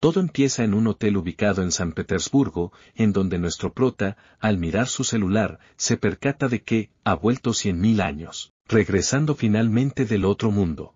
Todo empieza en un hotel ubicado en San Petersburgo, en donde nuestro prota, al mirar su celular, se percata de que, ha vuelto cien mil años, regresando finalmente del otro mundo.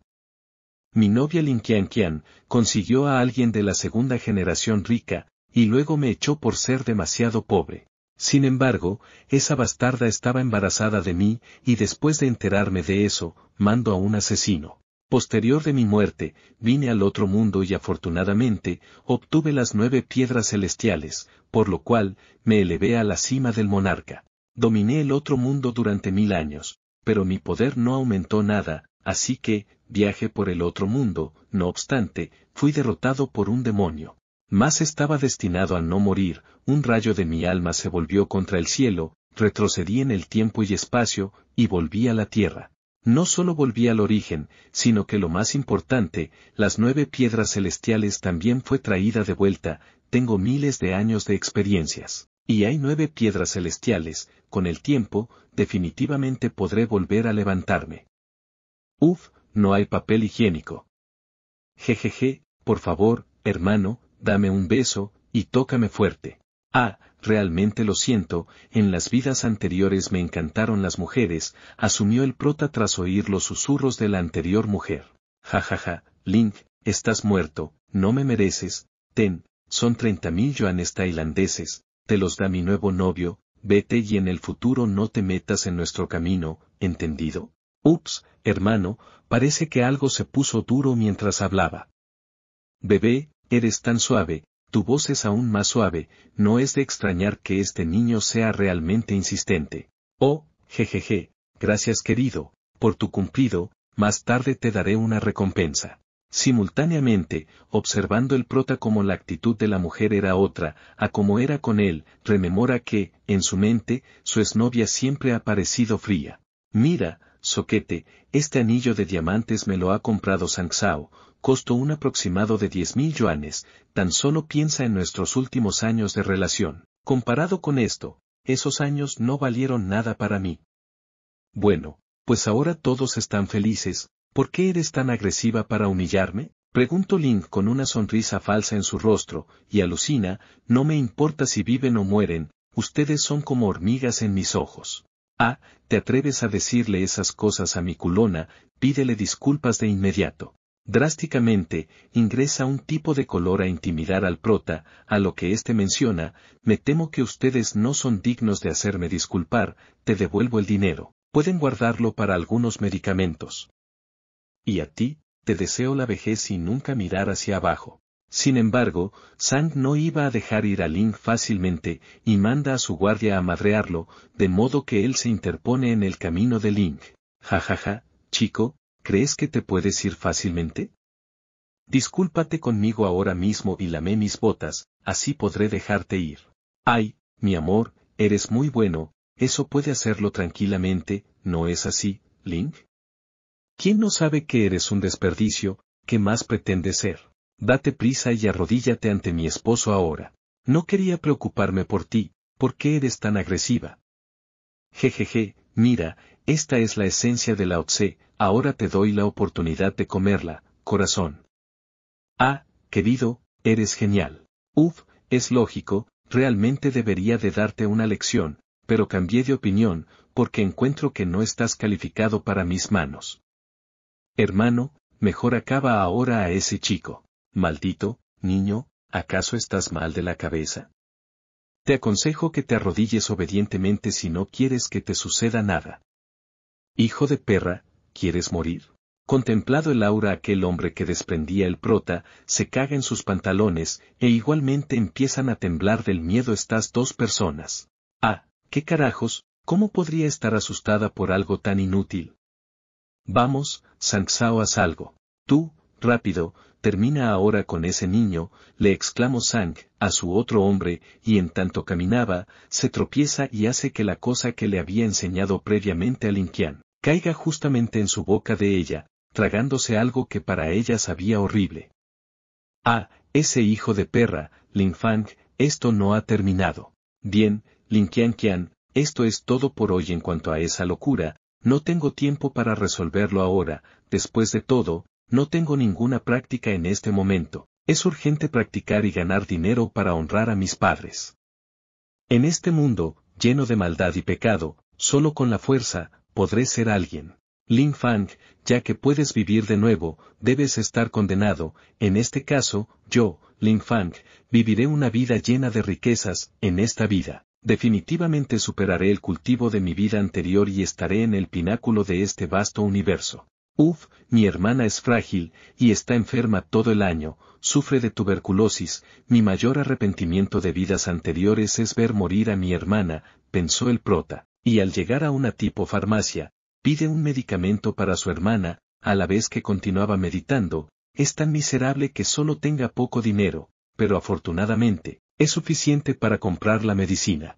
Mi novia Lin Qianqian, consiguió a alguien de la segunda generación rica, y luego me echó por ser demasiado pobre. Sin embargo, esa bastarda estaba embarazada de mí, y después de enterarme de eso, mando a un asesino. Posterior de mi muerte, vine al otro mundo y afortunadamente, obtuve las nueve piedras celestiales, por lo cual, me elevé a la cima del monarca. Dominé el otro mundo durante mil años, pero mi poder no aumentó nada, así que, viaje por el otro mundo, no obstante, fui derrotado por un demonio. Más estaba destinado a no morir, un rayo de mi alma se volvió contra el cielo, retrocedí en el tiempo y espacio, y volví a la tierra. No solo volví al origen, sino que lo más importante, las nueve piedras celestiales también fue traída de vuelta, tengo miles de años de experiencias. Y hay nueve piedras celestiales, con el tiempo, definitivamente podré volver a levantarme. Uf, no hay papel higiénico. Jejeje, por favor, hermano, dame un beso, y tócame fuerte. Ah, realmente lo siento, en las vidas anteriores me encantaron las mujeres, asumió el prota tras oír los susurros de la anterior mujer. Jajaja, ja, ja, Link, estás muerto, no me mereces, ten, son treinta mil yuanes tailandeses, te los da mi nuevo novio, vete y en el futuro no te metas en nuestro camino, ¿entendido? Ups, hermano, parece que algo se puso duro mientras hablaba. Bebé, eres tan suave, tu voz es aún más suave, no es de extrañar que este niño sea realmente insistente. Oh, jejeje, gracias querido, por tu cumplido, más tarde te daré una recompensa. Simultáneamente, observando el prota como la actitud de la mujer era otra, a como era con él, rememora que, en su mente, su exnovia siempre ha parecido fría. Mira, Soquete, este anillo de diamantes me lo ha comprado Shao, costó un aproximado de 10.000 yuanes, tan solo piensa en nuestros últimos años de relación. Comparado con esto, esos años no valieron nada para mí. Bueno, pues ahora todos están felices, ¿por qué eres tan agresiva para humillarme? Preguntó Ling con una sonrisa falsa en su rostro, y alucina, no me importa si viven o mueren, ustedes son como hormigas en mis ojos. Ah, te atreves a decirle esas cosas a mi culona, pídele disculpas de inmediato. Drásticamente, ingresa un tipo de color a intimidar al prota, a lo que éste menciona, me temo que ustedes no son dignos de hacerme disculpar, te devuelvo el dinero, pueden guardarlo para algunos medicamentos. Y a ti, te deseo la vejez y nunca mirar hacia abajo. Sin embargo, Sang no iba a dejar ir a Ling fácilmente, y manda a su guardia a madrearlo, de modo que él se interpone en el camino de Ling. Jajaja, ja, ja, chico, ¿crees que te puedes ir fácilmente? Discúlpate conmigo ahora mismo y lamé mis botas, así podré dejarte ir. Ay, mi amor, eres muy bueno, eso puede hacerlo tranquilamente, ¿no es así, Ling? ¿Quién no sabe que eres un desperdicio, qué más pretende ser? date prisa y arrodíllate ante mi esposo ahora. No quería preocuparme por ti, ¿por qué eres tan agresiva? Jejeje, mira, esta es la esencia de la otse, ahora te doy la oportunidad de comerla, corazón. Ah, querido, eres genial. Uf, es lógico, realmente debería de darte una lección, pero cambié de opinión, porque encuentro que no estás calificado para mis manos. Hermano, mejor acaba ahora a ese chico. Maldito, niño, ¿acaso estás mal de la cabeza? Te aconsejo que te arrodilles obedientemente si no quieres que te suceda nada. Hijo de perra, ¿quieres morir? Contemplado el aura aquel hombre que desprendía el prota, se caga en sus pantalones, e igualmente empiezan a temblar del miedo estas dos personas. Ah, qué carajos, ¿cómo podría estar asustada por algo tan inútil? Vamos, Sanxao haz algo. Tú, rápido, termina ahora con ese niño, le exclamó Sang, a su otro hombre, y en tanto caminaba, se tropieza y hace que la cosa que le había enseñado previamente a Qian, caiga justamente en su boca de ella, tragándose algo que para ella sabía horrible. Ah, ese hijo de perra, Lin Fang, esto no ha terminado. Bien, Lin Qian Qian, esto es todo por hoy en cuanto a esa locura, no tengo tiempo para resolverlo ahora, después de todo, no tengo ninguna práctica en este momento, es urgente practicar y ganar dinero para honrar a mis padres. En este mundo, lleno de maldad y pecado, solo con la fuerza, podré ser alguien. Ling Fang, ya que puedes vivir de nuevo, debes estar condenado, en este caso, yo, Ling Fang, viviré una vida llena de riquezas, en esta vida. Definitivamente superaré el cultivo de mi vida anterior y estaré en el pináculo de este vasto universo. Uf, mi hermana es frágil, y está enferma todo el año, sufre de tuberculosis, mi mayor arrepentimiento de vidas anteriores es ver morir a mi hermana, pensó el prota, y al llegar a una tipo farmacia, pide un medicamento para su hermana, a la vez que continuaba meditando, es tan miserable que solo tenga poco dinero, pero afortunadamente, es suficiente para comprar la medicina.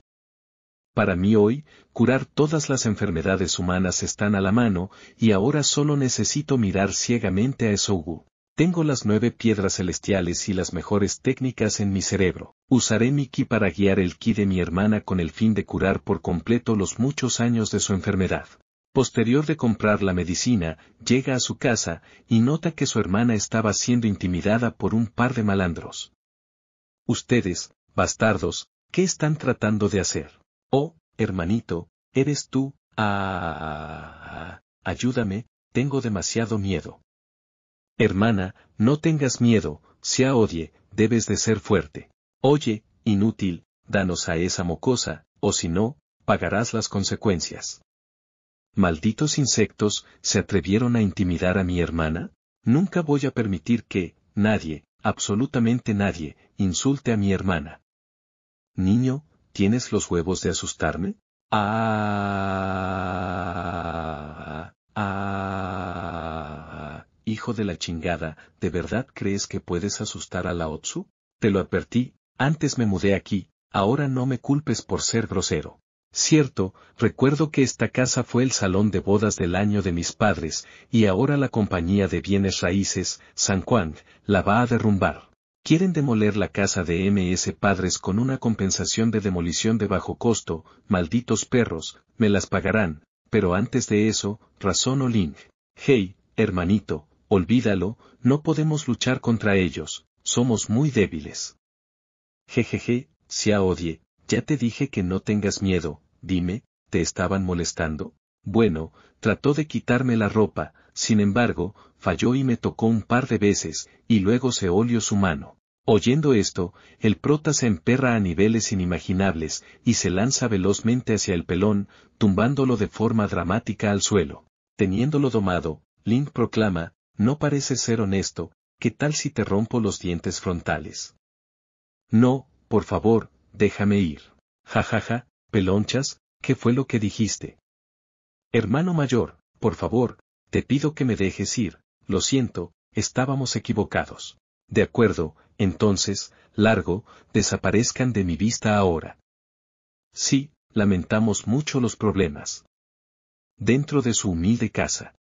Para mí hoy, curar todas las enfermedades humanas están a la mano, y ahora solo necesito mirar ciegamente a Esogu. Tengo las nueve piedras celestiales y las mejores técnicas en mi cerebro. Usaré mi ki para guiar el ki de mi hermana con el fin de curar por completo los muchos años de su enfermedad. Posterior de comprar la medicina, llega a su casa y nota que su hermana estaba siendo intimidada por un par de malandros. Ustedes, bastardos, ¿qué están tratando de hacer? Oh, hermanito, eres tú, ah, ayúdame, tengo demasiado miedo. Hermana, no tengas miedo, sea odie, debes de ser fuerte. Oye, inútil, danos a esa mocosa, o si no, pagarás las consecuencias. Malditos insectos, ¿se atrevieron a intimidar a mi hermana? Nunca voy a permitir que, nadie, absolutamente nadie, insulte a mi hermana. Niño, ¿Tienes los huevos de asustarme? Ah, ah, hijo de la chingada, ¿de verdad crees que puedes asustar a la Otsu? Te lo advertí, antes me mudé aquí, ahora no me culpes por ser grosero. Cierto, recuerdo que esta casa fue el salón de bodas del año de mis padres, y ahora la compañía de bienes raíces, San Juan, la va a derrumbar. Quieren demoler la casa de MS Padres con una compensación de demolición de bajo costo, malditos perros, me las pagarán, pero antes de eso, razón Oling. Hey, hermanito, olvídalo, no podemos luchar contra ellos, somos muy débiles. Jejeje, a odie, ya te dije que no tengas miedo, dime, ¿te estaban molestando? Bueno, trató de quitarme la ropa, sin embargo, falló y me tocó un par de veces, y luego se olió su mano. Oyendo esto, el prota se emperra a niveles inimaginables, y se lanza velozmente hacia el pelón, tumbándolo de forma dramática al suelo. Teniéndolo domado, Link proclama, no parece ser honesto, ¿qué tal si te rompo los dientes frontales? No, por favor, déjame ir. Jajaja, ja, ja, pelonchas, ¿qué fue lo que dijiste? Hermano mayor, por favor, te pido que me dejes ir, lo siento, estábamos equivocados. De acuerdo, entonces, largo, desaparezcan de mi vista ahora. Sí, lamentamos mucho los problemas. Dentro de su humilde casa.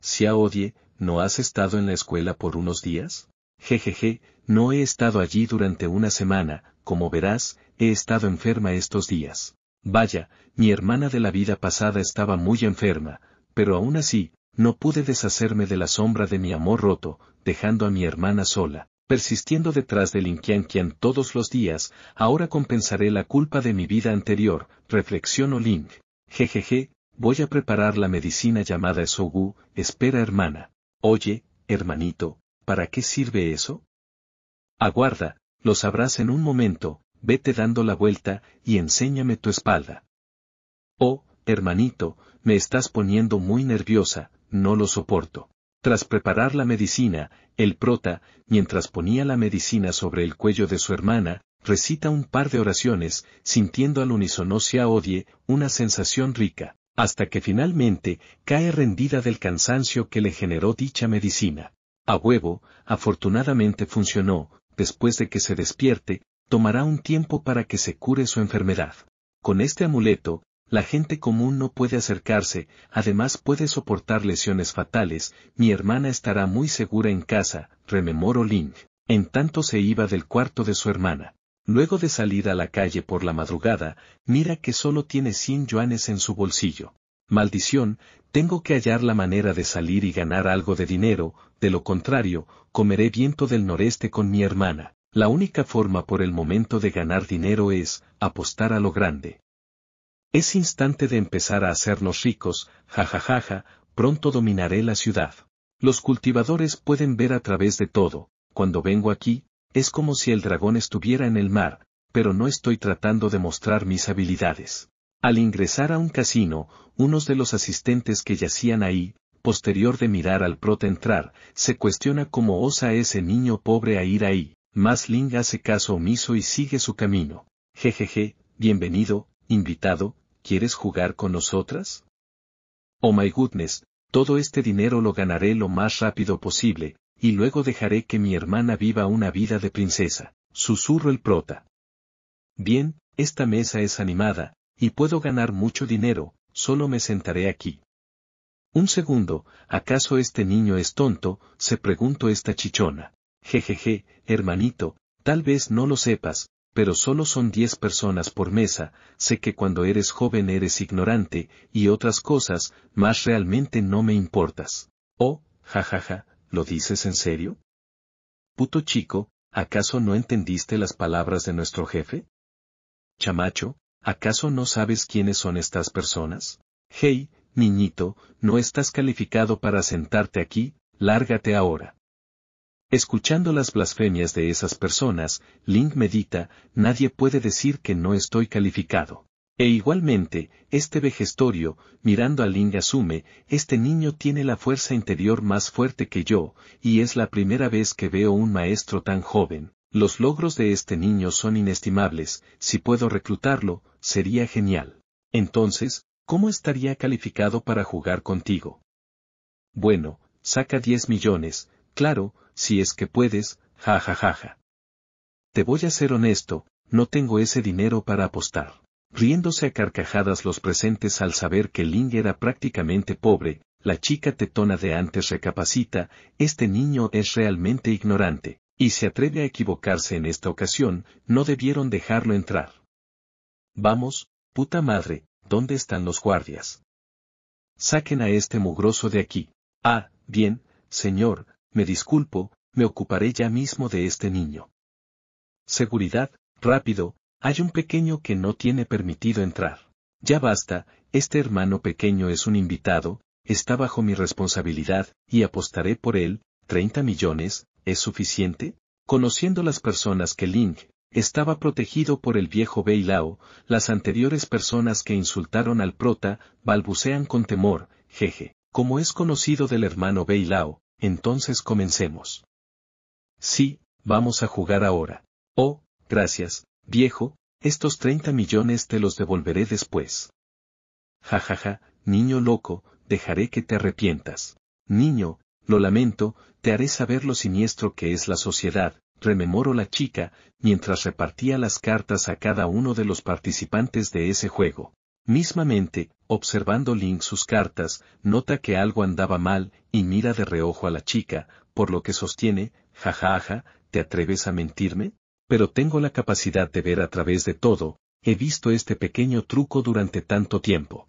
Si odie, ¿no has estado en la escuela por unos días? Jejeje, no he estado allí durante una semana, como verás, he estado enferma estos días. Vaya, mi hermana de la vida pasada estaba muy enferma, pero aún así, no pude deshacerme de la sombra de mi amor roto, dejando a mi hermana sola, persistiendo detrás del inquianquian todos los días, ahora compensaré la culpa de mi vida anterior, reflexionó Ling. Jejeje, voy a preparar la medicina llamada Sogu, espera hermana. Oye, hermanito, ¿para qué sirve eso? Aguarda, lo sabrás en un momento, vete dando la vuelta y enséñame tu espalda. Oh, hermanito, me estás poniendo muy nerviosa, no lo soporto. Tras preparar la medicina, el prota, mientras ponía la medicina sobre el cuello de su hermana, recita un par de oraciones, sintiendo al unisonosia odie una sensación rica, hasta que finalmente cae rendida del cansancio que le generó dicha medicina. A huevo, afortunadamente funcionó, después de que se despierte, tomará un tiempo para que se cure su enfermedad. Con este amuleto, la gente común no puede acercarse, además puede soportar lesiones fatales, mi hermana estará muy segura en casa, rememoro Ling. En tanto se iba del cuarto de su hermana. Luego de salir a la calle por la madrugada, mira que solo tiene 100 yuanes en su bolsillo. Maldición, tengo que hallar la manera de salir y ganar algo de dinero, de lo contrario, comeré viento del noreste con mi hermana. La única forma por el momento de ganar dinero es apostar a lo grande. Es instante de empezar a hacernos ricos, jajajaja, ja, ja, ja, pronto dominaré la ciudad. Los cultivadores pueden ver a través de todo, cuando vengo aquí, es como si el dragón estuviera en el mar, pero no estoy tratando de mostrar mis habilidades. Al ingresar a un casino, unos de los asistentes que yacían ahí, posterior de mirar al prota entrar, se cuestiona cómo osa ese niño pobre a ir ahí, mas Ling hace caso omiso y sigue su camino. Jejeje, bienvenido, invitado, ¿quieres jugar con nosotras? Oh my goodness, todo este dinero lo ganaré lo más rápido posible, y luego dejaré que mi hermana viva una vida de princesa, susurro el prota. Bien, esta mesa es animada, y puedo ganar mucho dinero, solo me sentaré aquí. Un segundo, ¿acaso este niño es tonto? se preguntó esta chichona. Jejeje, hermanito, tal vez no lo sepas, pero solo son diez personas por mesa, sé que cuando eres joven eres ignorante, y otras cosas, más realmente no me importas. Oh, jajaja, ja, ja, ¿lo dices en serio? Puto chico, ¿acaso no entendiste las palabras de nuestro jefe? Chamacho, ¿acaso no sabes quiénes son estas personas? Hey, niñito, no estás calificado para sentarte aquí, lárgate ahora. Escuchando las blasfemias de esas personas, Ling medita, nadie puede decir que no estoy calificado. E igualmente, este vejestorio, mirando a Link, asume, este niño tiene la fuerza interior más fuerte que yo, y es la primera vez que veo un maestro tan joven. Los logros de este niño son inestimables, si puedo reclutarlo, sería genial. Entonces, ¿cómo estaría calificado para jugar contigo? Bueno, saca 10 millones, claro, si es que puedes, ja ja ja ja. Te voy a ser honesto, no tengo ese dinero para apostar. Riéndose a carcajadas los presentes al saber que Ling era prácticamente pobre, la chica tetona de antes recapacita, este niño es realmente ignorante, y se atreve a equivocarse en esta ocasión, no debieron dejarlo entrar. Vamos, puta madre, ¿dónde están los guardias? Saquen a este mugroso de aquí. Ah, bien, señor, me disculpo, me ocuparé ya mismo de este niño. Seguridad, rápido, hay un pequeño que no tiene permitido entrar. Ya basta, este hermano pequeño es un invitado, está bajo mi responsabilidad, y apostaré por él, 30 millones, ¿es suficiente? Conociendo las personas que Ling, estaba protegido por el viejo Beilao, las anteriores personas que insultaron al prota, balbucean con temor, jeje. Como es conocido del hermano Beilao, entonces comencemos. Sí, vamos a jugar ahora. Oh, gracias, viejo, estos 30 millones te los devolveré después. Ja ja ja, niño loco, dejaré que te arrepientas. Niño, lo lamento, te haré saber lo siniestro que es la sociedad, rememoro la chica, mientras repartía las cartas a cada uno de los participantes de ese juego. Mismamente, observando Link sus cartas, nota que algo andaba mal, y mira de reojo a la chica, por lo que sostiene, jajaja, ¿te atreves a mentirme? Pero tengo la capacidad de ver a través de todo, he visto este pequeño truco durante tanto tiempo.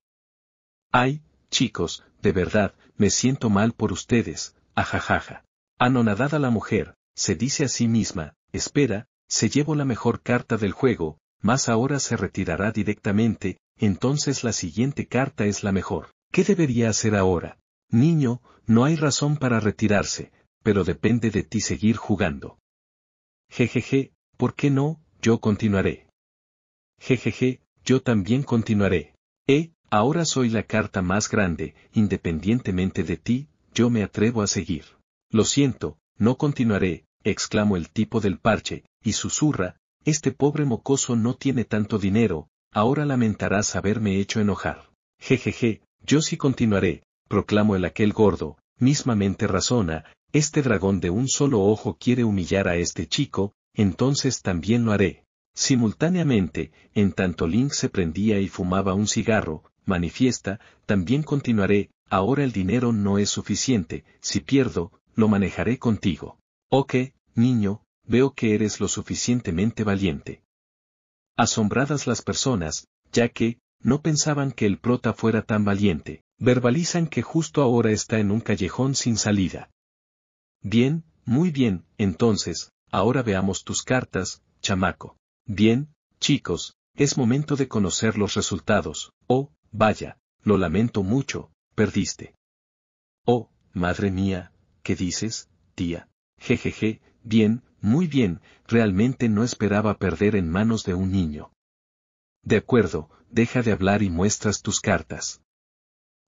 Ay, chicos, de verdad, me siento mal por ustedes, ajajaja. Anonadada la mujer, se dice a sí misma, espera, se llevo la mejor carta del juego, más ahora se retirará directamente, entonces la siguiente carta es la mejor. ¿Qué debería hacer ahora? Niño, no hay razón para retirarse, pero depende de ti seguir jugando. Jejeje, ¿por qué no? Yo continuaré. Jejeje, yo también continuaré. Eh, ahora soy la carta más grande, independientemente de ti, yo me atrevo a seguir. Lo siento, no continuaré, exclamó el tipo del parche, y susurra, este pobre mocoso no tiene tanto dinero, ahora lamentarás haberme hecho enojar. Jejeje, yo sí continuaré, proclamo el aquel gordo, mismamente razona, este dragón de un solo ojo quiere humillar a este chico, entonces también lo haré. Simultáneamente, en tanto Link se prendía y fumaba un cigarro, manifiesta, también continuaré, ahora el dinero no es suficiente, si pierdo, lo manejaré contigo. Ok, niño, veo que eres lo suficientemente valiente. Asombradas las personas, ya que, no pensaban que el prota fuera tan valiente, verbalizan que justo ahora está en un callejón sin salida. Bien, muy bien, entonces, ahora veamos tus cartas, chamaco. Bien, chicos, es momento de conocer los resultados, oh, vaya, lo lamento mucho, perdiste. Oh, madre mía, ¿qué dices, tía? Jejeje, Bien, muy bien, realmente no esperaba perder en manos de un niño. De acuerdo, deja de hablar y muestras tus cartas.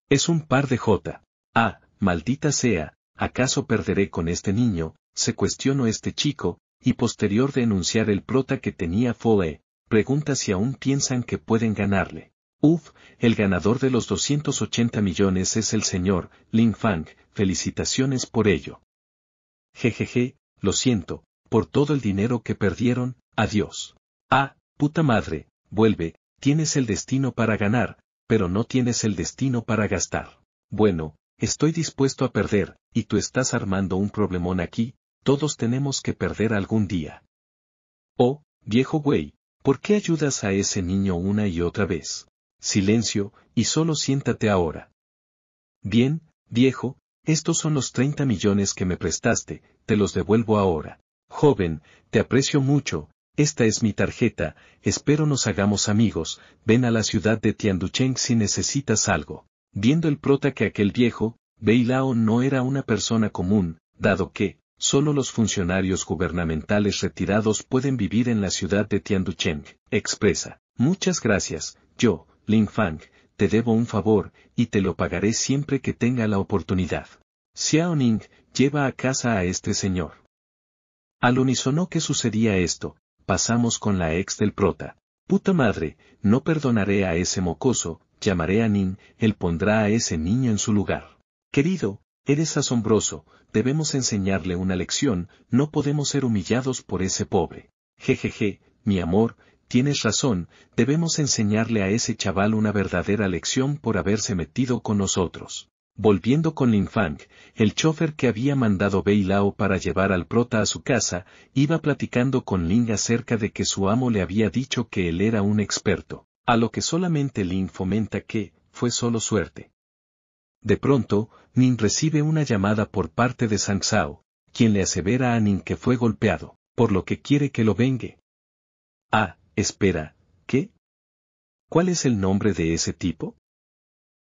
Es un par de J. Ah, maldita sea, ¿acaso perderé con este niño? se cuestionó este chico, y posterior de enunciar el prota que tenía Foe, pregunta si aún piensan que pueden ganarle. Uf, el ganador de los 280 millones es el señor Lin Fang, felicitaciones por ello. Jejeje, lo siento, por todo el dinero que perdieron, adiós. Ah, puta madre, vuelve, tienes el destino para ganar, pero no tienes el destino para gastar. Bueno, estoy dispuesto a perder, y tú estás armando un problemón aquí, todos tenemos que perder algún día. Oh, viejo güey, ¿por qué ayudas a ese niño una y otra vez? Silencio, y solo siéntate ahora. Bien, viejo, estos son los 30 millones que me prestaste, te los devuelvo ahora. Joven, te aprecio mucho, esta es mi tarjeta, espero nos hagamos amigos, ven a la ciudad de Tianducheng si necesitas algo. Viendo el prota que aquel viejo, Beilao no era una persona común, dado que, solo los funcionarios gubernamentales retirados pueden vivir en la ciudad de Tianducheng, expresa. Muchas gracias, yo, Lin Fang, te debo un favor, y te lo pagaré siempre que tenga la oportunidad. Xiaoning, lleva a casa a este señor. Al unisono que sucedía esto, pasamos con la ex del prota. Puta madre, no perdonaré a ese mocoso, llamaré a Nin, él pondrá a ese niño en su lugar. Querido, eres asombroso, debemos enseñarle una lección, no podemos ser humillados por ese pobre. Jejeje, mi amor, tienes razón, debemos enseñarle a ese chaval una verdadera lección por haberse metido con nosotros. Volviendo con Lin Fang, el chofer que había mandado Lao para llevar al prota a su casa, iba platicando con Lin acerca de que su amo le había dicho que él era un experto, a lo que solamente Lin fomenta que, fue solo suerte. De pronto, Ning recibe una llamada por parte de Sang quien le asevera a Ning que fue golpeado, por lo que quiere que lo vengue. Ah, Espera, ¿qué? ¿Cuál es el nombre de ese tipo?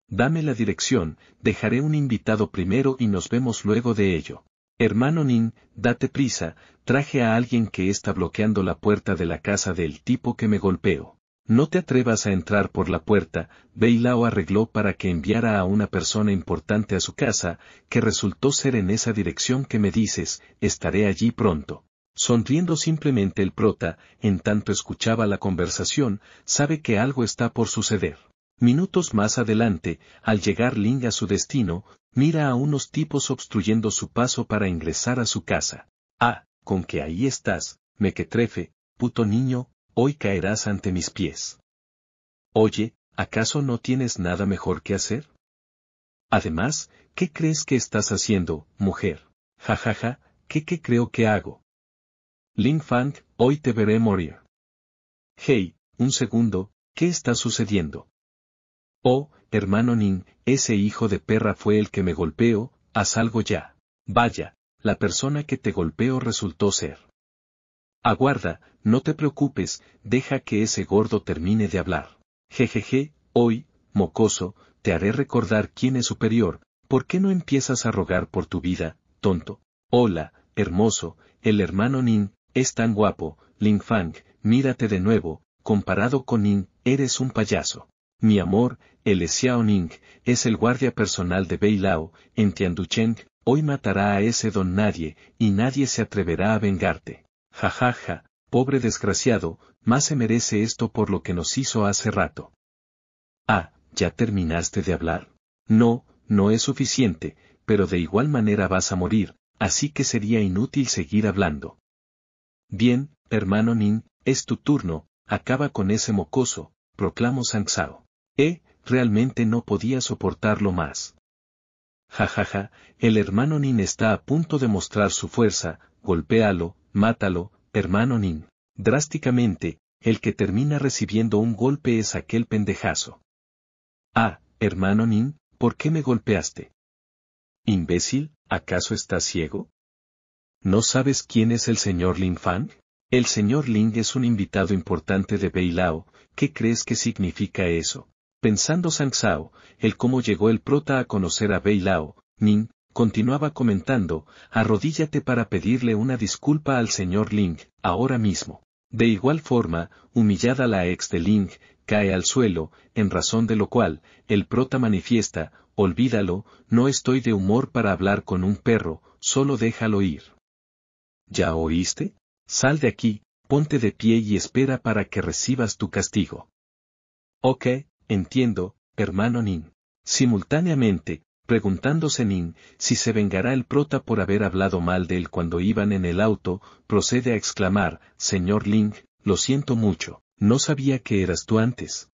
Dame la dirección, dejaré un invitado primero y nos vemos luego de ello. Hermano Nin, date prisa, traje a alguien que está bloqueando la puerta de la casa del tipo que me golpeó. No te atrevas a entrar por la puerta, Beilao arregló para que enviara a una persona importante a su casa, que resultó ser en esa dirección que me dices, estaré allí pronto. Sonriendo simplemente el prota, en tanto escuchaba la conversación, sabe que algo está por suceder. Minutos más adelante, al llegar Ling a su destino, mira a unos tipos obstruyendo su paso para ingresar a su casa. Ah, con que ahí estás, mequetrefe, puto niño, hoy caerás ante mis pies. Oye, ¿acaso no tienes nada mejor que hacer? Además, ¿qué crees que estás haciendo, mujer? Jajaja, ja ja, ¿qué qué creo que hago? Lin Fang, hoy te veré morir. Hey, un segundo, ¿qué está sucediendo? Oh, hermano Nin, ese hijo de perra fue el que me golpeó, haz algo ya. Vaya, la persona que te golpeó resultó ser. Aguarda, no te preocupes, deja que ese gordo termine de hablar. Jejeje, hoy, mocoso, te haré recordar quién es superior, ¿por qué no empiezas a rogar por tu vida, tonto? Hola, hermoso, el hermano Nin, es tan guapo, Ling Fang, mírate de nuevo, comparado con Ning, eres un payaso. Mi amor, el Xiao Ning, es el guardia personal de Beilao, en Tianducheng, hoy matará a ese don nadie, y nadie se atreverá a vengarte. Jajaja, ja, ja, pobre desgraciado, más se merece esto por lo que nos hizo hace rato. Ah, ya terminaste de hablar. No, no es suficiente, pero de igual manera vas a morir, así que sería inútil seguir hablando. Bien, hermano Nin, es tu turno, acaba con ese mocoso, proclamó Sansao. Eh, realmente no podía soportarlo más. «Ja ja, ja, el hermano Nin está a punto de mostrar su fuerza, golpéalo, mátalo, hermano Nin. Drásticamente, el que termina recibiendo un golpe es aquel pendejazo. Ah, hermano Nin, ¿por qué me golpeaste? Imbécil, ¿acaso estás ciego? ¿No sabes quién es el señor Lin Fang? El señor Lin es un invitado importante de Beilao, ¿qué crees que significa eso? Pensando Sang el cómo llegó el prota a conocer a Beilao, Ning, continuaba comentando, arrodíllate para pedirle una disculpa al señor Ling, ahora mismo. De igual forma, humillada la ex de Ling, cae al suelo, en razón de lo cual, el prota manifiesta, olvídalo, no estoy de humor para hablar con un perro, solo déjalo ir. ¿Ya oíste? Sal de aquí, ponte de pie y espera para que recibas tu castigo. Ok, entiendo, hermano Nin. Simultáneamente, preguntándose Nin si se vengará el prota por haber hablado mal de él cuando iban en el auto, procede a exclamar, Señor Ling, lo siento mucho, no sabía que eras tú antes.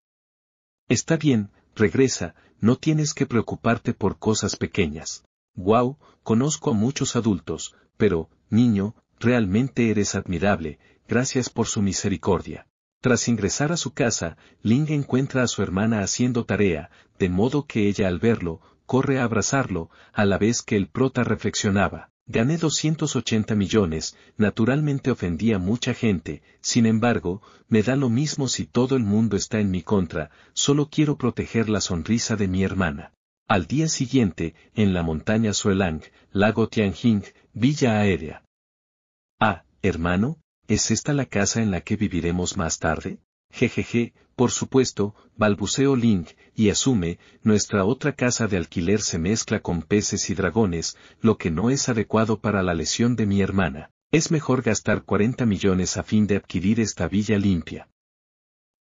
Está bien, regresa, no tienes que preocuparte por cosas pequeñas. Wow, conozco a muchos adultos, pero, niño, Realmente eres admirable, gracias por su misericordia. Tras ingresar a su casa, Ling encuentra a su hermana haciendo tarea, de modo que ella al verlo, corre a abrazarlo, a la vez que el prota reflexionaba. Gané 280 millones, naturalmente ofendí a mucha gente, sin embargo, me da lo mismo si todo el mundo está en mi contra, solo quiero proteger la sonrisa de mi hermana. Al día siguiente, en la montaña Suelang, lago Tianjing, villa aérea. Ah, hermano, ¿es esta la casa en la que viviremos más tarde? Jejeje, por supuesto, balbuceo Link, y asume, nuestra otra casa de alquiler se mezcla con peces y dragones, lo que no es adecuado para la lesión de mi hermana. Es mejor gastar 40 millones a fin de adquirir esta villa limpia.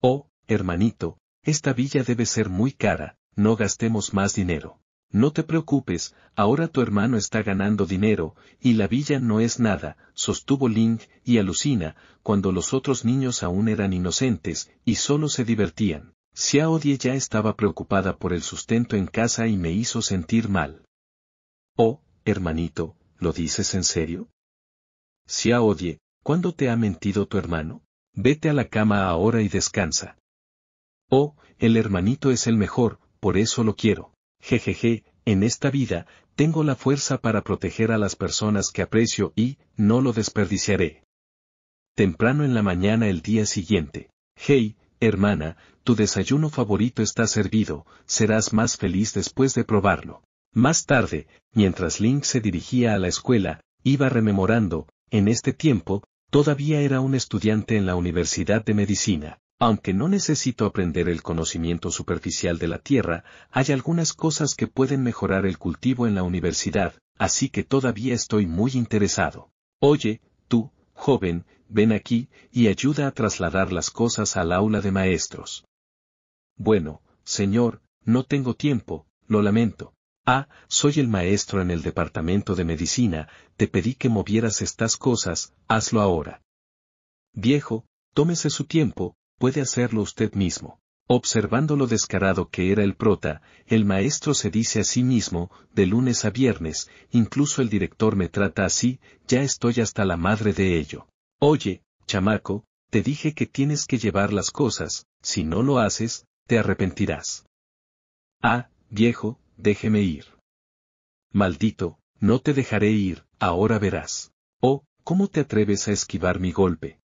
Oh, hermanito, esta villa debe ser muy cara, no gastemos más dinero. No te preocupes, ahora tu hermano está ganando dinero, y la villa no es nada, sostuvo Ling, y alucina, cuando los otros niños aún eran inocentes, y solo se divertían. Xiao ya estaba preocupada por el sustento en casa y me hizo sentir mal. Oh, hermanito, ¿lo dices en serio? Xiao ¿cuándo te ha mentido tu hermano? Vete a la cama ahora y descansa. Oh, el hermanito es el mejor, por eso lo quiero jejeje, en esta vida, tengo la fuerza para proteger a las personas que aprecio y, no lo desperdiciaré. Temprano en la mañana el día siguiente. Hey, hermana, tu desayuno favorito está servido, serás más feliz después de probarlo. Más tarde, mientras Link se dirigía a la escuela, iba rememorando, en este tiempo, todavía era un estudiante en la Universidad de Medicina. Aunque no necesito aprender el conocimiento superficial de la tierra, hay algunas cosas que pueden mejorar el cultivo en la universidad, así que todavía estoy muy interesado. Oye, tú, joven, ven aquí y ayuda a trasladar las cosas al aula de maestros. Bueno, señor, no tengo tiempo, lo lamento. Ah, soy el maestro en el departamento de medicina, te pedí que movieras estas cosas, hazlo ahora. Viejo, tómese su tiempo, puede hacerlo usted mismo. Observando lo descarado que era el prota, el maestro se dice a sí mismo, de lunes a viernes, incluso el director me trata así, ya estoy hasta la madre de ello. Oye, chamaco, te dije que tienes que llevar las cosas, si no lo haces, te arrepentirás. Ah, viejo, déjeme ir. Maldito, no te dejaré ir, ahora verás. Oh, ¿cómo te atreves a esquivar mi golpe?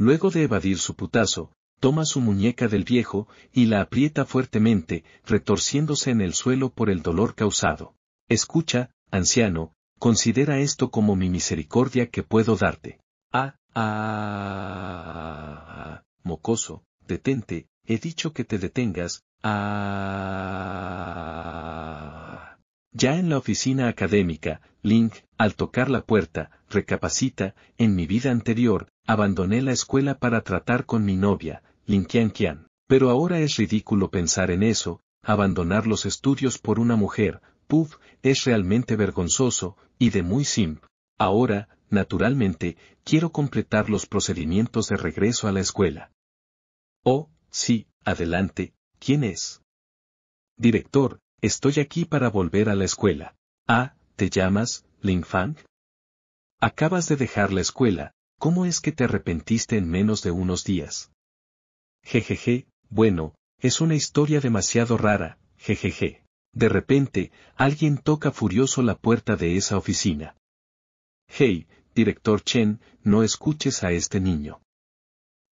Luego de evadir su putazo, toma su muñeca del viejo y la aprieta fuertemente, retorciéndose en el suelo por el dolor causado. Escucha, anciano, considera esto como mi misericordia que puedo darte. Ah, ah, mocoso, detente, he dicho que te detengas. Ah. Ya en la oficina académica, Link, al tocar la puerta, recapacita, en mi vida anterior, Abandoné la escuela para tratar con mi novia, Lin Qian Pero ahora es ridículo pensar en eso, abandonar los estudios por una mujer, puf, es realmente vergonzoso, y de muy simp. Ahora, naturalmente, quiero completar los procedimientos de regreso a la escuela. Oh, sí, adelante, ¿quién es? Director, estoy aquí para volver a la escuela. Ah, ¿te llamas, Lin Fang? Acabas de dejar la escuela, ¿Cómo es que te arrepentiste en menos de unos días? Jejeje, bueno, es una historia demasiado rara, jejeje. De repente, alguien toca furioso la puerta de esa oficina. Hey, director Chen, no escuches a este niño.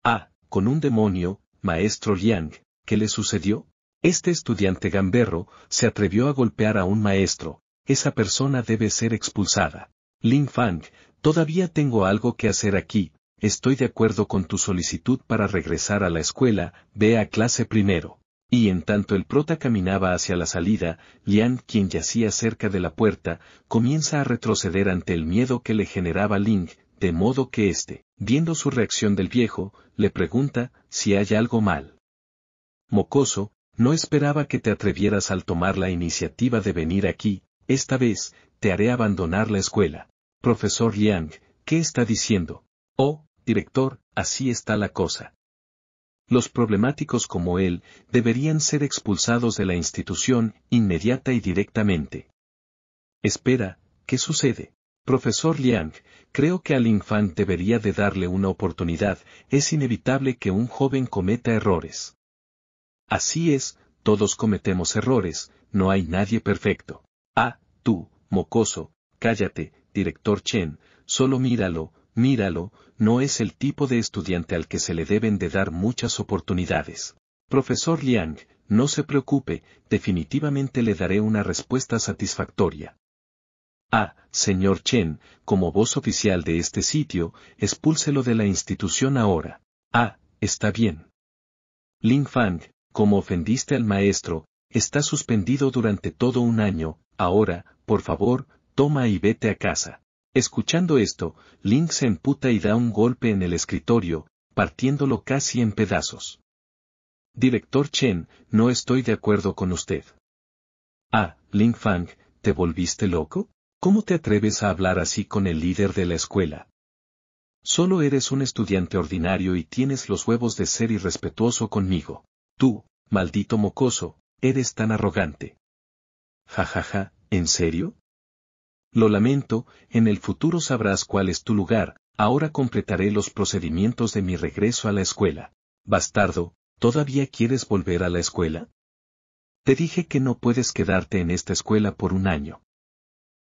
Ah, con un demonio, maestro Liang, ¿qué le sucedió? Este estudiante gamberro se atrevió a golpear a un maestro, esa persona debe ser expulsada. Lin Fang, Todavía tengo algo que hacer aquí, estoy de acuerdo con tu solicitud para regresar a la escuela, ve a clase primero. Y en tanto el prota caminaba hacia la salida, Lian, quien yacía cerca de la puerta, comienza a retroceder ante el miedo que le generaba Ling, de modo que éste, viendo su reacción del viejo, le pregunta si hay algo mal. Mocoso, no esperaba que te atrevieras al tomar la iniciativa de venir aquí, esta vez, te haré abandonar la escuela. Profesor Liang, ¿qué está diciendo? Oh, director, así está la cosa. Los problemáticos como él deberían ser expulsados de la institución inmediata y directamente. Espera, ¿qué sucede? Profesor Liang, creo que al infant debería de darle una oportunidad, es inevitable que un joven cometa errores. Así es, todos cometemos errores, no hay nadie perfecto. Ah, tú, mocoso, cállate, director Chen, solo míralo, míralo, no es el tipo de estudiante al que se le deben de dar muchas oportunidades. Profesor Liang, no se preocupe, definitivamente le daré una respuesta satisfactoria. Ah, señor Chen, como voz oficial de este sitio, expúlselo de la institución ahora. Ah, está bien. Ling Fang, como ofendiste al maestro, está suspendido durante todo un año, ahora, por favor, toma y vete a casa. Escuchando esto, Link se emputa y da un golpe en el escritorio, partiéndolo casi en pedazos. Director Chen, no estoy de acuerdo con usted. Ah, Link Fang, ¿te volviste loco? ¿Cómo te atreves a hablar así con el líder de la escuela? Solo eres un estudiante ordinario y tienes los huevos de ser irrespetuoso conmigo. Tú, maldito mocoso, eres tan arrogante. Jajaja, ja ja, ¿en serio? Lo lamento, en el futuro sabrás cuál es tu lugar, ahora completaré los procedimientos de mi regreso a la escuela. Bastardo, ¿todavía quieres volver a la escuela? Te dije que no puedes quedarte en esta escuela por un año.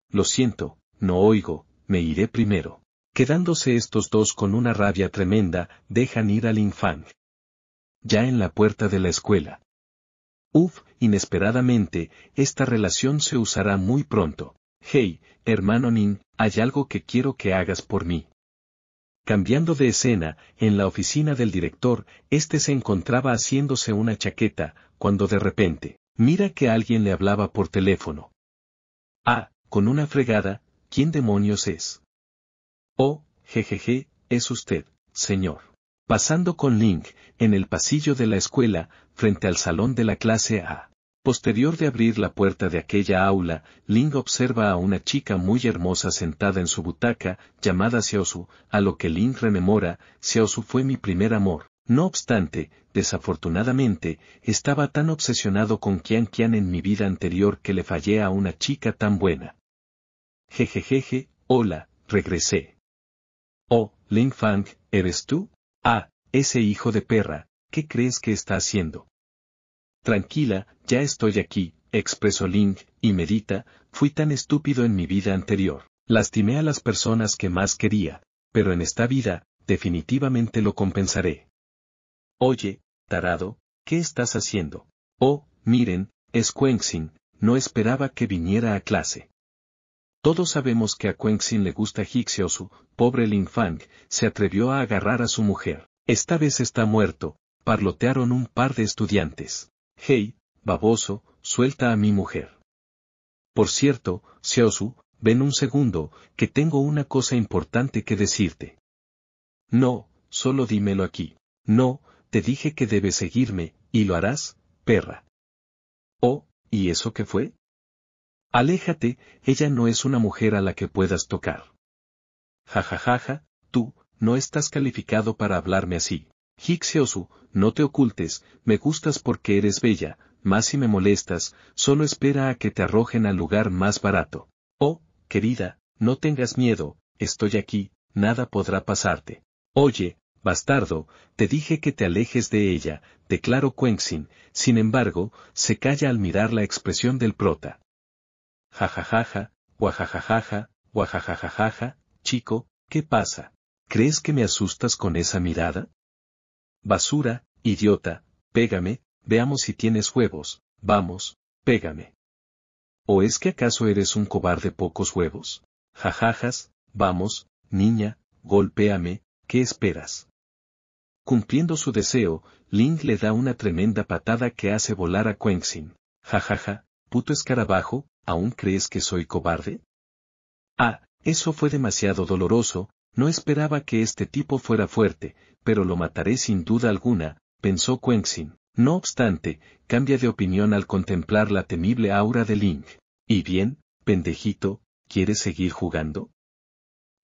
Lo siento, no oigo, me iré primero. Quedándose estos dos con una rabia tremenda, dejan ir al infante. Ya en la puerta de la escuela. Uf, inesperadamente, esta relación se usará muy pronto. Hey, hermano Nin, hay algo que quiero que hagas por mí. Cambiando de escena, en la oficina del director, este se encontraba haciéndose una chaqueta, cuando de repente, mira que alguien le hablaba por teléfono. Ah, con una fregada, ¿quién demonios es? Oh, jejeje, es usted, señor. Pasando con Link, en el pasillo de la escuela, frente al salón de la clase A. Posterior de abrir la puerta de aquella aula, Ling observa a una chica muy hermosa sentada en su butaca, llamada Xiaosu, a lo que Ling rememora, Xiaosu fue mi primer amor. No obstante, desafortunadamente, estaba tan obsesionado con Qian Qian en mi vida anterior que le fallé a una chica tan buena. Jejejeje, hola, regresé. Oh, Ling Fang, ¿eres tú? Ah, ese hijo de perra, ¿qué crees que está haciendo? Tranquila, ya estoy aquí, expresó Ling, y medita, fui tan estúpido en mi vida anterior. Lastimé a las personas que más quería, pero en esta vida, definitivamente lo compensaré. Oye, tarado, ¿qué estás haciendo? Oh, miren, es Quenxin, no esperaba que viniera a clase. Todos sabemos que a Quenxin le gusta Hixiosu, pobre Lingfang, Fang, se atrevió a agarrar a su mujer. Esta vez está muerto, parlotearon un par de estudiantes. Hey, baboso, suelta a mi mujer. Por cierto, Seosu, ven un segundo, que tengo una cosa importante que decirte. No, solo dímelo aquí. No, te dije que debes seguirme, y lo harás, perra. Oh, ¿y eso qué fue? Aléjate, ella no es una mujer a la que puedas tocar. Jajajaja, ja, ja, ja, tú, no estás calificado para hablarme así. Seosu, no te ocultes, me gustas porque eres bella, más si me molestas, solo espera a que te arrojen al lugar más barato. Oh, querida, no tengas miedo, estoy aquí, nada podrá pasarte. Oye, bastardo, te dije que te alejes de ella, declaró Quenxin, sin embargo, se calla al mirar la expresión del prota. Jajajaja, guajajajaja, guajajajaja, chico, ¿qué pasa? ¿Crees que me asustas con esa mirada? Basura, idiota, pégame, Veamos si tienes huevos, vamos, pégame. ¿O es que acaso eres un cobarde pocos huevos? Jajajas, vamos, niña, golpéame, ¿qué esperas? Cumpliendo su deseo, Ling le da una tremenda patada que hace volar a Quenxin. Jajaja, puto escarabajo, ¿aún crees que soy cobarde? Ah, eso fue demasiado doloroso, no esperaba que este tipo fuera fuerte, pero lo mataré sin duda alguna, pensó Quenxin. No obstante, cambia de opinión al contemplar la temible aura de Link. ¿Y bien, pendejito, quieres seguir jugando?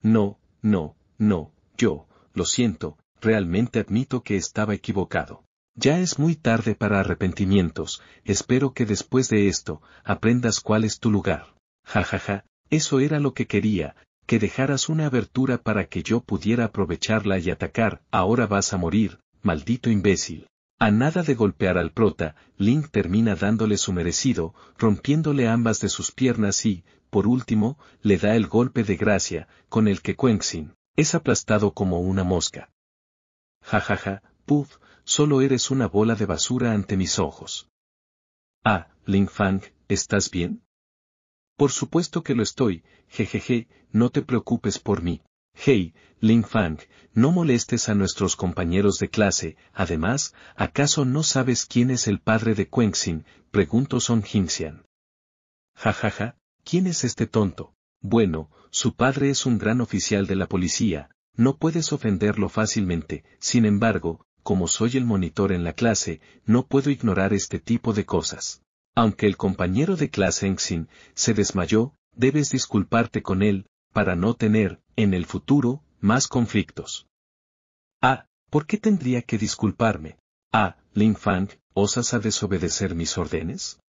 No, no, no, yo, lo siento, realmente admito que estaba equivocado. Ya es muy tarde para arrepentimientos, espero que después de esto, aprendas cuál es tu lugar. Ja ja ja, eso era lo que quería, que dejaras una abertura para que yo pudiera aprovecharla y atacar, ahora vas a morir, maldito imbécil. A nada de golpear al prota, Link termina dándole su merecido, rompiéndole ambas de sus piernas y, por último, le da el golpe de gracia, con el que Quenxin es aplastado como una mosca. Jajaja, ja, ja, solo eres una bola de basura ante mis ojos. Ah, Ling Fang, ¿estás bien? Por supuesto que lo estoy, jejeje, no te preocupes por mí. Hey, Lin Fang, no molestes a nuestros compañeros de clase, además, ¿acaso no sabes quién es el padre de Quenxin? preguntó Song Jinxian. Ja ja ja, ¿quién es este tonto? Bueno, su padre es un gran oficial de la policía, no puedes ofenderlo fácilmente, sin embargo, como soy el monitor en la clase, no puedo ignorar este tipo de cosas. Aunque el compañero de clase Enxin se desmayó, debes disculparte con él, para no tener, en el futuro, más conflictos. Ah, ¿por qué tendría que disculparme? Ah, Lin Fang, ¿osas a desobedecer mis órdenes?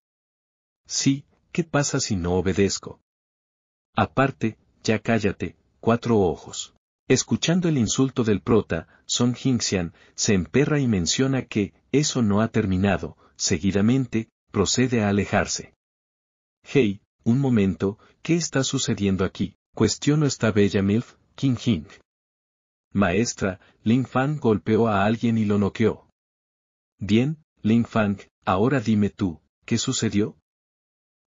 Sí, ¿qué pasa si no obedezco? Aparte, ya cállate, cuatro ojos. Escuchando el insulto del prota, Song Jingxian, se emperra y menciona que, eso no ha terminado, seguidamente, procede a alejarse. Hey, un momento, ¿qué está sucediendo aquí? Cuestiono esta bella MILF, King Hing. Maestra, Ling Fang golpeó a alguien y lo noqueó. Bien, Ling Fang, ahora dime tú, ¿qué sucedió?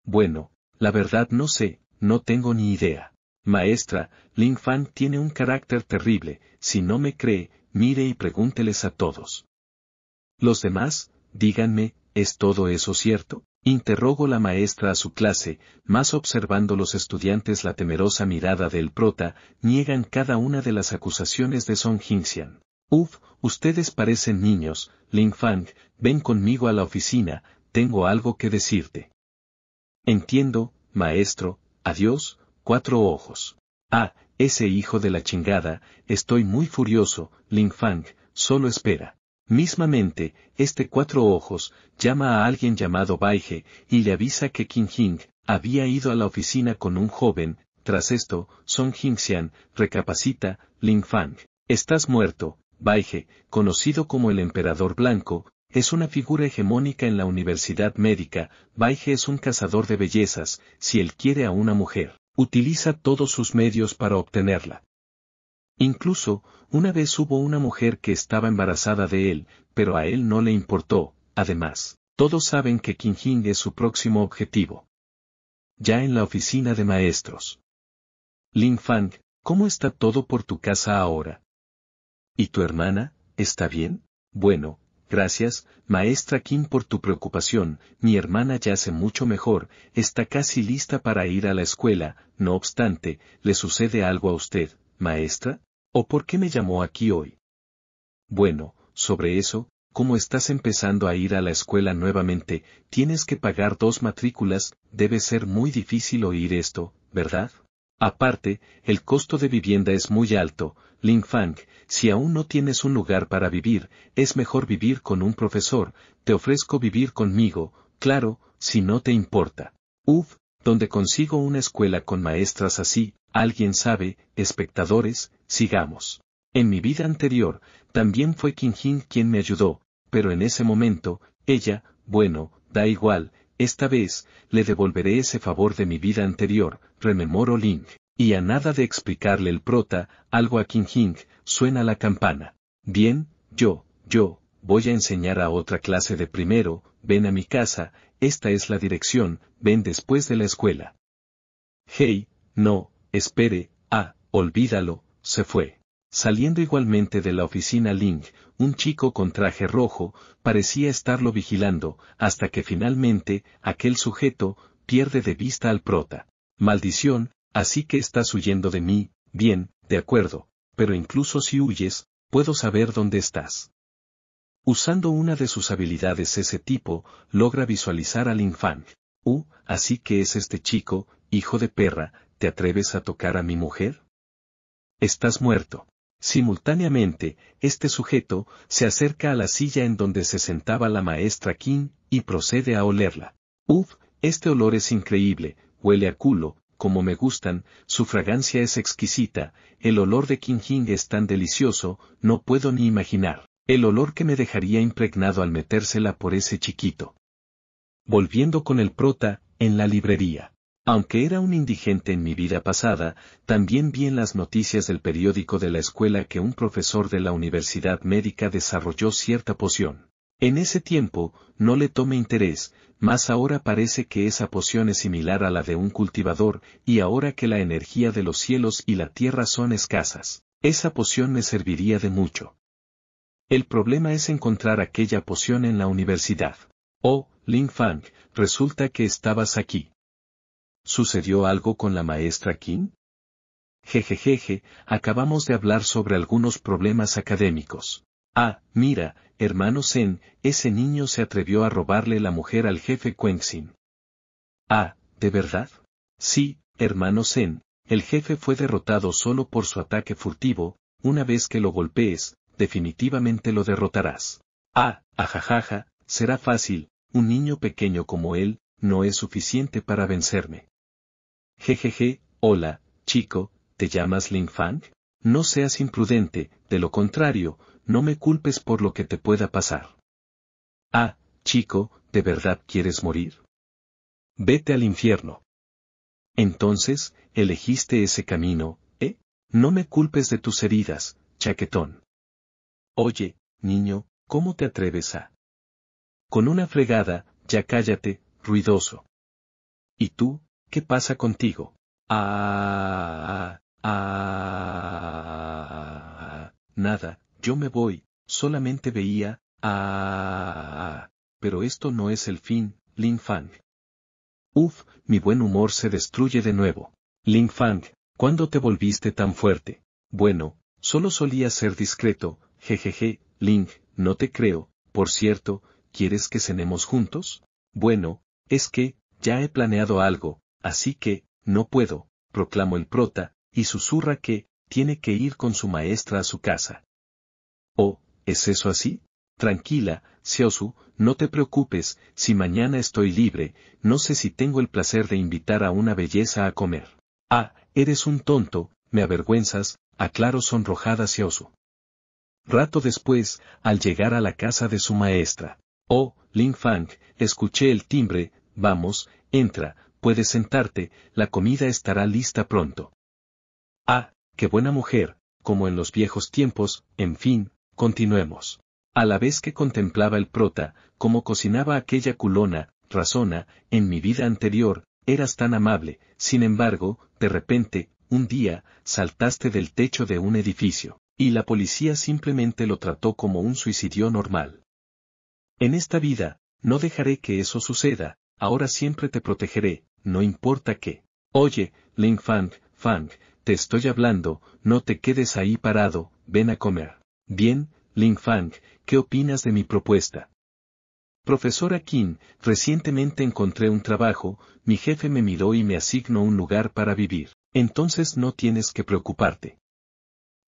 Bueno, la verdad no sé, no tengo ni idea. Maestra, Ling Fang tiene un carácter terrible, si no me cree, mire y pregúnteles a todos. Los demás, díganme, ¿es todo eso cierto? Interrogo la maestra a su clase, más observando los estudiantes la temerosa mirada del prota, niegan cada una de las acusaciones de Song Jinxian. Uf, ustedes parecen niños, Ling Fang, ven conmigo a la oficina, tengo algo que decirte. Entiendo, maestro, adiós, cuatro ojos. Ah, ese hijo de la chingada, estoy muy furioso, Ling Fang, solo espera. Mismamente, este cuatro ojos llama a alguien llamado Baige y le avisa que Qin Jing había ido a la oficina con un joven, tras esto, Song Jinxian recapacita, Ling Fang, estás muerto, Baige, conocido como el emperador blanco, es una figura hegemónica en la universidad médica, Baige es un cazador de bellezas, si él quiere a una mujer, utiliza todos sus medios para obtenerla. Incluso, una vez hubo una mujer que estaba embarazada de él, pero a él no le importó, además, todos saben que Qin Jing es su próximo objetivo. Ya en la oficina de maestros. Lin Fang, ¿cómo está todo por tu casa ahora? ¿Y tu hermana, está bien? Bueno, gracias, maestra Kim por tu preocupación, mi hermana ya hace mucho mejor, está casi lista para ir a la escuela, no obstante, ¿le sucede algo a usted, maestra? ¿O por qué me llamó aquí hoy? Bueno, sobre eso, como estás empezando a ir a la escuela nuevamente, tienes que pagar dos matrículas, debe ser muy difícil oír esto, ¿verdad? Aparte, el costo de vivienda es muy alto, Lin si aún no tienes un lugar para vivir, es mejor vivir con un profesor, te ofrezco vivir conmigo, claro, si no te importa. Uf, donde consigo una escuela con maestras así, Alguien sabe, espectadores, sigamos. En mi vida anterior, también fue Jing quien me ayudó, pero en ese momento, ella, bueno, da igual, esta vez, le devolveré ese favor de mi vida anterior, rememoro Ling. Y a nada de explicarle el prota, algo a Jing, suena la campana. Bien, yo, yo, voy a enseñar a otra clase de primero, ven a mi casa, esta es la dirección, ven después de la escuela. Hey, no, espere, ah, olvídalo, se fue. Saliendo igualmente de la oficina Link, un chico con traje rojo, parecía estarlo vigilando, hasta que finalmente, aquel sujeto, pierde de vista al prota. Maldición, así que estás huyendo de mí, bien, de acuerdo, pero incluso si huyes, puedo saber dónde estás. Usando una de sus habilidades ese tipo, logra visualizar al infante. Uh, así que es este chico, hijo de perra, ¿te atreves a tocar a mi mujer? Estás muerto. Simultáneamente, este sujeto se acerca a la silla en donde se sentaba la maestra King y procede a olerla. Uf, este olor es increíble, huele a culo, como me gustan, su fragancia es exquisita, el olor de King King es tan delicioso, no puedo ni imaginar, el olor que me dejaría impregnado al metérsela por ese chiquito. Volviendo con el prota, en la librería. Aunque era un indigente en mi vida pasada, también vi en las noticias del periódico de la escuela que un profesor de la Universidad Médica desarrolló cierta poción. En ese tiempo, no le tomé interés, mas ahora parece que esa poción es similar a la de un cultivador, y ahora que la energía de los cielos y la tierra son escasas, esa poción me serviría de mucho. El problema es encontrar aquella poción en la universidad. Oh, Lin Fang, resulta que estabas aquí. ¿Sucedió algo con la maestra Kim? Jejejeje, acabamos de hablar sobre algunos problemas académicos. Ah, mira, hermano Zen, ese niño se atrevió a robarle la mujer al jefe Quenxin. Ah, ¿de verdad? Sí, hermano Zen, el jefe fue derrotado solo por su ataque furtivo, una vez que lo golpees, definitivamente lo derrotarás. Ah, ajajaja, será fácil, un niño pequeño como él, no es suficiente para vencerme. Jejeje, hola, chico, ¿te llamas Ling Fang? No seas imprudente, de lo contrario, no me culpes por lo que te pueda pasar. Ah, chico, ¿de verdad quieres morir? Vete al infierno. Entonces, elegiste ese camino, ¿eh? No me culpes de tus heridas, chaquetón. Oye, niño, ¿cómo te atreves a? Con una fregada, ya cállate, ruidoso. ¿Y tú, ¿Qué pasa contigo? Ah, ah, ah, nada, yo me voy, solamente veía, ah, pero esto no es el fin, Ling Fang. Uf, mi buen humor se destruye de nuevo. Ling Fang, ¿cuándo te volviste tan fuerte? Bueno, solo solía ser discreto, jejeje, Ling, no te creo, por cierto, ¿quieres que cenemos juntos? Bueno, es que, ya he planeado algo, Así que, no puedo, proclamó el prota, y susurra que, tiene que ir con su maestra a su casa. Oh, ¿es eso así? Tranquila, Seosu, no te preocupes, si mañana estoy libre, no sé si tengo el placer de invitar a una belleza a comer. Ah, eres un tonto, me avergüenzas, aclaró sonrojada Seosu. Rato después, al llegar a la casa de su maestra. Oh, Lin Fang, escuché el timbre, vamos, entra, puedes sentarte, la comida estará lista pronto. Ah, qué buena mujer, como en los viejos tiempos, en fin, continuemos. A la vez que contemplaba el prota, como cocinaba aquella culona, razona, en mi vida anterior, eras tan amable, sin embargo, de repente, un día, saltaste del techo de un edificio, y la policía simplemente lo trató como un suicidio normal. En esta vida, no dejaré que eso suceda, ahora siempre te protegeré, no importa qué. Oye, Ling Fang, Fang, te estoy hablando, no te quedes ahí parado, ven a comer. Bien, Ling Fang, ¿qué opinas de mi propuesta? Profesora Qin, recientemente encontré un trabajo, mi jefe me miró y me asignó un lugar para vivir, entonces no tienes que preocuparte.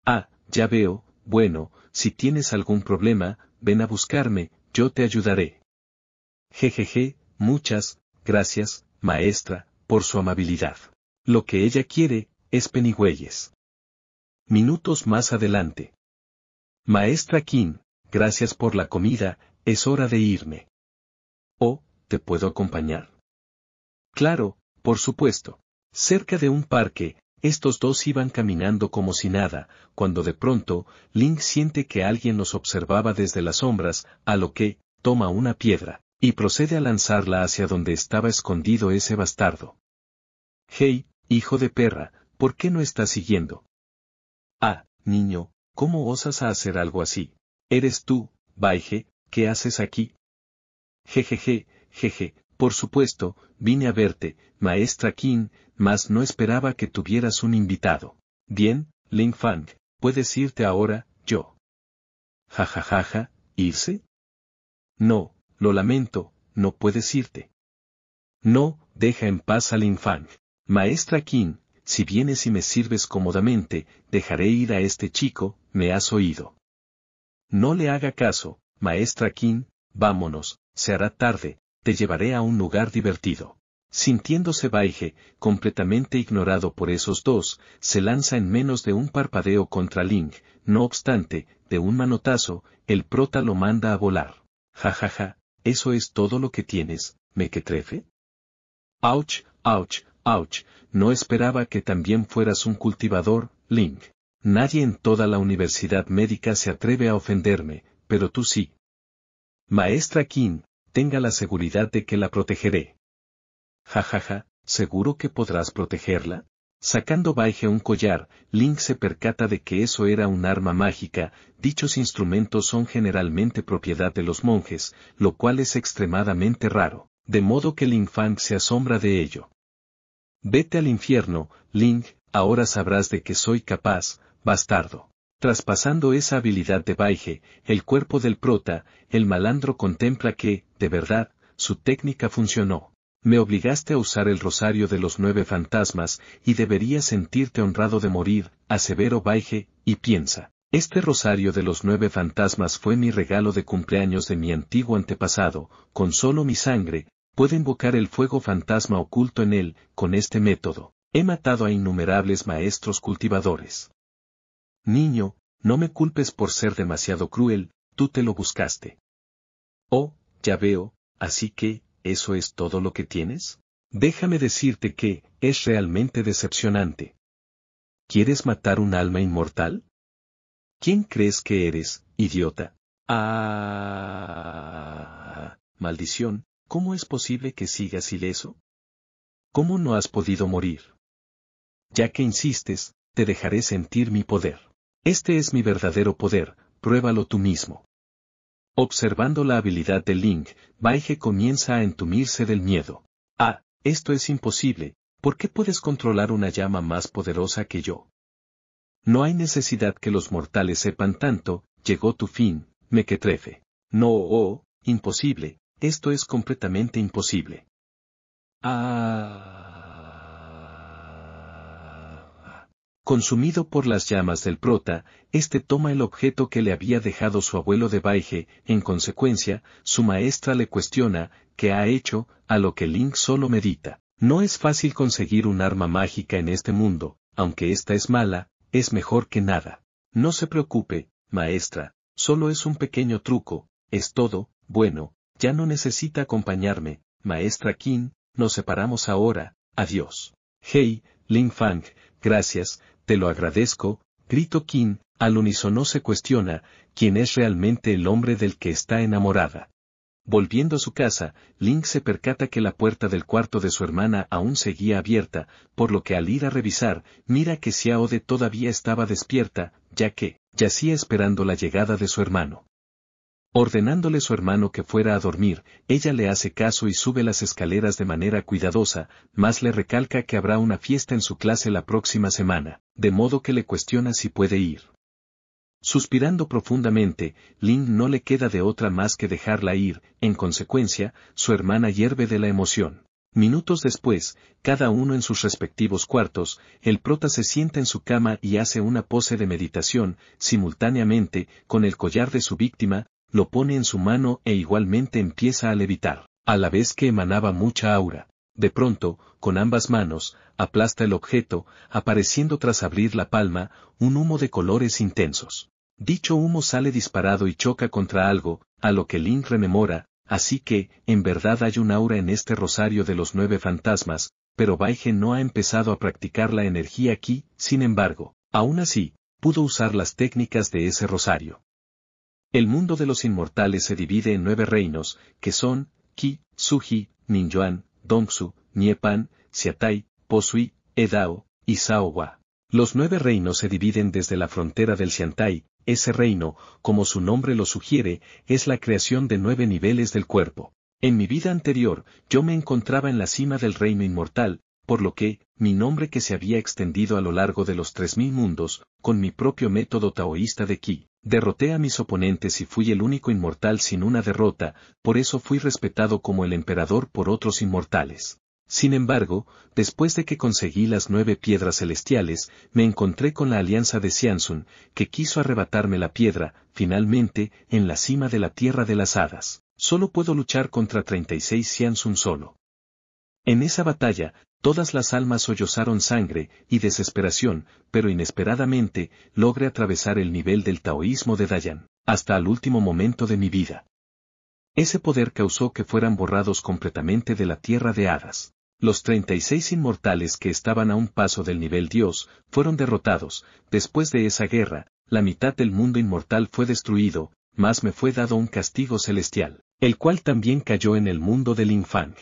Ah, ya veo, bueno, si tienes algún problema, ven a buscarme, yo te ayudaré. Jejeje, muchas, gracias, maestra, por su amabilidad. Lo que ella quiere, es Penigüeyes. Minutos más adelante. Maestra Kim, gracias por la comida, es hora de irme. Oh, ¿te puedo acompañar? Claro, por supuesto. Cerca de un parque, estos dos iban caminando como si nada, cuando de pronto, Link siente que alguien los observaba desde las sombras, a lo que, toma una piedra, y procede a lanzarla hacia donde estaba escondido ese bastardo. Hey, hijo de perra, ¿por qué no estás siguiendo? Ah, niño, ¿cómo osas a hacer algo así? Eres tú, Baige, ¿qué haces aquí? Jejeje, jeje, por supuesto, vine a verte, maestra Qin, mas no esperaba que tuvieras un invitado. Bien, Ling Fang, puedes irte ahora, yo. Jajajaja, ¿irse? No, lo lamento, no puedes irte. No, deja en paz al Fang. Maestra King, si vienes y me sirves cómodamente, dejaré ir a este chico, me has oído. No le haga caso, maestra King, vámonos, se hará tarde, te llevaré a un lugar divertido. Sintiéndose Baige, completamente ignorado por esos dos, se lanza en menos de un parpadeo contra Ling. no obstante, de un manotazo, el prota lo manda a volar. Ja ¿Eso es todo lo que tienes, mequetrefe? Ouch, ouch, ouch, no esperaba que también fueras un cultivador, Link. Nadie en toda la universidad médica se atreve a ofenderme, pero tú sí. Maestra King, tenga la seguridad de que la protegeré. Jajaja, ja, ja, ¿seguro que podrás protegerla? Sacando Baige un collar, Link se percata de que eso era un arma mágica, dichos instrumentos son generalmente propiedad de los monjes, lo cual es extremadamente raro, de modo que Link Fang se asombra de ello. Vete al infierno, Link, ahora sabrás de que soy capaz, bastardo. Traspasando esa habilidad de Baige, el cuerpo del prota, el malandro contempla que, de verdad, su técnica funcionó me obligaste a usar el rosario de los nueve fantasmas, y deberías sentirte honrado de morir, severo Baige, y piensa. Este rosario de los nueve fantasmas fue mi regalo de cumpleaños de mi antiguo antepasado, con solo mi sangre, puede invocar el fuego fantasma oculto en él, con este método. He matado a innumerables maestros cultivadores. Niño, no me culpes por ser demasiado cruel, tú te lo buscaste. Oh, ya veo, así que, ¿eso es todo lo que tienes? Déjame decirte que, es realmente decepcionante. ¿Quieres matar un alma inmortal? ¿Quién crees que eres, idiota? Ah. Maldición, ¿cómo es posible que sigas ileso? ¿Cómo no has podido morir? Ya que insistes, te dejaré sentir mi poder. Este es mi verdadero poder, pruébalo tú mismo. Observando la habilidad de Link, Baige comienza a entumirse del miedo. Ah, esto es imposible, ¿por qué puedes controlar una llama más poderosa que yo? No hay necesidad que los mortales sepan tanto, llegó tu fin, mequetrefe. No, oh, imposible, esto es completamente imposible. Ah. Consumido por las llamas del prota, este toma el objeto que le había dejado su abuelo de Baige, en consecuencia, su maestra le cuestiona, ¿qué ha hecho? a lo que Link solo medita. No es fácil conseguir un arma mágica en este mundo, aunque esta es mala, es mejor que nada. No se preocupe, maestra, solo es un pequeño truco, es todo, bueno, ya no necesita acompañarme, maestra Qin, nos separamos ahora, adiós. Hey, Link Fang, gracias, te lo agradezco, grito Kim, al unísono se cuestiona, quién es realmente el hombre del que está enamorada. Volviendo a su casa, Link se percata que la puerta del cuarto de su hermana aún seguía abierta, por lo que al ir a revisar, mira que Xiaode todavía estaba despierta, ya que, yacía esperando la llegada de su hermano. Ordenándole su hermano que fuera a dormir, ella le hace caso y sube las escaleras de manera cuidadosa, más le recalca que habrá una fiesta en su clase la próxima semana, de modo que le cuestiona si puede ir. Suspirando profundamente, Lin no le queda de otra más que dejarla ir, en consecuencia, su hermana hierve de la emoción. Minutos después, cada uno en sus respectivos cuartos, el prota se sienta en su cama y hace una pose de meditación, simultáneamente, con el collar de su víctima, lo pone en su mano e igualmente empieza a levitar, a la vez que emanaba mucha aura. De pronto, con ambas manos, aplasta el objeto, apareciendo tras abrir la palma, un humo de colores intensos. Dicho humo sale disparado y choca contra algo, a lo que Link rememora, así que, en verdad hay un aura en este rosario de los nueve fantasmas, pero Baige no ha empezado a practicar la energía aquí, sin embargo, aún así, pudo usar las técnicas de ese rosario. El mundo de los inmortales se divide en nueve reinos, que son, Ki, Suji, Ninyuan, Dongsu, Niepan, Xiatai, Posui, Edao, y Saowa. Los nueve reinos se dividen desde la frontera del Xiantai, ese reino, como su nombre lo sugiere, es la creación de nueve niveles del cuerpo. En mi vida anterior, yo me encontraba en la cima del reino inmortal, por lo que, mi nombre que se había extendido a lo largo de los tres mil mundos, con mi propio método taoísta de Qi, Derroté a mis oponentes y fui el único inmortal sin una derrota, por eso fui respetado como el emperador por otros inmortales. Sin embargo, después de que conseguí las nueve piedras celestiales, me encontré con la alianza de Xiansun, que quiso arrebatarme la piedra, finalmente, en la cima de la Tierra de las Hadas. Solo puedo luchar contra 36 Xiansun solo. En esa batalla, Todas las almas sollozaron sangre y desesperación, pero inesperadamente logré atravesar el nivel del taoísmo de Dayan, hasta el último momento de mi vida. Ese poder causó que fueran borrados completamente de la tierra de hadas. Los 36 inmortales que estaban a un paso del nivel Dios fueron derrotados, después de esa guerra, la mitad del mundo inmortal fue destruido, mas me fue dado un castigo celestial, el cual también cayó en el mundo del Infang.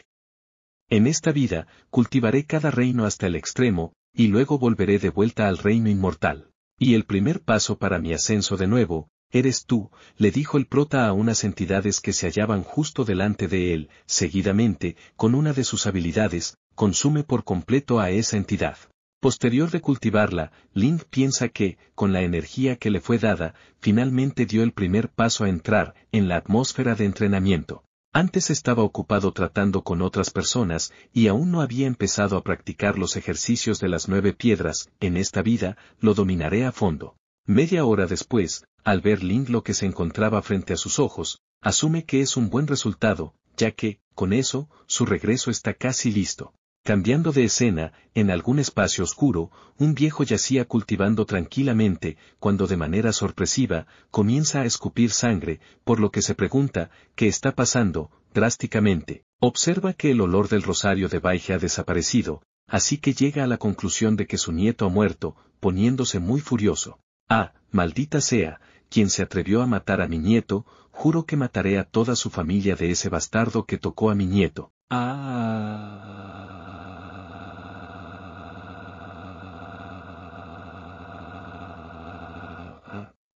En esta vida, cultivaré cada reino hasta el extremo, y luego volveré de vuelta al reino inmortal. Y el primer paso para mi ascenso de nuevo, eres tú, le dijo el prota a unas entidades que se hallaban justo delante de él, seguidamente, con una de sus habilidades, consume por completo a esa entidad. Posterior de cultivarla, Link piensa que, con la energía que le fue dada, finalmente dio el primer paso a entrar en la atmósfera de entrenamiento. Antes estaba ocupado tratando con otras personas y aún no había empezado a practicar los ejercicios de las nueve piedras, en esta vida, lo dominaré a fondo. Media hora después, al ver Lind lo que se encontraba frente a sus ojos, asume que es un buen resultado, ya que, con eso, su regreso está casi listo. Cambiando de escena, en algún espacio oscuro, un viejo yacía cultivando tranquilamente, cuando de manera sorpresiva, comienza a escupir sangre, por lo que se pregunta, ¿qué está pasando? drásticamente. Observa que el olor del rosario de Baige ha desaparecido, así que llega a la conclusión de que su nieto ha muerto, poniéndose muy furioso. Ah, maldita sea, quien se atrevió a matar a mi nieto, juro que mataré a toda su familia de ese bastardo que tocó a mi nieto. Ah.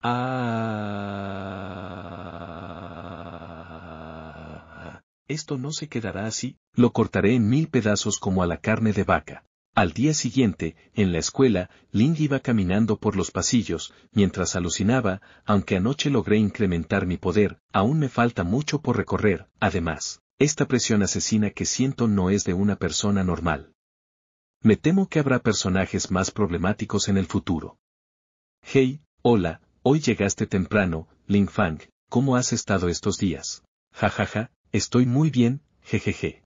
Ah. Esto no se quedará así, lo cortaré en mil pedazos como a la carne de vaca. Al día siguiente, en la escuela, Ling iba caminando por los pasillos, mientras alucinaba, aunque anoche logré incrementar mi poder, aún me falta mucho por recorrer, además, esta presión asesina que siento no es de una persona normal. Me temo que habrá personajes más problemáticos en el futuro. Hey, hola, Hoy llegaste temprano, Ling Fang, ¿cómo has estado estos días? Jajaja, ja, ja, estoy muy bien, jejeje.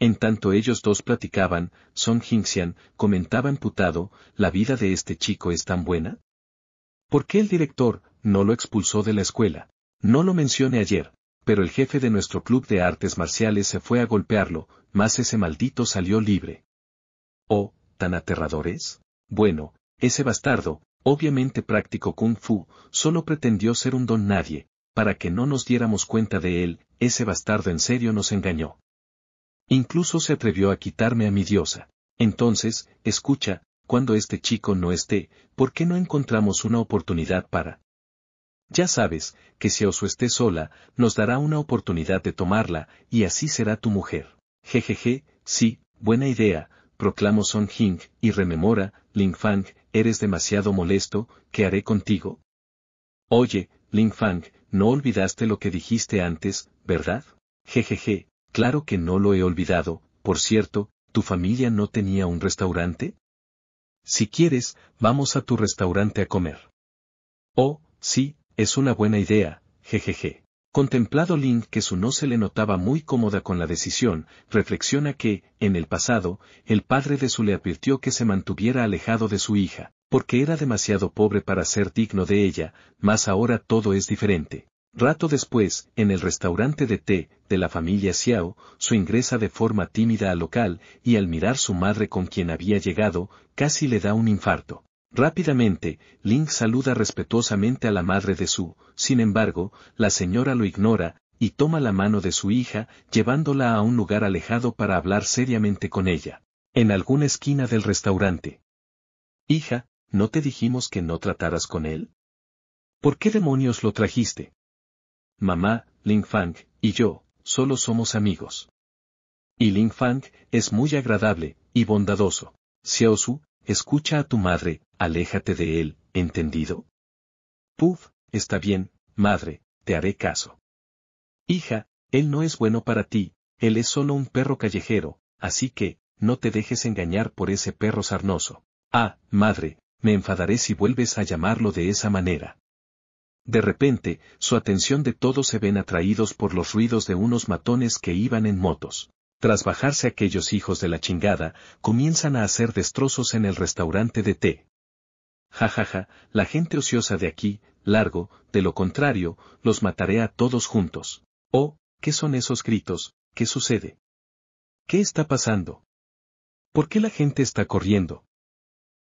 En tanto ellos dos platicaban, Song Jingxian comentaba emputado, ¿la vida de este chico es tan buena? ¿Por qué el director no lo expulsó de la escuela? No lo mencioné ayer, pero el jefe de nuestro club de artes marciales se fue a golpearlo, más ese maldito salió libre. Oh, ¿tan aterradores, Bueno, ese bastardo, Obviamente práctico kung fu, solo pretendió ser un don nadie, para que no nos diéramos cuenta de él, ese bastardo en serio nos engañó. Incluso se atrevió a quitarme a mi diosa. Entonces, escucha, cuando este chico no esté, ¿por qué no encontramos una oportunidad para? Ya sabes, que si Osu esté sola, nos dará una oportunidad de tomarla, y así será tu mujer. Jejeje, sí, buena idea, proclamo Son Hing, y rememora, Ling Fang, eres demasiado molesto, ¿qué haré contigo? Oye, Ling Fang, no olvidaste lo que dijiste antes, ¿verdad? Jejeje, claro que no lo he olvidado, por cierto, ¿tu familia no tenía un restaurante? Si quieres, vamos a tu restaurante a comer. Oh, sí, es una buena idea, jejeje. Contemplado Lin que su no se le notaba muy cómoda con la decisión, reflexiona que, en el pasado, el padre de su le advirtió que se mantuviera alejado de su hija, porque era demasiado pobre para ser digno de ella, mas ahora todo es diferente. Rato después, en el restaurante de té, de la familia Xiao, su ingresa de forma tímida al local, y al mirar su madre con quien había llegado, casi le da un infarto. Rápidamente, Ling saluda respetuosamente a la madre de Su, sin embargo, la señora lo ignora, y toma la mano de su hija, llevándola a un lugar alejado para hablar seriamente con ella, en alguna esquina del restaurante. Hija, ¿no te dijimos que no trataras con él? ¿Por qué demonios lo trajiste? Mamá, Ling Fang, y yo, solo somos amigos. Y Ling Fang es muy agradable y bondadoso. Xiao Su, Escucha a tu madre, aléjate de él, ¿entendido? Puf, está bien, madre, te haré caso. Hija, él no es bueno para ti, él es solo un perro callejero, así que, no te dejes engañar por ese perro sarnoso. Ah, madre, me enfadaré si vuelves a llamarlo de esa manera. De repente, su atención de todos se ven atraídos por los ruidos de unos matones que iban en motos. Tras bajarse aquellos hijos de la chingada, comienzan a hacer destrozos en el restaurante de té. Ja ja, ja, la gente ociosa de aquí, largo, de lo contrario, los mataré a todos juntos. Oh, ¿qué son esos gritos? ¿Qué sucede? ¿Qué está pasando? ¿Por qué la gente está corriendo?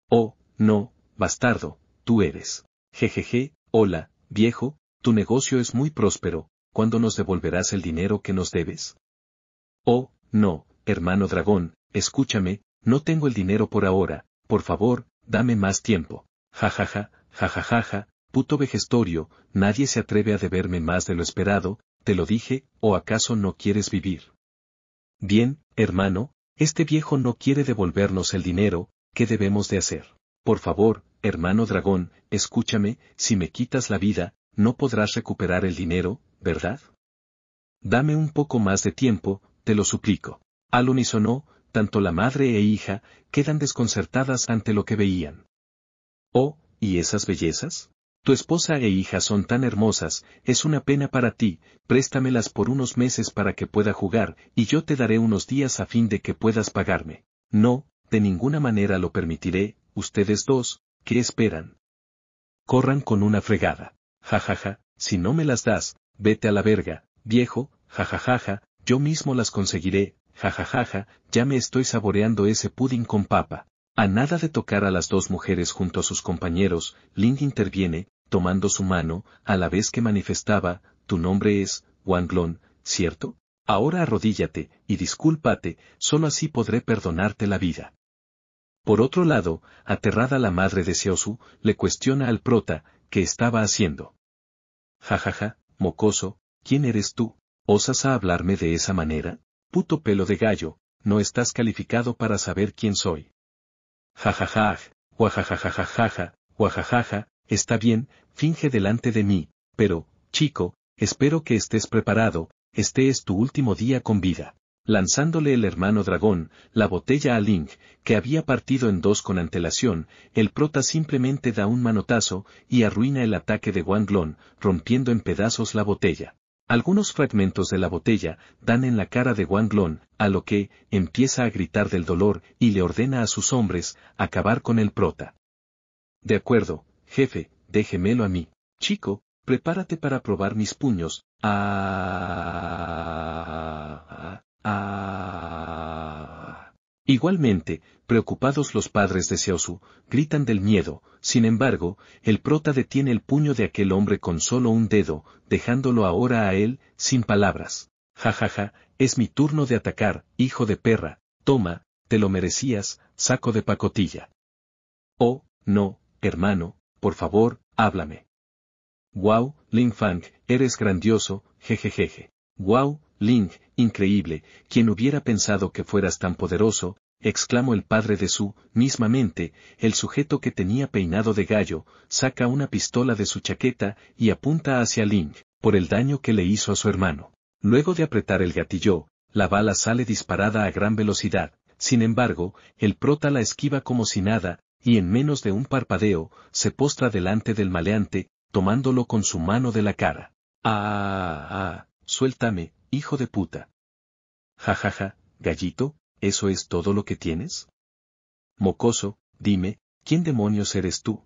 Oh, no, bastardo, tú eres. Jejeje, hola, viejo, tu negocio es muy próspero, ¿cuándo nos devolverás el dinero que nos debes? Oh, no, hermano dragón, escúchame, no tengo el dinero por ahora, por favor, dame más tiempo. Jajaja, jajajaja, ja, ja, ja, puto vejestorio, nadie se atreve a deberme más de lo esperado, te lo dije, o acaso no quieres vivir. Bien, hermano, este viejo no quiere devolvernos el dinero, ¿qué debemos de hacer? Por favor, hermano dragón, escúchame, si me quitas la vida, no podrás recuperar el dinero, ¿verdad? Dame un poco más de tiempo, te lo suplico. Al unísono, tanto la madre e hija, quedan desconcertadas ante lo que veían. Oh, ¿y esas bellezas? Tu esposa e hija son tan hermosas, es una pena para ti, préstamelas por unos meses para que pueda jugar, y yo te daré unos días a fin de que puedas pagarme. No, de ninguna manera lo permitiré, ustedes dos, ¿qué esperan? Corran con una fregada. Ja ja ja, si no me las das, vete a la verga, viejo, jajajaja, ja, ja, ja, yo mismo las conseguiré, jajajaja, ja, ja, ya me estoy saboreando ese pudding con papa. A nada de tocar a las dos mujeres junto a sus compañeros, Ling interviene, tomando su mano, a la vez que manifestaba, tu nombre es, Wanglon, ¿cierto? Ahora arrodíllate, y discúlpate, solo así podré perdonarte la vida. Por otro lado, aterrada la madre de Seosu, le cuestiona al prota, ¿qué estaba haciendo? Jajaja, ja, ja, mocoso, ¿quién eres tú? ¿Osas a hablarme de esa manera? Puto pelo de gallo, no estás calificado para saber quién soy. Jajajaj, guajajajajaja, guajajaja, está bien, finge delante de mí, pero, chico, espero que estés preparado, este es tu último día con vida. Lanzándole el hermano dragón, la botella a Link, que había partido en dos con antelación, el prota simplemente da un manotazo y arruina el ataque de Wang Long, rompiendo en pedazos la botella. Algunos fragmentos de la botella dan en la cara de Wang a lo que empieza a gritar del dolor y le ordena a sus hombres acabar con el prota. De acuerdo, jefe, déjemelo a mí. Chico, prepárate para probar mis puños. ah, ah. ah, ah. Igualmente, preocupados los padres de Seosu gritan del miedo, sin embargo, el prota detiene el puño de aquel hombre con solo un dedo, dejándolo ahora a él, sin palabras. Ja ja ja, es mi turno de atacar, hijo de perra, toma, te lo merecías, saco de pacotilla. Oh, no, hermano, por favor, háblame. Wow, Ling Fang, eres grandioso, jejejeje. Wow, Ling, increíble, quien hubiera pensado que fueras tan poderoso, exclamó el padre de su, mismamente, el sujeto que tenía peinado de gallo, saca una pistola de su chaqueta y apunta hacia Link, por el daño que le hizo a su hermano. Luego de apretar el gatillo, la bala sale disparada a gran velocidad, sin embargo, el prota la esquiva como si nada, y en menos de un parpadeo, se postra delante del maleante, tomándolo con su mano de la cara. Ah, ah, ah, suéltame, hijo de puta. Ja ja ja, gallito, ¿eso es todo lo que tienes? Mocoso, dime, ¿quién demonios eres tú?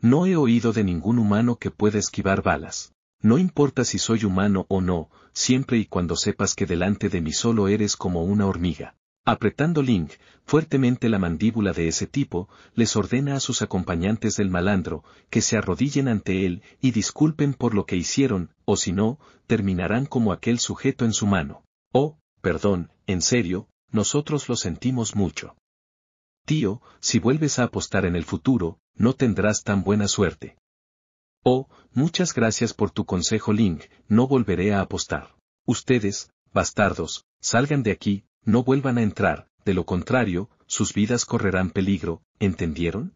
No he oído de ningún humano que pueda esquivar balas. No importa si soy humano o no, siempre y cuando sepas que delante de mí solo eres como una hormiga. Apretando Link, fuertemente la mandíbula de ese tipo, les ordena a sus acompañantes del malandro, que se arrodillen ante él y disculpen por lo que hicieron, o si no, terminarán como aquel sujeto en su mano. Oh, perdón, en serio, nosotros lo sentimos mucho. Tío, si vuelves a apostar en el futuro, no tendrás tan buena suerte. Oh, muchas gracias por tu consejo Link, no volveré a apostar. Ustedes, bastardos, salgan de aquí, no vuelvan a entrar, de lo contrario, sus vidas correrán peligro, ¿entendieron?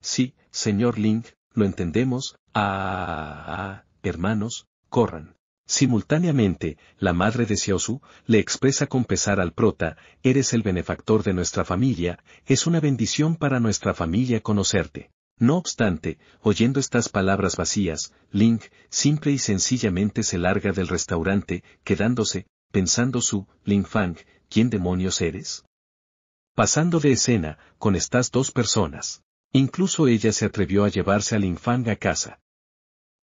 Sí, señor Link, lo entendemos, ah, ah, ah hermanos, corran. Simultáneamente, la madre de Siosu le expresa con pesar al prota, eres el benefactor de nuestra familia, es una bendición para nuestra familia conocerte. No obstante, oyendo estas palabras vacías, Ling, simple y sencillamente se larga del restaurante, quedándose, pensando su, Ling Fang, ¿quién demonios eres? Pasando de escena, con estas dos personas. Incluso ella se atrevió a llevarse a Ling Fang a casa.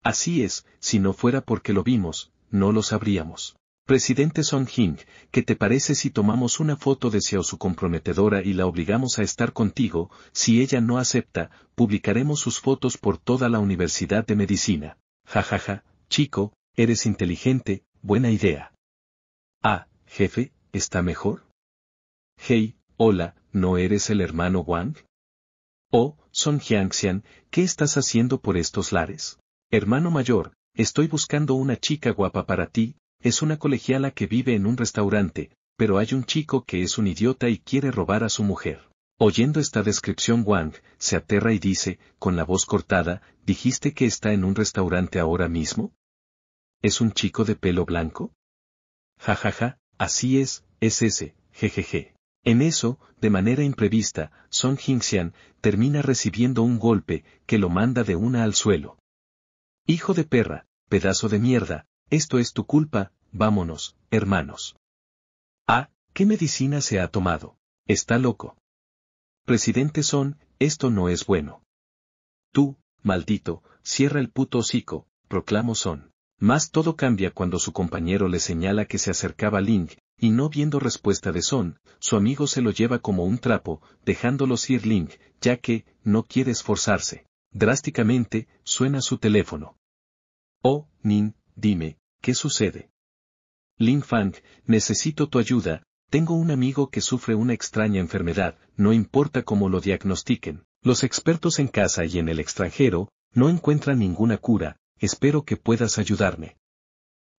Así es, si no fuera porque lo vimos, no lo sabríamos. Presidente Song Hing, ¿qué te parece si tomamos una foto de Xiao su comprometedora y la obligamos a estar contigo? Si ella no acepta, publicaremos sus fotos por toda la Universidad de Medicina. Jajaja, ja, ja, chico, eres inteligente, buena idea. Ah, jefe, ¿está mejor? Hey, hola, ¿no eres el hermano Wang? Oh, Song Jiangxian, ¿qué estás haciendo por estos lares? Hermano mayor, Estoy buscando una chica guapa para ti, es una colegiala que vive en un restaurante, pero hay un chico que es un idiota y quiere robar a su mujer. Oyendo esta descripción Wang, se aterra y dice, con la voz cortada, ¿dijiste que está en un restaurante ahora mismo? ¿Es un chico de pelo blanco? Jajaja, ja, ja, así es, es ese, jejeje. En eso, de manera imprevista, Song Jingxian termina recibiendo un golpe que lo manda de una al suelo. Hijo de perra, pedazo de mierda, esto es tu culpa, vámonos, hermanos. Ah, ¿qué medicina se ha tomado? Está loco. Presidente Son, esto no es bueno. Tú, maldito, cierra el puto hocico, proclamo Son. Más todo cambia cuando su compañero le señala que se acercaba Link, y no viendo respuesta de Son, su amigo se lo lleva como un trapo, dejándolo ir Link, ya que, no quiere esforzarse. Drásticamente, suena su teléfono. Oh, Nin, dime, ¿qué sucede? Ling Fang, necesito tu ayuda, tengo un amigo que sufre una extraña enfermedad, no importa cómo lo diagnostiquen. Los expertos en casa y en el extranjero, no encuentran ninguna cura, espero que puedas ayudarme.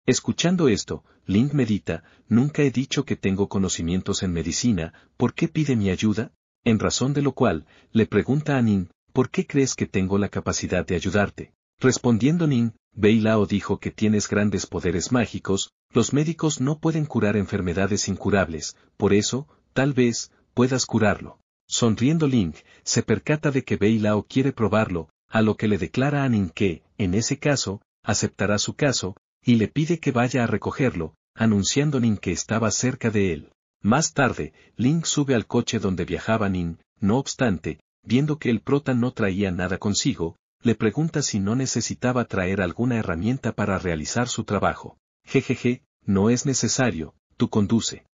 Escuchando esto, Lin medita, nunca he dicho que tengo conocimientos en medicina, ¿por qué pide mi ayuda? En razón de lo cual, le pregunta a Nin, ¿por qué crees que tengo la capacidad de ayudarte? Respondiendo Ning, Lao dijo que tienes grandes poderes mágicos, los médicos no pueden curar enfermedades incurables, por eso, tal vez, puedas curarlo. Sonriendo Ling, se percata de que Lao quiere probarlo, a lo que le declara a Ning que, en ese caso, aceptará su caso, y le pide que vaya a recogerlo, anunciando Ning que estaba cerca de él. Más tarde, Ling sube al coche donde viajaba Ning, no obstante, viendo que el prota no traía nada consigo, le pregunta si no necesitaba traer alguna herramienta para realizar su trabajo. Jejeje, no es necesario, tú conduce.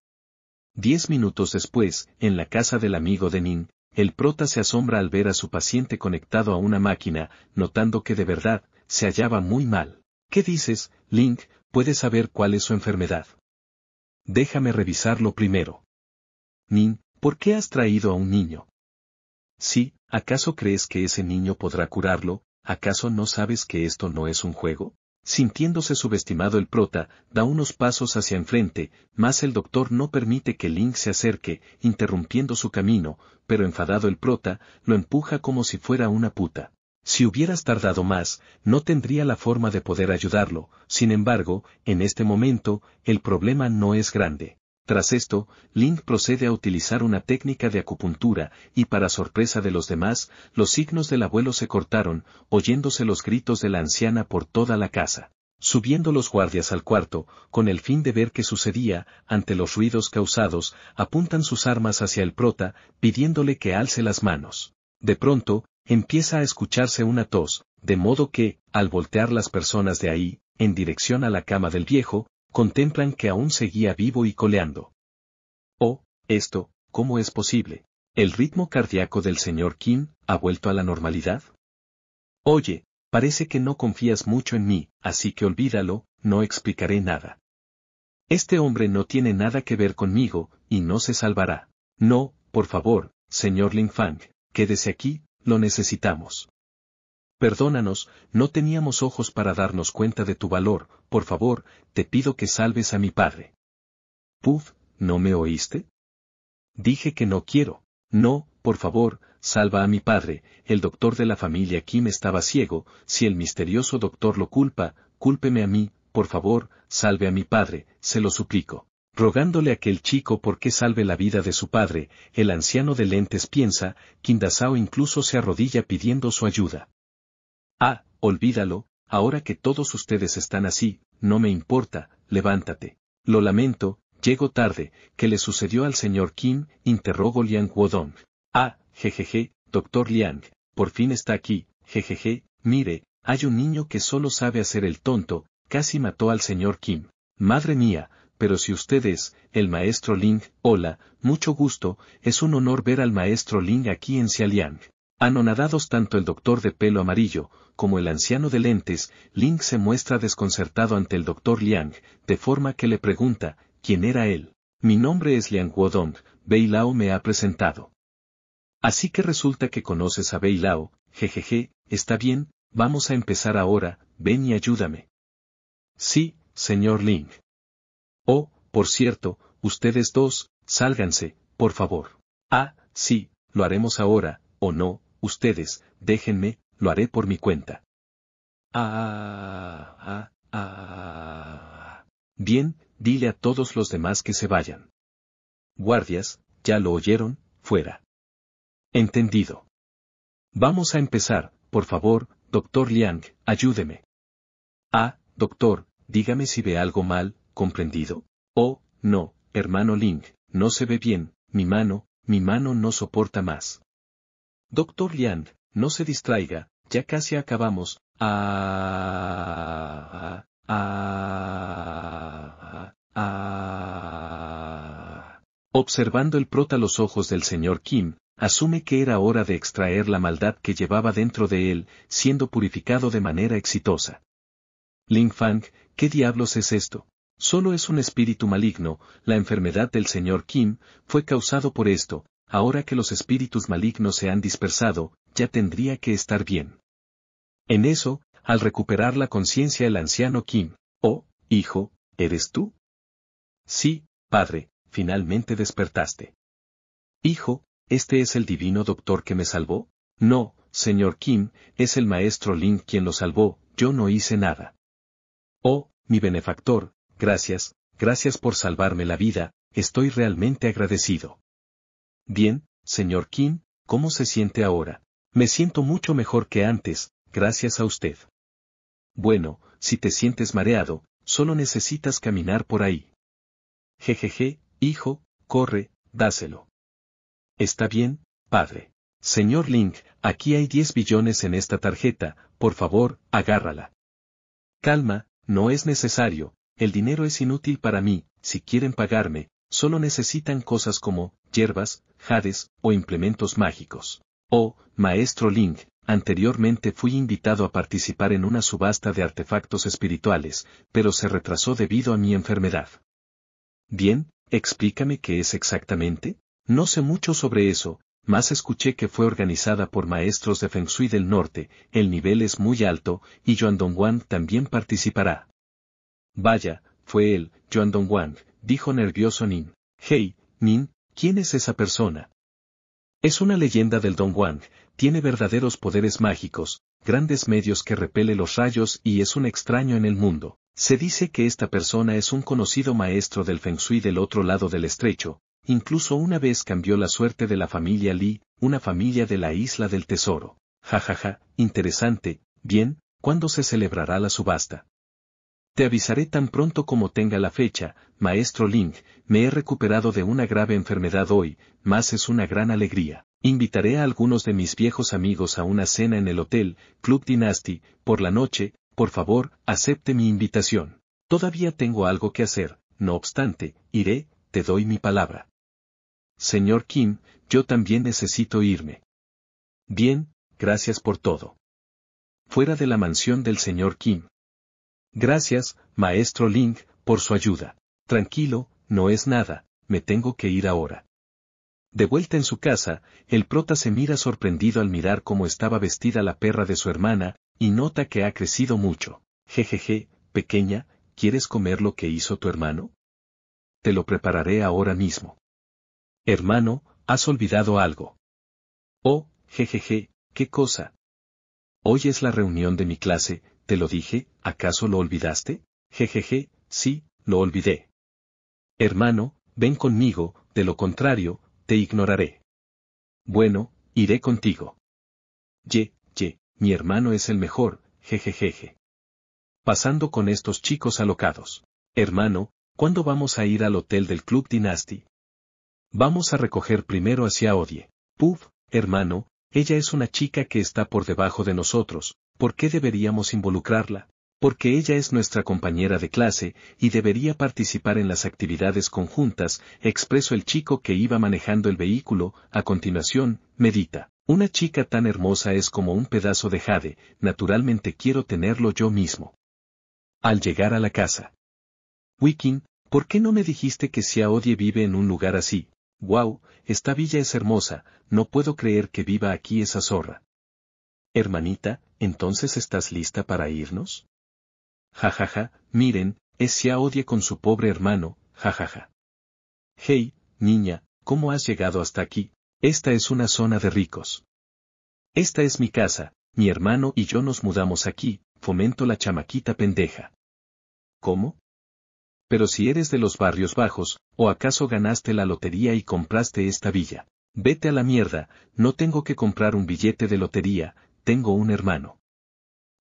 Diez minutos después, en la casa del amigo de Nin, el prota se asombra al ver a su paciente conectado a una máquina, notando que de verdad, se hallaba muy mal. ¿Qué dices, Link? ¿Puedes saber cuál es su enfermedad? Déjame revisarlo primero. Nin, ¿por qué has traído a un niño? Sí, ¿acaso crees que ese niño podrá curarlo? ¿Acaso no sabes que esto no es un juego? Sintiéndose subestimado el prota, da unos pasos hacia enfrente, mas el doctor no permite que Link se acerque, interrumpiendo su camino, pero enfadado el prota, lo empuja como si fuera una puta. Si hubieras tardado más, no tendría la forma de poder ayudarlo, sin embargo, en este momento, el problema no es grande. Tras esto, Link procede a utilizar una técnica de acupuntura, y para sorpresa de los demás, los signos del abuelo se cortaron, oyéndose los gritos de la anciana por toda la casa. Subiendo los guardias al cuarto, con el fin de ver qué sucedía, ante los ruidos causados, apuntan sus armas hacia el prota, pidiéndole que alce las manos. De pronto, empieza a escucharse una tos, de modo que, al voltear las personas de ahí, en dirección a la cama del viejo, contemplan que aún seguía vivo y coleando. Oh, esto, ¿cómo es posible? ¿El ritmo cardíaco del señor Kim ha vuelto a la normalidad? Oye, parece que no confías mucho en mí, así que olvídalo, no explicaré nada. Este hombre no tiene nada que ver conmigo, y no se salvará. No, por favor, señor Lin Fang, quédese aquí, lo necesitamos. Perdónanos, no teníamos ojos para darnos cuenta de tu valor, por favor, te pido que salves a mi padre. Puf, ¿no me oíste? Dije que no quiero. No, por favor, salva a mi padre, el doctor de la familia Kim estaba ciego, si el misterioso doctor lo culpa, cúlpeme a mí, por favor, salve a mi padre, se lo suplico. Rogándole a aquel chico por qué salve la vida de su padre, el anciano de lentes piensa, Kindasao incluso se arrodilla pidiendo su ayuda. Ah, olvídalo, ahora que todos ustedes están así, no me importa, levántate. Lo lamento, llego tarde, ¿qué le sucedió al señor Kim? interrogó Liang Wodong. Ah, jejeje, doctor Liang, por fin está aquí, jejeje, mire, hay un niño que solo sabe hacer el tonto, casi mató al señor Kim. Madre mía, pero si usted es, el maestro Ling, hola, mucho gusto, es un honor ver al maestro Ling aquí en Xialiang. Anonadados tanto el doctor de pelo amarillo, como el anciano de lentes, Link se muestra desconcertado ante el doctor Liang, de forma que le pregunta, ¿quién era él? Mi nombre es Liang Wodong, Bei Lao me ha presentado. Así que resulta que conoces a Bei Lao, jejeje, está bien, vamos a empezar ahora, ven y ayúdame. Sí, señor Ling. Oh, por cierto, ustedes dos, sálganse, por favor. Ah, sí, lo haremos ahora, o no, ustedes, déjenme, lo haré por mi cuenta. Ah, ah, ah, ah. Bien, dile a todos los demás que se vayan. Guardias, ya lo oyeron, fuera. Entendido. Vamos a empezar, por favor, doctor Liang, ayúdeme. Ah, doctor, dígame si ve algo mal, comprendido. Oh, no, hermano Ling, no se ve bien, mi mano, mi mano no soporta más. Doctor Liand, no se distraiga, ya casi acabamos. Ah, ah, ah, ah. Observando el prota los ojos del señor Kim, asume que era hora de extraer la maldad que llevaba dentro de él, siendo purificado de manera exitosa. Ling Fang, ¿qué diablos es esto? Solo es un espíritu maligno, la enfermedad del señor Kim fue causado por esto, ahora que los espíritus malignos se han dispersado, ya tendría que estar bien. En eso, al recuperar la conciencia el anciano Kim, oh, hijo, ¿eres tú? Sí, padre, finalmente despertaste. Hijo, ¿este es el divino doctor que me salvó? No, señor Kim, es el maestro Lin quien lo salvó, yo no hice nada. Oh, mi benefactor, gracias, gracias por salvarme la vida, estoy realmente agradecido. Bien, señor Kim, ¿cómo se siente ahora? Me siento mucho mejor que antes, gracias a usted. Bueno, si te sientes mareado, solo necesitas caminar por ahí. Jejeje, hijo, corre, dáselo. Está bien, padre. Señor Link, aquí hay 10 billones en esta tarjeta, por favor, agárrala. Calma, no es necesario, el dinero es inútil para mí, si quieren pagarme, Solo necesitan cosas como hierbas, jades o implementos mágicos. Oh, maestro Ling, anteriormente fui invitado a participar en una subasta de artefactos espirituales, pero se retrasó debido a mi enfermedad. Bien, explícame qué es exactamente. No sé mucho sobre eso, más escuché que fue organizada por maestros de Feng Shui del Norte, el nivel es muy alto, y Yuan Wang también participará. Vaya, fue él, Yuan Wang dijo nervioso Nin. Hey, Nin, ¿quién es esa persona? Es una leyenda del Don Wang, tiene verdaderos poderes mágicos, grandes medios que repele los rayos y es un extraño en el mundo. Se dice que esta persona es un conocido maestro del Feng Shui del otro lado del estrecho, incluso una vez cambió la suerte de la familia Li, una familia de la isla del tesoro. Jajaja, ja, ja, interesante, bien, ¿cuándo se celebrará la subasta? Te avisaré tan pronto como tenga la fecha, maestro Ling, me he recuperado de una grave enfermedad hoy, más es una gran alegría. Invitaré a algunos de mis viejos amigos a una cena en el hotel, Club Dynasty, por la noche, por favor, acepte mi invitación. Todavía tengo algo que hacer, no obstante, iré, te doy mi palabra. Señor Kim, yo también necesito irme. Bien, gracias por todo. Fuera de la mansión del señor Kim, Gracias, maestro Link, por su ayuda. Tranquilo, no es nada, me tengo que ir ahora. De vuelta en su casa, el prota se mira sorprendido al mirar cómo estaba vestida la perra de su hermana, y nota que ha crecido mucho. Jejeje, pequeña, ¿quieres comer lo que hizo tu hermano? Te lo prepararé ahora mismo. Hermano, has olvidado algo. Oh, jejeje, qué cosa. Hoy es la reunión de mi clase, te lo dije, ¿acaso lo olvidaste? Jejeje, sí, lo olvidé. Hermano, ven conmigo, de lo contrario, te ignoraré. Bueno, iré contigo. Ye, ye, mi hermano es el mejor, jejejeje. Pasando con estos chicos alocados. Hermano, ¿cuándo vamos a ir al hotel del Club Dynasty? Vamos a recoger primero hacia Odie. Puf, hermano, ella es una chica que está por debajo de nosotros, ¿por qué deberíamos involucrarla? Porque ella es nuestra compañera de clase y debería participar en las actividades conjuntas, expresó el chico que iba manejando el vehículo, a continuación, medita. Una chica tan hermosa es como un pedazo de jade, naturalmente quiero tenerlo yo mismo. Al llegar a la casa. Wikin, ¿por qué no me dijiste que Sia Odie vive en un lugar así? Wow, esta villa es hermosa, no puedo creer que viva aquí esa zorra. Hermanita, ¿entonces estás lista para irnos? Jajaja, ja, ja, miren, es ya odia con su pobre hermano, jajaja. Ja, hey, niña, ¿cómo has llegado hasta aquí? Esta es una zona de ricos. Esta es mi casa, mi hermano y yo nos mudamos aquí, fomento la chamaquita pendeja. ¿Cómo? Pero si eres de los barrios bajos, o acaso ganaste la lotería y compraste esta villa. Vete a la mierda, no tengo que comprar un billete de lotería, tengo un hermano.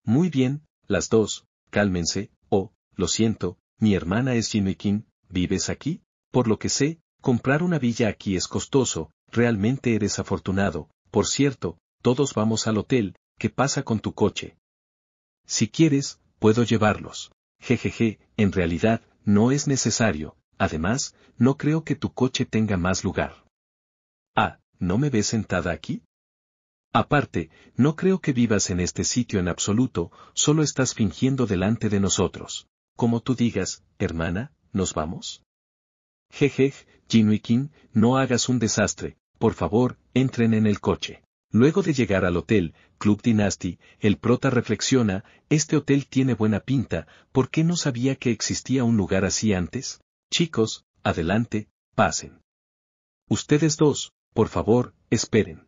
Muy bien, las dos, cálmense, oh, lo siento, mi hermana es Jimmy King, ¿vives aquí? Por lo que sé, comprar una villa aquí es costoso, realmente eres afortunado, por cierto, todos vamos al hotel, ¿qué pasa con tu coche? Si quieres, puedo llevarlos. Jejeje, en realidad, no es necesario, además, no creo que tu coche tenga más lugar. Ah, ¿no me ves sentada aquí? Aparte, no creo que vivas en este sitio en absoluto, solo estás fingiendo delante de nosotros. Como tú digas, hermana, ¿nos vamos? jeje Jinuikin, no hagas un desastre, por favor, entren en el coche. Luego de llegar al hotel, Club Dynasty, el prota reflexiona, este hotel tiene buena pinta, ¿por qué no sabía que existía un lugar así antes? Chicos, adelante, pasen. Ustedes dos, por favor, esperen.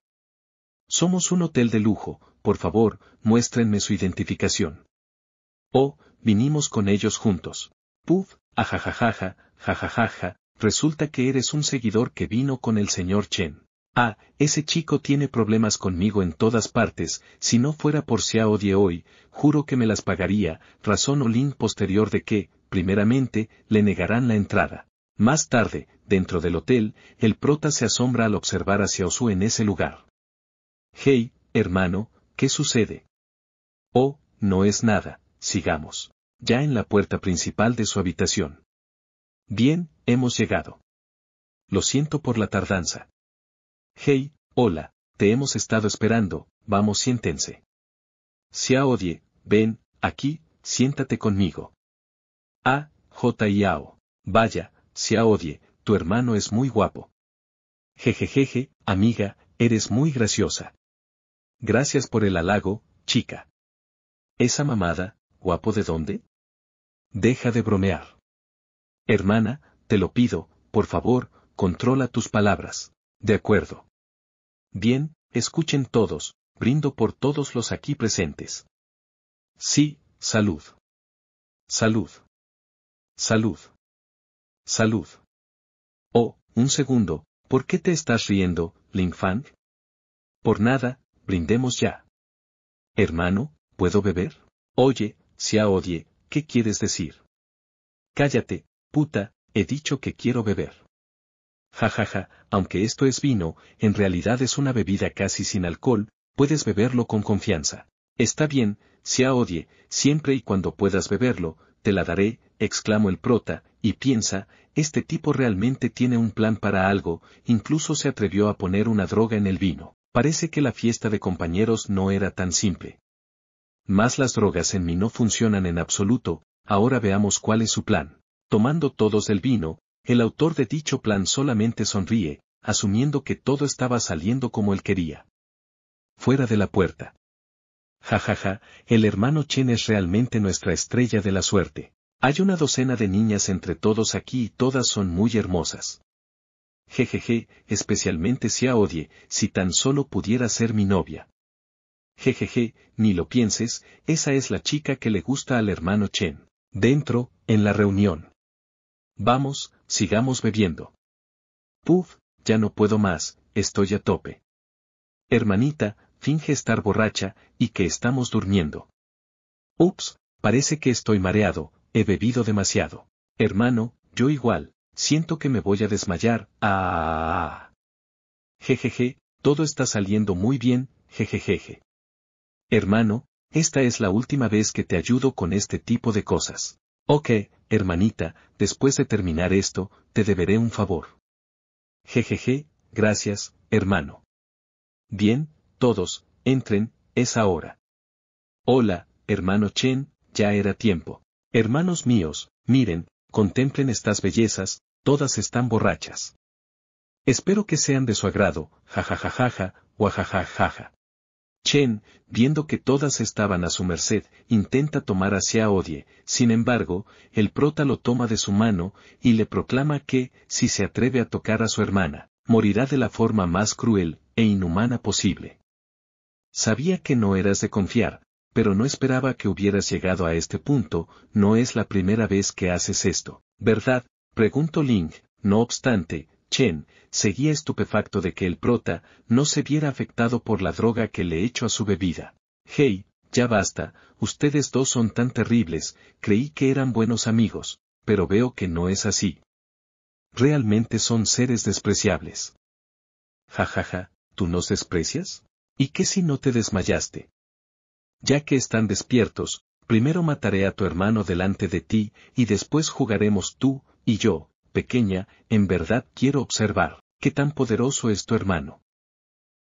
Somos un hotel de lujo, por favor, muéstrenme su identificación. Oh, vinimos con ellos juntos. Puf, ajajajaja, jajajaja, resulta que eres un seguidor que vino con el señor Chen. Ah, ese chico tiene problemas conmigo en todas partes, si no fuera por Xiao Die hoy, juro que me las pagaría, razón Olin posterior de que, primeramente, le negarán la entrada. Más tarde, dentro del hotel, el prota se asombra al observar a Xiaosu en ese lugar. Hey, hermano, ¿qué sucede? Oh, no es nada, sigamos. Ya en la puerta principal de su habitación. Bien, hemos llegado. Lo siento por la tardanza. Hey, hola, te hemos estado esperando, vamos siéntense. Xiaodie, ven, aquí, siéntate conmigo. Ah, J. Yao. Vaya, Xiaodie, tu hermano es muy guapo. Jejejeje, amiga, eres muy graciosa. Gracias por el halago, chica. Esa mamada, guapo de dónde? Deja de bromear. Hermana, te lo pido, por favor, controla tus palabras. De acuerdo. Bien, escuchen todos, brindo por todos los aquí presentes. Sí, salud. Salud. Salud. Salud. Oh, un segundo, ¿por qué te estás riendo, Lin Por nada, brindemos ya. Hermano, ¿puedo beber? Oye, sea odie, ¿qué quieres decir? Cállate, puta, he dicho que quiero beber. Jajaja, ja, ja, aunque esto es vino, en realidad es una bebida casi sin alcohol, puedes beberlo con confianza. Está bien, sea odie, siempre y cuando puedas beberlo, te la daré, exclamó el prota, y piensa, este tipo realmente tiene un plan para algo, incluso se atrevió a poner una droga en el vino. Parece que la fiesta de compañeros no era tan simple. Más las drogas en mí no funcionan en absoluto, ahora veamos cuál es su plan. Tomando todos el vino, el autor de dicho plan solamente sonríe, asumiendo que todo estaba saliendo como él quería. Fuera de la puerta. Jajaja, ja, ja, el hermano Chen es realmente nuestra estrella de la suerte. Hay una docena de niñas entre todos aquí y todas son muy hermosas. Jejeje, especialmente si a odie, si tan solo pudiera ser mi novia. Jejeje, ni lo pienses, esa es la chica que le gusta al hermano Chen. Dentro, en la reunión. Vamos, sigamos bebiendo. Puf, ya no puedo más, estoy a tope. Hermanita, finge estar borracha, y que estamos durmiendo. Ups, parece que estoy mareado, he bebido demasiado. Hermano, yo igual, Siento que me voy a desmayar. Ah. Jejeje, todo está saliendo muy bien, jejejeje. Hermano, esta es la última vez que te ayudo con este tipo de cosas. Ok, hermanita, después de terminar esto, te deberé un favor. Jejeje, gracias, hermano. Bien, todos, entren, es ahora. Hola, hermano Chen, ya era tiempo. Hermanos míos, miren, contemplen estas bellezas, todas están borrachas. Espero que sean de su agrado, jajajajaja, guajajajaja. Chen, viendo que todas estaban a su merced, intenta tomar hacia Odie, sin embargo, el prota lo toma de su mano, y le proclama que, si se atreve a tocar a su hermana, morirá de la forma más cruel e inhumana posible. Sabía que no eras de confiar, pero no esperaba que hubieras llegado a este punto, no es la primera vez que haces esto, ¿verdad? Preguntó Ling, no obstante, Chen, seguía estupefacto de que el prota no se viera afectado por la droga que le echó a su bebida. Hey, ya basta, ustedes dos son tan terribles, creí que eran buenos amigos, pero veo que no es así. Realmente son seres despreciables. Jajaja, ja, ja, ¿tú nos desprecias? ¿Y qué si no te desmayaste? ya que están despiertos, primero mataré a tu hermano delante de ti, y después jugaremos tú, y yo, pequeña, en verdad quiero observar, qué tan poderoso es tu hermano.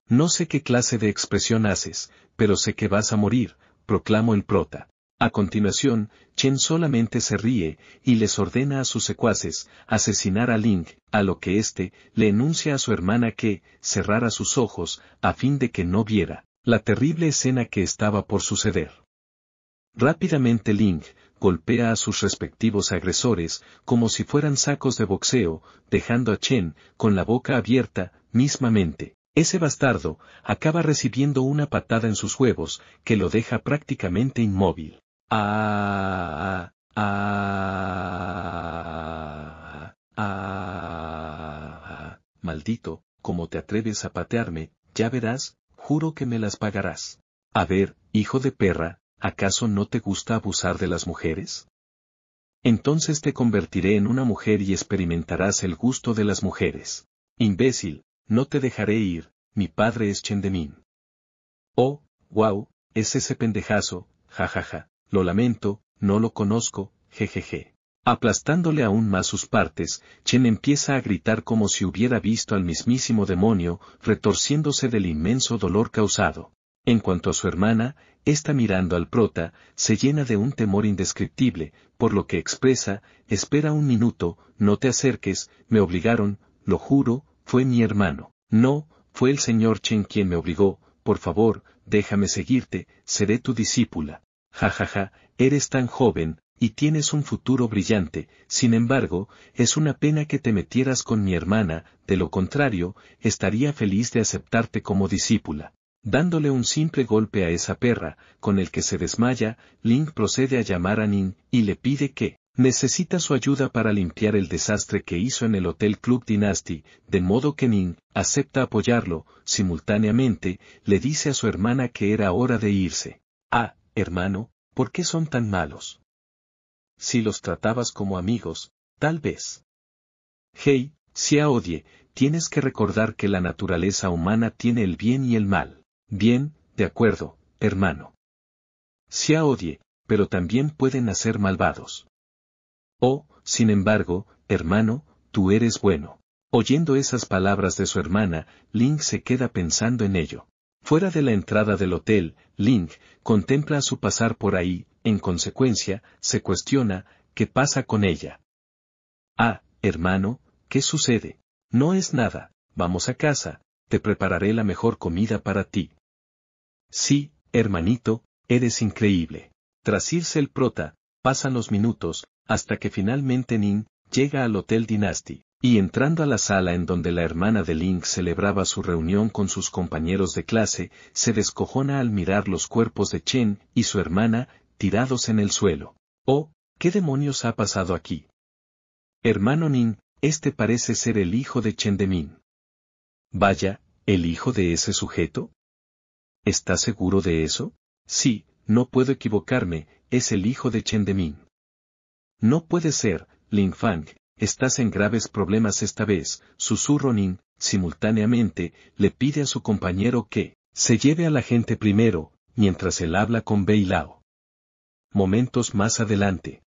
No sé qué clase de expresión haces, pero sé que vas a morir, proclamo el prota. A continuación, Chen solamente se ríe, y les ordena a sus secuaces, asesinar a Ling, a lo que éste, le enuncia a su hermana que, cerrara sus ojos, a fin de que no viera la terrible escena que estaba por suceder. Rápidamente Link golpea a sus respectivos agresores como si fueran sacos de boxeo, dejando a Chen con la boca abierta, mismamente. Ese bastardo acaba recibiendo una patada en sus huevos que lo deja prácticamente inmóvil. Ah, ah, ah, maldito, como te atreves a patearme, ya verás, juro que me las pagarás. A ver, hijo de perra, ¿acaso no te gusta abusar de las mujeres? Entonces te convertiré en una mujer y experimentarás el gusto de las mujeres. Imbécil, no te dejaré ir, mi padre es Chendemín. Oh, wow, es ese pendejazo, jajaja, ja, ja. lo lamento, no lo conozco, jejeje. Aplastándole aún más sus partes, Chen empieza a gritar como si hubiera visto al mismísimo demonio, retorciéndose del inmenso dolor causado. En cuanto a su hermana, esta mirando al prota, se llena de un temor indescriptible, por lo que expresa, espera un minuto, no te acerques, me obligaron, lo juro, fue mi hermano. No, fue el señor Chen quien me obligó, por favor, déjame seguirte, seré tu discípula. Ja ja ja, eres tan joven, y tienes un futuro brillante, sin embargo, es una pena que te metieras con mi hermana, de lo contrario, estaría feliz de aceptarte como discípula. Dándole un simple golpe a esa perra, con el que se desmaya, Link procede a llamar a Ning, y le pide que, necesita su ayuda para limpiar el desastre que hizo en el Hotel Club Dynasty, de modo que Ning acepta apoyarlo, simultáneamente, le dice a su hermana que era hora de irse. Ah, hermano, ¿por qué son tan malos? si los tratabas como amigos, tal vez. Hey, sea odie, tienes que recordar que la naturaleza humana tiene el bien y el mal. Bien, de acuerdo, hermano. Sea odie, pero también pueden hacer malvados. Oh, sin embargo, hermano, tú eres bueno. Oyendo esas palabras de su hermana, Link se queda pensando en ello. Fuera de la entrada del hotel, Link contempla a su pasar por ahí, en consecuencia, se cuestiona, ¿qué pasa con ella? Ah, hermano, ¿qué sucede? No es nada, vamos a casa, te prepararé la mejor comida para ti. Sí, hermanito, eres increíble. Tras irse el prota, pasan los minutos, hasta que finalmente Nin llega al Hotel Dynasty, y entrando a la sala en donde la hermana de Link celebraba su reunión con sus compañeros de clase, se descojona al mirar los cuerpos de Chen y su hermana, tirados en el suelo. Oh, ¿qué demonios ha pasado aquí? Hermano Nin, este parece ser el hijo de Chendemin. Vaya, ¿el hijo de ese sujeto? ¿Estás seguro de eso? Sí, no puedo equivocarme, es el hijo de Chendemin. No puede ser, Lin Fang, estás en graves problemas esta vez, susurro Ning, simultáneamente, le pide a su compañero que se lleve a la gente primero, mientras él habla con Bei Lao momentos más adelante.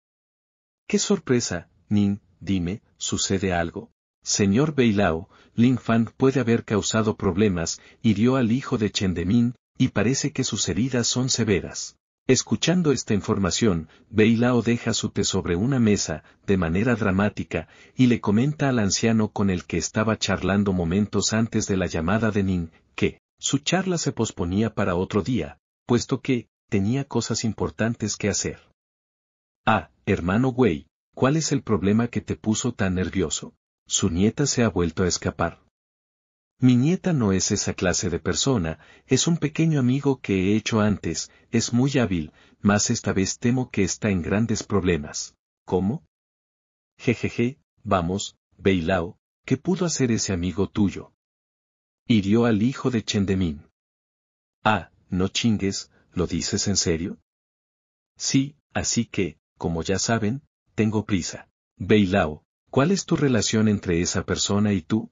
¡Qué sorpresa, Nin, dime, sucede algo! Señor Beilao, Lin Fan puede haber causado problemas, hirió al hijo de Chen Demin, y parece que sus heridas son severas. Escuchando esta información, Beilao deja su té sobre una mesa, de manera dramática, y le comenta al anciano con el que estaba charlando momentos antes de la llamada de Nin, que, su charla se posponía para otro día, puesto que, tenía cosas importantes que hacer. Ah, hermano Wei, ¿cuál es el problema que te puso tan nervioso? Su nieta se ha vuelto a escapar. Mi nieta no es esa clase de persona, es un pequeño amigo que he hecho antes, es muy hábil, mas esta vez temo que está en grandes problemas. ¿Cómo? Jejeje, vamos, Beilao, ¿qué pudo hacer ese amigo tuyo? Hirió al hijo de Chendemin. Ah, no chingues, ¿Lo dices en serio? Sí, así que, como ya saben, tengo prisa. Beilao, ¿cuál es tu relación entre esa persona y tú?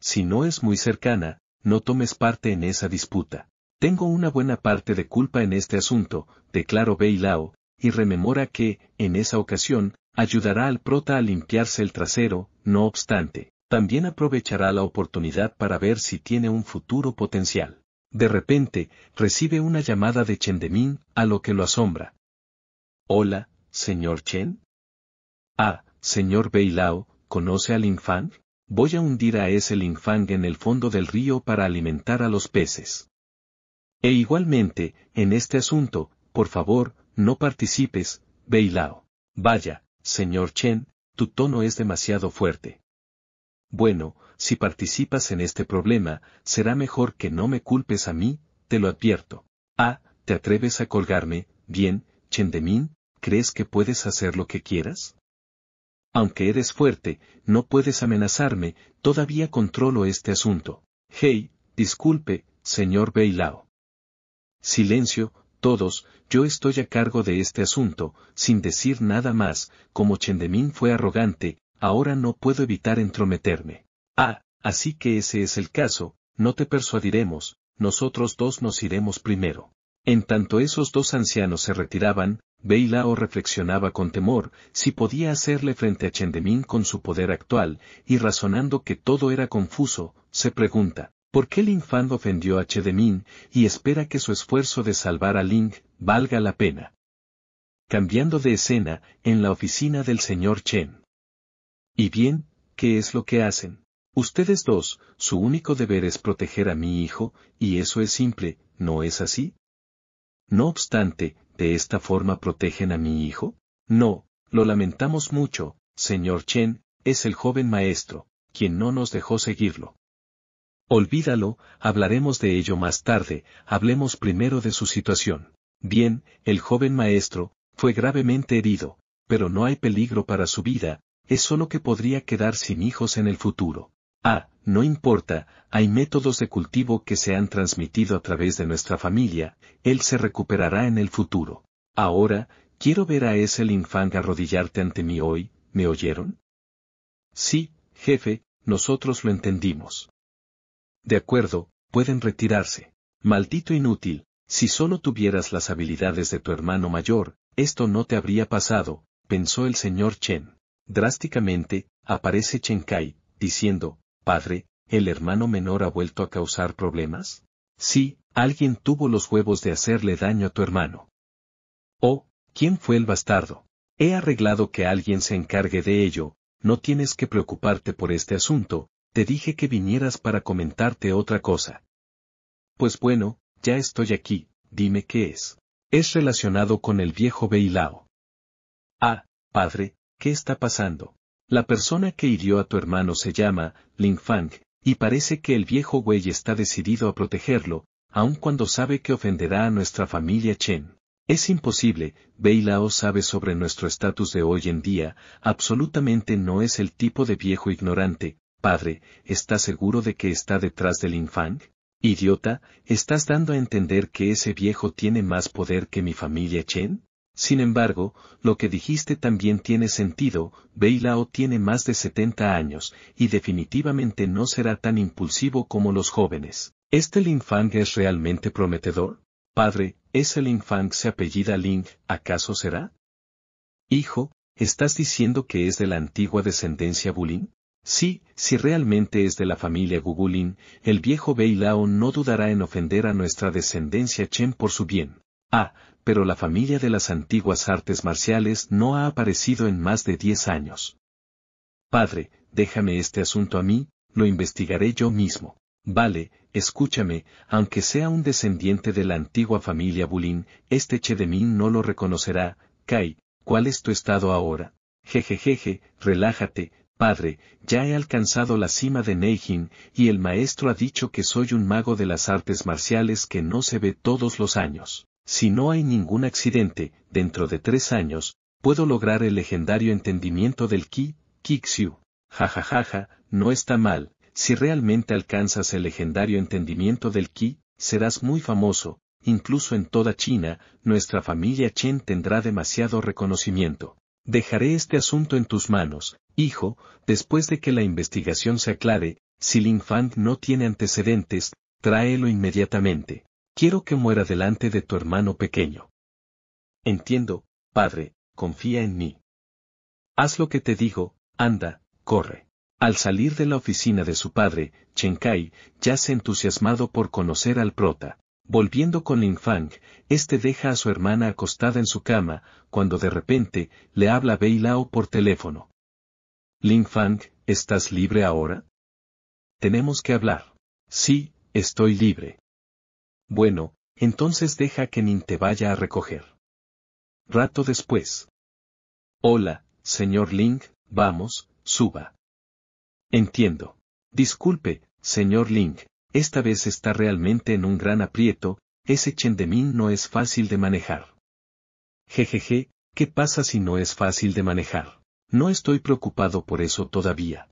Si no es muy cercana, no tomes parte en esa disputa. Tengo una buena parte de culpa en este asunto, declaró Beilao, y rememora que, en esa ocasión, ayudará al prota a limpiarse el trasero, no obstante, también aprovechará la oportunidad para ver si tiene un futuro potencial de repente, recibe una llamada de Chen Demin, a lo que lo asombra. Hola, señor Chen. Ah, señor Beilao, ¿conoce al infang? Voy a hundir a ese linfang en el fondo del río para alimentar a los peces. E igualmente, en este asunto, por favor, no participes, Beilao. Vaya, señor Chen, tu tono es demasiado fuerte bueno, si participas en este problema, será mejor que no me culpes a mí, te lo advierto. Ah, ¿te atreves a colgarme? Bien, Chendemín, ¿crees que puedes hacer lo que quieras? Aunque eres fuerte, no puedes amenazarme, todavía controlo este asunto. Hey, disculpe, señor Beilao. Silencio, todos, yo estoy a cargo de este asunto, sin decir nada más, como Chendemín fue arrogante, ahora no puedo evitar entrometerme. Ah, así que ese es el caso, no te persuadiremos, nosotros dos nos iremos primero. En tanto esos dos ancianos se retiraban, Beilao reflexionaba con temor si podía hacerle frente a Chendemin con su poder actual, y razonando que todo era confuso, se pregunta, ¿por qué Ling Fan ofendió a Chendemin y espera que su esfuerzo de salvar a Ling valga la pena? Cambiando de escena, en la oficina del señor Chen. Y bien, ¿qué es lo que hacen? Ustedes dos, su único deber es proteger a mi hijo, y eso es simple, ¿no es así? No obstante, ¿de esta forma protegen a mi hijo? No, lo lamentamos mucho, señor Chen, es el joven maestro, quien no nos dejó seguirlo. Olvídalo, hablaremos de ello más tarde, hablemos primero de su situación. Bien, el joven maestro, fue gravemente herido, pero no hay peligro para su vida, es solo que podría quedar sin hijos en el futuro. Ah, no importa, hay métodos de cultivo que se han transmitido a través de nuestra familia, él se recuperará en el futuro. Ahora, quiero ver a ese linfang arrodillarte ante mí hoy, ¿me oyeron? Sí, jefe, nosotros lo entendimos. De acuerdo, pueden retirarse. Maldito inútil, si solo tuvieras las habilidades de tu hermano mayor, esto no te habría pasado, pensó el señor Chen. Drásticamente, aparece Chen Kai, diciendo, Padre, ¿el hermano menor ha vuelto a causar problemas? Sí, alguien tuvo los huevos de hacerle daño a tu hermano. Oh, ¿quién fue el bastardo? He arreglado que alguien se encargue de ello, no tienes que preocuparte por este asunto, te dije que vinieras para comentarte otra cosa. Pues bueno, ya estoy aquí, dime qué es. Es relacionado con el viejo Beilao. Ah, padre, ¿Qué está pasando? La persona que hirió a tu hermano se llama Ling Fang, y parece que el viejo güey está decidido a protegerlo, aun cuando sabe que ofenderá a nuestra familia Chen. Es imposible, Lao sabe sobre nuestro estatus de hoy en día, absolutamente no es el tipo de viejo ignorante. Padre, ¿estás seguro de que está detrás de Ling Fang? Idiota, ¿estás dando a entender que ese viejo tiene más poder que mi familia Chen? Sin embargo, lo que dijiste también tiene sentido, Beilao tiene más de 70 años, y definitivamente no será tan impulsivo como los jóvenes. ¿Este Lin Fang es realmente prometedor? Padre, ¿ese Lin Fang se apellida Ling, acaso será? Hijo, ¿estás diciendo que es de la antigua descendencia Bulin? Sí, si realmente es de la familia Gugulin, el viejo Beilao no dudará en ofender a nuestra descendencia Chen por su bien. Ah, pero la familia de las antiguas artes marciales no ha aparecido en más de diez años. Padre, déjame este asunto a mí, lo investigaré yo mismo. Vale, escúchame, aunque sea un descendiente de la antigua familia Bulín, este Chedemín no lo reconocerá. Kai, ¿cuál es tu estado ahora? Jejejeje, relájate, padre, ya he alcanzado la cima de Neijin, y el maestro ha dicho que soy un mago de las artes marciales que no se ve todos los años. Si no hay ningún accidente, dentro de tres años, puedo lograr el legendario entendimiento del Ki, ja Jajajaja, no está mal, si realmente alcanzas el legendario entendimiento del Ki, serás muy famoso, incluso en toda China, nuestra familia Chen tendrá demasiado reconocimiento. Dejaré este asunto en tus manos, hijo, después de que la investigación se aclare, si Lin Fang no tiene antecedentes, tráelo inmediatamente. Quiero que muera delante de tu hermano pequeño. Entiendo, Padre, confía en mí. Haz lo que te digo, anda, corre. Al salir de la oficina de su padre, Chen Kai yace entusiasmado por conocer al prota. Volviendo con Lin Fang, este deja a su hermana acostada en su cama, cuando de repente le habla Bei Lao por teléfono. Lin Fang, ¿estás libre ahora? Tenemos que hablar. Sí, estoy libre. Bueno, entonces deja que Nin te vaya a recoger. Rato después. Hola, señor Link, vamos, suba. Entiendo. Disculpe, señor Ling, esta vez está realmente en un gran aprieto, ese chendemín no es fácil de manejar. Jejeje, ¿qué pasa si no es fácil de manejar? No estoy preocupado por eso todavía.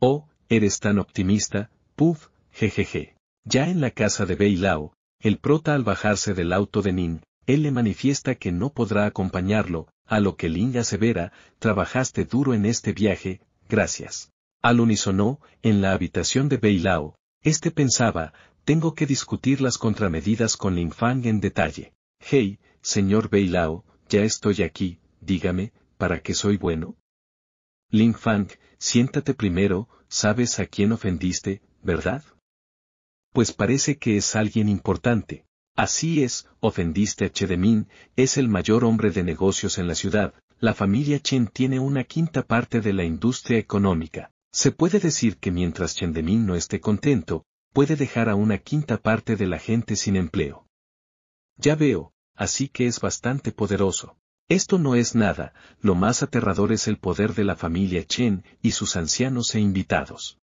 Oh, eres tan optimista, puff, jejeje. Ya en la casa de Beilao, el prota al bajarse del auto de Ning, él le manifiesta que no podrá acompañarlo, a lo que Lin asevera, trabajaste duro en este viaje, gracias. Al unisonó, en la habitación de Beilao, este pensaba, tengo que discutir las contramedidas con Lin Fang en detalle. Hey, señor Beilao, ya estoy aquí, dígame, ¿para qué soy bueno? Lin Fang, siéntate primero, sabes a quién ofendiste, ¿verdad? pues parece que es alguien importante. Así es, ofendiste a Chedemin, es el mayor hombre de negocios en la ciudad, la familia Chen tiene una quinta parte de la industria económica. Se puede decir que mientras Chedemin no esté contento, puede dejar a una quinta parte de la gente sin empleo. Ya veo, así que es bastante poderoso. Esto no es nada, lo más aterrador es el poder de la familia Chen y sus ancianos e invitados.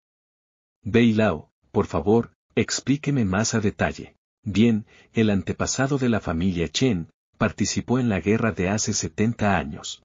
Bei Lao, por favor, Explíqueme más a detalle. Bien, el antepasado de la familia Chen participó en la guerra de hace 70 años.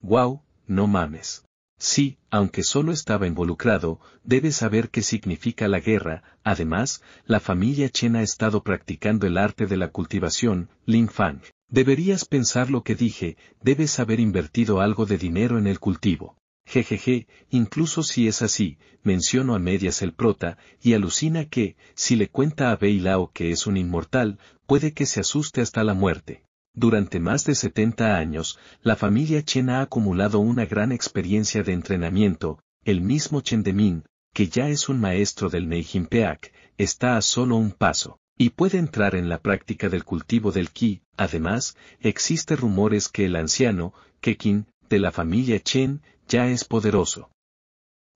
Wow, no mames. Sí, aunque solo estaba involucrado, debes saber qué significa la guerra, además, la familia Chen ha estado practicando el arte de la cultivación, Lin Fang. Deberías pensar lo que dije, debes haber invertido algo de dinero en el cultivo jejeje, incluso si es así, menciono a medias el prota, y alucina que, si le cuenta a Beilao que es un inmortal, puede que se asuste hasta la muerte. Durante más de 70 años, la familia Chen ha acumulado una gran experiencia de entrenamiento, el mismo Chen que ya es un maestro del Peak, está a solo un paso y puede entrar en la práctica del cultivo del ki. Además, existe rumores que el anciano, Kekin, de la familia Chen ya es poderoso.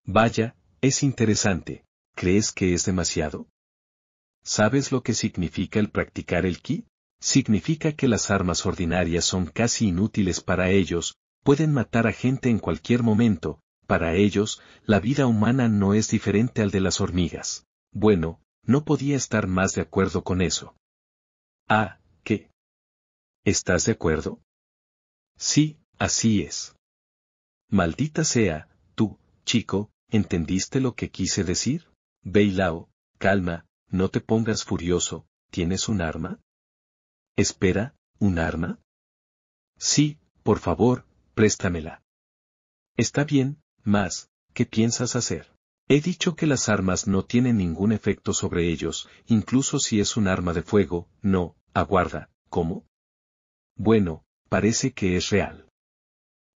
Vaya, es interesante. ¿Crees que es demasiado? ¿Sabes lo que significa el practicar el ki? Significa que las armas ordinarias son casi inútiles para ellos, pueden matar a gente en cualquier momento, para ellos, la vida humana no es diferente al de las hormigas. Bueno, no podía estar más de acuerdo con eso. Ah, ¿qué? ¿Estás de acuerdo? Sí, Así es. Maldita sea, tú, chico, ¿entendiste lo que quise decir? Beilao, calma, no te pongas furioso, ¿tienes un arma? Espera, ¿un arma? Sí, por favor, préstamela. Está bien, más, ¿qué piensas hacer? He dicho que las armas no tienen ningún efecto sobre ellos, incluso si es un arma de fuego, no, aguarda, ¿cómo? Bueno, parece que es real.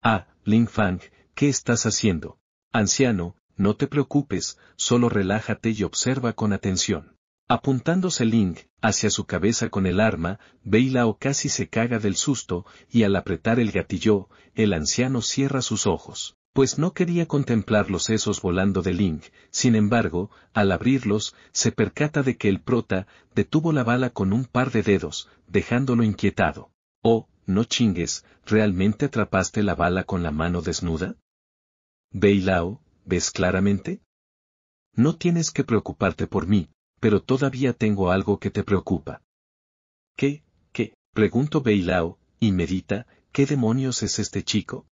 Ah, Ling Fang, ¿qué estás haciendo? Anciano, no te preocupes, solo relájate y observa con atención. Apuntándose Ling, hacia su cabeza con el arma, Beilao casi se caga del susto, y al apretar el gatillo, el anciano cierra sus ojos, pues no quería contemplar los sesos volando de Ling, sin embargo, al abrirlos, se percata de que el prota detuvo la bala con un par de dedos, dejándolo inquietado. Oh, no chingues, ¿realmente atrapaste la bala con la mano desnuda? Beilao, ¿ves claramente? No tienes que preocuparte por mí, pero todavía tengo algo que te preocupa. ¿Qué, qué? Pregunto Beilao, y medita, ¿qué demonios es este chico?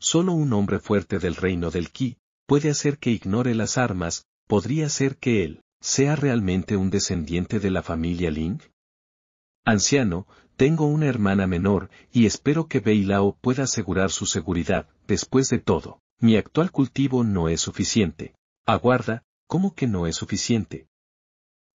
Solo un hombre fuerte del reino del Ki, puede hacer que ignore las armas, podría ser que él, sea realmente un descendiente de la familia Ling. Anciano, tengo una hermana menor, y espero que Beilao pueda asegurar su seguridad, después de todo. Mi actual cultivo no es suficiente. Aguarda, ¿cómo que no es suficiente?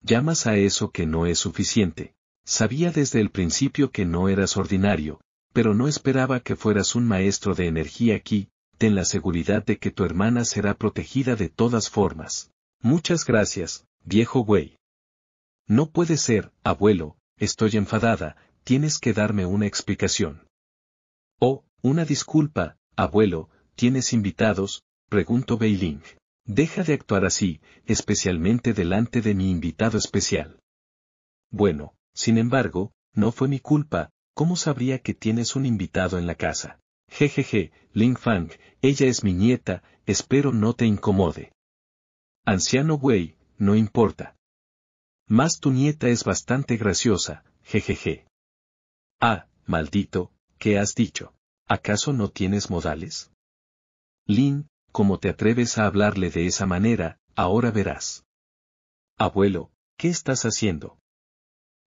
Llamas a eso que no es suficiente. Sabía desde el principio que no eras ordinario, pero no esperaba que fueras un maestro de energía aquí, ten la seguridad de que tu hermana será protegida de todas formas. Muchas gracias, viejo güey. No puede ser, abuelo, estoy enfadada, tienes que darme una explicación. Oh, una disculpa, abuelo, ¿tienes invitados? preguntó Beiling. Deja de actuar así, especialmente delante de mi invitado especial. Bueno, sin embargo, no fue mi culpa, ¿cómo sabría que tienes un invitado en la casa? Jejeje, Ling Fang, ella es mi nieta, espero no te incomode. Anciano Wei, no importa. Más tu nieta es bastante graciosa, jejeje. Ah, maldito, ¿qué has dicho? ¿Acaso no tienes modales? Lin, ¿cómo te atreves a hablarle de esa manera? Ahora verás. Abuelo, ¿qué estás haciendo?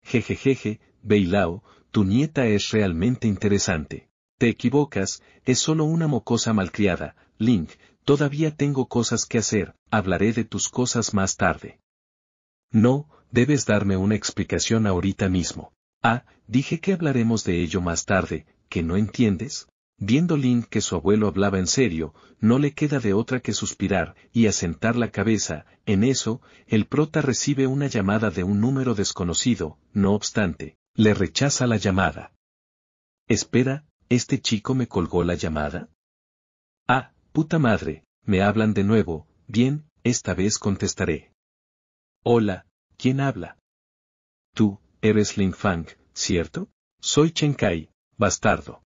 Jejejeje, Beilao, tu nieta es realmente interesante. Te equivocas, es solo una mocosa malcriada, Lin, todavía tengo cosas que hacer, hablaré de tus cosas más tarde. No, debes darme una explicación ahorita mismo. Ah, dije que hablaremos de ello más tarde, que no entiendes. Viendo Lin que su abuelo hablaba en serio, no le queda de otra que suspirar y asentar la cabeza, en eso, el prota recibe una llamada de un número desconocido, no obstante, le rechaza la llamada. Espera, ¿este chico me colgó la llamada? Ah, puta madre, me hablan de nuevo, bien, esta vez contestaré. Hola, ¿quién habla? Tú, eres Lin Fang, ¿cierto? Soy Chen Kai, bastardo.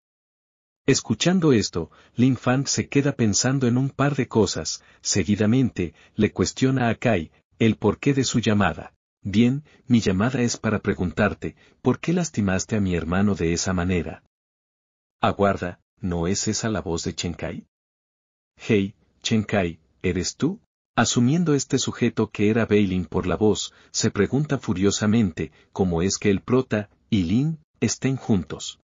Escuchando esto, Lin Fang se queda pensando en un par de cosas, seguidamente, le cuestiona a Kai, el porqué de su llamada. Bien, mi llamada es para preguntarte, ¿por qué lastimaste a mi hermano de esa manera? Aguarda, ¿no es esa la voz de Chen Kai? Hey, Chen Kai, ¿eres tú? Asumiendo este sujeto que era Bailing por la voz, se pregunta furiosamente cómo es que el prota y Lin estén juntos.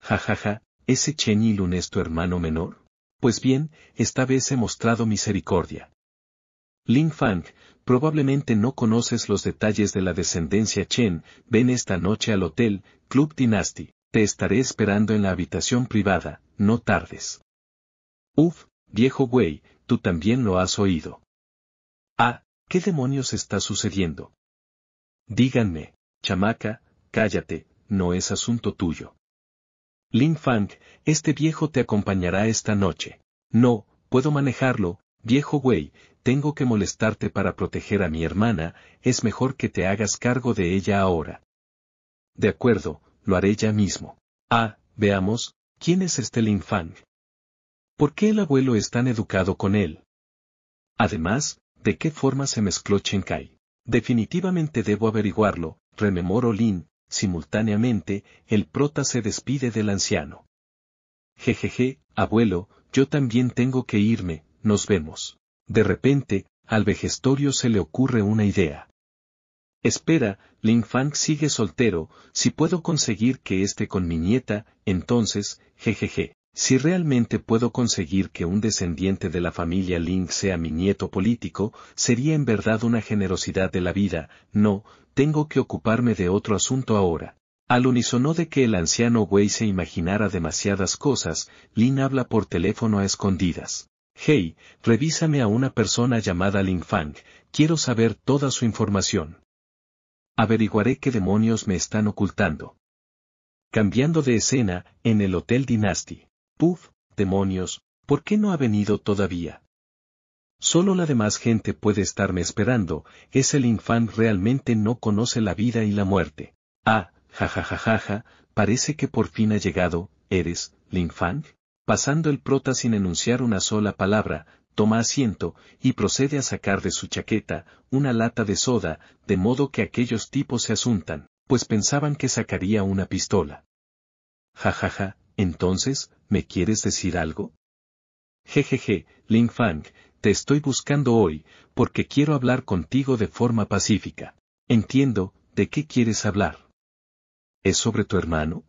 Jajaja, ja, ja, ¿ese Chen Yilun es tu hermano menor? Pues bien, esta vez he mostrado misericordia. Lin Fang, probablemente no conoces los detalles de la descendencia Chen, ven esta noche al hotel, Club Dynasty, te estaré esperando en la habitación privada, no tardes. Uf, viejo güey, tú también lo has oído. Ah, ¿qué demonios está sucediendo? Díganme, chamaca, cállate, no es asunto tuyo. Lin Fang, este viejo te acompañará esta noche. No, puedo manejarlo, viejo güey, tengo que molestarte para proteger a mi hermana, es mejor que te hagas cargo de ella ahora. De acuerdo, lo haré ya mismo. Ah, veamos, ¿quién es este Lin Fang? ¿Por qué el abuelo es tan educado con él? Además, ¿de qué forma se mezcló Kai? Definitivamente debo averiguarlo, rememoro Lin, simultáneamente, el prota se despide del anciano. Jejeje, abuelo, yo también tengo que irme, nos vemos. De repente, al vejestorio se le ocurre una idea. Espera, Lin Fang sigue soltero, si puedo conseguir que esté con mi nieta, entonces, jejeje. Si realmente puedo conseguir que un descendiente de la familia Link sea mi nieto político, sería en verdad una generosidad de la vida, no, tengo que ocuparme de otro asunto ahora. Al unisonó de que el anciano Wei se imaginara demasiadas cosas, Lin habla por teléfono a escondidas. Hey, revísame a una persona llamada Lin Fang, quiero saber toda su información. Averiguaré qué demonios me están ocultando. Cambiando de escena, en el Hotel Dynasty. Puf, demonios, ¿por qué no ha venido todavía? Solo la demás gente puede estarme esperando, ese infant realmente no conoce la vida y la muerte. Ah, jajajajaja, ja, ja, parece que por fin ha llegado, ¿eres, Linfang? Pasando el prota sin enunciar una sola palabra, toma asiento, y procede a sacar de su chaqueta, una lata de soda, de modo que aquellos tipos se asuntan, pues pensaban que sacaría una pistola. Jajaja, ja, ja, entonces, ¿me quieres decir algo? Jejeje, Ling Fang, te estoy buscando hoy, porque quiero hablar contigo de forma pacífica. Entiendo, ¿de qué quieres hablar? ¿Es sobre tu hermano?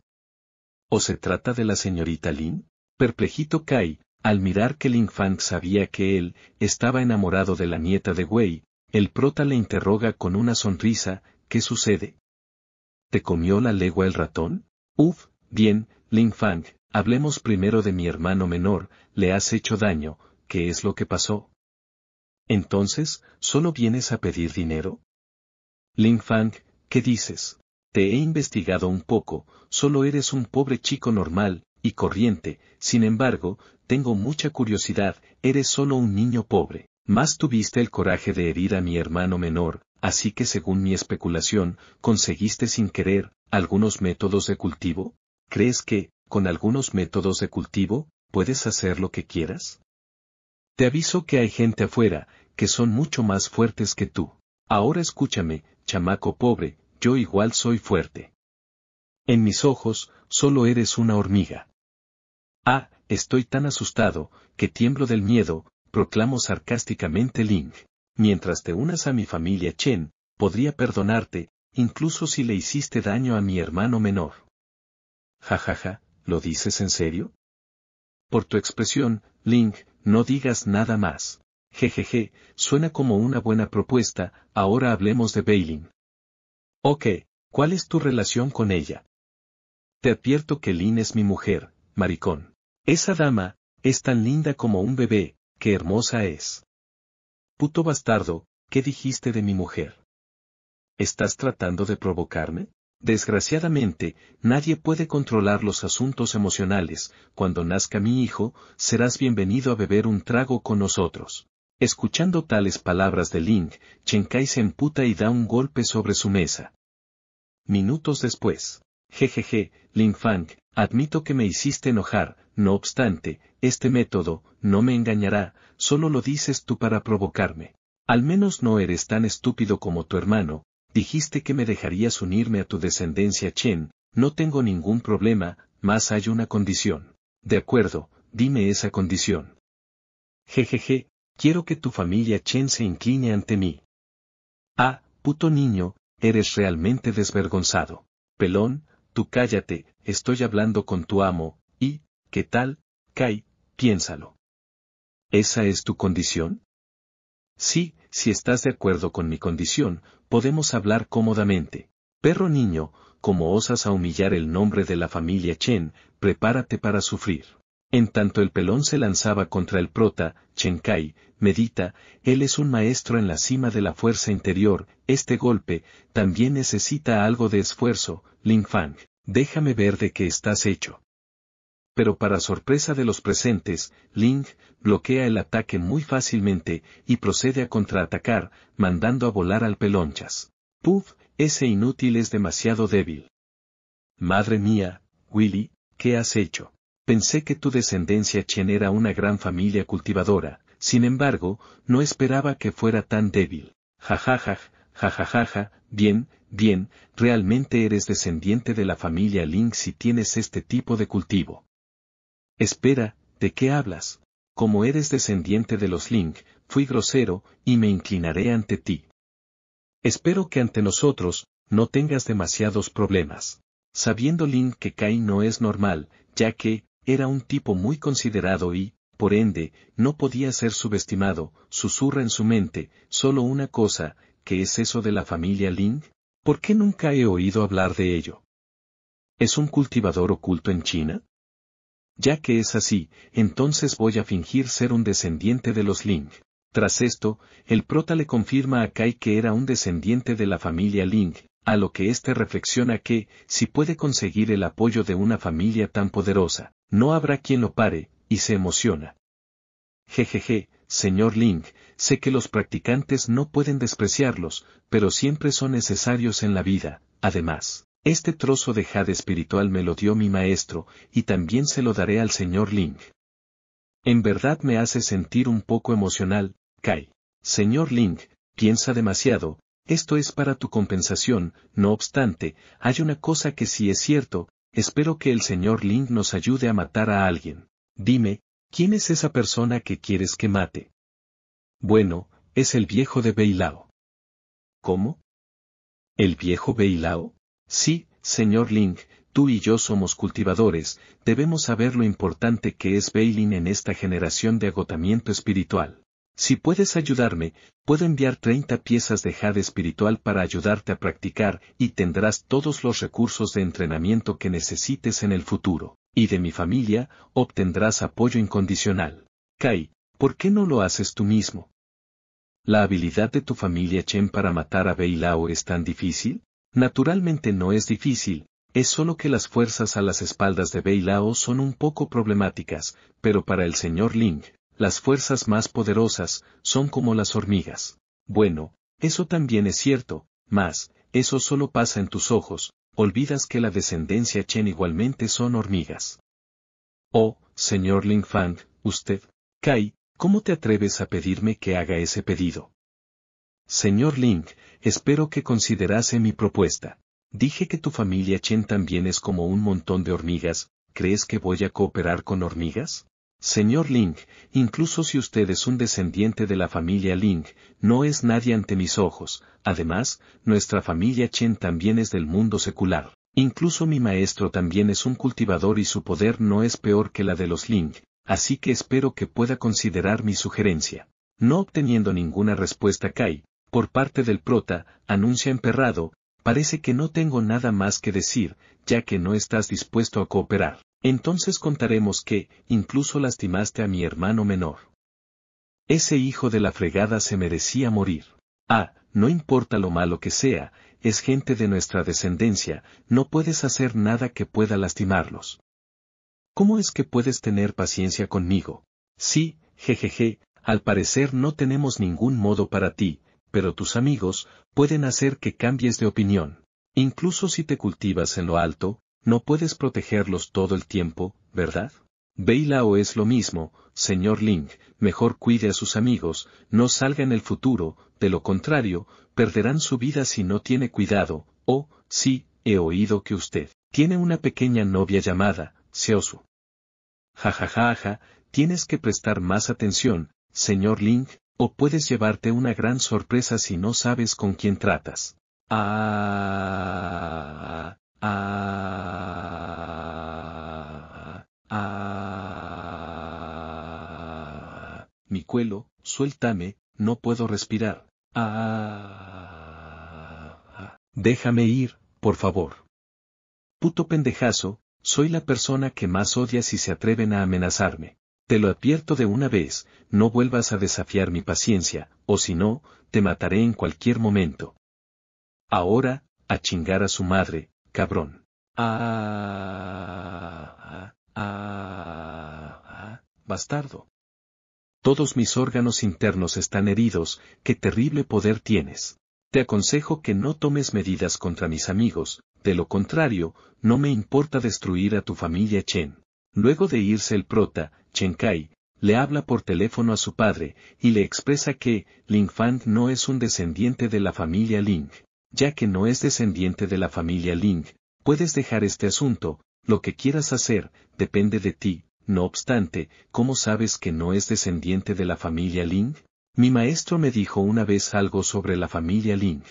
¿O se trata de la señorita Lin? Perplejito Kai, al mirar que Ling Fang sabía que él estaba enamorado de la nieta de Wei, el prota le interroga con una sonrisa, ¿qué sucede? ¿Te comió la legua el ratón? Uf, bien, Lin Fang, hablemos primero de mi hermano menor, le has hecho daño, ¿qué es lo que pasó? Entonces, ¿solo vienes a pedir dinero? Lin Fang, ¿qué dices? Te he investigado un poco, solo eres un pobre chico normal, y corriente, sin embargo, tengo mucha curiosidad, eres solo un niño pobre, más tuviste el coraje de herir a mi hermano menor, así que según mi especulación, conseguiste sin querer, algunos métodos de cultivo, ¿Crees que, con algunos métodos de cultivo, puedes hacer lo que quieras? Te aviso que hay gente afuera, que son mucho más fuertes que tú. Ahora escúchame, chamaco pobre, yo igual soy fuerte. En mis ojos, solo eres una hormiga. Ah, estoy tan asustado, que tiemblo del miedo, proclamo sarcásticamente Ling. Mientras te unas a mi familia Chen, podría perdonarte, incluso si le hiciste daño a mi hermano menor jajaja, ja, ja, ¿lo dices en serio? Por tu expresión, Link, no digas nada más. Jejeje, suena como una buena propuesta, ahora hablemos de Bailing». Ok, ¿cuál es tu relación con ella? Te advierto que Lin es mi mujer, maricón. Esa dama, es tan linda como un bebé, qué hermosa es. Puto bastardo, ¿qué dijiste de mi mujer? ¿Estás tratando de provocarme? Desgraciadamente, nadie puede controlar los asuntos emocionales, cuando nazca mi hijo, serás bienvenido a beber un trago con nosotros. Escuchando tales palabras de Ling, Chen Kai se emputa y da un golpe sobre su mesa. Minutos después. Jejeje, Ling Fang, admito que me hiciste enojar, no obstante, este método, no me engañará, solo lo dices tú para provocarme. Al menos no eres tan estúpido como tu hermano, Dijiste que me dejarías unirme a tu descendencia Chen, no tengo ningún problema, más hay una condición. De acuerdo, dime esa condición. Jejeje, quiero que tu familia Chen se incline ante mí. Ah, puto niño, eres realmente desvergonzado. Pelón, tú cállate, estoy hablando con tu amo, y, ¿qué tal? Kai, piénsalo. ¿Esa es tu condición? Sí, si estás de acuerdo con mi condición, podemos hablar cómodamente. Perro niño, como osas a humillar el nombre de la familia Chen, prepárate para sufrir. En tanto el pelón se lanzaba contra el prota, Chen Kai, medita, él es un maestro en la cima de la fuerza interior, este golpe, también necesita algo de esfuerzo, Lin Fang, déjame ver de qué estás hecho pero para sorpresa de los presentes, Ling bloquea el ataque muy fácilmente y procede a contraatacar, mandando a volar al pelonchas. Puf, ese inútil es demasiado débil. Madre mía, Willy, ¿qué has hecho? Pensé que tu descendencia Chen era una gran familia cultivadora, sin embargo, no esperaba que fuera tan débil. Jajaja, jajajaja, bien, bien, realmente eres descendiente de la familia Ling si tienes este tipo de cultivo. Espera, ¿de qué hablas? Como eres descendiente de los Ling, fui grosero, y me inclinaré ante ti. Espero que ante nosotros, no tengas demasiados problemas. Sabiendo Ling que Kai no es normal, ya que, era un tipo muy considerado y, por ende, no podía ser subestimado, susurra en su mente, solo una cosa, ¿qué es eso de la familia Ling? ¿Por qué nunca he oído hablar de ello? ¿Es un cultivador oculto en China? Ya que es así, entonces voy a fingir ser un descendiente de los Ling. Tras esto, el prota le confirma a Kai que era un descendiente de la familia Ling, a lo que éste reflexiona que, si puede conseguir el apoyo de una familia tan poderosa, no habrá quien lo pare, y se emociona. Jejeje, señor Ling, sé que los practicantes no pueden despreciarlos, pero siempre son necesarios en la vida, además. Este trozo de jade espiritual me lo dio mi maestro, y también se lo daré al señor Ling. En verdad me hace sentir un poco emocional, Kai. Señor Ling, piensa demasiado, esto es para tu compensación, no obstante, hay una cosa que sí es cierto, espero que el señor Ling nos ayude a matar a alguien. Dime, ¿quién es esa persona que quieres que mate? Bueno, es el viejo de Beilao. ¿Cómo? ¿El viejo Beilao? Sí, señor Ling, tú y yo somos cultivadores, debemos saber lo importante que es Beilin en esta generación de agotamiento espiritual. Si puedes ayudarme, puedo enviar 30 piezas de jade espiritual para ayudarte a practicar y tendrás todos los recursos de entrenamiento que necesites en el futuro. Y de mi familia, obtendrás apoyo incondicional. Kai, ¿por qué no lo haces tú mismo? ¿La habilidad de tu familia Chen para matar a Beilao es tan difícil? Naturalmente no es difícil, es solo que las fuerzas a las espaldas de Lao son un poco problemáticas, pero para el señor Ling, las fuerzas más poderosas son como las hormigas. Bueno, eso también es cierto, mas, eso solo pasa en tus ojos, olvidas que la descendencia Chen igualmente son hormigas. Oh, señor Ling Fang, usted, Kai, ¿cómo te atreves a pedirme que haga ese pedido? Señor Link, espero que considerase mi propuesta. Dije que tu familia Chen también es como un montón de hormigas, ¿crees que voy a cooperar con hormigas? Señor Link, incluso si usted es un descendiente de la familia Link, no es nadie ante mis ojos, además, nuestra familia Chen también es del mundo secular. Incluso mi maestro también es un cultivador y su poder no es peor que la de los Link, así que espero que pueda considerar mi sugerencia. No obteniendo ninguna respuesta Kai, por parte del prota, anuncia emperrado, parece que no tengo nada más que decir, ya que no estás dispuesto a cooperar. Entonces contaremos que, incluso lastimaste a mi hermano menor. Ese hijo de la fregada se merecía morir. Ah, no importa lo malo que sea, es gente de nuestra descendencia, no puedes hacer nada que pueda lastimarlos. ¿Cómo es que puedes tener paciencia conmigo? Sí, jejeje, al parecer no tenemos ningún modo para ti, pero tus amigos pueden hacer que cambies de opinión. Incluso si te cultivas en lo alto, no puedes protegerlos todo el tiempo, ¿verdad? Beilao es lo mismo, señor Ling, mejor cuide a sus amigos, no salga en el futuro, de lo contrario, perderán su vida si no tiene cuidado, o, sí, he oído que usted tiene una pequeña novia llamada, Seosu. Ja ja ja ja, tienes que prestar más atención, señor Ling, o puedes llevarte una gran sorpresa si no sabes con quién tratas. Ah, ah, ah, ah. Mi cuelo, suéltame, no puedo respirar. Ah, déjame ir, por favor. Puto pendejazo, soy la persona que más odia si se atreven a amenazarme. Te lo advierto de una vez, no vuelvas a desafiar mi paciencia, o si no, te mataré en cualquier momento. Ahora, a chingar a su madre, cabrón. Ah, ah, ah, ah, bastardo. Todos mis órganos internos están heridos, qué terrible poder tienes. Te aconsejo que no tomes medidas contra mis amigos, de lo contrario, no me importa destruir a tu familia Chen. Luego de irse el prota, Chen Kai, le habla por teléfono a su padre, y le expresa que, Ling Fang no es un descendiente de la familia Ling. Ya que no es descendiente de la familia Ling, puedes dejar este asunto, lo que quieras hacer, depende de ti, no obstante, ¿cómo sabes que no es descendiente de la familia Ling? Mi maestro me dijo una vez algo sobre la familia Ling.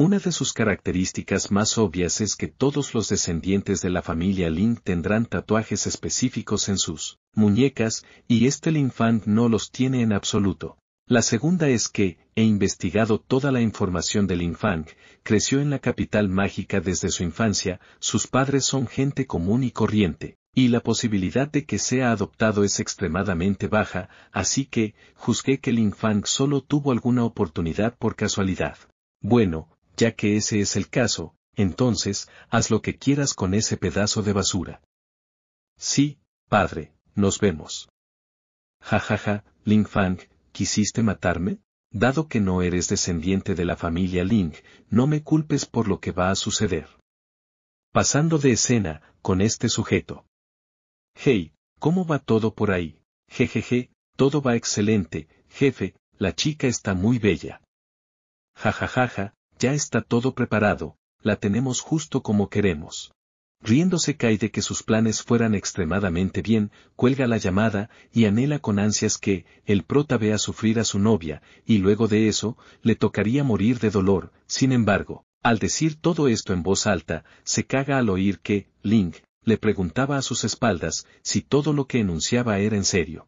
Una de sus características más obvias es que todos los descendientes de la familia Lin tendrán tatuajes específicos en sus muñecas, y este Lin Fang no los tiene en absoluto. La segunda es que, he investigado toda la información del Lin Fang, creció en la capital mágica desde su infancia, sus padres son gente común y corriente, y la posibilidad de que sea adoptado es extremadamente baja, así que, juzgué que Lin Fang solo tuvo alguna oportunidad por casualidad. Bueno, ya que ese es el caso, entonces, haz lo que quieras con ese pedazo de basura. Sí, padre, nos vemos. Ja ja ja, Ling Fang, ¿quisiste matarme? Dado que no eres descendiente de la familia Ling, no me culpes por lo que va a suceder. Pasando de escena, con este sujeto. Hey, ¿cómo va todo por ahí? Jejeje, todo va excelente, jefe, la chica está muy bella. Ja ja ja ja, ya está todo preparado, la tenemos justo como queremos. Riéndose Kai de que sus planes fueran extremadamente bien, cuelga la llamada y anhela con ansias que el prota vea sufrir a su novia, y luego de eso, le tocaría morir de dolor. Sin embargo, al decir todo esto en voz alta, se caga al oír que Ling le preguntaba a sus espaldas si todo lo que enunciaba era en serio.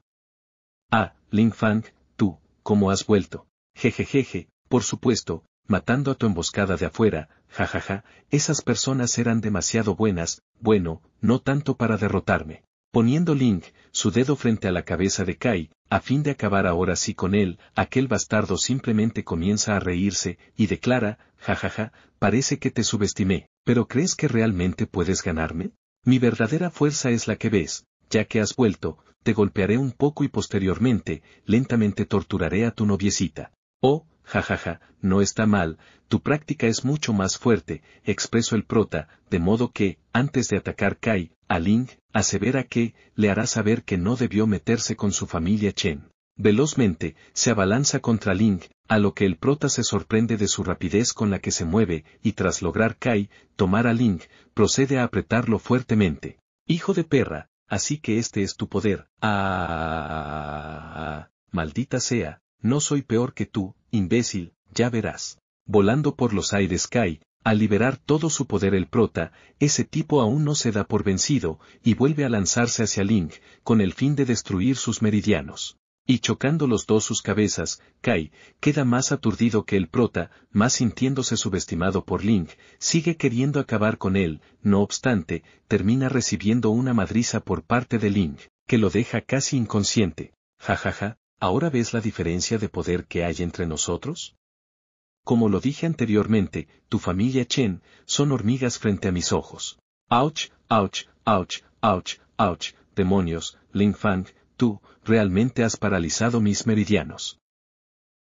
Ah, Ling Fang, tú, ¿cómo has vuelto? Jejejeje, por supuesto, matando a tu emboscada de afuera, jajaja, ja, ja, esas personas eran demasiado buenas, bueno, no tanto para derrotarme. Poniendo Link, su dedo frente a la cabeza de Kai, a fin de acabar ahora sí con él, aquel bastardo simplemente comienza a reírse, y declara, jajaja, ja, parece que te subestimé, pero ¿crees que realmente puedes ganarme? Mi verdadera fuerza es la que ves, ya que has vuelto, te golpearé un poco y posteriormente, lentamente torturaré a tu noviecita. Oh, jajaja, no está mal, tu práctica es mucho más fuerte, expresó el prota, de modo que, antes de atacar Kai, a Ling, asevera que, le hará saber que no debió meterse con su familia Chen. Velozmente, se abalanza contra Ling, a lo que el prota se sorprende de su rapidez con la que se mueve, y tras lograr Kai, tomar a Ling, procede a apretarlo fuertemente. Hijo de perra, así que este es tu poder. Ah, ah, ah, ah maldita sea, no soy peor que tú, imbécil, ya verás. Volando por los aires Kai, al liberar todo su poder el prota, ese tipo aún no se da por vencido, y vuelve a lanzarse hacia Link, con el fin de destruir sus meridianos. Y chocando los dos sus cabezas, Kai, queda más aturdido que el prota, más sintiéndose subestimado por Link, sigue queriendo acabar con él, no obstante, termina recibiendo una madriza por parte de Link, que lo deja casi inconsciente. Jajaja, ¿Ahora ves la diferencia de poder que hay entre nosotros? Como lo dije anteriormente, tu familia Chen son hormigas frente a mis ojos. Ouch, ouch, ouch, ouch, ouch, demonios, Lin Fang, tú, realmente has paralizado mis meridianos.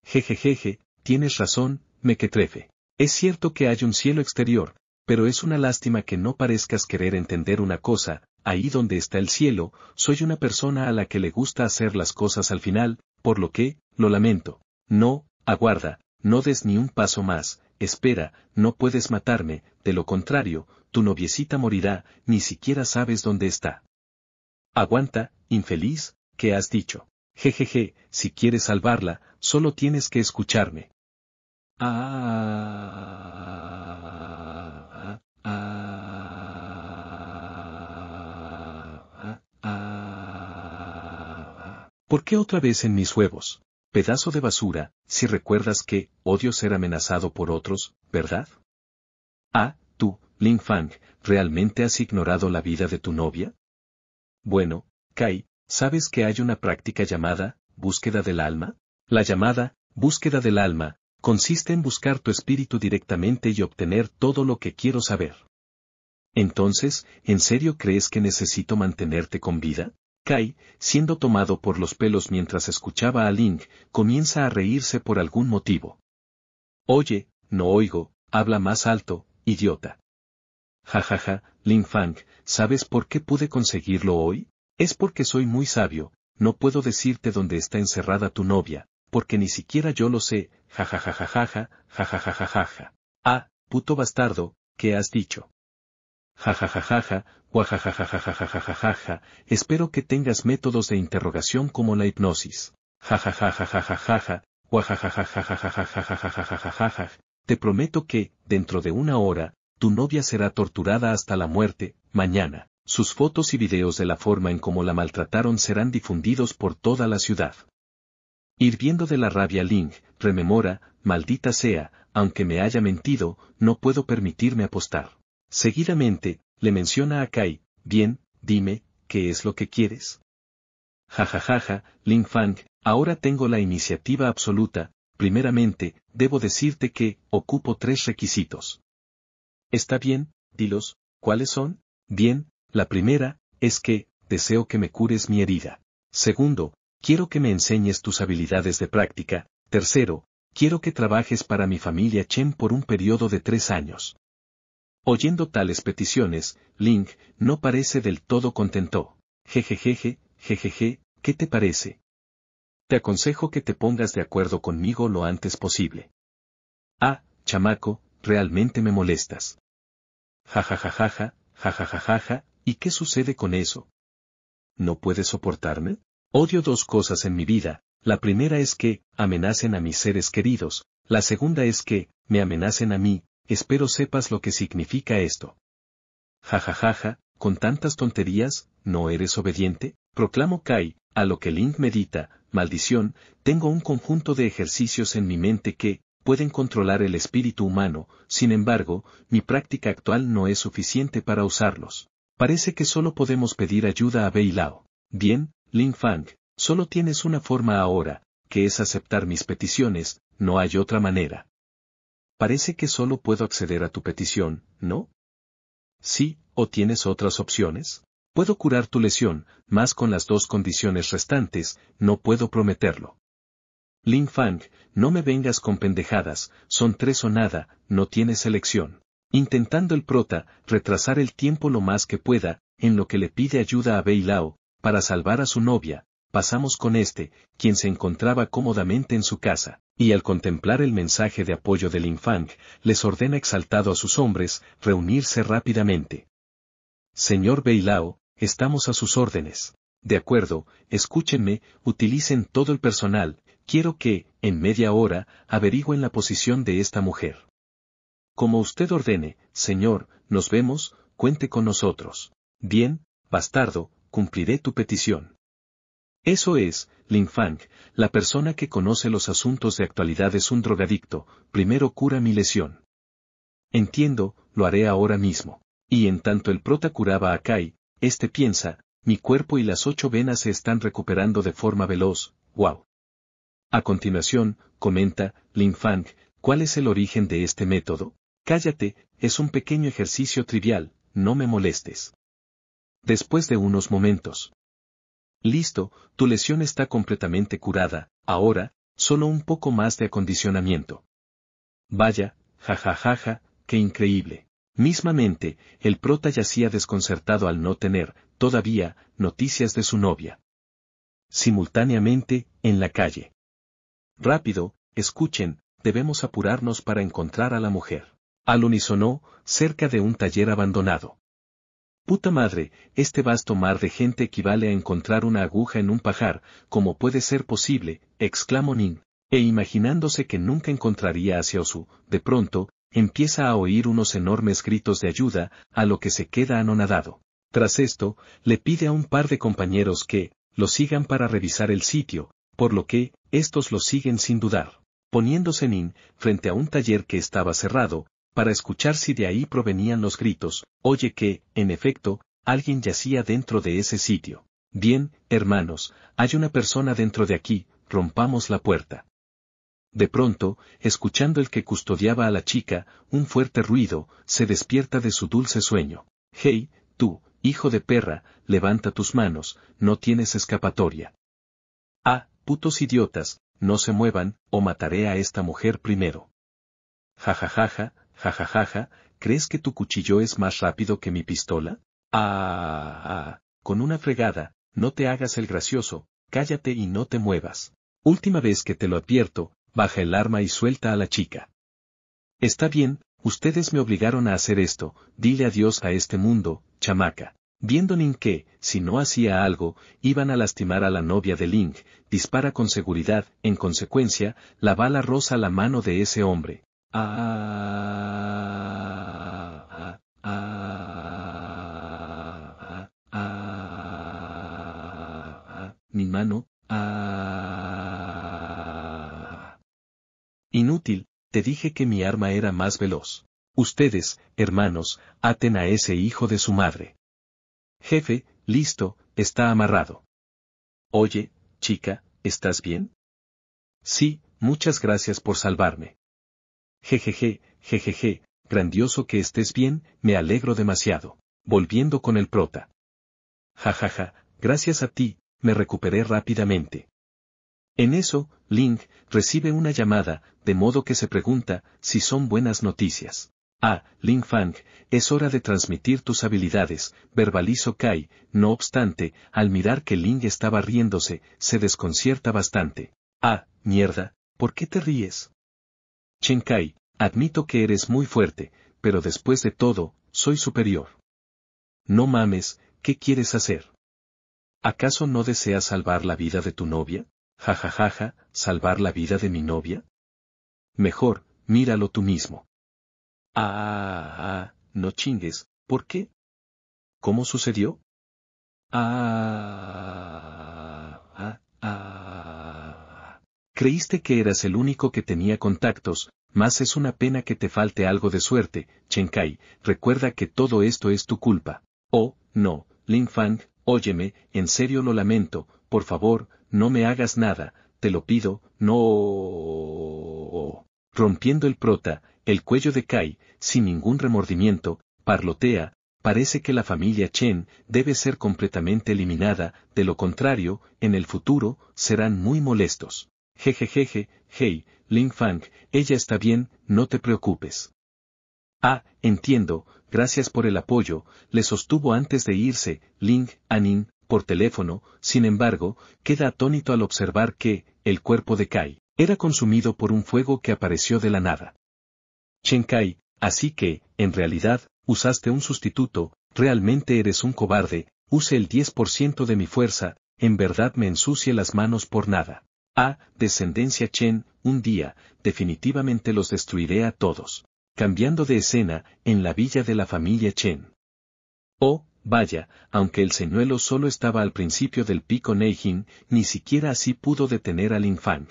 Jejejeje, tienes razón, mequetrefe. Es cierto que hay un cielo exterior, pero es una lástima que no parezcas querer entender una cosa, ahí donde está el cielo, soy una persona a la que le gusta hacer las cosas al final, por lo que, lo lamento. No, aguarda, no des ni un paso más, espera, no puedes matarme, de lo contrario, tu noviecita morirá, ni siquiera sabes dónde está. Aguanta, infeliz, ¿qué has dicho? Jejeje, si quieres salvarla, solo tienes que escucharme. Ah. ¿Por qué otra vez en mis huevos? Pedazo de basura, si recuerdas que, odio ser amenazado por otros, ¿verdad? Ah, tú, Ling Fang, ¿realmente has ignorado la vida de tu novia? Bueno, Kai, ¿sabes que hay una práctica llamada, búsqueda del alma? La llamada, búsqueda del alma, consiste en buscar tu espíritu directamente y obtener todo lo que quiero saber. Entonces, ¿en serio crees que necesito mantenerte con vida? Kai, siendo tomado por los pelos mientras escuchaba a Ling, comienza a reírse por algún motivo. Oye, no oigo, habla más alto, idiota. Jajaja, ja, ja, Fang, ¿sabes por qué pude conseguirlo hoy? Es porque soy muy sabio, no puedo decirte dónde está encerrada tu novia, porque ni siquiera yo lo sé, ja ja. Ah, puto bastardo, ¿qué has dicho? Jajajajaja, ja ja guajajajajajajaja, espero que tengas métodos de interrogación como la hipnosis. Ja ja Seguidamente, le menciona a Kai, bien, dime, ¿qué es lo que quieres? Jajajaja, ja, ja, Lin Fang, ahora tengo la iniciativa absoluta, primeramente, debo decirte que, ocupo tres requisitos. Está bien, dilos, ¿cuáles son? Bien, la primera, es que, deseo que me cures mi herida. Segundo, quiero que me enseñes tus habilidades de práctica. Tercero, quiero que trabajes para mi familia Chen por un periodo de tres años. Oyendo tales peticiones, Link no parece del todo contento. Jejejeje, jejeje, ¿qué te parece? Te aconsejo que te pongas de acuerdo conmigo lo antes posible. Ah, chamaco, realmente me molestas. Jajajajaja, jajajajaja, ¿y qué sucede con eso? ¿No puedes soportarme? Odio dos cosas en mi vida, la primera es que, amenacen a mis seres queridos, la segunda es que, me amenacen a mí, espero sepas lo que significa esto. Ja ja ja con tantas tonterías, ¿no eres obediente? Proclamo Kai, a lo que Ling medita, maldición, tengo un conjunto de ejercicios en mi mente que, pueden controlar el espíritu humano, sin embargo, mi práctica actual no es suficiente para usarlos. Parece que solo podemos pedir ayuda a Bei Lao. Bien, Ling Fang, solo tienes una forma ahora, que es aceptar mis peticiones, no hay otra manera. Parece que solo puedo acceder a tu petición, ¿no? Sí, o tienes otras opciones. Puedo curar tu lesión, más con las dos condiciones restantes, no puedo prometerlo. «Lin Fang, no me vengas con pendejadas, son tres o nada, no tienes elección. Intentando el prota, retrasar el tiempo lo más que pueda, en lo que le pide ayuda a Bei Lao, para salvar a su novia, pasamos con este, quien se encontraba cómodamente en su casa y al contemplar el mensaje de apoyo del infang, les ordena exaltado a sus hombres reunirse rápidamente. Señor Beilao, estamos a sus órdenes. De acuerdo, escúchenme, utilicen todo el personal, quiero que, en media hora, averigüen la posición de esta mujer. Como usted ordene, Señor, nos vemos, cuente con nosotros. Bien, bastardo, cumpliré tu petición. Eso es, Lin Fang, la persona que conoce los asuntos de actualidad es un drogadicto, primero cura mi lesión. Entiendo, lo haré ahora mismo. Y en tanto el prota curaba a Kai, este piensa, mi cuerpo y las ocho venas se están recuperando de forma veloz, wow. A continuación, comenta, Lin Fang, ¿cuál es el origen de este método? Cállate, es un pequeño ejercicio trivial, no me molestes. Después de unos momentos, Listo, tu lesión está completamente curada, ahora, solo un poco más de acondicionamiento. Vaya, jajajaja, ja, ja, qué increíble. Mismamente, el prota yacía desconcertado al no tener, todavía, noticias de su novia. Simultáneamente, en la calle. Rápido, escuchen, debemos apurarnos para encontrar a la mujer. Al unísono, cerca de un taller abandonado. Puta madre, este vasto mar de gente equivale a encontrar una aguja en un pajar, como puede ser posible, exclamó Nin, e imaginándose que nunca encontraría a Xiaosu, de pronto, empieza a oír unos enormes gritos de ayuda, a lo que se queda anonadado. Tras esto, le pide a un par de compañeros que, lo sigan para revisar el sitio, por lo que, estos lo siguen sin dudar. Poniéndose Nin, frente a un taller que estaba cerrado, para escuchar si de ahí provenían los gritos, oye que, en efecto, alguien yacía dentro de ese sitio. Bien, hermanos, hay una persona dentro de aquí, rompamos la puerta. De pronto, escuchando el que custodiaba a la chica, un fuerte ruido, se despierta de su dulce sueño. Hey, tú, hijo de perra, levanta tus manos, no tienes escapatoria. Ah, putos idiotas, no se muevan, o mataré a esta mujer primero. Ja jajajaja, ja, ja, ¿crees que tu cuchillo es más rápido que mi pistola? Ah, ah, con una fregada, no te hagas el gracioso, cállate y no te muevas. Última vez que te lo advierto, baja el arma y suelta a la chica. Está bien, ustedes me obligaron a hacer esto, dile adiós a este mundo, chamaca. Viendo Ning que, si no hacía algo, iban a lastimar a la novia de Ling, dispara con seguridad, en consecuencia, la bala roza la mano de ese hombre. Ah, ah, ah, mi mano. Inútil, te dije que mi arma era más veloz. Ustedes, hermanos, aten a ese hijo de su madre. Jefe, listo, está amarrado. Oye, chica, ¿estás bien? Sí, muchas gracias por salvarme. Jejeje, jejeje, grandioso que estés bien, me alegro demasiado. Volviendo con el prota. Jajaja, ja, ja, gracias a ti, me recuperé rápidamente. En eso, Ling, recibe una llamada, de modo que se pregunta si son buenas noticias. Ah, Ling Fang, es hora de transmitir tus habilidades, verbalizo Kai, no obstante, al mirar que Ling estaba riéndose, se desconcierta bastante. Ah, mierda, ¿por qué te ríes? Chenkai, admito que eres muy fuerte, pero después de todo, soy superior. No mames, ¿qué quieres hacer? ¿Acaso no deseas salvar la vida de tu novia? Ja ja, ja, ja, ¿salvar la vida de mi novia? Mejor, míralo tú mismo. Ah, ah, ah, no chingues, ¿por qué? ¿Cómo sucedió? Ah, ah, ah. ah. Creíste que eras el único que tenía contactos, más es una pena que te falte algo de suerte, Chen Kai, recuerda que todo esto es tu culpa. Oh, no, Lin Fang, óyeme, en serio lo lamento, por favor, no me hagas nada, te lo pido, no. Rompiendo el prota, el cuello de Kai, sin ningún remordimiento, parlotea, parece que la familia Chen debe ser completamente eliminada, de lo contrario, en el futuro, serán muy molestos. Jejejeje, hey, Ling Fang, ella está bien, no te preocupes. Ah, entiendo, gracias por el apoyo, le sostuvo antes de irse, Ling, Anin, por teléfono, sin embargo, queda atónito al observar que, el cuerpo de Kai, era consumido por un fuego que apareció de la nada. Chen Kai, así que, en realidad, usaste un sustituto, realmente eres un cobarde, use el 10% de mi fuerza, en verdad me ensucie las manos por nada. Ah, descendencia Chen, un día, definitivamente los destruiré a todos. Cambiando de escena, en la villa de la familia Chen. Oh, vaya, aunque el señuelo solo estaba al principio del pico Neijin, ni siquiera así pudo detener al Fang.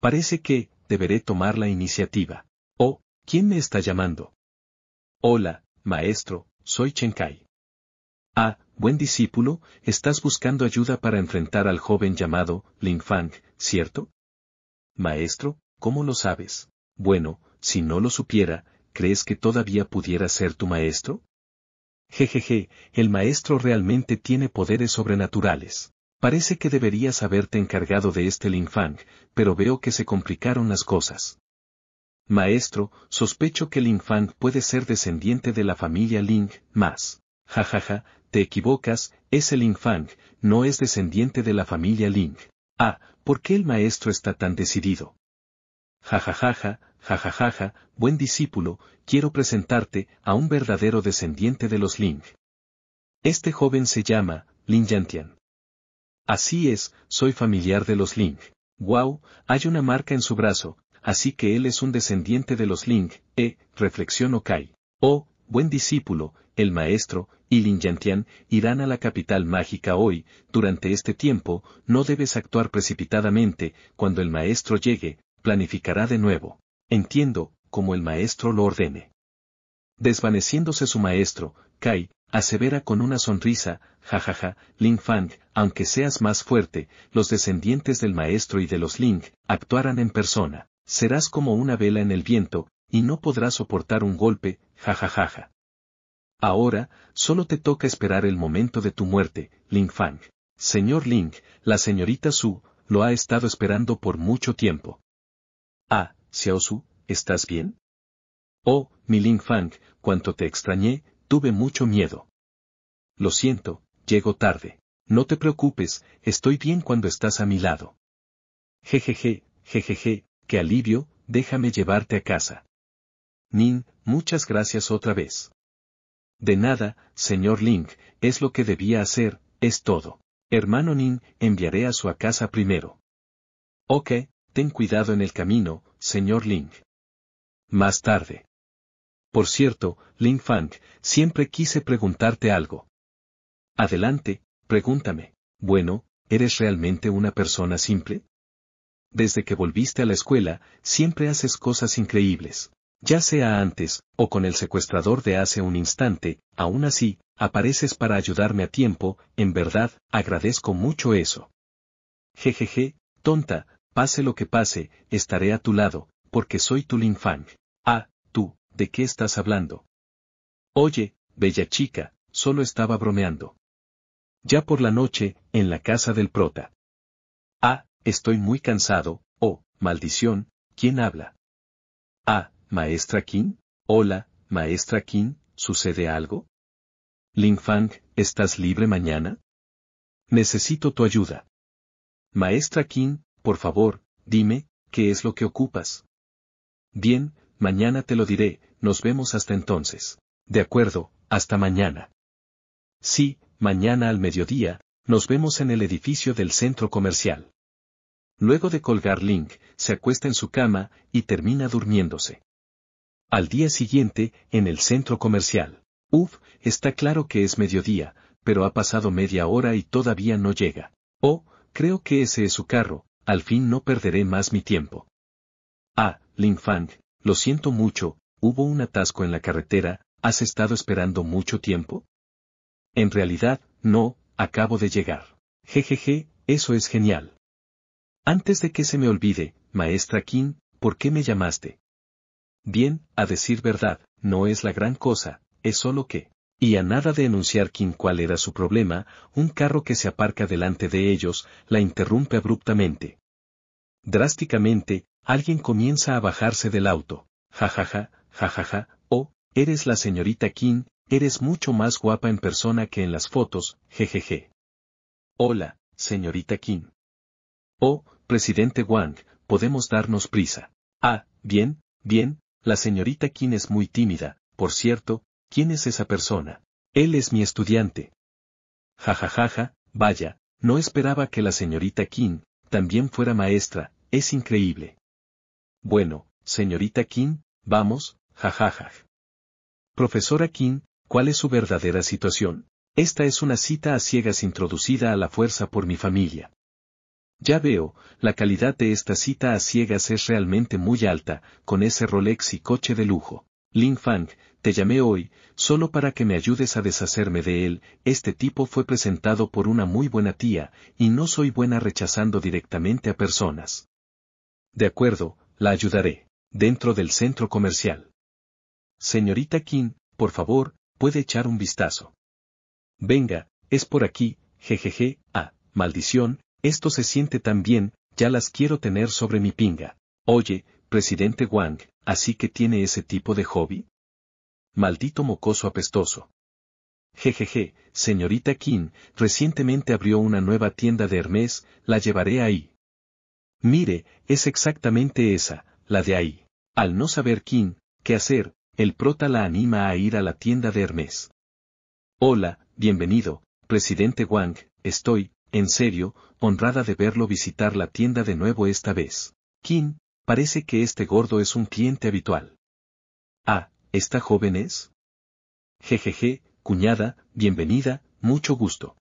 Parece que, deberé tomar la iniciativa. Oh, ¿quién me está llamando? Hola, maestro, soy Kai». Ah, Buen discípulo, estás buscando ayuda para enfrentar al joven llamado Ling Fang, ¿cierto? Maestro, ¿cómo lo sabes? Bueno, si no lo supiera, ¿crees que todavía pudiera ser tu maestro? Jejeje, el maestro realmente tiene poderes sobrenaturales. Parece que deberías haberte encargado de este Ling Fang, pero veo que se complicaron las cosas. Maestro, sospecho que Ling Fang puede ser descendiente de la familia Ling, más. Jajaja, ja, ja, te equivocas, es el Fang, no es descendiente de la familia Ling. Ah, ¿por qué el maestro está tan decidido? Jajajaja, jajajaja, ja, buen discípulo, quiero presentarte a un verdadero descendiente de los Ling. Este joven se llama Lin Yantian. Así es, soy familiar de los Ling. Wow, hay una marca en su brazo, así que él es un descendiente de los Ling, eh, reflexionó Kai. Oh, buen discípulo, el maestro y Lin Yantian irán a la capital mágica hoy, durante este tiempo, no debes actuar precipitadamente, cuando el maestro llegue, planificará de nuevo. Entiendo, como el maestro lo ordene. Desvaneciéndose su maestro, Kai, asevera con una sonrisa, jajaja, Lin Fang, aunque seas más fuerte, los descendientes del maestro y de los Ling, actuarán en persona. Serás como una vela en el viento, y no podrás soportar un golpe, jajajaja. Ahora, solo te toca esperar el momento de tu muerte, Ling Fang. Señor Ling, la señorita Su, lo ha estado esperando por mucho tiempo. Ah, Xiao Su, ¿estás bien? Oh, mi Ling Fang, cuanto te extrañé, tuve mucho miedo. Lo siento, llego tarde. No te preocupes, estoy bien cuando estás a mi lado. Jejeje, jejeje, qué alivio, déjame llevarte a casa. Nin, muchas gracias otra vez. De nada, señor Ling, es lo que debía hacer, es todo. Hermano Ning, enviaré a su casa primero. Ok, ten cuidado en el camino, señor Ling». Más tarde. Por cierto, Ling Fang, siempre quise preguntarte algo. Adelante, pregúntame. Bueno, ¿eres realmente una persona simple? Desde que volviste a la escuela, siempre haces cosas increíbles ya sea antes, o con el secuestrador de hace un instante, aún así, apareces para ayudarme a tiempo, en verdad, agradezco mucho eso. Jejeje, tonta, pase lo que pase, estaré a tu lado, porque soy tu linfang. Ah, tú, ¿de qué estás hablando? Oye, bella chica, solo estaba bromeando. Ya por la noche, en la casa del prota. Ah, estoy muy cansado, oh, maldición, ¿quién habla? Ah, Maestra King? Hola, Maestra King, ¿sucede algo? Ling Fang, ¿estás libre mañana? Necesito tu ayuda. Maestra King, por favor, dime, ¿qué es lo que ocupas? Bien, mañana te lo diré, nos vemos hasta entonces. De acuerdo, hasta mañana. Sí, mañana al mediodía, nos vemos en el edificio del centro comercial. Luego de colgar Link, se acuesta en su cama y termina durmiéndose. Al día siguiente, en el centro comercial. Uf, está claro que es mediodía, pero ha pasado media hora y todavía no llega. Oh, creo que ese es su carro, al fin no perderé más mi tiempo. Ah, Lin Fang, lo siento mucho, hubo un atasco en la carretera, ¿has estado esperando mucho tiempo? En realidad, no, acabo de llegar. Jejeje, eso es genial. Antes de que se me olvide, maestra Kim, ¿por qué me llamaste? Bien, a decir verdad, no es la gran cosa, es solo que, y a nada de enunciar quién cuál era su problema, un carro que se aparca delante de ellos, la interrumpe abruptamente. Drásticamente, alguien comienza a bajarse del auto. Jajaja, jajaja, ja, ja, oh, eres la señorita King, eres mucho más guapa en persona que en las fotos, jejeje. Hola, señorita King. Oh, presidente Wang, podemos darnos prisa. Ah, bien, bien, la señorita Kim es muy tímida, por cierto, ¿quién es esa persona? Él es mi estudiante. Jajajaja, ja, ja, ja, vaya, no esperaba que la señorita King, también fuera maestra, es increíble. Bueno, señorita Kim, vamos, jajaja. Profesora Kim, ¿cuál es su verdadera situación? Esta es una cita a ciegas introducida a la fuerza por mi familia. Ya veo, la calidad de esta cita a ciegas es realmente muy alta, con ese Rolex y coche de lujo. Lin Fang, te llamé hoy, solo para que me ayudes a deshacerme de él, este tipo fue presentado por una muy buena tía, y no soy buena rechazando directamente a personas. De acuerdo, la ayudaré. Dentro del centro comercial. Señorita Kim, por favor, puede echar un vistazo. Venga, es por aquí, jejeje, ah, maldición, esto se siente tan bien, ya las quiero tener sobre mi pinga. Oye, presidente Wang, ¿así que tiene ese tipo de hobby? Maldito mocoso apestoso. Jejeje, señorita Kim, recientemente abrió una nueva tienda de Hermes, la llevaré ahí. Mire, es exactamente esa, la de ahí. Al no saber Kim, qué hacer, el prota la anima a ir a la tienda de Hermes. Hola, bienvenido, presidente Wang, estoy, en serio, honrada de verlo visitar la tienda de nuevo esta vez. Kim, parece que este gordo es un cliente habitual. Ah, ¿esta joven es? Jejeje, cuñada, bienvenida, mucho gusto.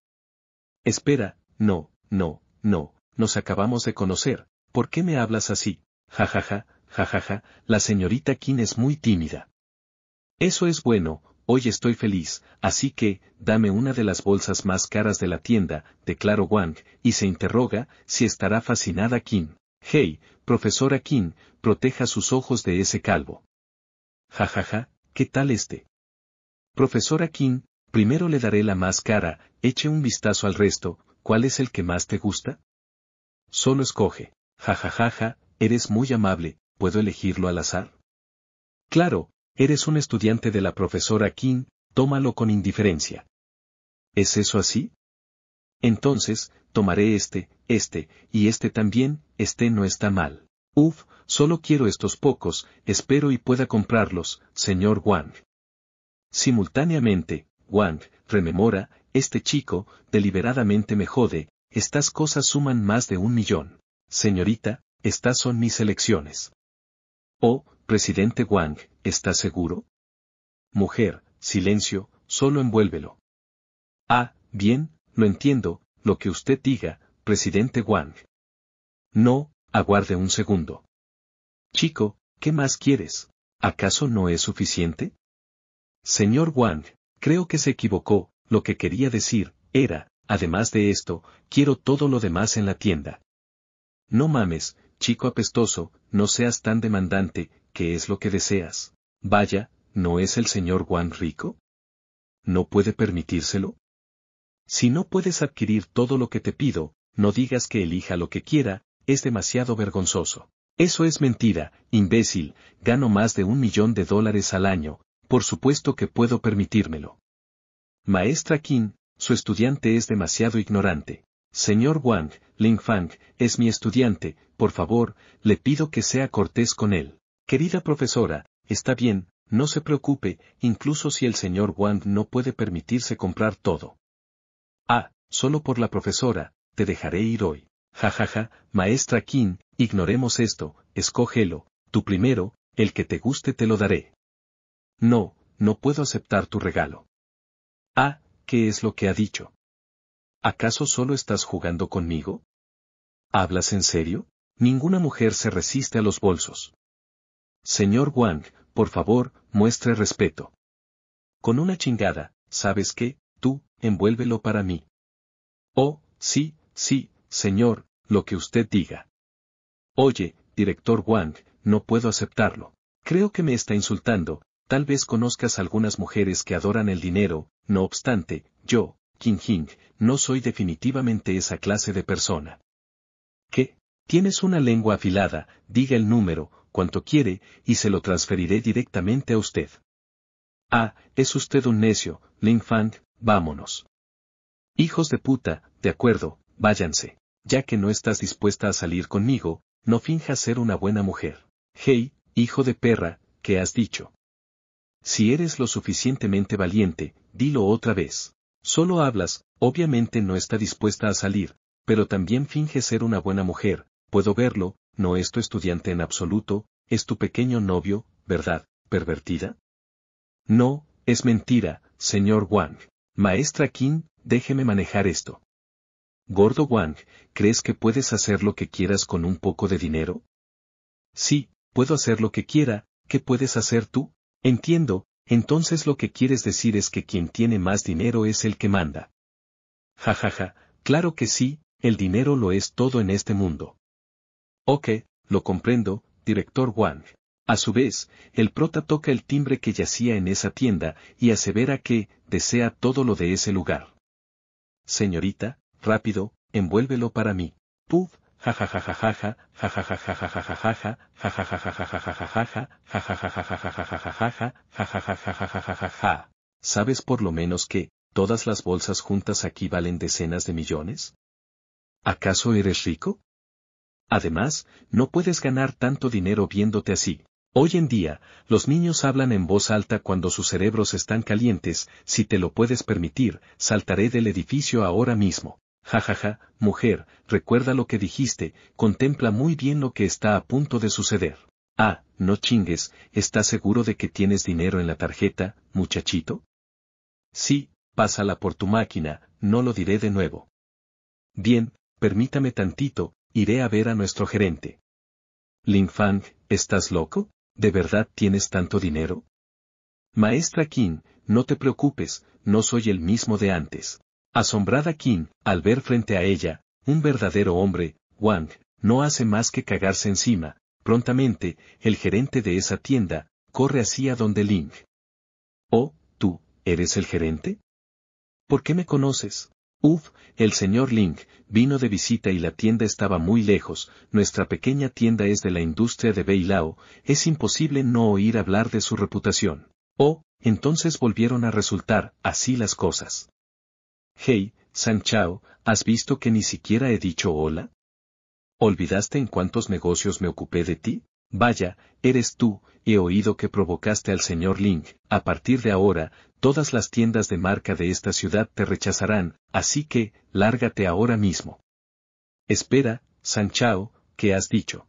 Espera, no, no, no, nos acabamos de conocer, ¿por qué me hablas así? Jajaja, jajaja, ja, ja, ja, la señorita Kim es muy tímida. Eso es bueno, hoy estoy feliz, así que, dame una de las bolsas más caras de la tienda, declaró Wang, y se interroga si estará fascinada Kim. Hey, profesora Kim, proteja sus ojos de ese calvo. Ja ja, ja, ¿qué tal este? Profesora Kim, primero le daré la más cara, eche un vistazo al resto, ¿cuál es el que más te gusta? Solo escoge. ja ja, ja, ja, eres muy amable, ¿puedo elegirlo al azar? Claro, Eres un estudiante de la profesora King, tómalo con indiferencia. ¿Es eso así? Entonces, tomaré este, este, y este también, este no está mal. Uf, solo quiero estos pocos, espero y pueda comprarlos, señor Wang. Simultáneamente, Wang, rememora, este chico, deliberadamente me jode, estas cosas suman más de un millón. Señorita, estas son mis elecciones. Oh, presidente Wang, ¿estás seguro? Mujer, silencio, solo envuélvelo. Ah, bien, lo entiendo, lo que usted diga, presidente Wang. No, aguarde un segundo. Chico, ¿qué más quieres? ¿Acaso no es suficiente? Señor Wang, creo que se equivocó, lo que quería decir, era, además de esto, quiero todo lo demás en la tienda. No mames, chico apestoso, no seas tan demandante, ¿qué es lo que deseas? Vaya, ¿no es el señor Wang rico? ¿No puede permitírselo? Si no puedes adquirir todo lo que te pido, no digas que elija lo que quiera, es demasiado vergonzoso. Eso es mentira, imbécil, gano más de un millón de dólares al año, por supuesto que puedo permitírmelo. Maestra Qin, su estudiante es demasiado ignorante. Señor Wang, Ling Fang, es mi estudiante, por favor, le pido que sea cortés con él. Querida profesora, está bien, no se preocupe, incluso si el señor Wang no puede permitirse comprar todo. Ah, solo por la profesora, te dejaré ir hoy. Jajaja, ja, ja, maestra Qin, ignoremos esto, escógelo, tú primero, el que te guste te lo daré. No, no puedo aceptar tu regalo. Ah, ¿qué es lo que ha dicho? ¿Acaso solo estás jugando conmigo? ¿Hablas en serio? Ninguna mujer se resiste a los bolsos. Señor Wang, por favor, muestre respeto. Con una chingada, ¿sabes qué? Tú, envuélvelo para mí. Oh, sí, sí, señor, lo que usted diga. Oye, director Wang, no puedo aceptarlo. Creo que me está insultando, tal vez conozcas algunas mujeres que adoran el dinero, no obstante, yo, King Hing, no soy definitivamente esa clase de persona. ¿Qué? Tienes una lengua afilada, diga el número, cuanto quiere, y se lo transferiré directamente a usted. Ah, es usted un necio, Lin Fang, vámonos. Hijos de puta, de acuerdo, váyanse. Ya que no estás dispuesta a salir conmigo, no finjas ser una buena mujer. Hey, hijo de perra, ¿qué has dicho? Si eres lo suficientemente valiente, dilo otra vez. Solo hablas, obviamente no está dispuesta a salir, pero también finge ser una buena mujer, puedo verlo, no es tu estudiante en absoluto, es tu pequeño novio, ¿verdad, pervertida? No, es mentira, señor Wang. Maestra Qin, déjeme manejar esto. Gordo Wang, ¿crees que puedes hacer lo que quieras con un poco de dinero? Sí, puedo hacer lo que quiera, ¿qué puedes hacer tú? Entiendo, entonces lo que quieres decir es que quien tiene más dinero es el que manda. Ja ja ja, claro que sí, el dinero lo es todo en este mundo. Ok, lo comprendo, director Wang. A su vez, el prota toca el timbre que yacía en esa tienda y asevera que desea todo lo de ese lugar. Señorita, rápido, envuélvelo para mí. Puf, ja ja ja ja ja. ¿Sabes por lo menos que todas las bolsas juntas aquí valen decenas de millones? ¿Acaso eres rico? Además, no puedes ganar tanto dinero viéndote así. Hoy en día, los niños hablan en voz alta cuando sus cerebros están calientes, si te lo puedes permitir, saltaré del edificio ahora mismo. Jajaja, ja, ja, mujer, recuerda lo que dijiste, contempla muy bien lo que está a punto de suceder. Ah, no chingues, ¿estás seguro de que tienes dinero en la tarjeta, muchachito? Sí, pásala por tu máquina, no lo diré de nuevo. Bien, permítame tantito, Iré a ver a nuestro gerente. Ling Fang, ¿estás loco? ¿De verdad tienes tanto dinero? Maestra Qin, no te preocupes, no soy el mismo de antes. Asombrada Qin, al ver frente a ella, un verdadero hombre, Wang, no hace más que cagarse encima. Prontamente, el gerente de esa tienda, corre hacia donde Ling. Oh, tú, ¿eres el gerente? ¿Por qué me conoces? Uf, el señor Link, vino de visita y la tienda estaba muy lejos, nuestra pequeña tienda es de la industria de Beilao, es imposible no oír hablar de su reputación. Oh, entonces volvieron a resultar, así las cosas. Hey, Chao, ¿has visto que ni siquiera he dicho hola? ¿Olvidaste en cuántos negocios me ocupé de ti? Vaya, eres tú, he oído que provocaste al señor Link, a partir de ahora, todas las tiendas de marca de esta ciudad te rechazarán, así que, lárgate ahora mismo. Espera, Sanchao, ¿qué has dicho?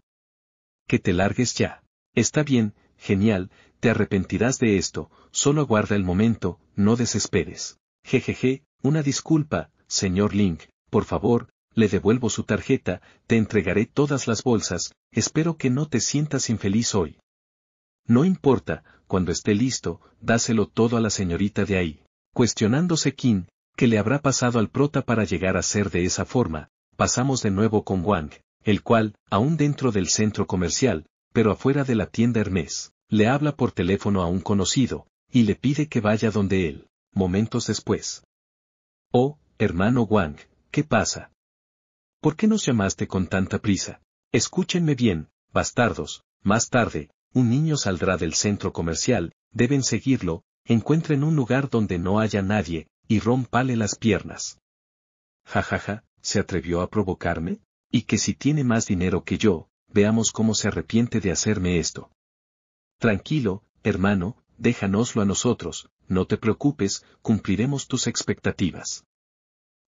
Que te largues ya. Está bien, genial, te arrepentirás de esto, solo aguarda el momento, no desesperes. Jejeje, una disculpa, señor Link, por favor, le devuelvo su tarjeta, te entregaré todas las bolsas, espero que no te sientas infeliz hoy. No importa, cuando esté listo, dáselo todo a la señorita de ahí. Cuestionándose Kim, que le habrá pasado al prota para llegar a ser de esa forma, pasamos de nuevo con Wang, el cual, aún dentro del centro comercial, pero afuera de la tienda Hermes, le habla por teléfono a un conocido, y le pide que vaya donde él, momentos después. Oh, hermano Wang, ¿qué pasa? ¿Por qué nos llamaste con tanta prisa? Escúchenme bien, bastardos, más tarde, un niño saldrá del centro comercial, deben seguirlo, encuentren un lugar donde no haya nadie, y rompale las piernas. Jajaja, ja, ja, ¿se atrevió a provocarme? Y que si tiene más dinero que yo, veamos cómo se arrepiente de hacerme esto. Tranquilo, hermano, déjanoslo a nosotros, no te preocupes, cumpliremos tus expectativas.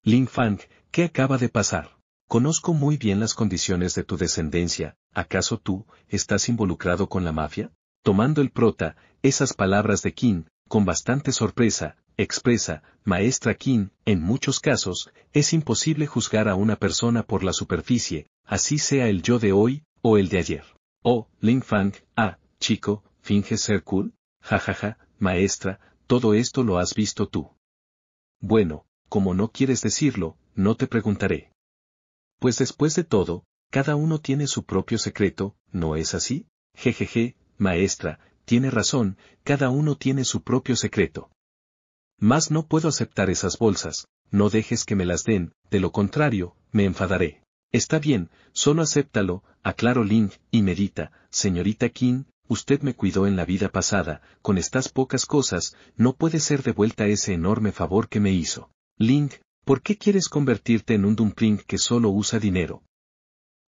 Ling Fang, ¿qué acaba de pasar? Conozco muy bien las condiciones de tu descendencia, ¿acaso tú, estás involucrado con la mafia? Tomando el prota, esas palabras de King, con bastante sorpresa, expresa, Maestra King, en muchos casos, es imposible juzgar a una persona por la superficie, así sea el yo de hoy, o el de ayer. Oh, Ling Fang, ah, chico, finge ser cool? Jajaja, maestra, todo esto lo has visto tú. Bueno, como no quieres decirlo, no te preguntaré. Pues después de todo, cada uno tiene su propio secreto, ¿no es así? Jejeje, maestra, tiene razón, cada uno tiene su propio secreto. Mas no puedo aceptar esas bolsas, no dejes que me las den, de lo contrario, me enfadaré. Está bien, solo acéptalo, aclaro Ling, y medita, señorita King, usted me cuidó en la vida pasada, con estas pocas cosas, no puede ser devuelta ese enorme favor que me hizo. Ling, ¿Por qué quieres convertirte en un dumpling que solo usa dinero?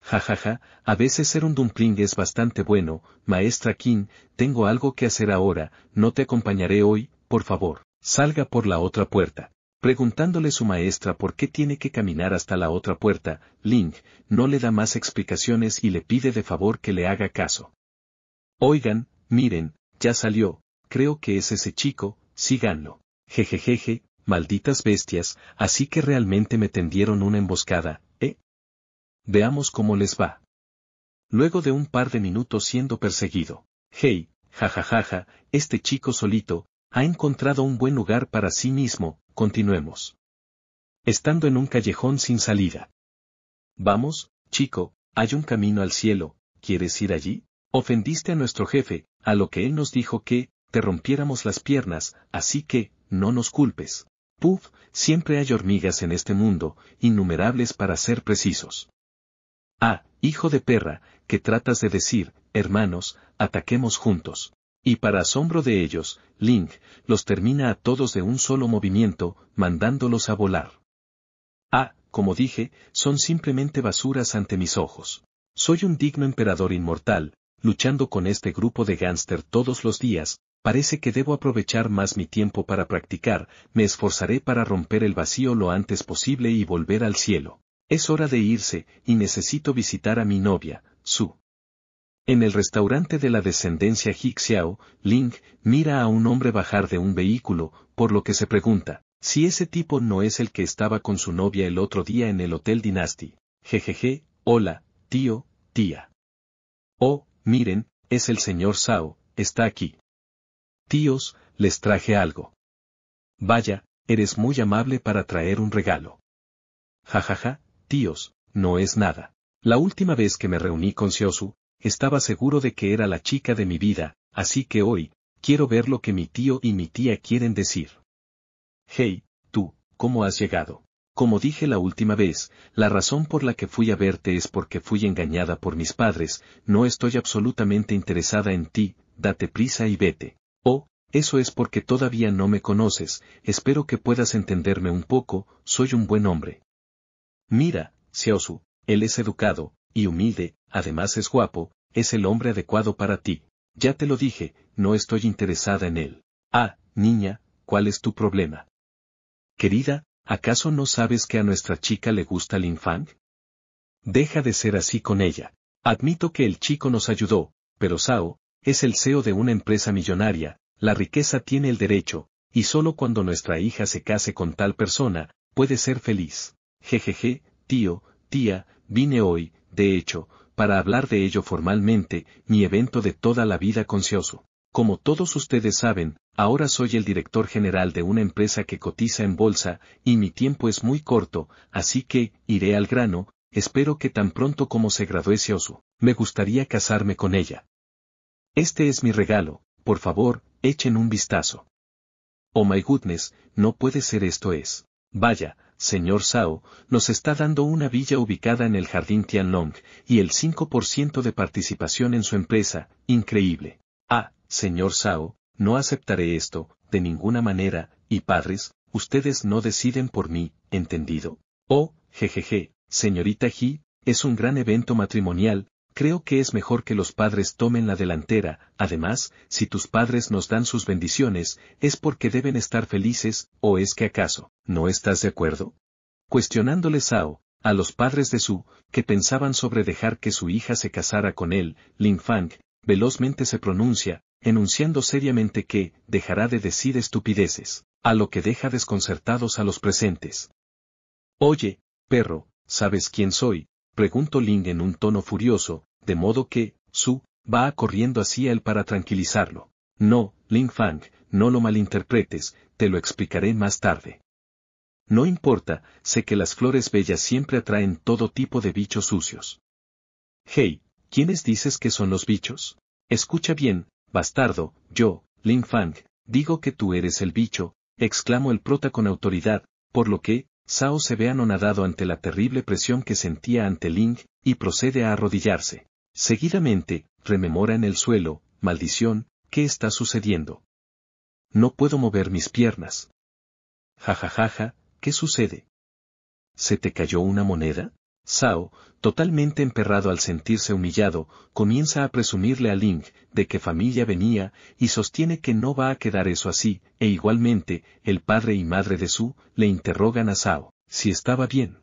Jajaja, ja, ja, a veces ser un dumpling es bastante bueno, maestra King, tengo algo que hacer ahora, no te acompañaré hoy, por favor, salga por la otra puerta. Preguntándole su maestra por qué tiene que caminar hasta la otra puerta, Ling, no le da más explicaciones y le pide de favor que le haga caso. Oigan, miren, ya salió, creo que es ese chico, síganlo. Jejejeje, malditas bestias, así que realmente me tendieron una emboscada, ¿eh? Veamos cómo les va. Luego de un par de minutos siendo perseguido, hey, jajajaja, este chico solito, ha encontrado un buen lugar para sí mismo, continuemos. Estando en un callejón sin salida. Vamos, chico, hay un camino al cielo, ¿quieres ir allí? Ofendiste a nuestro jefe, a lo que él nos dijo que, te rompiéramos las piernas, así que, no nos culpes. Puf, siempre hay hormigas en este mundo, innumerables para ser precisos. Ah, hijo de perra, que tratas de decir, hermanos, ataquemos juntos. Y para asombro de ellos, Link los termina a todos de un solo movimiento, mandándolos a volar. Ah, como dije, son simplemente basuras ante mis ojos. Soy un digno emperador inmortal, luchando con este grupo de gánster todos los días, parece que debo aprovechar más mi tiempo para practicar, me esforzaré para romper el vacío lo antes posible y volver al cielo. Es hora de irse, y necesito visitar a mi novia, Su. En el restaurante de la descendencia Hixiao, Ling mira a un hombre bajar de un vehículo, por lo que se pregunta, si ese tipo no es el que estaba con su novia el otro día en el Hotel Dynasty. Jejeje, hola, tío, tía. Oh, miren, es el señor Sao, está aquí. Tíos, les traje algo. Vaya, eres muy amable para traer un regalo. Ja ja ja, tíos, no es nada. La última vez que me reuní con Siosu, estaba seguro de que era la chica de mi vida, así que hoy, quiero ver lo que mi tío y mi tía quieren decir. Hey, tú, ¿cómo has llegado? Como dije la última vez, la razón por la que fui a verte es porque fui engañada por mis padres, no estoy absolutamente interesada en ti, date prisa y vete. Oh, eso es porque todavía no me conoces, espero que puedas entenderme un poco, soy un buen hombre. Mira, Su, él es educado, y humilde, además es guapo, es el hombre adecuado para ti. Ya te lo dije, no estoy interesada en él. Ah, niña, ¿cuál es tu problema? Querida, ¿acaso no sabes que a nuestra chica le gusta Lin Fang? Deja de ser así con ella. Admito que el chico nos ayudó, pero Sao, es el CEO de una empresa millonaria, la riqueza tiene el derecho, y solo cuando nuestra hija se case con tal persona, puede ser feliz. Jejeje, tío, tía, vine hoy, de hecho, para hablar de ello formalmente, mi evento de toda la vida concioso. Como todos ustedes saben, ahora soy el director general de una empresa que cotiza en bolsa, y mi tiempo es muy corto, así que, iré al grano, espero que tan pronto como se gradúe e Siosu, me gustaría casarme con ella. Este es mi regalo, por favor, echen un vistazo. Oh my goodness, no puede ser esto es. Vaya, señor Sao, nos está dando una villa ubicada en el jardín Tianlong, y el 5% de participación en su empresa, increíble. Ah, señor Sao, no aceptaré esto, de ninguna manera, y padres, ustedes no deciden por mí, ¿entendido? Oh, jejeje, señorita Ji, es un gran evento matrimonial, creo que es mejor que los padres tomen la delantera, además, si tus padres nos dan sus bendiciones, es porque deben estar felices, o es que acaso, ¿no estás de acuerdo? Cuestionándole Sao, a los padres de Su, que pensaban sobre dejar que su hija se casara con él, Lin Fang, velozmente se pronuncia, enunciando seriamente que, dejará de decir estupideces, a lo que deja desconcertados a los presentes. Oye, perro, ¿sabes quién soy? preguntó Ling en un tono furioso, de modo que, Su, va corriendo hacia él para tranquilizarlo. No, Ling Fang, no lo malinterpretes, te lo explicaré más tarde. No importa, sé que las flores bellas siempre atraen todo tipo de bichos sucios. Hey, ¿quiénes dices que son los bichos? Escucha bien, bastardo, yo, Ling Fang, digo que tú eres el bicho, exclamó el prota con autoridad, por lo que, Sao se ve anonadado ante la terrible presión que sentía ante Ling, y procede a arrodillarse. Seguidamente, rememora en el suelo, maldición, ¿qué está sucediendo? No puedo mover mis piernas. Ja ja ja ja, ¿qué sucede? ¿Se te cayó una moneda? Sao, totalmente emperrado al sentirse humillado, comienza a presumirle a Ling de qué familia venía y sostiene que no va a quedar eso así, e igualmente, el padre y madre de Su le interrogan a Sao, si estaba bien.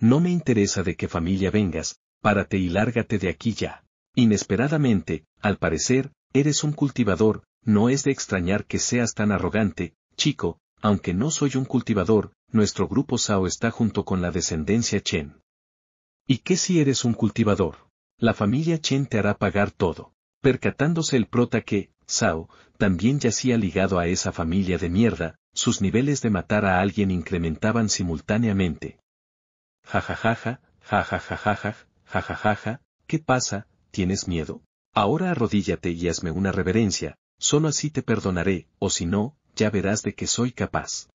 No me interesa de qué familia vengas, párate y lárgate de aquí ya. Inesperadamente, al parecer, eres un cultivador, no es de extrañar que seas tan arrogante, chico, aunque no soy un cultivador, nuestro grupo Sao está junto con la descendencia Chen. ¿Y qué si eres un cultivador? La familia Chen te hará pagar todo. Percatándose el prota que, Sao, también yacía ligado a esa familia de mierda, sus niveles de matar a alguien incrementaban simultáneamente. Jajajaja, ja jajajaja, ¿qué pasa? ¿Tienes miedo? Ahora arrodíllate y hazme una reverencia, solo así te perdonaré, o si no, ya verás de que soy capaz.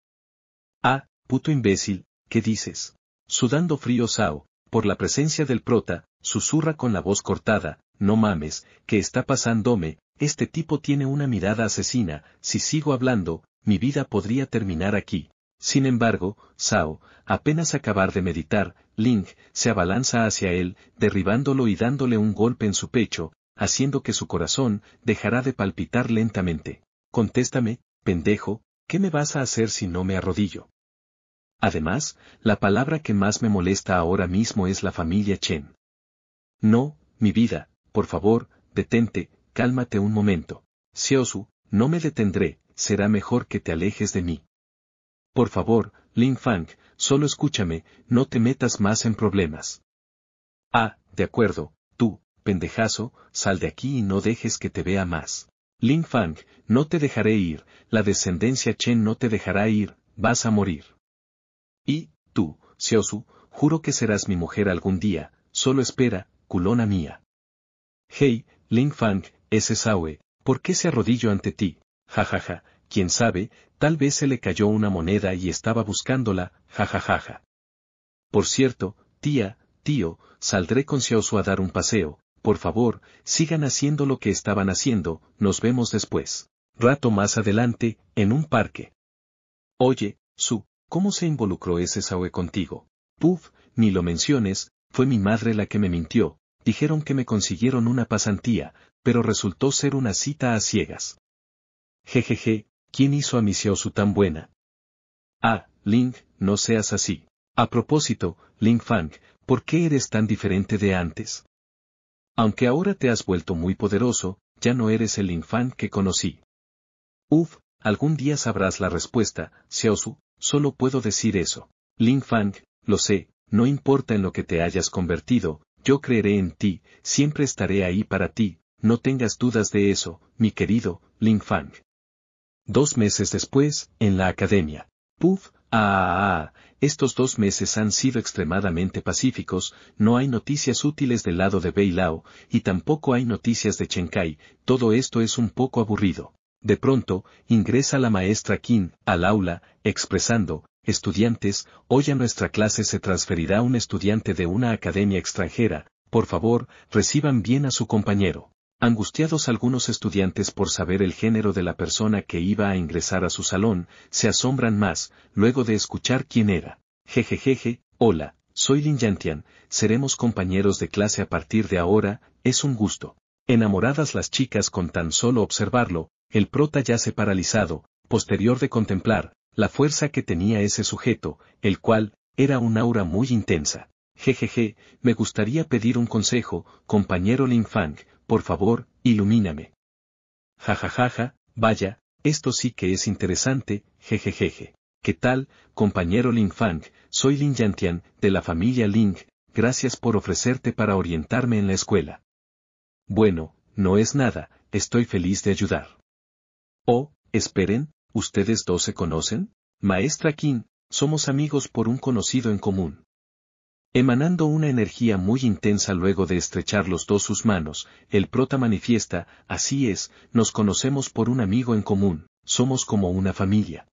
Ah, puto imbécil, ¿qué dices? Sudando frío Sao, por la presencia del prota, susurra con la voz cortada, no mames, ¿qué está pasándome? Este tipo tiene una mirada asesina, si sigo hablando, mi vida podría terminar aquí. Sin embargo, Sao, apenas acabar de meditar, Ling se abalanza hacia él, derribándolo y dándole un golpe en su pecho, haciendo que su corazón dejará de palpitar lentamente. Contéstame, pendejo, ¿qué me vas a hacer si no me arrodillo? Además, la palabra que más me molesta ahora mismo es la familia Chen. No, mi vida, por favor, detente, cálmate un momento. Seosu, no me detendré, será mejor que te alejes de mí. Por favor, Lin Fang, solo escúchame, no te metas más en problemas. Ah, de acuerdo, tú, pendejazo, sal de aquí y no dejes que te vea más. Lin Fang, no te dejaré ir, la descendencia Chen no te dejará ir, vas a morir. Y, tú, Xiaosu, juro que serás mi mujer algún día, solo espera, culona mía. Hey, Ling Fang, ese Saue, ¿por qué se arrodillo ante ti? Jajaja. ja ja, quién sabe, tal vez se le cayó una moneda y estaba buscándola, jajajaja. Ja, ja. Por cierto, tía, tío, saldré con a dar un paseo, por favor, sigan haciendo lo que estaban haciendo, nos vemos después. Rato más adelante, en un parque. Oye, Su, ¿cómo se involucró ese Saue contigo? Puf, ni lo menciones, fue mi madre la que me mintió, dijeron que me consiguieron una pasantía, pero resultó ser una cita a ciegas. Jejeje, ¿Quién hizo a mi Su tan buena? Ah, Ling, no seas así. A propósito, Ling Fang, ¿por qué eres tan diferente de antes? Aunque ahora te has vuelto muy poderoso, ya no eres el Ling Fang que conocí. Uf, algún día sabrás la respuesta, Su. solo puedo decir eso. Ling Fang, lo sé, no importa en lo que te hayas convertido, yo creeré en ti, siempre estaré ahí para ti, no tengas dudas de eso, mi querido, Ling Fang. Dos meses después, en la academia. Puf, ah, ah, ah, estos dos meses han sido extremadamente pacíficos, no hay noticias útiles del lado de Beilao, y tampoco hay noticias de Chenkai, todo esto es un poco aburrido. De pronto, ingresa la maestra Qin, al aula, expresando, estudiantes, hoy a nuestra clase se transferirá un estudiante de una academia extranjera, por favor, reciban bien a su compañero. Angustiados algunos estudiantes por saber el género de la persona que iba a ingresar a su salón, se asombran más, luego de escuchar quién era. Jejejeje, hola, soy Lin Yantian, seremos compañeros de clase a partir de ahora, es un gusto. Enamoradas las chicas con tan solo observarlo, el prota yace paralizado, posterior de contemplar, la fuerza que tenía ese sujeto, el cual, era un aura muy intensa. Jejeje, me gustaría pedir un consejo, compañero Lin Fang, por favor, ilumíname. Jajajaja, ja, ja, ja, vaya, esto sí que es interesante, jejejeje. ¿Qué tal, compañero Lin Fang? Soy Lin Yantian, de la familia Ling, gracias por ofrecerte para orientarme en la escuela. Bueno, no es nada, estoy feliz de ayudar. Oh, esperen, ¿ustedes dos se conocen? Maestra Qin, somos amigos por un conocido en común. Emanando una energía muy intensa luego de estrechar los dos sus manos, el prota manifiesta, así es, nos conocemos por un amigo en común, somos como una familia.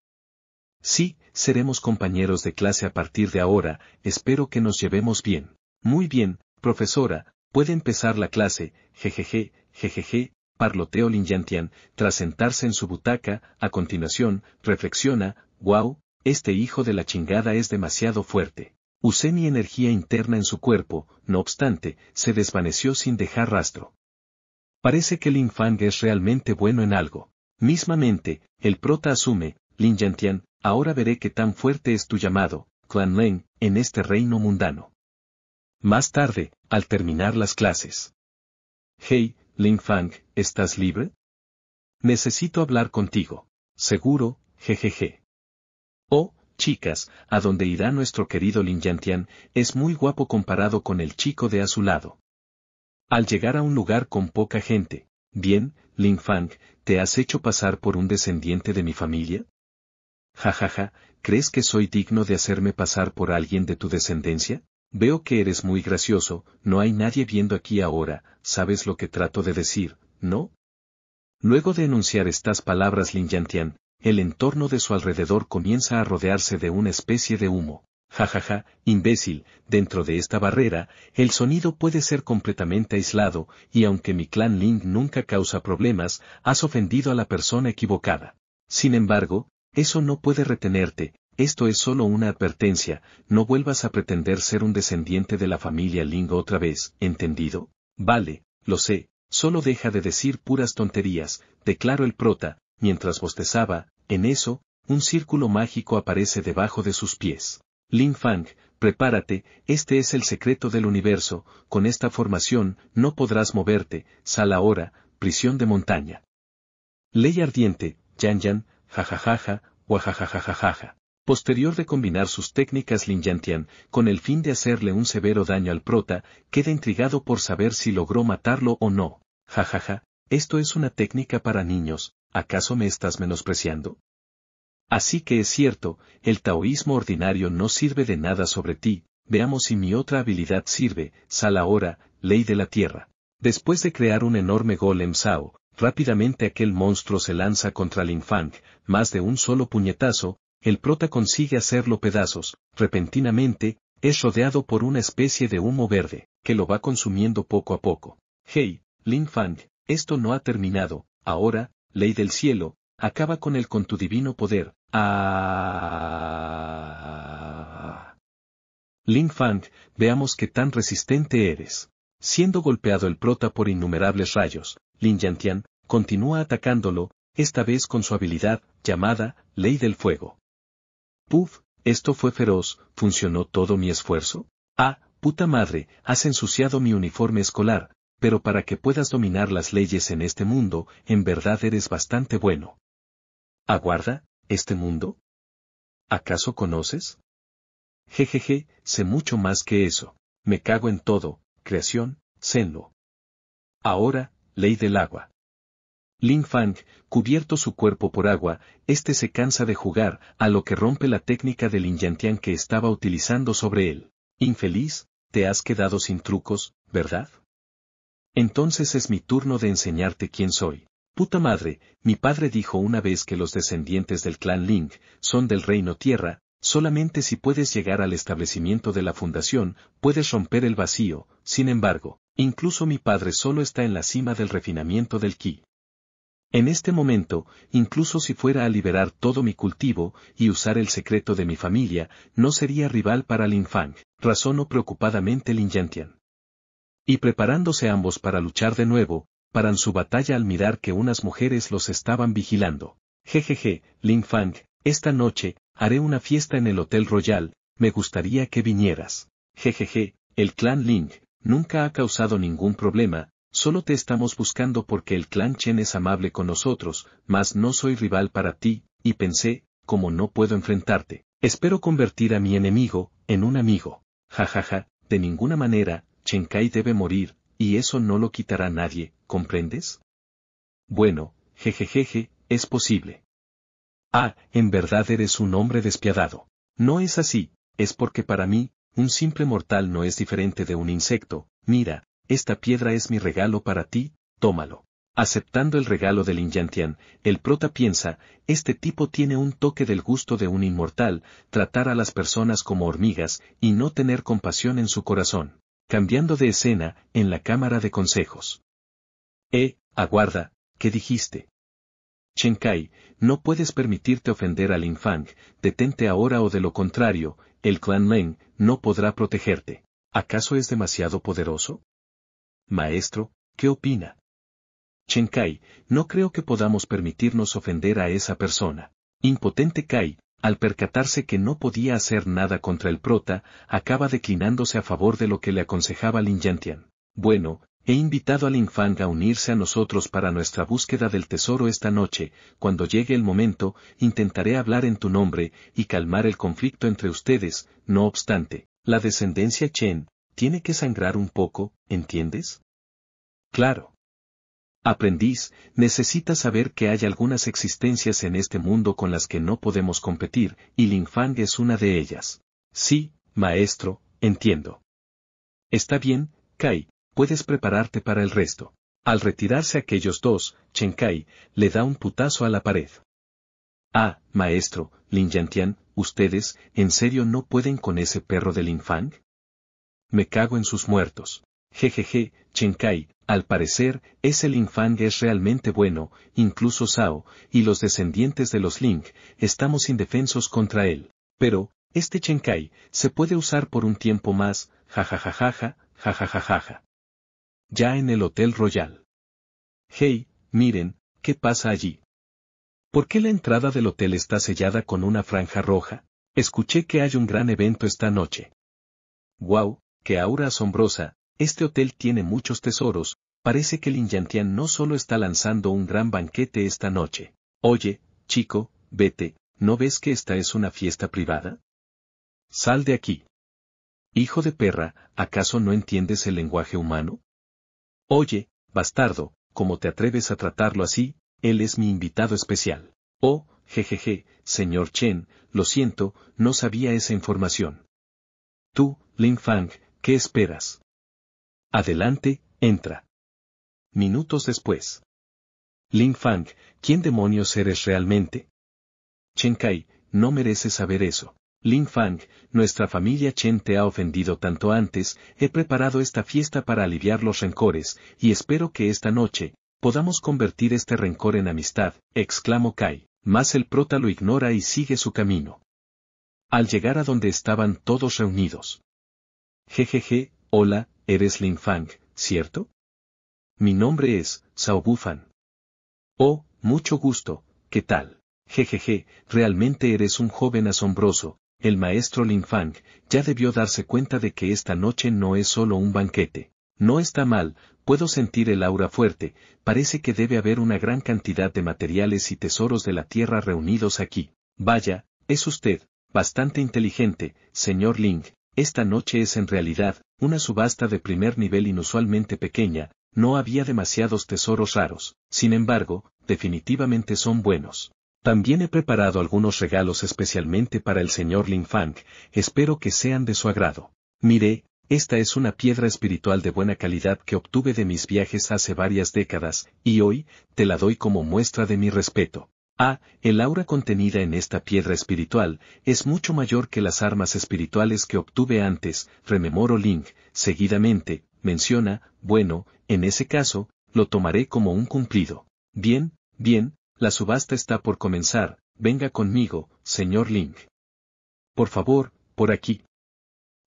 Sí, seremos compañeros de clase a partir de ahora, espero que nos llevemos bien. Muy bien, profesora, puede empezar la clase, jejeje, jejeje, parloteó Yantian, tras sentarse en su butaca, a continuación, reflexiona, wow, este hijo de la chingada es demasiado fuerte. Usé mi energía interna en su cuerpo, no obstante, se desvaneció sin dejar rastro. Parece que Lin Fang es realmente bueno en algo. Mismamente, el prota asume, Lin Yantian, ahora veré qué tan fuerte es tu llamado, Clan Leng, en este reino mundano. Más tarde, al terminar las clases. Hey, Lin Fang, ¿estás libre? Necesito hablar contigo. Seguro, jejeje. Oh, Chicas, a donde irá nuestro querido Lin Yantian, es muy guapo comparado con el chico de a su lado. Al llegar a un lugar con poca gente, bien, Lin Fang, ¿te has hecho pasar por un descendiente de mi familia? Jajaja, ja, ja, ¿crees que soy digno de hacerme pasar por alguien de tu descendencia? Veo que eres muy gracioso, no hay nadie viendo aquí ahora, ¿sabes lo que trato de decir, no? Luego de enunciar estas palabras Lin Yantian, el entorno de su alrededor comienza a rodearse de una especie de humo. Jajaja, ja, ja, imbécil, dentro de esta barrera, el sonido puede ser completamente aislado, y aunque mi clan Ling nunca causa problemas, has ofendido a la persona equivocada. Sin embargo, eso no puede retenerte, esto es solo una advertencia, no vuelvas a pretender ser un descendiente de la familia Ling otra vez, ¿entendido? Vale, lo sé, solo deja de decir puras tonterías, declaró el prota, mientras bostezaba, en eso, un círculo mágico aparece debajo de sus pies. Lin Fang, prepárate, este es el secreto del universo, con esta formación no podrás moverte, sal ahora, prisión de montaña. Ley ardiente, Yan Yan, jajajaja, guajajajajaja. Posterior de combinar sus técnicas Lin Yantian, con el fin de hacerle un severo daño al prota, queda intrigado por saber si logró matarlo o no. Jajaja, esto es una técnica para niños, ¿acaso me estás menospreciando? Así que es cierto, el taoísmo ordinario no sirve de nada sobre ti, veamos si mi otra habilidad sirve, sal ahora, ley de la tierra. Después de crear un enorme golem Sao, rápidamente aquel monstruo se lanza contra Lin Fang, más de un solo puñetazo, el prota consigue hacerlo pedazos, repentinamente, es rodeado por una especie de humo verde, que lo va consumiendo poco a poco. Hey, Lin Fang, esto no ha terminado, ahora, ley del cielo, acaba con él con tu divino poder. Ah. Ling Fang, veamos qué tan resistente eres. Siendo golpeado el prota por innumerables rayos, Lin Yantian continúa atacándolo, esta vez con su habilidad, llamada Ley del Fuego. Puf, esto fue feroz, ¿funcionó todo mi esfuerzo? Ah, puta madre, has ensuciado mi uniforme escolar, pero para que puedas dominar las leyes en este mundo, en verdad eres bastante bueno. ¿Aguarda, este mundo? ¿Acaso conoces? Jejeje, sé mucho más que eso. Me cago en todo, creación, senlo. Ahora, ley del agua. Lin Fang, cubierto su cuerpo por agua, este se cansa de jugar, a lo que rompe la técnica del Yantian que estaba utilizando sobre él. Infeliz, te has quedado sin trucos, ¿verdad? Entonces es mi turno de enseñarte quién soy. Puta madre, mi padre dijo una vez que los descendientes del clan Ling son del reino tierra, solamente si puedes llegar al establecimiento de la fundación, puedes romper el vacío, sin embargo, incluso mi padre solo está en la cima del refinamiento del ki. En este momento, incluso si fuera a liberar todo mi cultivo y usar el secreto de mi familia, no sería rival para Lin Fang, razonó preocupadamente Lin Yantian. Y preparándose ambos para luchar de nuevo, paran su batalla al mirar que unas mujeres los estaban vigilando. Jejeje, Ling Fang, esta noche, haré una fiesta en el Hotel Royal, me gustaría que vinieras. Jejeje, el clan Ling, nunca ha causado ningún problema, solo te estamos buscando porque el clan Chen es amable con nosotros, mas no soy rival para ti, y pensé, como no puedo enfrentarte, espero convertir a mi enemigo, en un amigo. Jajaja, ja, ja, de ninguna manera, debe morir, y eso no lo quitará nadie, ¿comprendes? Bueno, jejejeje, es posible. Ah, en verdad eres un hombre despiadado. No es así, es porque para mí, un simple mortal no es diferente de un insecto. Mira, esta piedra es mi regalo para ti, tómalo. Aceptando el regalo del Inyantian, el prota piensa, este tipo tiene un toque del gusto de un inmortal, tratar a las personas como hormigas y no tener compasión en su corazón cambiando de escena, en la Cámara de Consejos. Eh, aguarda, ¿qué dijiste? Chen Kai, no puedes permitirte ofender al Infang, detente ahora o de lo contrario, el clan Meng no podrá protegerte. ¿Acaso es demasiado poderoso? Maestro, ¿qué opina? Chen Kai, no creo que podamos permitirnos ofender a esa persona. Impotente Kai, al percatarse que no podía hacer nada contra el prota, acaba declinándose a favor de lo que le aconsejaba Lin Yantian. Bueno, he invitado a Lin Fang a unirse a nosotros para nuestra búsqueda del tesoro esta noche, cuando llegue el momento, intentaré hablar en tu nombre y calmar el conflicto entre ustedes, no obstante, la descendencia Chen, tiene que sangrar un poco, ¿entiendes? Claro. Aprendiz, necesitas saber que hay algunas existencias en este mundo con las que no podemos competir, y Fang es una de ellas. Sí, maestro, entiendo. Está bien, Kai, puedes prepararte para el resto. Al retirarse aquellos dos, Chen Kai le da un putazo a la pared. Ah, maestro, Lin Yantian, ¿ustedes, en serio no pueden con ese perro del Fang? Me cago en sus muertos. Jejeje, Chenkai, al parecer, ese Lin Fang es realmente bueno, incluso Sao, y los descendientes de los Ling, estamos indefensos contra él. Pero, este Chenkai, se puede usar por un tiempo más, jajajajaja, jajajajaja. Ya en el Hotel Royal. Hey, miren, ¿qué pasa allí? ¿Por qué la entrada del hotel está sellada con una franja roja? Escuché que hay un gran evento esta noche. ¡Wow! ¡Qué aura asombrosa! Este hotel tiene muchos tesoros, parece que Lin Yantian no solo está lanzando un gran banquete esta noche. Oye, chico, vete, ¿no ves que esta es una fiesta privada? Sal de aquí. Hijo de perra, ¿acaso no entiendes el lenguaje humano? Oye, bastardo, ¿cómo te atreves a tratarlo así? Él es mi invitado especial. Oh, jejeje, señor Chen, lo siento, no sabía esa información. Tú, Lin Fang, ¿qué esperas? Adelante, entra. Minutos después. Ling Fang, ¿quién demonios eres realmente? Chen Kai, no mereces saber eso. Ling Fang, nuestra familia Chen te ha ofendido tanto antes, he preparado esta fiesta para aliviar los rencores, y espero que esta noche, podamos convertir este rencor en amistad, exclamó Kai, mas el prota lo ignora y sigue su camino. Al llegar a donde estaban todos reunidos. Jejeje, hola, eres Lin Fang, ¿cierto? Mi nombre es, Zhao Bufan. Oh, mucho gusto, ¿qué tal? Jejeje, realmente eres un joven asombroso, el maestro Lin Fang ya debió darse cuenta de que esta noche no es solo un banquete. No está mal, puedo sentir el aura fuerte, parece que debe haber una gran cantidad de materiales y tesoros de la Tierra reunidos aquí. Vaya, es usted, bastante inteligente, señor Ling, esta noche es en realidad, una subasta de primer nivel inusualmente pequeña, no había demasiados tesoros raros, sin embargo, definitivamente son buenos. También he preparado algunos regalos especialmente para el señor Lin Fang, espero que sean de su agrado. Mire, esta es una piedra espiritual de buena calidad que obtuve de mis viajes hace varias décadas, y hoy, te la doy como muestra de mi respeto. Ah, el aura contenida en esta piedra espiritual es mucho mayor que las armas espirituales que obtuve antes, rememoro Link, seguidamente, menciona, bueno, en ese caso, lo tomaré como un cumplido. Bien, bien, la subasta está por comenzar, venga conmigo, señor Link. Por favor, por aquí.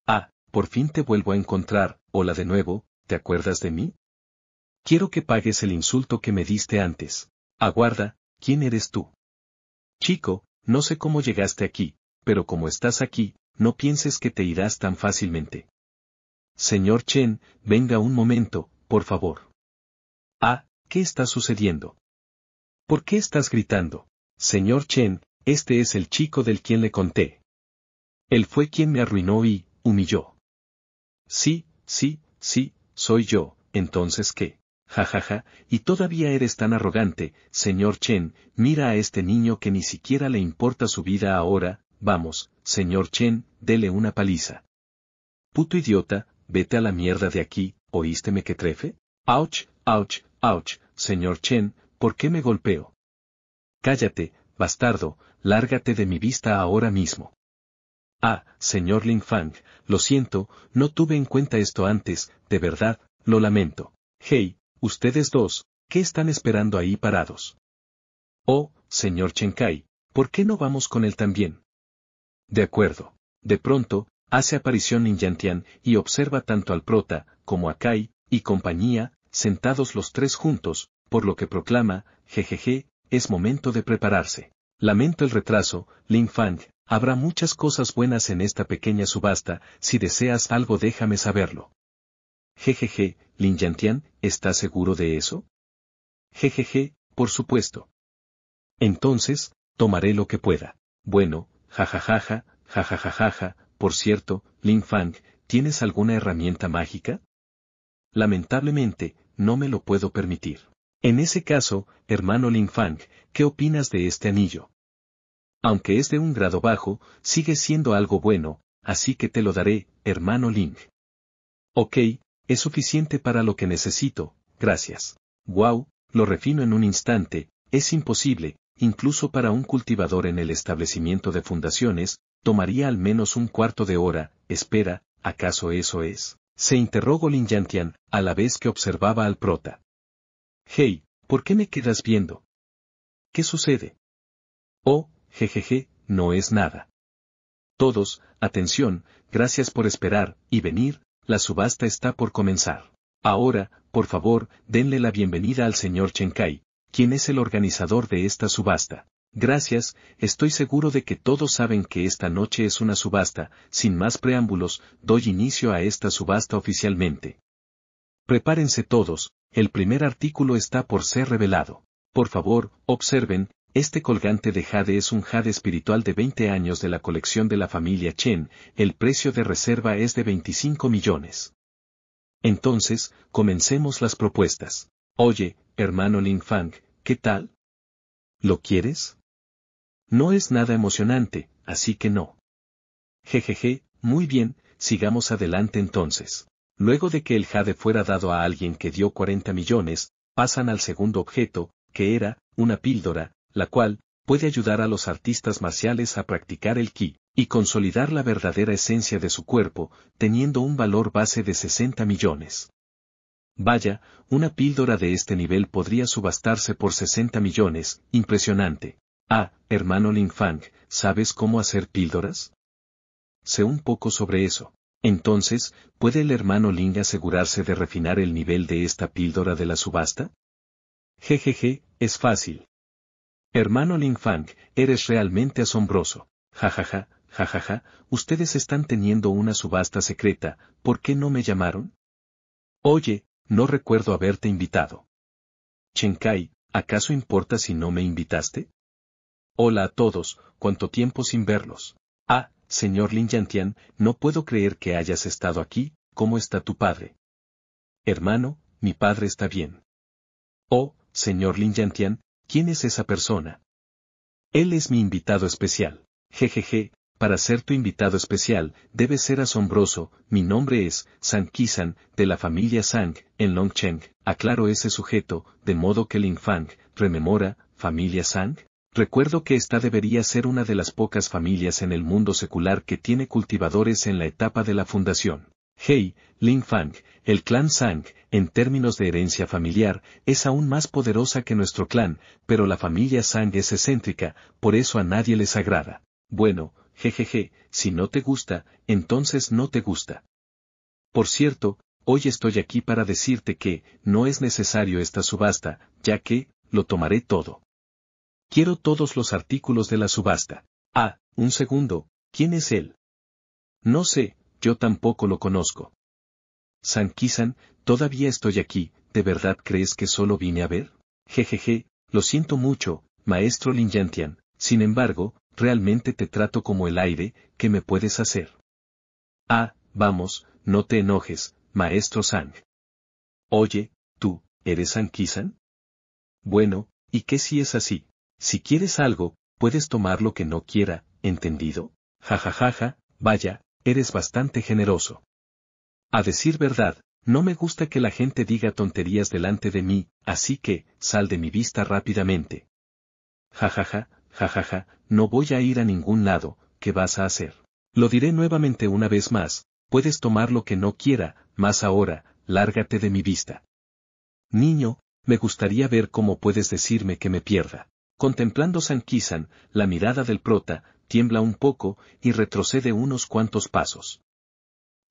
Ah, por fin te vuelvo a encontrar, hola de nuevo, ¿te acuerdas de mí? Quiero que pagues el insulto que me diste antes. Aguarda, ¿Quién eres tú? Chico, no sé cómo llegaste aquí, pero como estás aquí, no pienses que te irás tan fácilmente. Señor Chen, venga un momento, por favor. Ah, ¿qué está sucediendo? ¿Por qué estás gritando? Señor Chen, este es el chico del quien le conté. Él fue quien me arruinó y humilló. Sí, sí, sí, soy yo, entonces qué jajaja, ja, ja, y todavía eres tan arrogante, señor Chen, mira a este niño que ni siquiera le importa su vida ahora, vamos, señor Chen, dele una paliza. Puto idiota, vete a la mierda de aquí, oísteme que trefe? Auch, ouch, ouch, señor Chen, ¿por qué me golpeo? Cállate, bastardo, lárgate de mi vista ahora mismo. Ah, señor Lin Fang, lo siento, no tuve en cuenta esto antes, de verdad, lo lamento. Hey, ustedes dos, ¿qué están esperando ahí parados? Oh, señor Chenkai, ¿por qué no vamos con él también? De acuerdo. De pronto, hace aparición Ninjantian y observa tanto al prota, como a Kai, y compañía, sentados los tres juntos, por lo que proclama, jejeje, es momento de prepararse. Lamento el retraso, Lin Fang, habrá muchas cosas buenas en esta pequeña subasta, si deseas algo déjame saberlo. Jejeje, Lin Yantian, ¿estás seguro de eso? Jejeje, por supuesto. Entonces, tomaré lo que pueda. Bueno, jajajaja, jajajajaja, por cierto, Lin Fang, ¿tienes alguna herramienta mágica? Lamentablemente, no me lo puedo permitir. En ese caso, hermano Lin Fang, ¿qué opinas de este anillo? Aunque es de un grado bajo, sigue siendo algo bueno, así que te lo daré, hermano Lin. Ok, es suficiente para lo que necesito, gracias. Wow, lo refino en un instante, es imposible, incluso para un cultivador en el establecimiento de fundaciones, tomaría al menos un cuarto de hora, espera, ¿acaso eso es? Se interrogó Lin Yantian, a la vez que observaba al prota. Hey, ¿por qué me quedas viendo? ¿Qué sucede? Oh, jejeje, no es nada. Todos, atención, gracias por esperar, y venir, la subasta está por comenzar. Ahora, por favor, denle la bienvenida al señor Chenkai, quien es el organizador de esta subasta. Gracias, estoy seguro de que todos saben que esta noche es una subasta, sin más preámbulos, doy inicio a esta subasta oficialmente. Prepárense todos, el primer artículo está por ser revelado. Por favor, observen, este colgante de jade es un jade espiritual de 20 años de la colección de la familia Chen, el precio de reserva es de 25 millones. Entonces, comencemos las propuestas. Oye, hermano Lin Fang, ¿qué tal? ¿Lo quieres? No es nada emocionante, así que no. Jejeje, muy bien, sigamos adelante entonces. Luego de que el jade fuera dado a alguien que dio 40 millones, pasan al segundo objeto, que era, una píldora, la cual puede ayudar a los artistas marciales a practicar el ki y consolidar la verdadera esencia de su cuerpo, teniendo un valor base de 60 millones. Vaya, una píldora de este nivel podría subastarse por 60 millones, impresionante. Ah, hermano Fang, ¿sabes cómo hacer píldoras? Sé un poco sobre eso. Entonces, ¿puede el hermano Ling asegurarse de refinar el nivel de esta píldora de la subasta? Jejeje, es fácil. Hermano Fang, eres realmente asombroso. Jajaja, jajaja, ja, ja, ustedes están teniendo una subasta secreta, ¿por qué no me llamaron? Oye, no recuerdo haberte invitado. Kai, ¿acaso importa si no me invitaste? Hola a todos, cuánto tiempo sin verlos. Ah, señor Lin Yantian, no puedo creer que hayas estado aquí, ¿cómo está tu padre? Hermano, mi padre está bien. Oh, señor Lin Yantian, ¿Quién es esa persona? Él es mi invitado especial. Jejeje, para ser tu invitado especial, debe ser asombroso. Mi nombre es Sang Kisan, de la familia Sang, en Longcheng. Aclaro ese sujeto, de modo que Ling Fang rememora, familia Sang. Recuerdo que esta debería ser una de las pocas familias en el mundo secular que tiene cultivadores en la etapa de la fundación. «Hey, Ling Fang, el clan Sang, en términos de herencia familiar, es aún más poderosa que nuestro clan, pero la familia Sang es excéntrica, por eso a nadie les agrada. Bueno, jejeje, si no te gusta, entonces no te gusta. Por cierto, hoy estoy aquí para decirte que, no es necesario esta subasta, ya que, lo tomaré todo. Quiero todos los artículos de la subasta. Ah, un segundo, ¿quién es él? No sé, yo tampoco lo conozco. Sanquisan, todavía estoy aquí, ¿de verdad crees que solo vine a ver? Jejeje, lo siento mucho, maestro Lin Yantian, sin embargo, realmente te trato como el aire, ¿qué me puedes hacer? Ah, vamos, no te enojes, maestro Sang. Oye, tú, ¿eres Sanquisan? Bueno, ¿y qué si es así? Si quieres algo, puedes tomar lo que no quiera, ¿entendido? Ja ja ja ja, vaya, eres bastante generoso. A decir verdad, no me gusta que la gente diga tonterías delante de mí, así que, sal de mi vista rápidamente. Jajaja, jajaja, ja, ja, no voy a ir a ningún lado, ¿qué vas a hacer? Lo diré nuevamente una vez más, puedes tomar lo que no quiera, más ahora, lárgate de mi vista. Niño, me gustaría ver cómo puedes decirme que me pierda. Contemplando San la mirada del prota, tiembla un poco y retrocede unos cuantos pasos.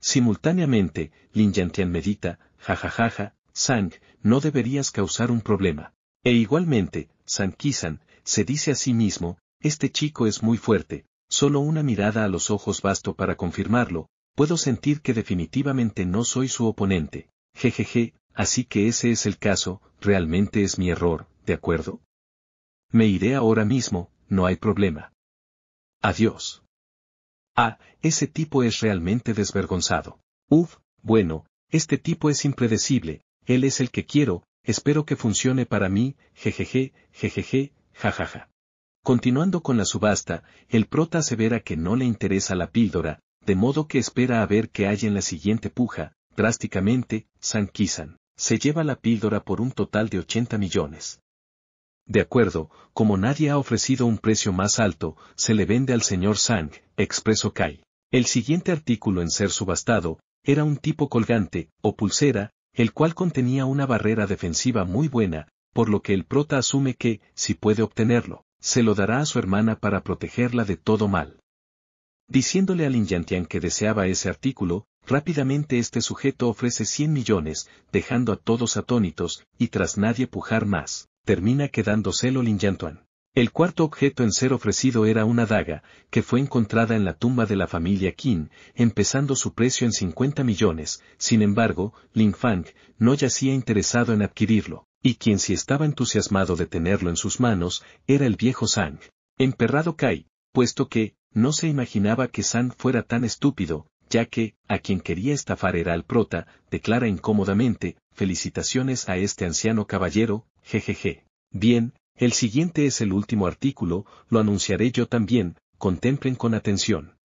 Simultáneamente, Lin Yantian medita, jajajaja, ja, ja, ja, Sang, no deberías causar un problema. E igualmente, San Kisan, se dice a sí mismo, este chico es muy fuerte, solo una mirada a los ojos basto para confirmarlo, puedo sentir que definitivamente no soy su oponente. Jejeje, así que ese es el caso, realmente es mi error, ¿de acuerdo? Me iré ahora mismo, no hay problema. Adiós. Ah, ese tipo es realmente desvergonzado. Uf, bueno, este tipo es impredecible, él es el que quiero, espero que funcione para mí, jejeje, jejeje, jajaja. Continuando con la subasta, el prota asevera que no le interesa la píldora, de modo que espera a ver qué hay en la siguiente puja, drásticamente, San se lleva la píldora por un total de 80 millones. De acuerdo, como nadie ha ofrecido un precio más alto, se le vende al señor Sang, expreso Kai. El siguiente artículo en ser subastado, era un tipo colgante, o pulsera, el cual contenía una barrera defensiva muy buena, por lo que el prota asume que, si puede obtenerlo, se lo dará a su hermana para protegerla de todo mal. Diciéndole al Inyantian que deseaba ese artículo, rápidamente este sujeto ofrece cien millones, dejando a todos atónitos, y tras nadie pujar más termina quedándose Lin Yantuan. El cuarto objeto en ser ofrecido era una daga, que fue encontrada en la tumba de la familia Qin, empezando su precio en 50 millones, sin embargo, Lin Fang no yacía interesado en adquirirlo, y quien si estaba entusiasmado de tenerlo en sus manos, era el viejo Sang. Emperrado Kai, puesto que, no se imaginaba que Sang fuera tan estúpido, ya que, a quien quería estafar era al prota, declara incómodamente, felicitaciones a este anciano caballero, jejeje. Bien, el siguiente es el último artículo, lo anunciaré yo también, contemplen con atención.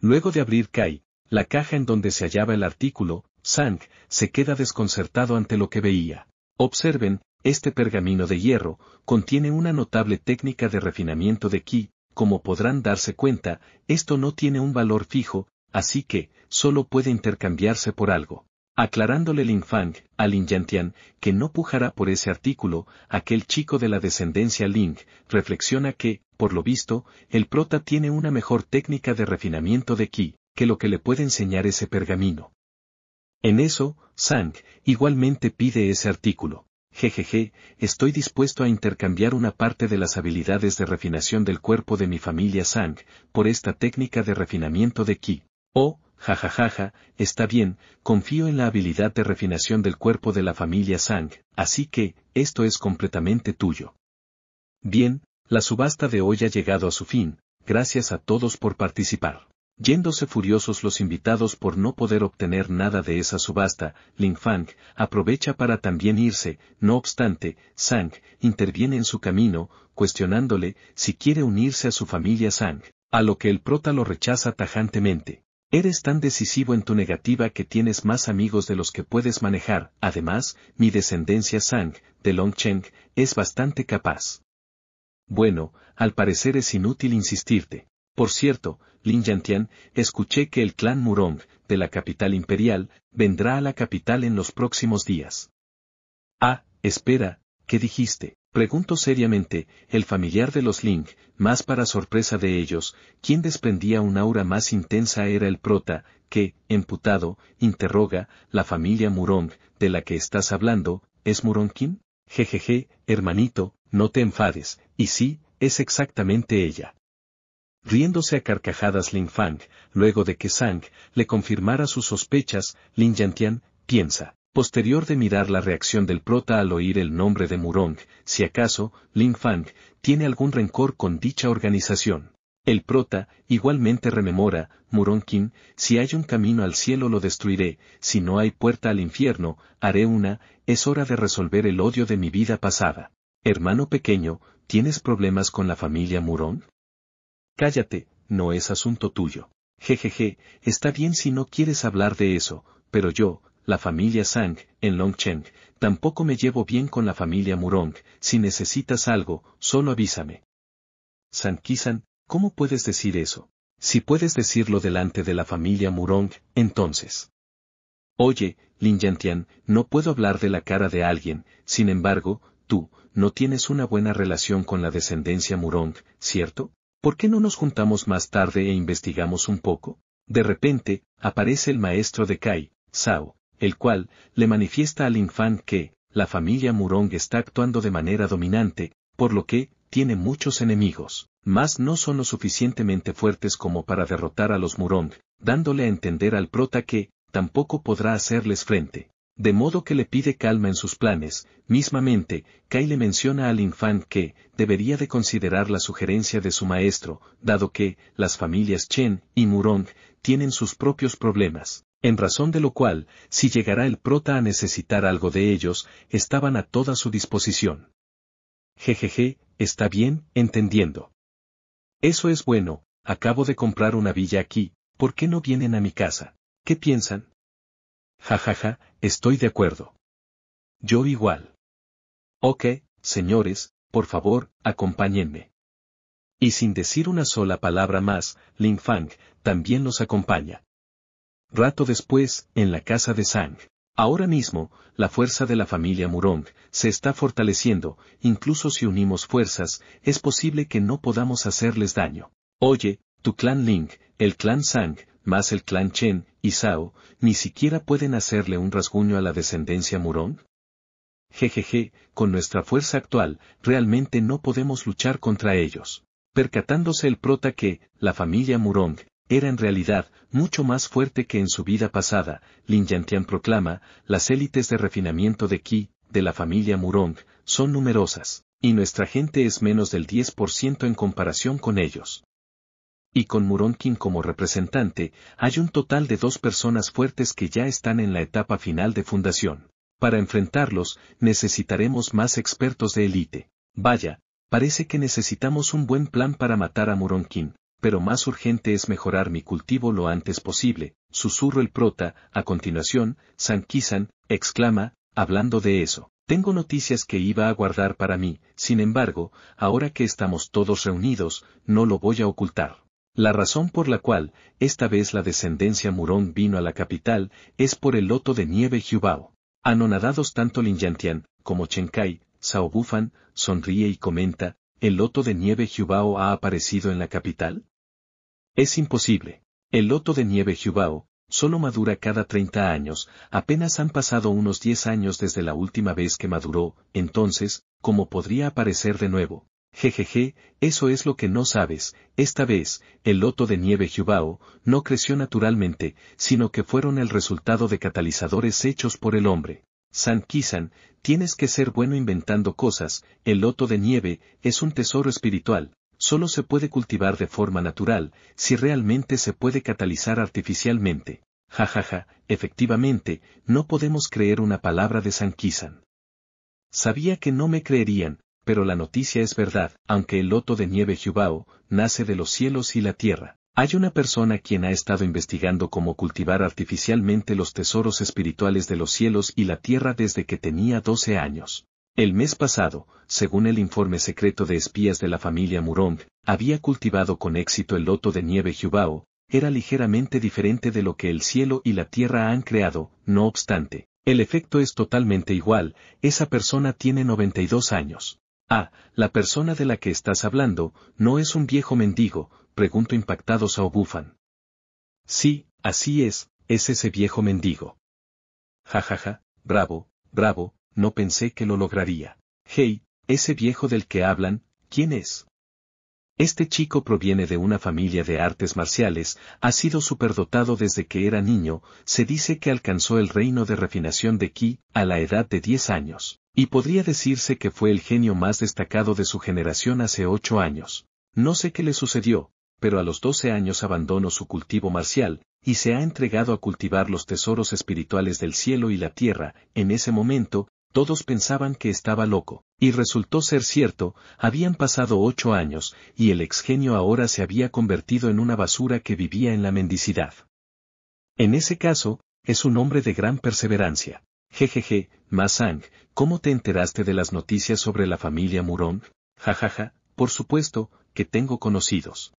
Luego de abrir Kai, la caja en donde se hallaba el artículo, Sang se queda desconcertado ante lo que veía. Observen, este pergamino de hierro contiene una notable técnica de refinamiento de ki, como podrán darse cuenta, esto no tiene un valor fijo, así que, solo puede intercambiarse por algo aclarándole Ling Fang a Lin Yantian que no pujará por ese artículo, aquel chico de la descendencia Ling reflexiona que, por lo visto, el prota tiene una mejor técnica de refinamiento de ki que lo que le puede enseñar ese pergamino. En eso, Sang igualmente pide ese artículo. Jejeje, estoy dispuesto a intercambiar una parte de las habilidades de refinación del cuerpo de mi familia Sang por esta técnica de refinamiento de ki. O, jajajaja, está bien, confío en la habilidad de refinación del cuerpo de la familia Sang, así que, esto es completamente tuyo. Bien, la subasta de hoy ha llegado a su fin, gracias a todos por participar. Yéndose furiosos los invitados por no poder obtener nada de esa subasta, Ling Fang aprovecha para también irse, no obstante, Sang interviene en su camino, cuestionándole si quiere unirse a su familia Sang, a lo que el prota lo rechaza tajantemente. Eres tan decisivo en tu negativa que tienes más amigos de los que puedes manejar, además, mi descendencia Sang, de Longcheng, es bastante capaz. Bueno, al parecer es inútil insistirte. Por cierto, Lin Yantian, escuché que el clan Murong, de la capital imperial, vendrá a la capital en los próximos días. Ah, espera, ¿qué dijiste? Pregunto seriamente, el familiar de los Ling, más para sorpresa de ellos, quien desprendía un aura más intensa era el prota, que, emputado, interroga, la familia Murong, de la que estás hablando, ¿es Muronkin? Jejeje, hermanito, no te enfades, y sí, es exactamente ella. Riéndose a carcajadas Ling Fang, luego de que Sang le confirmara sus sospechas, Lin Yantian, piensa. Posterior de mirar la reacción del prota al oír el nombre de Murong, si acaso, Ling Fang, tiene algún rencor con dicha organización. El prota, igualmente rememora, Murong Kim, si hay un camino al cielo lo destruiré, si no hay puerta al infierno, haré una, es hora de resolver el odio de mi vida pasada. Hermano pequeño, ¿tienes problemas con la familia Murong? Cállate, no es asunto tuyo. Jejeje, está bien si no quieres hablar de eso, pero yo, la familia Sang, en Longcheng, tampoco me llevo bien con la familia Murong, si necesitas algo, solo avísame. San ¿cómo puedes decir eso? Si puedes decirlo delante de la familia Murong, entonces. Oye, Lin Yantian, no puedo hablar de la cara de alguien, sin embargo, tú, no tienes una buena relación con la descendencia Murong, ¿cierto? ¿Por qué no nos juntamos más tarde e investigamos un poco? De repente, aparece el maestro de Kai, Sao, el cual le manifiesta al infante que la familia Murong está actuando de manera dominante, por lo que tiene muchos enemigos, mas no son lo suficientemente fuertes como para derrotar a los Murong, dándole a entender al prota que tampoco podrá hacerles frente. De modo que le pide calma en sus planes, mismamente, Kai le menciona al infante que debería de considerar la sugerencia de su maestro, dado que las familias Chen y Murong tienen sus propios problemas en razón de lo cual, si llegará el prota a necesitar algo de ellos, estaban a toda su disposición. Jejeje, está bien, entendiendo. Eso es bueno, acabo de comprar una villa aquí, ¿por qué no vienen a mi casa? ¿Qué piensan? Jajaja, ja, ja, estoy de acuerdo. Yo igual. Ok, señores, por favor, acompáñenme. Y sin decir una sola palabra más, Ling Fang también los acompaña. Rato después, en la casa de Sang. Ahora mismo, la fuerza de la familia Murong se está fortaleciendo, incluso si unimos fuerzas, es posible que no podamos hacerles daño. Oye, tu clan Ling, el clan Sang, más el clan Chen y Zhao, ni siquiera pueden hacerle un rasguño a la descendencia Murong? Jejeje, con nuestra fuerza actual, realmente no podemos luchar contra ellos. Percatándose el prota que, la familia Murong, era en realidad mucho más fuerte que en su vida pasada, Lin Yantian proclama, las élites de refinamiento de Qi, de la familia Murong, son numerosas, y nuestra gente es menos del 10% en comparación con ellos. Y con Qin como representante, hay un total de dos personas fuertes que ya están en la etapa final de fundación. Para enfrentarlos, necesitaremos más expertos de élite. Vaya, parece que necesitamos un buen plan para matar a Qin pero más urgente es mejorar mi cultivo lo antes posible, susurro el prota, a continuación, Sankisan, exclama, hablando de eso. Tengo noticias que iba a guardar para mí, sin embargo, ahora que estamos todos reunidos, no lo voy a ocultar. La razón por la cual, esta vez la descendencia Murón vino a la capital, es por el loto de nieve Jubao. Anonadados tanto Lin Yantian, como Chenkai, Saobufan, sonríe y comenta, ¿el loto de nieve Jubao ha aparecido en la capital? Es imposible. El loto de nieve Jubao, solo madura cada 30 años, apenas han pasado unos 10 años desde la última vez que maduró, entonces, ¿cómo podría aparecer de nuevo? Jejeje, eso es lo que no sabes, esta vez, el loto de nieve Jubao, no creció naturalmente, sino que fueron el resultado de catalizadores hechos por el hombre. San Kisan, tienes que ser bueno inventando cosas, el loto de nieve, es un tesoro espiritual, solo se puede cultivar de forma natural, si realmente se puede catalizar artificialmente. Jajaja, ja, ja, efectivamente, no podemos creer una palabra de Sankisan. Sabía que no me creerían, pero la noticia es verdad, aunque el loto de nieve Jubao nace de los cielos y la tierra. Hay una persona quien ha estado investigando cómo cultivar artificialmente los tesoros espirituales de los cielos y la tierra desde que tenía 12 años. El mes pasado, según el informe secreto de espías de la familia Murong, había cultivado con éxito el loto de nieve Jubao, era ligeramente diferente de lo que el cielo y la tierra han creado, no obstante, el efecto es totalmente igual, esa persona tiene 92 años. Ah, la persona de la que estás hablando, no es un viejo mendigo, preguntó impactado Saobufan. Sí, así es, es ese viejo mendigo. Ja ja, ja, bravo, bravo, no pensé que lo lograría. Hey, ese viejo del que hablan, ¿quién es? Este chico proviene de una familia de artes marciales, ha sido superdotado desde que era niño, se dice que alcanzó el reino de refinación de Ki a la edad de 10 años, y podría decirse que fue el genio más destacado de su generación hace 8 años. No sé qué le sucedió, pero a los 12 años abandonó su cultivo marcial, y se ha entregado a cultivar los tesoros espirituales del cielo y la tierra, en ese momento, todos pensaban que estaba loco, y resultó ser cierto, habían pasado ocho años, y el exgenio ahora se había convertido en una basura que vivía en la mendicidad. En ese caso, es un hombre de gran perseverancia. Jejeje, Masang, ¿cómo te enteraste de las noticias sobre la familia Murón? Jajaja, por supuesto, que tengo conocidos.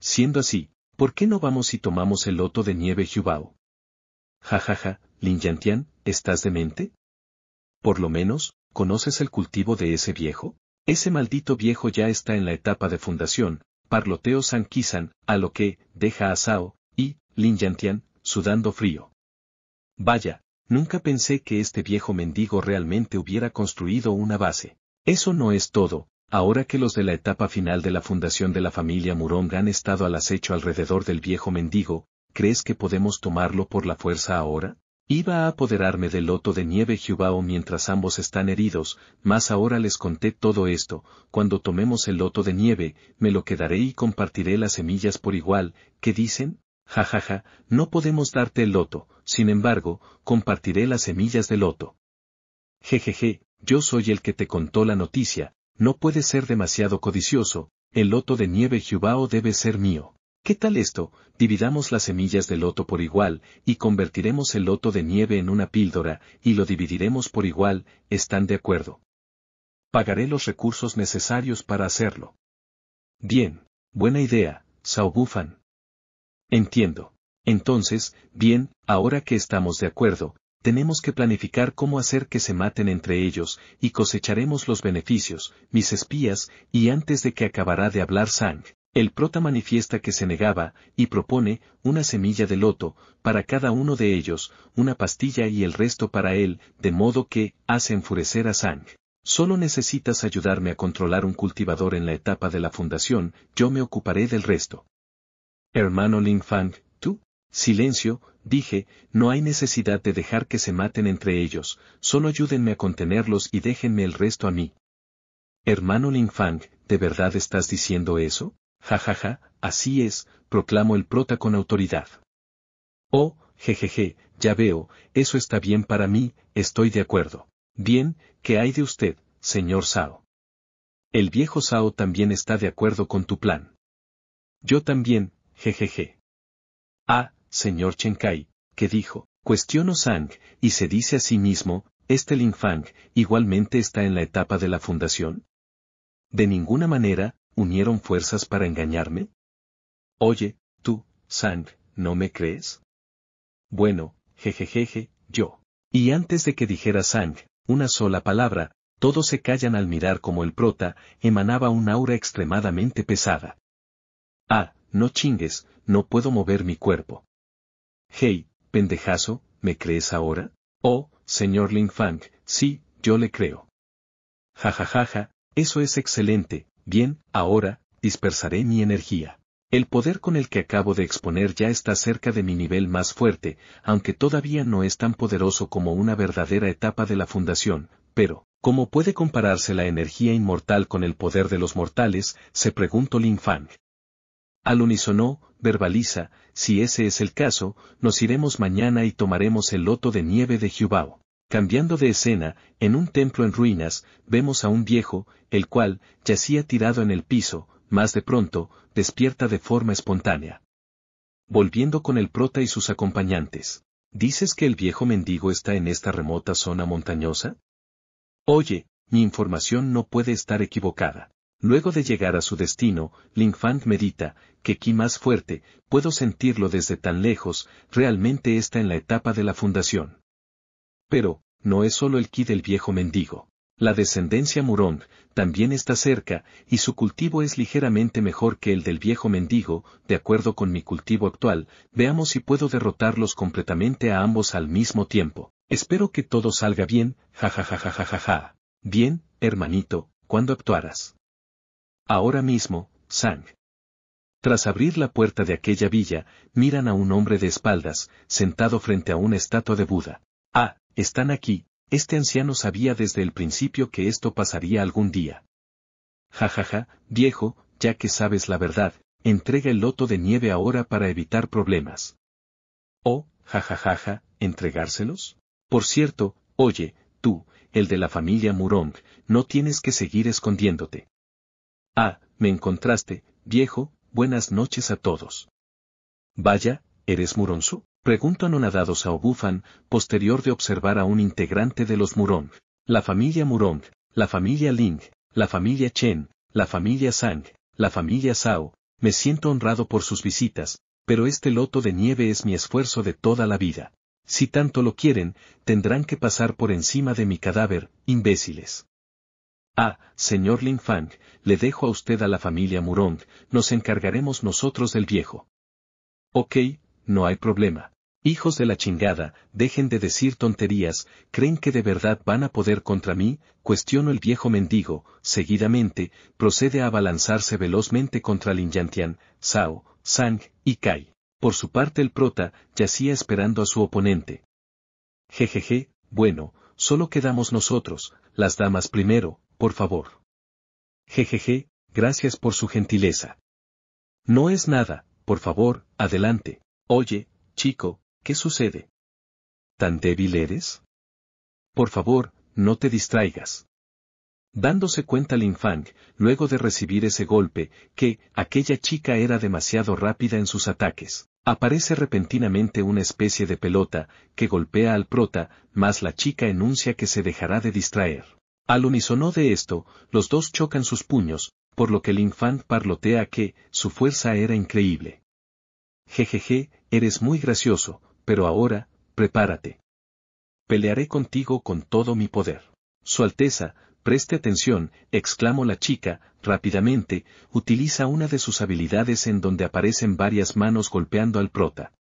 Siendo así, ¿por qué no vamos y tomamos el loto de nieve Jubao? Jajaja, Lin Yantian, ¿estás demente? Por lo menos, ¿conoces el cultivo de ese viejo? Ese maldito viejo ya está en la etapa de fundación, parloteo San a lo que, deja a Sao, y, Lin Yantian, sudando frío. Vaya, nunca pensé que este viejo mendigo realmente hubiera construido una base. Eso no es todo, ahora que los de la etapa final de la fundación de la familia Murong han estado al acecho alrededor del viejo mendigo, ¿crees que podemos tomarlo por la fuerza ahora? Iba a apoderarme del loto de nieve Jubao mientras ambos están heridos, mas ahora les conté todo esto, cuando tomemos el loto de nieve, me lo quedaré y compartiré las semillas por igual, ¿qué dicen? Jajaja, ja, ja, no podemos darte el loto, sin embargo, compartiré las semillas del loto. Jejeje, yo soy el que te contó la noticia, no puedes ser demasiado codicioso, el loto de nieve Jubao debe ser mío. ¿Qué tal esto? Dividamos las semillas de loto por igual, y convertiremos el loto de nieve en una píldora, y lo dividiremos por igual, ¿están de acuerdo? Pagaré los recursos necesarios para hacerlo. Bien, buena idea, Saubufan. Entiendo. Entonces, bien, ahora que estamos de acuerdo, tenemos que planificar cómo hacer que se maten entre ellos, y cosecharemos los beneficios, mis espías, y antes de que acabará de hablar Sang, el prota manifiesta que se negaba, y propone, una semilla de loto, para cada uno de ellos, una pastilla y el resto para él, de modo que, hace enfurecer a Sang. Solo necesitas ayudarme a controlar un cultivador en la etapa de la fundación, yo me ocuparé del resto. Hermano Ling Fang, tú. Silencio, dije, no hay necesidad de dejar que se maten entre ellos, solo ayúdenme a contenerlos y déjenme el resto a mí. Hermano Ling Fang, ¿de verdad estás diciendo eso? jajaja, así es, proclamó el prota con autoridad. Oh, jejeje, ya veo, eso está bien para mí, estoy de acuerdo. Bien, ¿qué hay de usted, señor Sao? El viejo Sao también está de acuerdo con tu plan. Yo también, jejeje. Ah, señor Chenkai, que dijo, cuestiono Sang, y se dice a sí mismo, este Lin Fang, igualmente está en la etapa de la fundación. De ninguna manera, unieron fuerzas para engañarme? Oye, tú, Sang, ¿no me crees? Bueno, jejejeje, yo. Y antes de que dijera Sang, una sola palabra, todos se callan al mirar como el prota emanaba un aura extremadamente pesada. Ah, no chingues, no puedo mover mi cuerpo. Hey, pendejazo, ¿me crees ahora? Oh, señor Ling Fang, sí, yo le creo. Ja ja ja ja, eso es excelente, Bien, ahora, dispersaré mi energía. El poder con el que acabo de exponer ya está cerca de mi nivel más fuerte, aunque todavía no es tan poderoso como una verdadera etapa de la fundación, pero, ¿cómo puede compararse la energía inmortal con el poder de los mortales? se preguntó Lin Fang. Al unísono, verbaliza, si ese es el caso, nos iremos mañana y tomaremos el loto de nieve de Hubao. Cambiando de escena, en un templo en ruinas, vemos a un viejo, el cual, yacía tirado en el piso, más de pronto, despierta de forma espontánea. Volviendo con el prota y sus acompañantes. ¿Dices que el viejo mendigo está en esta remota zona montañosa? Oye, mi información no puede estar equivocada. Luego de llegar a su destino, Ling medita, que aquí más fuerte, puedo sentirlo desde tan lejos, realmente está en la etapa de la fundación. Pero, no es solo el ki del viejo mendigo. La descendencia Murong también está cerca, y su cultivo es ligeramente mejor que el del viejo mendigo, de acuerdo con mi cultivo actual, veamos si puedo derrotarlos completamente a ambos al mismo tiempo. Espero que todo salga bien, jajajajajaja. Bien, hermanito, cuando actuarás? Ahora mismo, Sang. Tras abrir la puerta de aquella villa, miran a un hombre de espaldas, sentado frente a una estatua de Buda. Ah, están aquí, este anciano sabía desde el principio que esto pasaría algún día. Ja ja ja, viejo, ya que sabes la verdad, entrega el loto de nieve ahora para evitar problemas. Oh, ja ja ja ja, ¿entregárselos? Por cierto, oye, tú, el de la familia Murong, no tienes que seguir escondiéndote. Ah, me encontraste, viejo, buenas noches a todos. Vaya, ¿eres Muronsu? Pregunto anonadados a Obufan, posterior de observar a un integrante de los Murong. La familia Murong, la familia Ling, la familia Chen, la familia Sang, la familia Sao, me siento honrado por sus visitas, pero este loto de nieve es mi esfuerzo de toda la vida. Si tanto lo quieren, tendrán que pasar por encima de mi cadáver, imbéciles. Ah, señor Ling Fang, le dejo a usted a la familia Murong, nos encargaremos nosotros del viejo. Ok, no hay problema. Hijos de la chingada, dejen de decir tonterías, creen que de verdad van a poder contra mí, Cuestiono el viejo mendigo, seguidamente, procede a abalanzarse velozmente contra Lin Yantian, Zhao, Sang y Kai. Por su parte el prota, yacía esperando a su oponente. Jejeje, bueno, solo quedamos nosotros, las damas primero, por favor. Jejeje, gracias por su gentileza. No es nada, por favor, adelante. Oye, chico, ¿qué sucede? ¿Tan débil eres? Por favor, no te distraigas. Dándose cuenta Lin Fang, luego de recibir ese golpe, que aquella chica era demasiado rápida en sus ataques, aparece repentinamente una especie de pelota que golpea al prota, más la chica enuncia que se dejará de distraer. Al unísono de esto, los dos chocan sus puños, por lo que Lin Fang parlotea que su fuerza era increíble. Jejeje, eres muy gracioso, pero ahora, prepárate. Pelearé contigo con todo mi poder. Su Alteza, preste atención, exclamó la chica, rápidamente, utiliza una de sus habilidades en donde aparecen varias manos golpeando al prota.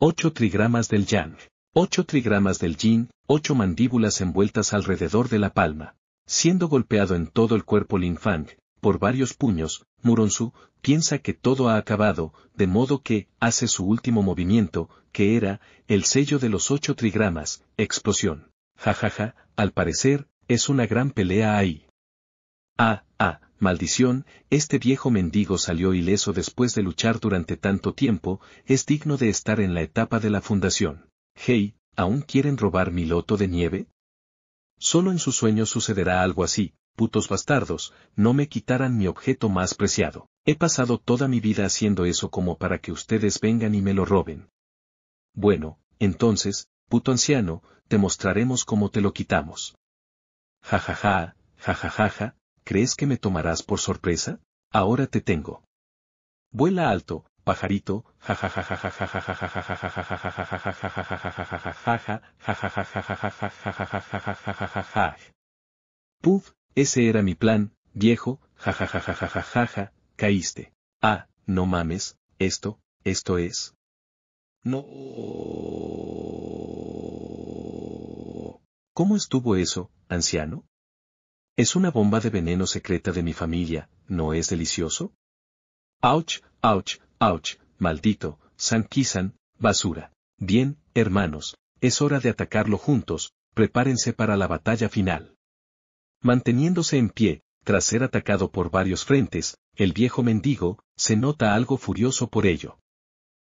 Ocho trigramas del yang, ocho trigramas del yin, ocho mandíbulas envueltas alrededor de la palma. Siendo golpeado en todo el cuerpo Lin Fang, por varios puños, Muronsu, piensa que todo ha acabado, de modo que, hace su último movimiento, que era, el sello de los ocho trigramas, explosión. Jajaja, ja, ja, al parecer, es una gran pelea ahí. Ah, ah, maldición, este viejo mendigo salió ileso después de luchar durante tanto tiempo, es digno de estar en la etapa de la fundación. Hey, ¿aún quieren robar mi loto de nieve? Solo en su sueño sucederá algo así, putos bastardos, no me quitarán mi objeto más preciado. He pasado toda mi vida haciendo eso como para que ustedes vengan y me lo roben. Bueno, entonces, puto anciano, te mostraremos cómo te lo quitamos. Jajaja, ja ¿crees que me tomarás por sorpresa? Ahora te tengo. Vuela alto, pajarito, ja ese era mi plan, viejo, jajajajajajaja, caíste. Ah, no mames, esto, esto es. No. ¿Cómo estuvo eso, anciano? Es una bomba de veneno secreta de mi familia, ¿no es delicioso? Auch, ouch, ouch, maldito, sanquisan, basura. Bien, hermanos, es hora de atacarlo juntos, prepárense para la batalla final. Manteniéndose en pie, tras ser atacado por varios frentes, el viejo mendigo, se nota algo furioso por ello.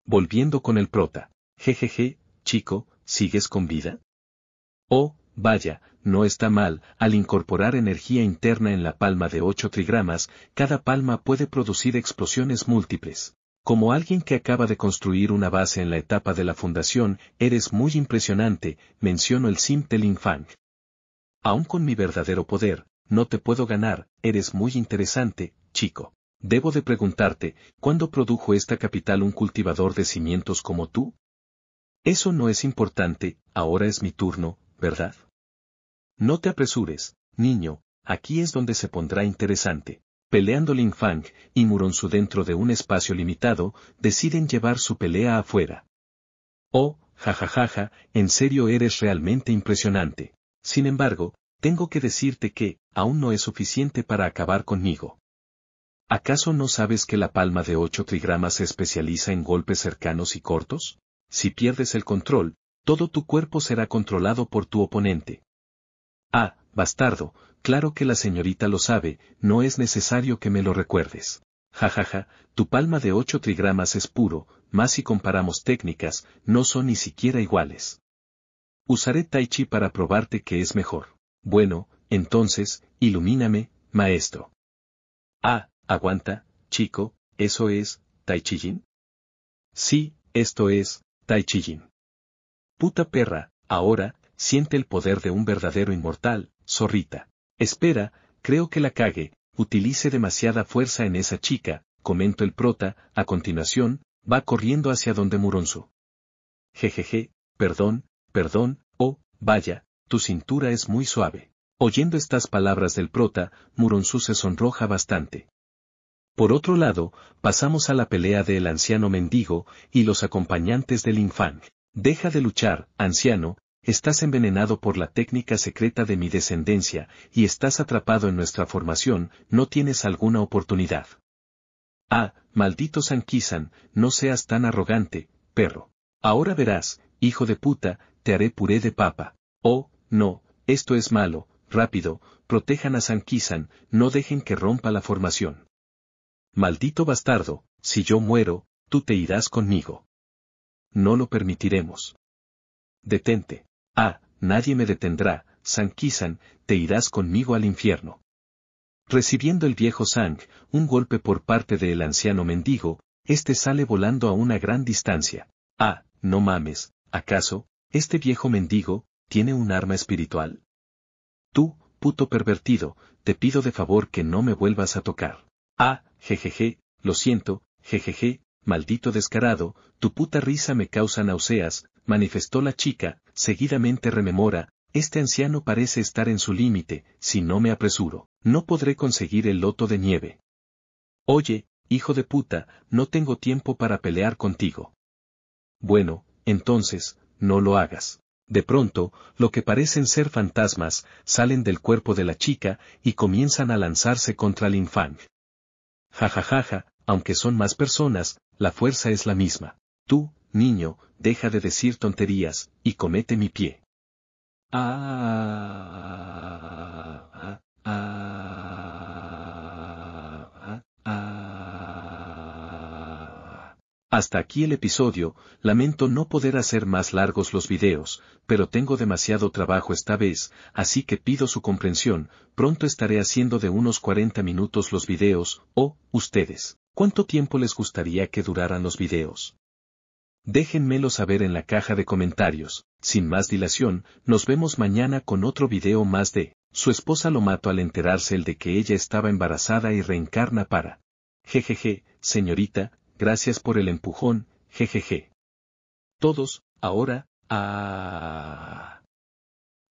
Volviendo con el prota. Jejeje, chico, ¿sigues con vida? Oh, vaya, no está mal, al incorporar energía interna en la palma de 8 trigramas, cada palma puede producir explosiones múltiples. Como alguien que acaba de construir una base en la etapa de la fundación, eres muy impresionante, menciono el Sim Fang. Aún con mi verdadero poder, no te puedo ganar, eres muy interesante, chico. Debo de preguntarte, ¿cuándo produjo esta capital un cultivador de cimientos como tú? Eso no es importante, ahora es mi turno, ¿verdad? No te apresures, niño, aquí es donde se pondrá interesante. Peleando Lin Fang y Muronsu dentro de un espacio limitado, deciden llevar su pelea afuera. Oh, jajajaja, en serio eres realmente impresionante. Sin embargo, tengo que decirte que, aún no es suficiente para acabar conmigo. ¿Acaso no sabes que la palma de 8 trigramas se especializa en golpes cercanos y cortos? Si pierdes el control, todo tu cuerpo será controlado por tu oponente. Ah, bastardo, claro que la señorita lo sabe, no es necesario que me lo recuerdes. Jajaja, ja, ja, tu palma de 8 trigramas es puro, más si comparamos técnicas, no son ni siquiera iguales. Usaré Tai Chi para probarte que es mejor. Bueno, entonces, ilumíname, maestro. Ah, aguanta, chico, eso es, Tai Chi Sí, esto es, Tai Chi Jin. Puta perra, ahora, siente el poder de un verdadero inmortal, zorrita. Espera, creo que la cague, utilice demasiada fuerza en esa chica, comento el prota, a continuación, va corriendo hacia donde Muronzo. Jejeje, perdón, perdón, oh, vaya, tu cintura es muy suave. Oyendo estas palabras del prota, Muronsu se sonroja bastante. Por otro lado, pasamos a la pelea del anciano mendigo y los acompañantes del infante. Deja de luchar, anciano, estás envenenado por la técnica secreta de mi descendencia y estás atrapado en nuestra formación, no tienes alguna oportunidad. Ah, maldito Sanquisan, no seas tan arrogante, perro. Ahora verás, hijo de puta, te haré puré de papa. Oh, no, esto es malo, rápido, protejan a Sankisan, no dejen que rompa la formación. Maldito bastardo, si yo muero, tú te irás conmigo. No lo permitiremos. Detente. Ah, nadie me detendrá, Sankisan, te irás conmigo al infierno. Recibiendo el viejo Sang, un golpe por parte del anciano mendigo, este sale volando a una gran distancia. Ah, no mames, ¿acaso? Este viejo mendigo, tiene un arma espiritual. Tú, puto pervertido, te pido de favor que no me vuelvas a tocar. Ah, jejeje, lo siento, jejeje, maldito descarado, tu puta risa me causa náuseas, manifestó la chica, seguidamente rememora, este anciano parece estar en su límite, si no me apresuro, no podré conseguir el loto de nieve. Oye, hijo de puta, no tengo tiempo para pelear contigo. Bueno, entonces, no lo hagas. De pronto, lo que parecen ser fantasmas, salen del cuerpo de la chica y comienzan a lanzarse contra el Fang. Ja ja, aunque son más personas, la fuerza es la misma. Tú, niño, deja de decir tonterías, y comete mi pie. Ah. Hasta aquí el episodio, lamento no poder hacer más largos los videos, pero tengo demasiado trabajo esta vez, así que pido su comprensión, pronto estaré haciendo de unos 40 minutos los videos, o, ustedes, ¿cuánto tiempo les gustaría que duraran los videos? Déjenmelo saber en la caja de comentarios, sin más dilación, nos vemos mañana con otro video más de, su esposa lo mato al enterarse el de que ella estaba embarazada y reencarna para. Jejeje, señorita, gracias por el empujón, jejeje. Todos, ahora, ah.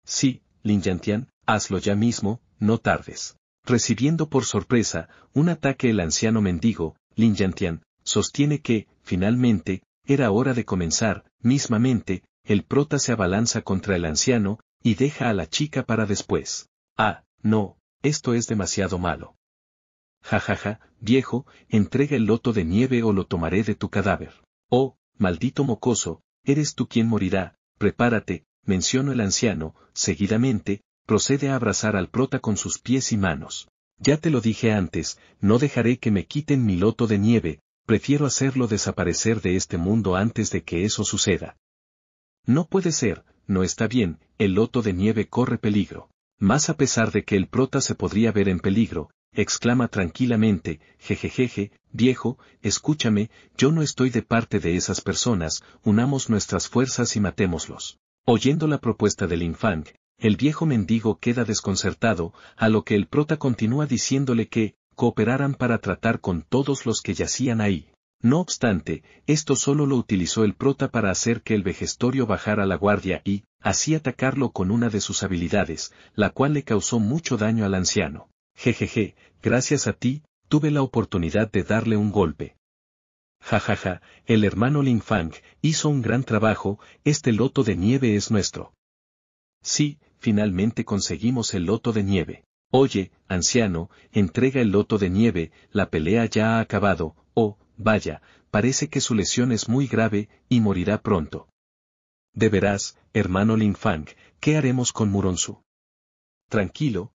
Sí, Lin Yantian, hazlo ya mismo, no tardes. Recibiendo por sorpresa un ataque el anciano mendigo, Lin Yantian, sostiene que, finalmente, era hora de comenzar, mismamente, el prota se abalanza contra el anciano, y deja a la chica para después. Ah, no, esto es demasiado malo jajaja, viejo, entrega el loto de nieve o lo tomaré de tu cadáver. Oh, maldito mocoso, eres tú quien morirá, prepárate, mencionó el anciano, seguidamente, procede a abrazar al prota con sus pies y manos. Ya te lo dije antes, no dejaré que me quiten mi loto de nieve, prefiero hacerlo desaparecer de este mundo antes de que eso suceda. No puede ser, no está bien, el loto de nieve corre peligro. Más a pesar de que el prota se podría ver en peligro, exclama tranquilamente, jejejeje, viejo, escúchame, yo no estoy de parte de esas personas, unamos nuestras fuerzas y matémoslos. Oyendo la propuesta del infante, el viejo mendigo queda desconcertado, a lo que el prota continúa diciéndole que, cooperaran para tratar con todos los que yacían ahí. No obstante, esto solo lo utilizó el prota para hacer que el vejestorio bajara la guardia y, así atacarlo con una de sus habilidades, la cual le causó mucho daño al anciano. Jejeje, gracias a ti, tuve la oportunidad de darle un golpe. Jajaja, ja, ja, el hermano Ling Fang hizo un gran trabajo, este loto de nieve es nuestro. Sí, finalmente conseguimos el loto de nieve. Oye, anciano, entrega el loto de nieve, la pelea ya ha acabado, oh, vaya, parece que su lesión es muy grave, y morirá pronto. De veras, hermano Ling Fang, ¿qué haremos con Muronsu? Tranquilo,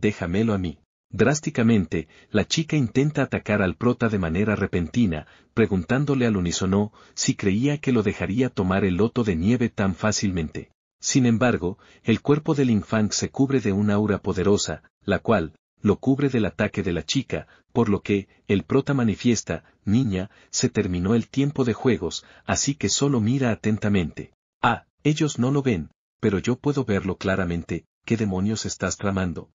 déjamelo a mí. Drásticamente, la chica intenta atacar al prota de manera repentina, preguntándole al unisonó, si creía que lo dejaría tomar el loto de nieve tan fácilmente. Sin embargo, el cuerpo del infant se cubre de una aura poderosa, la cual, lo cubre del ataque de la chica, por lo que, el prota manifiesta, niña, se terminó el tiempo de juegos, así que solo mira atentamente. Ah, ellos no lo ven, pero yo puedo verlo claramente, ¿qué demonios estás tramando?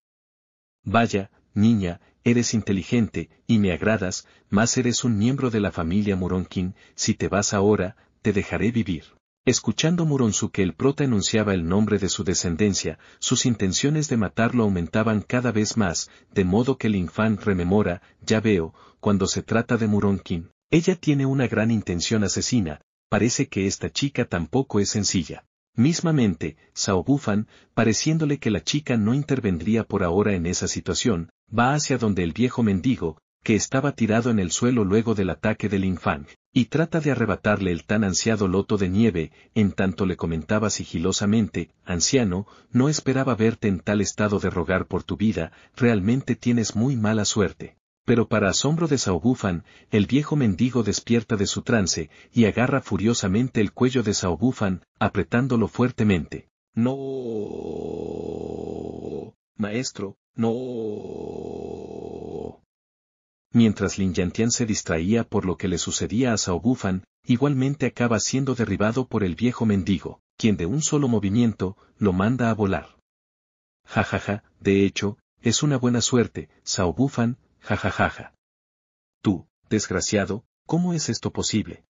Vaya, niña, eres inteligente, y me agradas, más eres un miembro de la familia Muronkin, si te vas ahora, te dejaré vivir. Escuchando que el prota enunciaba el nombre de su descendencia, sus intenciones de matarlo aumentaban cada vez más, de modo que el infante rememora, ya veo, cuando se trata de Muronkin, ella tiene una gran intención asesina, parece que esta chica tampoco es sencilla. Mismamente, Bufan, pareciéndole que la chica no intervendría por ahora en esa situación, va hacia donde el viejo mendigo, que estaba tirado en el suelo luego del ataque del Infang, y trata de arrebatarle el tan ansiado loto de nieve, en tanto le comentaba sigilosamente, anciano, no esperaba verte en tal estado de rogar por tu vida, realmente tienes muy mala suerte pero para asombro de Saobufan, el viejo mendigo despierta de su trance y agarra furiosamente el cuello de Saobufan, apretándolo fuertemente. No. Maestro, no. Mientras Lin Yantian se distraía por lo que le sucedía a Saobufan, igualmente acaba siendo derribado por el viejo mendigo, quien de un solo movimiento lo manda a volar. Jajaja, ja, ja, de hecho, es una buena suerte, Saobufan, jajajaja. Tú, desgraciado, ¿cómo es esto posible?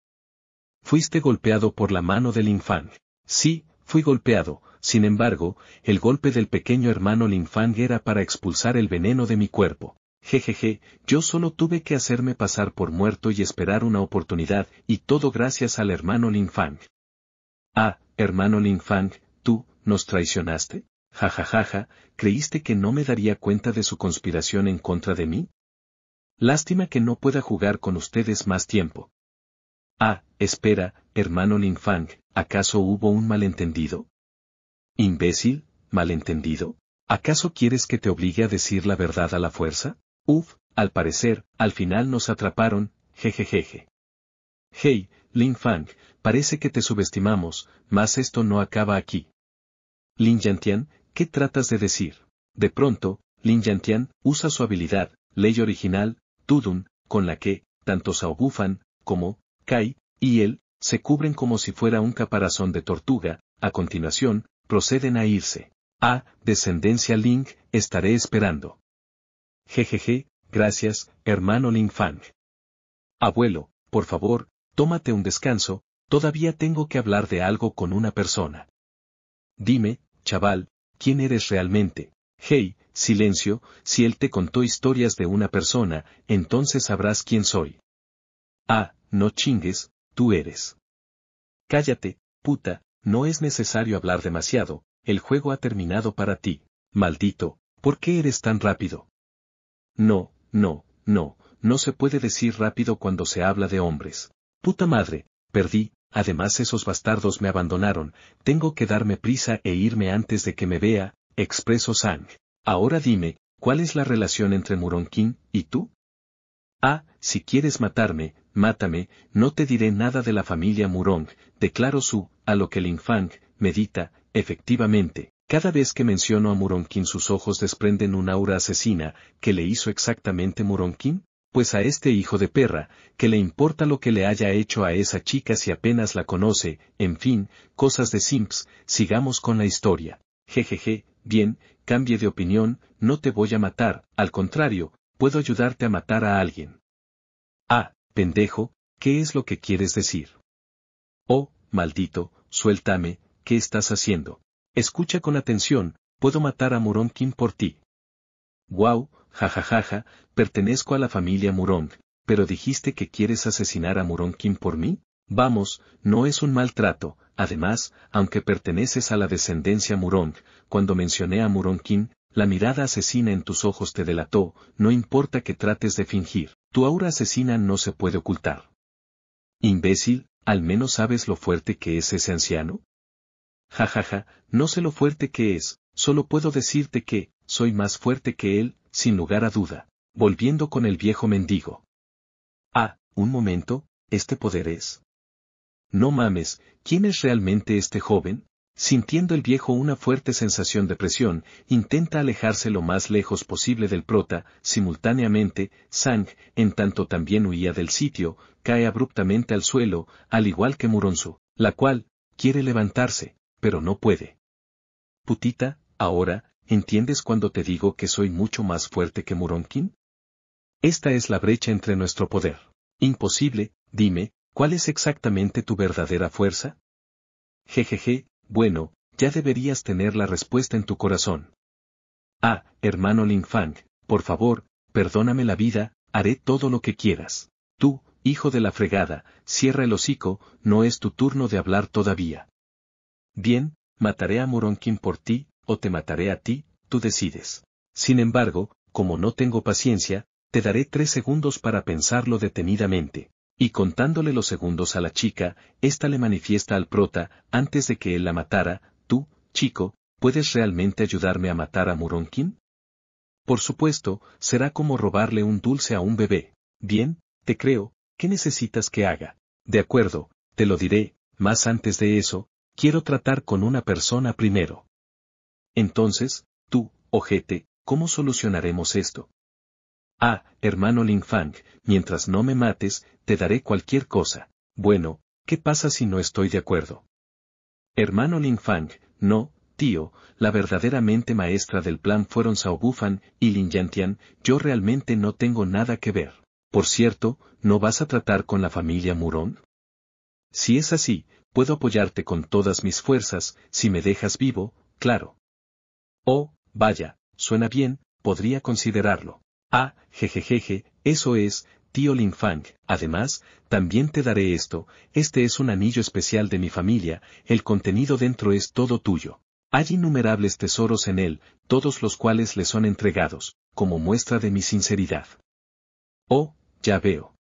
Fuiste golpeado por la mano del Fang. Sí, fui golpeado, sin embargo, el golpe del pequeño hermano Fang era para expulsar el veneno de mi cuerpo. Jejeje, yo solo tuve que hacerme pasar por muerto y esperar una oportunidad, y todo gracias al hermano Linfang. Ah, hermano Linfang, tú, ¿nos traicionaste? Jajajaja, ¿creíste que no me daría cuenta de su conspiración en contra de mí? Lástima que no pueda jugar con ustedes más tiempo. Ah, espera, hermano Fang, ¿acaso hubo un malentendido? Imbécil, malentendido. ¿Acaso quieres que te obligue a decir la verdad a la fuerza? Uf, al parecer, al final nos atraparon, jejejeje. Hey, Lin Fang, parece que te subestimamos, mas esto no acaba aquí. Lin Yantian, ¿qué tratas de decir? De pronto, Lin Yantian usa su habilidad, ley original, Tudun, con la que, tanto Saobufan, como, Kai, y él, se cubren como si fuera un caparazón de tortuga, a continuación, proceden a irse. Ah, descendencia Ling, estaré esperando. Jejeje, gracias, hermano Ling Abuelo, por favor, tómate un descanso, todavía tengo que hablar de algo con una persona. Dime, chaval, ¿quién eres realmente? Hey, silencio, si él te contó historias de una persona, entonces sabrás quién soy. Ah, no chingues, tú eres. Cállate, puta, no es necesario hablar demasiado, el juego ha terminado para ti. Maldito, ¿por qué eres tan rápido? No, no, no, no se puede decir rápido cuando se habla de hombres. Puta madre, perdí, además esos bastardos me abandonaron, tengo que darme prisa e irme antes de que me vea, Expreso Sang. Ahora dime, ¿cuál es la relación entre Qin y tú? Ah, si quieres matarme, mátame, no te diré nada de la familia Murong, declaró su, a lo que Ling Fang, medita, efectivamente. Cada vez que menciono a Qin sus ojos desprenden un aura asesina, ¿qué le hizo exactamente Qin? Pues a este hijo de perra, que le importa lo que le haya hecho a esa chica si apenas la conoce, en fin, cosas de simps, sigamos con la historia. Jejeje, bien, cambie de opinión, no te voy a matar, al contrario, puedo ayudarte a matar a alguien. Ah, pendejo, ¿qué es lo que quieres decir? Oh, maldito, suéltame, ¿qué estás haciendo? Escucha con atención, puedo matar a Kim por ti. Wow, jajajaja, pertenezco a la familia Murong, pero dijiste que quieres asesinar a Kim por mí? Vamos, no es un maltrato, además, aunque perteneces a la descendencia Murong, cuando mencioné a King, la mirada asesina en tus ojos te delató, no importa que trates de fingir, tu aura asesina no se puede ocultar. Imbécil, al menos sabes lo fuerte que es ese anciano. Jajaja, ja, ja, no sé lo fuerte que es, solo puedo decirte que, soy más fuerte que él, sin lugar a duda, volviendo con el viejo mendigo. Ah, un momento, este poder es. No mames, ¿quién es realmente este joven? Sintiendo el viejo una fuerte sensación de presión, intenta alejarse lo más lejos posible del prota, simultáneamente, Sang, en tanto también huía del sitio, cae abruptamente al suelo, al igual que Muronzu, la cual, quiere levantarse, pero no puede. Putita, ahora, ¿entiendes cuando te digo que soy mucho más fuerte que Muronkin? Esta es la brecha entre nuestro poder. Imposible, dime, ¿Cuál es exactamente tu verdadera fuerza? Jejeje, bueno, ya deberías tener la respuesta en tu corazón. Ah, hermano Fang, por favor, perdóname la vida, haré todo lo que quieras. Tú, hijo de la fregada, cierra el hocico, no es tu turno de hablar todavía. Bien, mataré a Moronkin por ti, o te mataré a ti, tú decides. Sin embargo, como no tengo paciencia, te daré tres segundos para pensarlo detenidamente. Y contándole los segundos a la chica, ésta le manifiesta al prota, antes de que él la matara, tú, chico, ¿puedes realmente ayudarme a matar a Muronkin? Por supuesto, será como robarle un dulce a un bebé. Bien, te creo, ¿qué necesitas que haga? De acuerdo, te lo diré, más antes de eso, quiero tratar con una persona primero. Entonces, tú, ojete, ¿cómo solucionaremos esto? Ah, hermano Fang, mientras no me mates, te daré cualquier cosa. Bueno, ¿qué pasa si no estoy de acuerdo? Hermano Fang, no, tío, la verdaderamente maestra del plan fueron Bufan y Lin Yantian, yo realmente no tengo nada que ver. Por cierto, ¿no vas a tratar con la familia Murón? Si es así, puedo apoyarte con todas mis fuerzas, si me dejas vivo, claro. Oh, vaya, suena bien, podría considerarlo. Ah, jejejeje, eso es, tío Linfang. Además, también te daré esto, este es un anillo especial de mi familia, el contenido dentro es todo tuyo. Hay innumerables tesoros en él, todos los cuales le son entregados, como muestra de mi sinceridad. Oh, ya veo.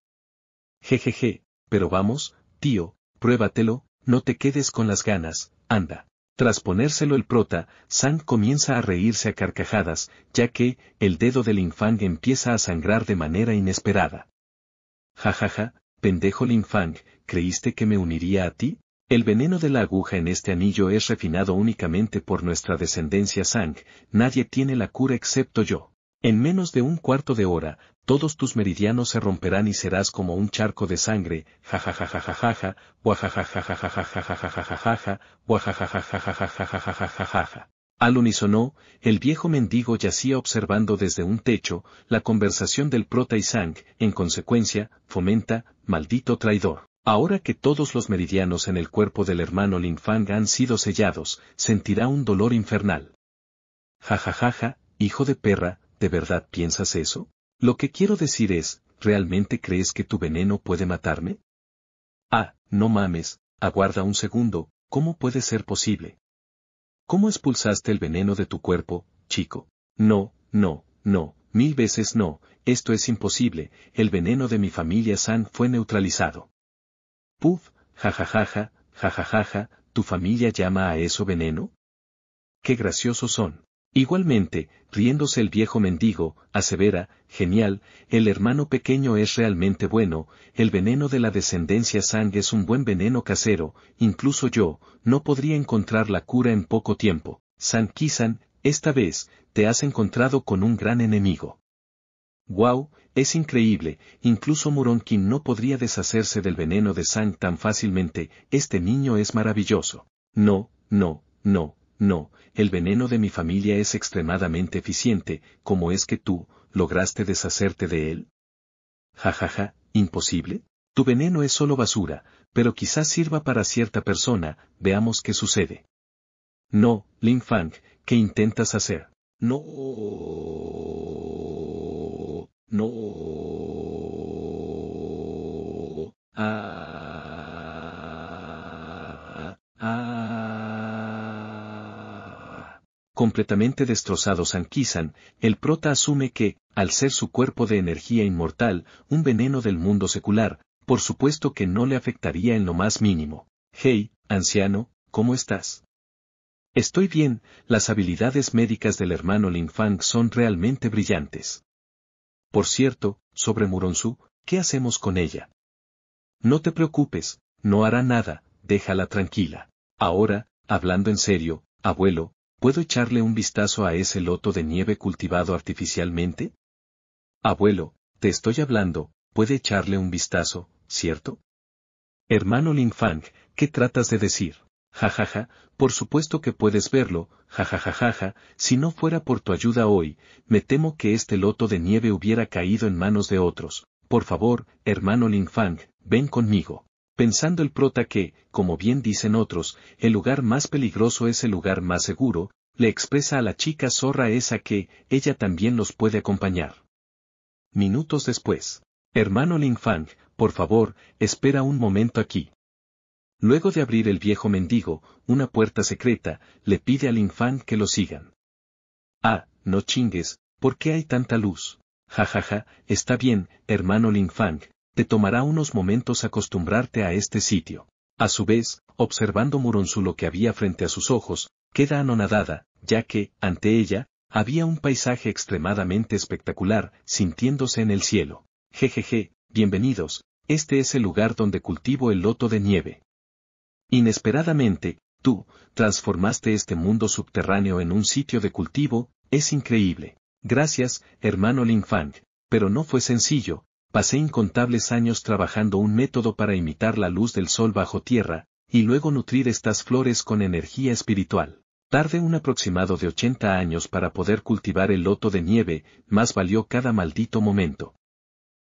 Jejeje, pero vamos, tío, pruébatelo, no te quedes con las ganas, anda. Tras ponérselo el prota, Sang comienza a reírse a carcajadas, ya que, el dedo del Linfang empieza a sangrar de manera inesperada. Jajaja, pendejo Linfang, ¿creíste que me uniría a ti? El veneno de la aguja en este anillo es refinado únicamente por nuestra descendencia Sang, nadie tiene la cura excepto yo. En menos de un cuarto de hora, todos tus meridianos se romperán y serás como un charco de sangre, jajajajajaja, ja, Al unisonó, el viejo mendigo yacía observando desde un techo la conversación del prota y Sang, en consecuencia, fomenta, maldito traidor. Ahora que todos los meridianos en el cuerpo del hermano Linfang han sido sellados, sentirá un dolor infernal. Jajajaja, hijo de perra, ¿de verdad piensas eso? Lo que quiero decir es, ¿realmente crees que tu veneno puede matarme? Ah, no mames, aguarda un segundo, ¿cómo puede ser posible? ¿Cómo expulsaste el veneno de tu cuerpo, chico? No, no, no, mil veces no, esto es imposible, el veneno de mi familia San fue neutralizado. Puf, jajajaja, jajajaja, ¿tu familia llama a eso veneno? Qué graciosos son. Igualmente, riéndose el viejo mendigo, asevera, genial, el hermano pequeño es realmente bueno, el veneno de la descendencia Sang es un buen veneno casero, incluso yo, no podría encontrar la cura en poco tiempo. San Kisan, esta vez, te has encontrado con un gran enemigo. Wow, es increíble, incluso Muronkin no podría deshacerse del veneno de Sang tan fácilmente, este niño es maravilloso. No, no, no, no, el veneno de mi familia es extremadamente eficiente, como es que tú, lograste deshacerte de él? Jajaja, ja, ja, imposible. Tu veneno es solo basura, pero quizás sirva para cierta persona, veamos qué sucede. No, Lin Fang, ¿qué intentas hacer? No. No. Completamente destrozado Kisan, el prota asume que, al ser su cuerpo de energía inmortal, un veneno del mundo secular, por supuesto que no le afectaría en lo más mínimo. Hey, anciano, ¿cómo estás? Estoy bien, las habilidades médicas del hermano Lin Fang son realmente brillantes. Por cierto, sobre Muronsu, ¿qué hacemos con ella? No te preocupes, no hará nada, déjala tranquila. Ahora, hablando en serio, abuelo, ¿Puedo echarle un vistazo a ese loto de nieve cultivado artificialmente? Abuelo, te estoy hablando, puede echarle un vistazo, ¿cierto? Hermano Fang, ¿qué tratas de decir? jajaja, ja, ja, por supuesto que puedes verlo, ja ja, si no fuera por tu ayuda hoy, me temo que este loto de nieve hubiera caído en manos de otros. Por favor, hermano Fang, ven conmigo pensando el prota que, como bien dicen otros, el lugar más peligroso es el lugar más seguro, le expresa a la chica zorra esa que, ella también los puede acompañar. Minutos después. Hermano Ling Fang, por favor, espera un momento aquí. Luego de abrir el viejo mendigo, una puerta secreta, le pide a Ling Fang que lo sigan. Ah, no chingues, ¿por qué hay tanta luz? Ja ja ja, está bien, hermano Ling Fang, te tomará unos momentos acostumbrarte a este sitio. A su vez, observando Muronsu lo que había frente a sus ojos, queda anonadada, ya que, ante ella, había un paisaje extremadamente espectacular, sintiéndose en el cielo. Jejeje, bienvenidos, este es el lugar donde cultivo el loto de nieve. Inesperadamente, tú, transformaste este mundo subterráneo en un sitio de cultivo, es increíble. Gracias, hermano Fang. Pero no fue sencillo, pasé incontables años trabajando un método para imitar la luz del sol bajo tierra, y luego nutrir estas flores con energía espiritual. Tarde un aproximado de 80 años para poder cultivar el loto de nieve, más valió cada maldito momento.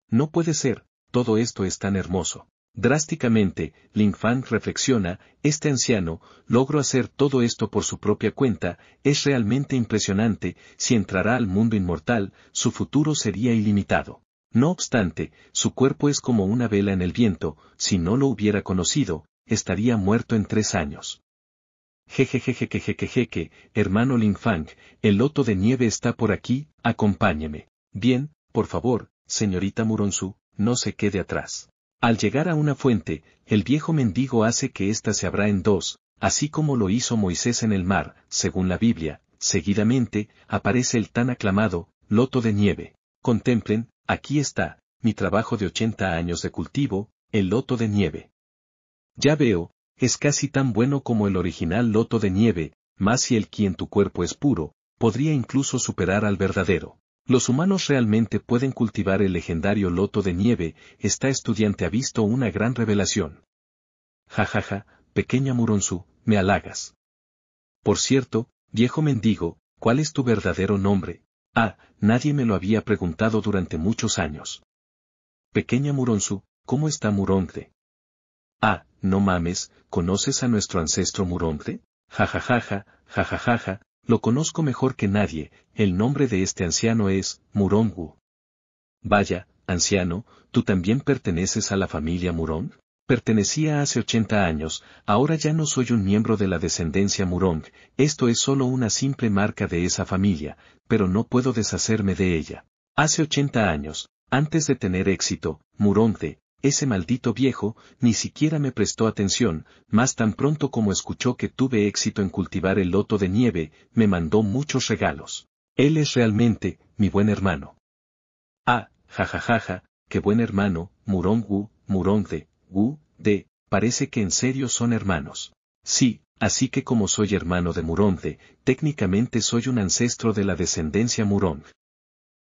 No puede ser, todo esto es tan hermoso. Drásticamente, Ling Fang reflexiona, este anciano, logró hacer todo esto por su propia cuenta, es realmente impresionante, si entrará al mundo inmortal, su futuro sería ilimitado. No obstante, su cuerpo es como una vela en el viento, si no lo hubiera conocido, estaría muerto en tres años. Jejejejejejejeje, hermano Linfang, el loto de nieve está por aquí, acompáñeme. Bien, por favor, señorita Muronsu, no se quede atrás. Al llegar a una fuente, el viejo mendigo hace que ésta se abra en dos, así como lo hizo Moisés en el mar, según la Biblia, seguidamente, aparece el tan aclamado, loto de nieve. Contemplen, aquí está, mi trabajo de 80 años de cultivo, el loto de nieve. Ya veo, es casi tan bueno como el original loto de nieve, más si el quien tu cuerpo es puro, podría incluso superar al verdadero. Los humanos realmente pueden cultivar el legendario loto de nieve, esta estudiante ha visto una gran revelación. Jajaja, ja, ja, pequeña Muronsu, me halagas. Por cierto, viejo mendigo, ¿cuál es tu verdadero nombre? Ah, nadie me lo había preguntado durante muchos años. Pequeña Muronzu, ¿cómo está Murongde? Ah, no mames, ¿conoces a nuestro ancestro Murongde? Jajajaja, jajajaja, lo conozco mejor que nadie, el nombre de este anciano es Murongu. Vaya, anciano, ¿tú también perteneces a la familia Murong? Pertenecía hace 80 años, ahora ya no soy un miembro de la descendencia Murong, esto es solo una simple marca de esa familia, pero no puedo deshacerme de ella. Hace 80 años, antes de tener éxito, Murong de, ese maldito viejo, ni siquiera me prestó atención, más tan pronto como escuchó que tuve éxito en cultivar el loto de nieve, me mandó muchos regalos. Él es realmente, mi buen hermano. Ah, jajajaja, qué buen hermano, Murong Wu, Wu, de, parece que en serio son hermanos. Sí, así que como soy hermano de de, técnicamente soy un ancestro de la descendencia Murong.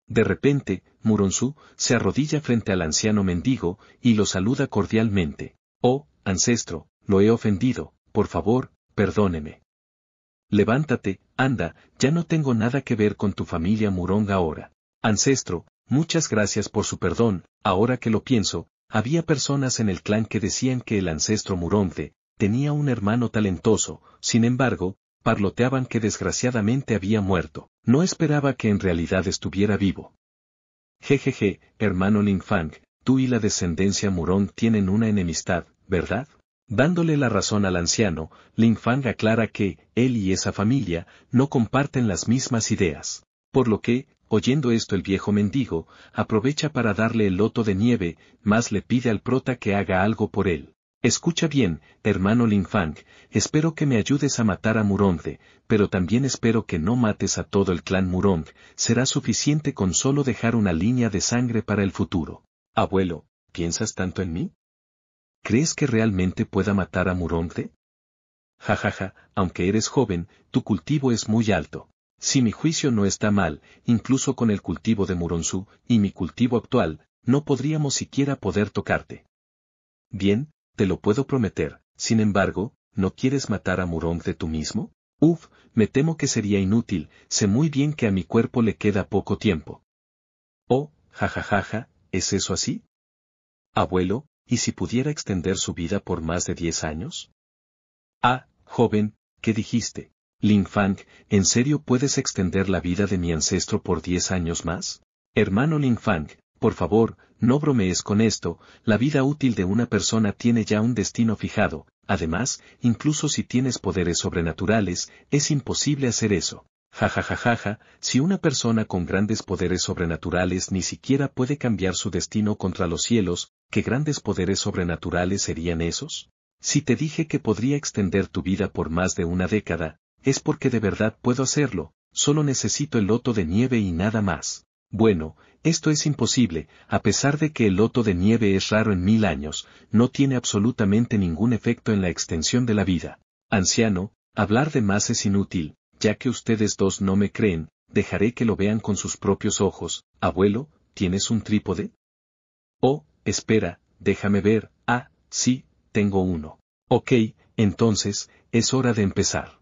De repente, Muronsu se arrodilla frente al anciano mendigo y lo saluda cordialmente. Oh, ancestro, lo he ofendido, por favor, perdóneme. Levántate, anda, ya no tengo nada que ver con tu familia Murong ahora. Ancestro, muchas gracias por su perdón, ahora que lo pienso, había personas en el clan que decían que el ancestro Muronte, tenía un hermano talentoso, sin embargo, parloteaban que desgraciadamente había muerto. No esperaba que en realidad estuviera vivo. Jejeje, hermano Linfang, tú y la descendencia Murong tienen una enemistad, ¿verdad? Dándole la razón al anciano, Linfang aclara que, él y esa familia, no comparten las mismas ideas. Por lo que, Oyendo esto el viejo mendigo, aprovecha para darle el loto de nieve, más le pide al prota que haga algo por él. Escucha bien, hermano Linfang, espero que me ayudes a matar a Murong, pero también espero que no mates a todo el clan Murong, será suficiente con solo dejar una línea de sangre para el futuro. Abuelo, ¿piensas tanto en mí? ¿Crees que realmente pueda matar a Murong? Jajaja, ja, ja, aunque eres joven, tu cultivo es muy alto. Si mi juicio no está mal, incluso con el cultivo de Muronsu y mi cultivo actual, no podríamos siquiera poder tocarte. Bien, te lo puedo prometer, sin embargo, ¿no quieres matar a Murong de tú mismo? Uf, me temo que sería inútil, sé muy bien que a mi cuerpo le queda poco tiempo. Oh, jajajaja, ¿es eso así? Abuelo, ¿y si pudiera extender su vida por más de diez años? Ah, joven, ¿qué dijiste? Ling Fang, ¿en serio puedes extender la vida de mi ancestro por 10 años más? Hermano Ling Fang, por favor, no bromees con esto, la vida útil de una persona tiene ya un destino fijado, además, incluso si tienes poderes sobrenaturales, es imposible hacer eso. —Ja ja, ja, ja, si una persona con grandes poderes sobrenaturales ni siquiera puede cambiar su destino contra los cielos, ¿qué grandes poderes sobrenaturales serían esos? Si te dije que podría extender tu vida por más de una década, es porque de verdad puedo hacerlo, solo necesito el loto de nieve y nada más. Bueno, esto es imposible, a pesar de que el loto de nieve es raro en mil años, no tiene absolutamente ningún efecto en la extensión de la vida. Anciano, hablar de más es inútil, ya que ustedes dos no me creen, dejaré que lo vean con sus propios ojos. Abuelo, ¿tienes un trípode? Oh, espera, déjame ver, ah, sí, tengo uno. Ok, entonces, es hora de empezar.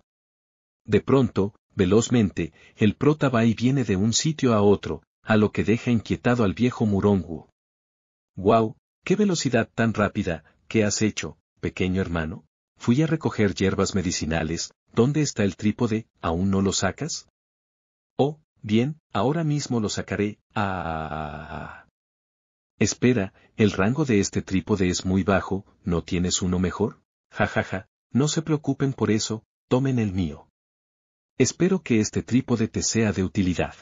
De pronto, velozmente, el prota va y viene de un sitio a otro, a lo que deja inquietado al viejo Murongu. ¡Guau! ¡Qué velocidad tan rápida! ¿Qué has hecho, pequeño hermano? Fui a recoger hierbas medicinales, ¿dónde está el trípode? ¿Aún no lo sacas? Oh, bien, ahora mismo lo sacaré. Ah. ah, ah, ah Espera, el rango de este trípode es muy bajo, ¿no tienes uno mejor? Ja ja ja, no se preocupen por eso, tomen el mío. Espero que este trípode te sea de utilidad.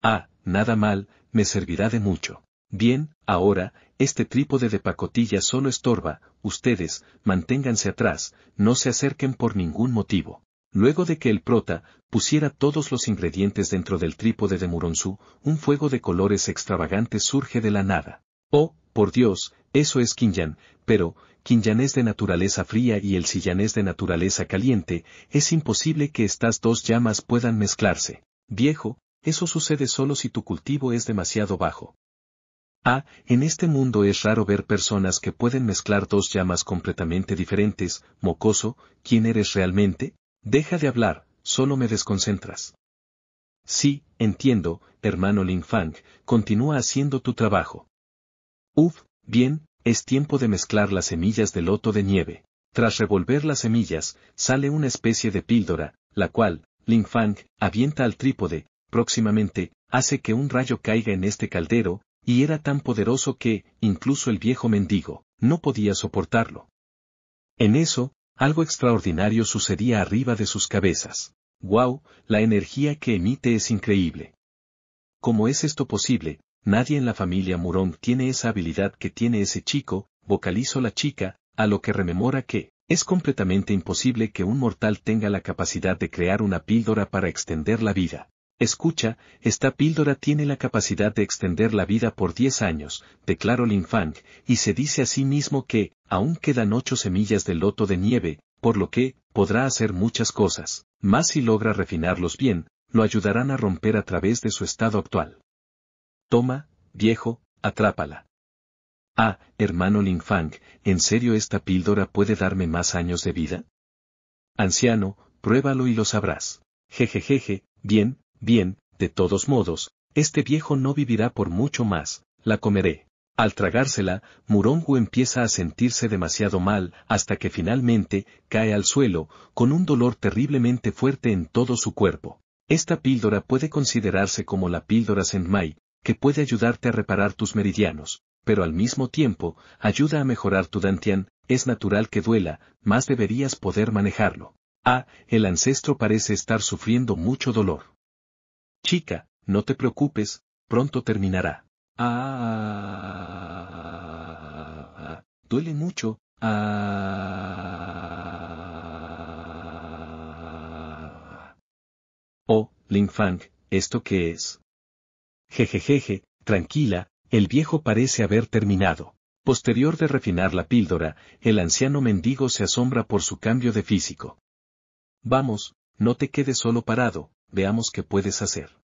Ah, nada mal, me servirá de mucho. Bien, ahora, este trípode de pacotilla solo estorba, ustedes, manténganse atrás, no se acerquen por ningún motivo. Luego de que el prota pusiera todos los ingredientes dentro del trípode de Muronsu, un fuego de colores extravagantes surge de la nada. Oh, por Dios, eso es Kinyan, pero, quinyanés de naturaleza fría y el sillanés de naturaleza caliente, es imposible que estas dos llamas puedan mezclarse. Viejo, eso sucede solo si tu cultivo es demasiado bajo. Ah, en este mundo es raro ver personas que pueden mezclar dos llamas completamente diferentes, mocoso, ¿quién eres realmente? Deja de hablar, solo me desconcentras. Sí, entiendo, hermano Fang, continúa haciendo tu trabajo. Uf, bien, es tiempo de mezclar las semillas de loto de nieve. Tras revolver las semillas, sale una especie de píldora, la cual, Ling Fang, avienta al trípode, próximamente, hace que un rayo caiga en este caldero, y era tan poderoso que, incluso el viejo mendigo, no podía soportarlo. En eso, algo extraordinario sucedía arriba de sus cabezas. ¡Wow! La energía que emite es increíble. ¿Cómo es esto posible? Nadie en la familia Murón tiene esa habilidad que tiene ese chico, vocalizó la chica, a lo que rememora que, es completamente imposible que un mortal tenga la capacidad de crear una píldora para extender la vida. Escucha, esta píldora tiene la capacidad de extender la vida por 10 años, declaró Lin Fang, y se dice a sí mismo que, aún quedan ocho semillas del loto de nieve, por lo que, podrá hacer muchas cosas, más si logra refinarlos bien, lo ayudarán a romper a través de su estado actual. Toma, viejo, atrápala. Ah, hermano Fang, ¿en serio esta píldora puede darme más años de vida? Anciano, pruébalo y lo sabrás. Jejejeje, bien, bien, de todos modos, este viejo no vivirá por mucho más, la comeré. Al tragársela, Murongu empieza a sentirse demasiado mal hasta que finalmente cae al suelo, con un dolor terriblemente fuerte en todo su cuerpo. Esta píldora puede considerarse como la píldora Senmai, que puede ayudarte a reparar tus meridianos, pero al mismo tiempo, ayuda a mejorar tu dantian, es natural que duela, más deberías poder manejarlo. Ah, el ancestro parece estar sufriendo mucho dolor. Chica, no te preocupes, pronto terminará. Ah, duele mucho. Ah. Oh, Ling Fang, ¿esto qué es? Jejejeje, tranquila, el viejo parece haber terminado. Posterior de refinar la píldora, el anciano mendigo se asombra por su cambio de físico. Vamos, no te quedes solo parado, veamos qué puedes hacer.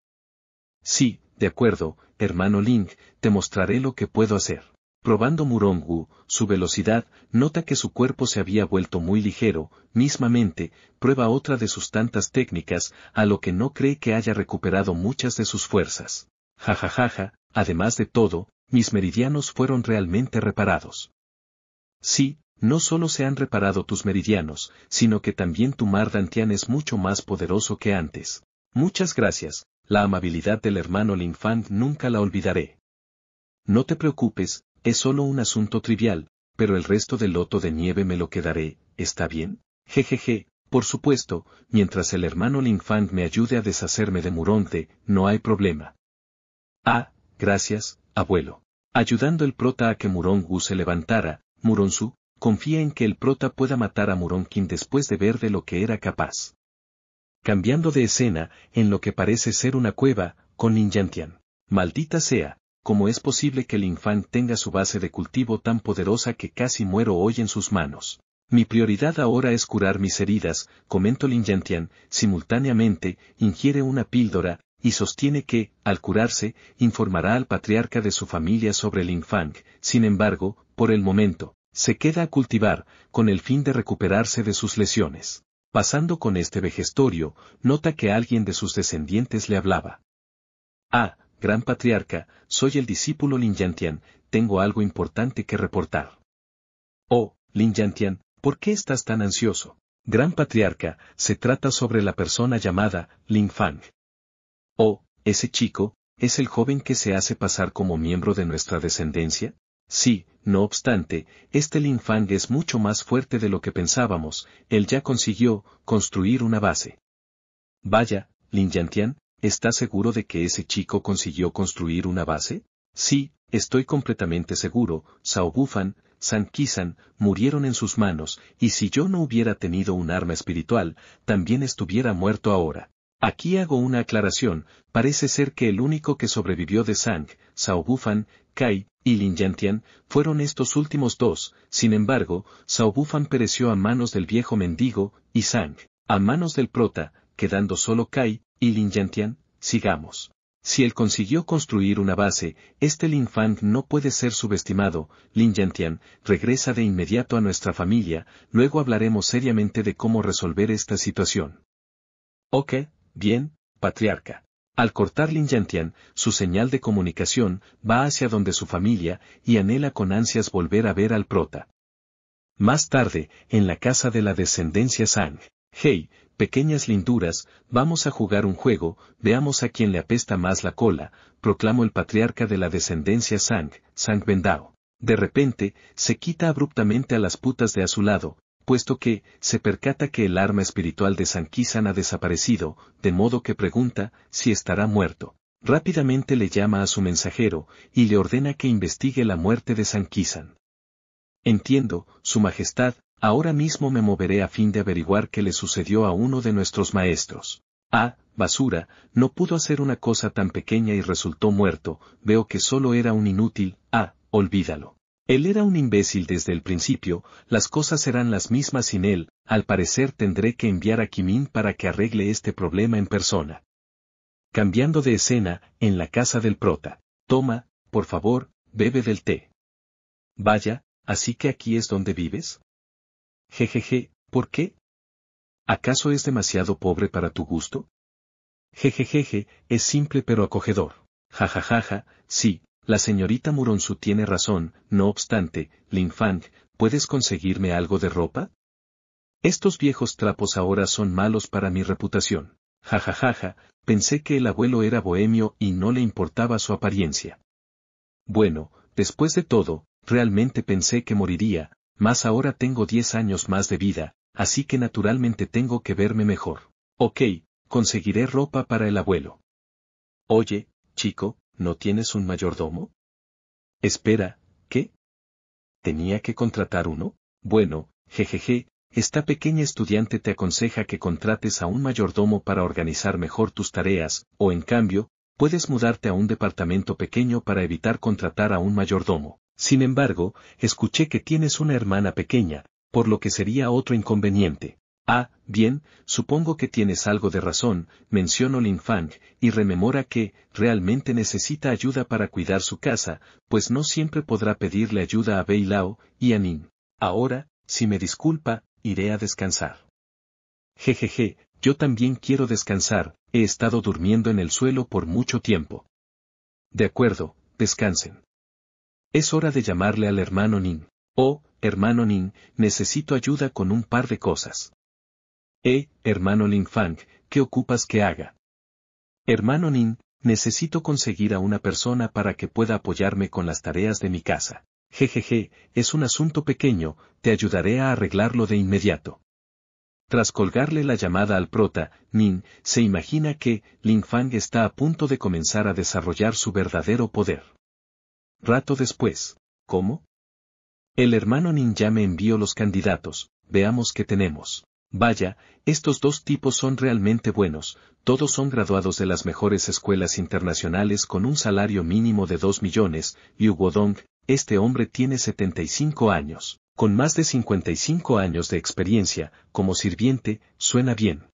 Sí, de acuerdo, hermano Ling, te mostraré lo que puedo hacer. Probando Murongu, su velocidad, nota que su cuerpo se había vuelto muy ligero, mismamente, prueba otra de sus tantas técnicas, a lo que no cree que haya recuperado muchas de sus fuerzas. Jajajaja, además de todo, mis meridianos fueron realmente reparados. Sí, no solo se han reparado tus meridianos, sino que también tu mar Dantian es mucho más poderoso que antes. Muchas gracias, la amabilidad del hermano Linfang nunca la olvidaré. No te preocupes, es solo un asunto trivial, pero el resto del loto de nieve me lo quedaré, ¿está bien? Jejeje, por supuesto, mientras el hermano Linfang me ayude a deshacerme de Muronte, no hay problema. Ah, gracias, abuelo. Ayudando el prota a que Murongu se levantara, Muronsu, confía en que el prota pueda matar a Muronkin después de ver de lo que era capaz. Cambiando de escena, en lo que parece ser una cueva, con Ninjantian. Maldita sea, ¿cómo es posible que el infant tenga su base de cultivo tan poderosa que casi muero hoy en sus manos? Mi prioridad ahora es curar mis heridas, comentó Yantian, simultáneamente, ingiere una píldora, y sostiene que, al curarse, informará al patriarca de su familia sobre Ling Fang. sin embargo, por el momento, se queda a cultivar, con el fin de recuperarse de sus lesiones. Pasando con este vejestorio, nota que alguien de sus descendientes le hablaba. Ah, gran patriarca, soy el discípulo Lin Yantian, tengo algo importante que reportar. Oh, Lin Yantian, ¿por qué estás tan ansioso? Gran patriarca, se trata sobre la persona llamada Lin Fang. Oh, ese chico, ¿es el joven que se hace pasar como miembro de nuestra descendencia? Sí, no obstante, este Lin Fang es mucho más fuerte de lo que pensábamos, él ya consiguió construir una base. Vaya, Lin Yantian, ¿estás seguro de que ese chico consiguió construir una base? Sí, estoy completamente seguro, Sao Bufan, San Kisan, murieron en sus manos, y si yo no hubiera tenido un arma espiritual, también estuviera muerto ahora. Aquí hago una aclaración, parece ser que el único que sobrevivió de Zhang, Bufan, Kai y Lin Yantian fueron estos últimos dos, sin embargo, Bufan pereció a manos del viejo mendigo, y Zhang, a manos del prota, quedando solo Kai y Lin Yantian, sigamos. Si él consiguió construir una base, este Lin Fang no puede ser subestimado. Lin Yantian, regresa de inmediato a nuestra familia, luego hablaremos seriamente de cómo resolver esta situación. Ok, Bien, patriarca. Al cortar Lin Yantian, su señal de comunicación va hacia donde su familia y anhela con ansias volver a ver al prota. Más tarde, en la casa de la descendencia Sang, hey, pequeñas linduras, vamos a jugar un juego, veamos a quién le apesta más la cola, proclamó el patriarca de la descendencia Sang, Sang Bendao. De repente, se quita abruptamente a las putas de a su lado, puesto que, se percata que el arma espiritual de San ha desaparecido, de modo que pregunta si estará muerto. Rápidamente le llama a su mensajero, y le ordena que investigue la muerte de San Entiendo, Su Majestad, ahora mismo me moveré a fin de averiguar qué le sucedió a uno de nuestros maestros. Ah, basura, no pudo hacer una cosa tan pequeña y resultó muerto, veo que solo era un inútil, ah, olvídalo. Él era un imbécil desde el principio, las cosas serán las mismas sin él, al parecer tendré que enviar a Kimin para que arregle este problema en persona. Cambiando de escena, en la casa del prota. Toma, por favor, bebe del té. Vaya, así que aquí es donde vives. Jejeje, ¿por qué? ¿Acaso es demasiado pobre para tu gusto? Jejejeje, es simple pero acogedor. Jajajaja, sí, la señorita Muronsu tiene razón, no obstante, Linfang, ¿puedes conseguirme algo de ropa? Estos viejos trapos ahora son malos para mi reputación. Jajajaja, pensé que el abuelo era bohemio y no le importaba su apariencia. Bueno, después de todo, realmente pensé que moriría, mas ahora tengo diez años más de vida, así que naturalmente tengo que verme mejor. Ok, conseguiré ropa para el abuelo. Oye, chico, ¿no tienes un mayordomo? Espera, ¿qué? ¿Tenía que contratar uno? Bueno, jejeje, esta pequeña estudiante te aconseja que contrates a un mayordomo para organizar mejor tus tareas, o en cambio, puedes mudarte a un departamento pequeño para evitar contratar a un mayordomo. Sin embargo, escuché que tienes una hermana pequeña, por lo que sería otro inconveniente. Ah, bien, supongo que tienes algo de razón, mencionó Lin Fang, y rememora que, realmente necesita ayuda para cuidar su casa, pues no siempre podrá pedirle ayuda a Bei Lao y a Nin. Ahora, si me disculpa, iré a descansar. Jejeje, yo también quiero descansar, he estado durmiendo en el suelo por mucho tiempo. De acuerdo, descansen. Es hora de llamarle al hermano Nin. Oh, hermano Nin, necesito ayuda con un par de cosas. Eh, hermano Lin Fang, ¿qué ocupas que haga? Hermano Nin, necesito conseguir a una persona para que pueda apoyarme con las tareas de mi casa. Jejeje, es un asunto pequeño, te ayudaré a arreglarlo de inmediato. Tras colgarle la llamada al prota, Nin se imagina que Lin Fang está a punto de comenzar a desarrollar su verdadero poder. Rato después, ¿cómo? El hermano Nin ya me envió los candidatos, veamos qué tenemos. Vaya, estos dos tipos son realmente buenos, todos son graduados de las mejores escuelas internacionales con un salario mínimo de 2 millones, y Wodong, este hombre tiene 75 años. Con más de 55 años de experiencia, como sirviente, suena bien.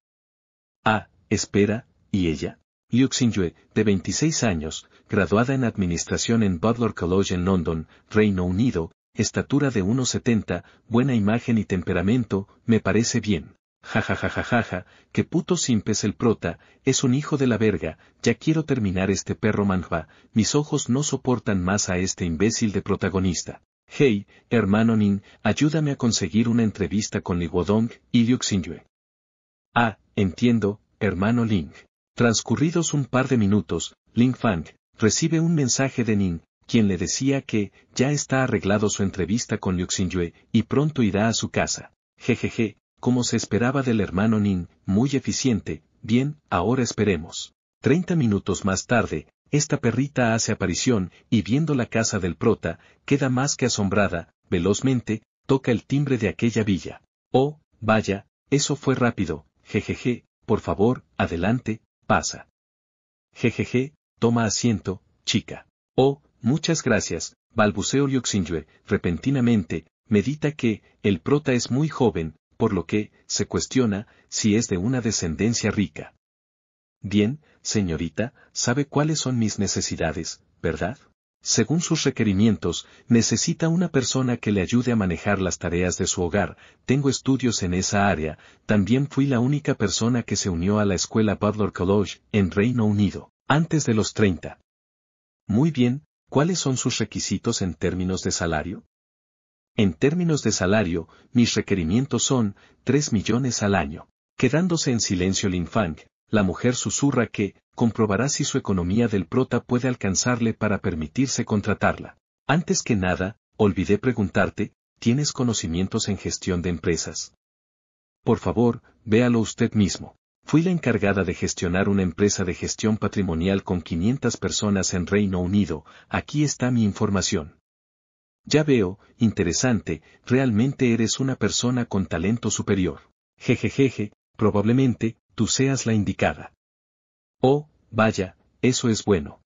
Ah, espera, ¿y ella? Liu Xingyue, de 26 años, graduada en Administración en Butler College en London, Reino Unido, estatura de 1,70, buena imagen y temperamento, me parece bien. Ja ja, ja, ja, que puto simpes el prota, es un hijo de la verga, ya quiero terminar este perro manjba, mis ojos no soportan más a este imbécil de protagonista. Hey, hermano Ning, ayúdame a conseguir una entrevista con Li Wodong y Liu Xinyue. Ah, entiendo, hermano Ling. Transcurridos un par de minutos, Ling Fang recibe un mensaje de Ning, quien le decía que ya está arreglado su entrevista con Liu Xinyue, y pronto irá a su casa. Jejeje, como se esperaba del hermano Nin, muy eficiente, bien, ahora esperemos. Treinta minutos más tarde, esta perrita hace aparición y viendo la casa del prota, queda más que asombrada, velozmente, toca el timbre de aquella villa. Oh, vaya, eso fue rápido, jejeje, por favor, adelante, pasa. Jejeje, toma asiento, chica. Oh, Muchas gracias, balbuceó Ryoxinjue, repentinamente, medita que, el prota es muy joven, por lo que, se cuestiona, si es de una descendencia rica. Bien, señorita, sabe cuáles son mis necesidades, ¿verdad? Según sus requerimientos, necesita una persona que le ayude a manejar las tareas de su hogar, tengo estudios en esa área, también fui la única persona que se unió a la escuela Butler College, en Reino Unido, antes de los 30. Muy bien, ¿cuáles son sus requisitos en términos de salario? En términos de salario, mis requerimientos son 3 millones al año. Quedándose en silencio Lin Fang, la mujer susurra que, comprobará si su economía del prota puede alcanzarle para permitirse contratarla. Antes que nada, olvidé preguntarte, ¿tienes conocimientos en gestión de empresas? Por favor, véalo usted mismo. Fui la encargada de gestionar una empresa de gestión patrimonial con 500 personas en Reino Unido, aquí está mi información. Ya veo, interesante, realmente eres una persona con talento superior. Jejejeje, probablemente, tú seas la indicada. Oh, vaya, eso es bueno.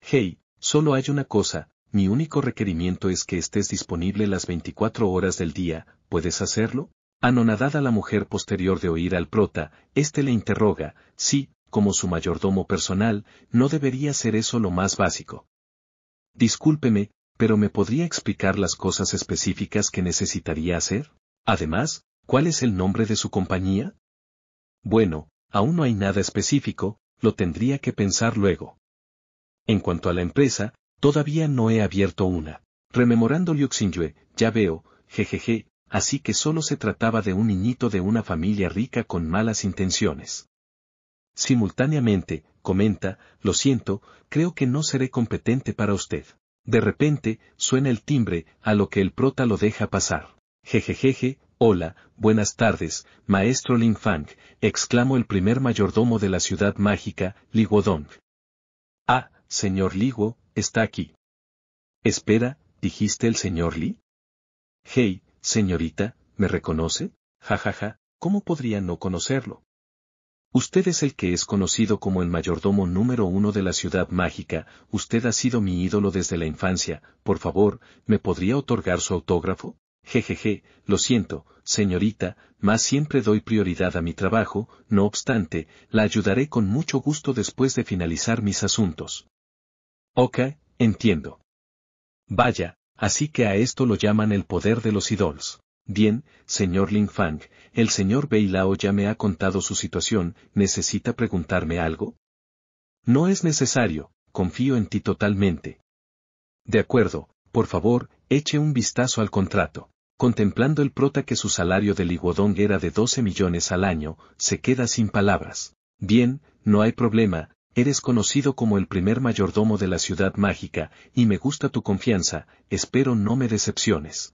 Hey, solo hay una cosa, mi único requerimiento es que estés disponible las 24 horas del día, ¿puedes hacerlo? Anonadada la mujer posterior de oír al prota, éste le interroga, si, como su mayordomo personal, no debería ser eso lo más básico. Discúlpeme, pero ¿me podría explicar las cosas específicas que necesitaría hacer? Además, ¿cuál es el nombre de su compañía? Bueno, aún no hay nada específico, lo tendría que pensar luego. En cuanto a la empresa, todavía no he abierto una. Rememorando Liu Xingyue, ya veo, jejeje, así que solo se trataba de un niñito de una familia rica con malas intenciones. Simultáneamente, comenta, lo siento, creo que no seré competente para usted. De repente, suena el timbre, a lo que el prota lo deja pasar. Jejejeje, hola, buenas tardes, maestro Lin Fang, exclamó el primer mayordomo de la ciudad mágica, Liguodong. Ah, señor Liguo, está aquí. Espera, dijiste el señor Li. Hey, Señorita, ¿me reconoce? Jajaja, ja, ja, ¿cómo podría no conocerlo? Usted es el que es conocido como el mayordomo número uno de la ciudad mágica, usted ha sido mi ídolo desde la infancia, por favor, ¿me podría otorgar su autógrafo? Jejeje, lo siento, señorita, más siempre doy prioridad a mi trabajo, no obstante, la ayudaré con mucho gusto después de finalizar mis asuntos. Ok, entiendo. Vaya, Así que a esto lo llaman el poder de los idols. Bien, señor Ling Fang, el señor Beilao ya me ha contado su situación, ¿necesita preguntarme algo? No es necesario, confío en ti totalmente. De acuerdo, por favor, eche un vistazo al contrato. Contemplando el prota que su salario del Iguodong era de 12 millones al año, se queda sin palabras. Bien, no hay problema, Eres conocido como el primer mayordomo de la ciudad mágica, y me gusta tu confianza, espero no me decepciones.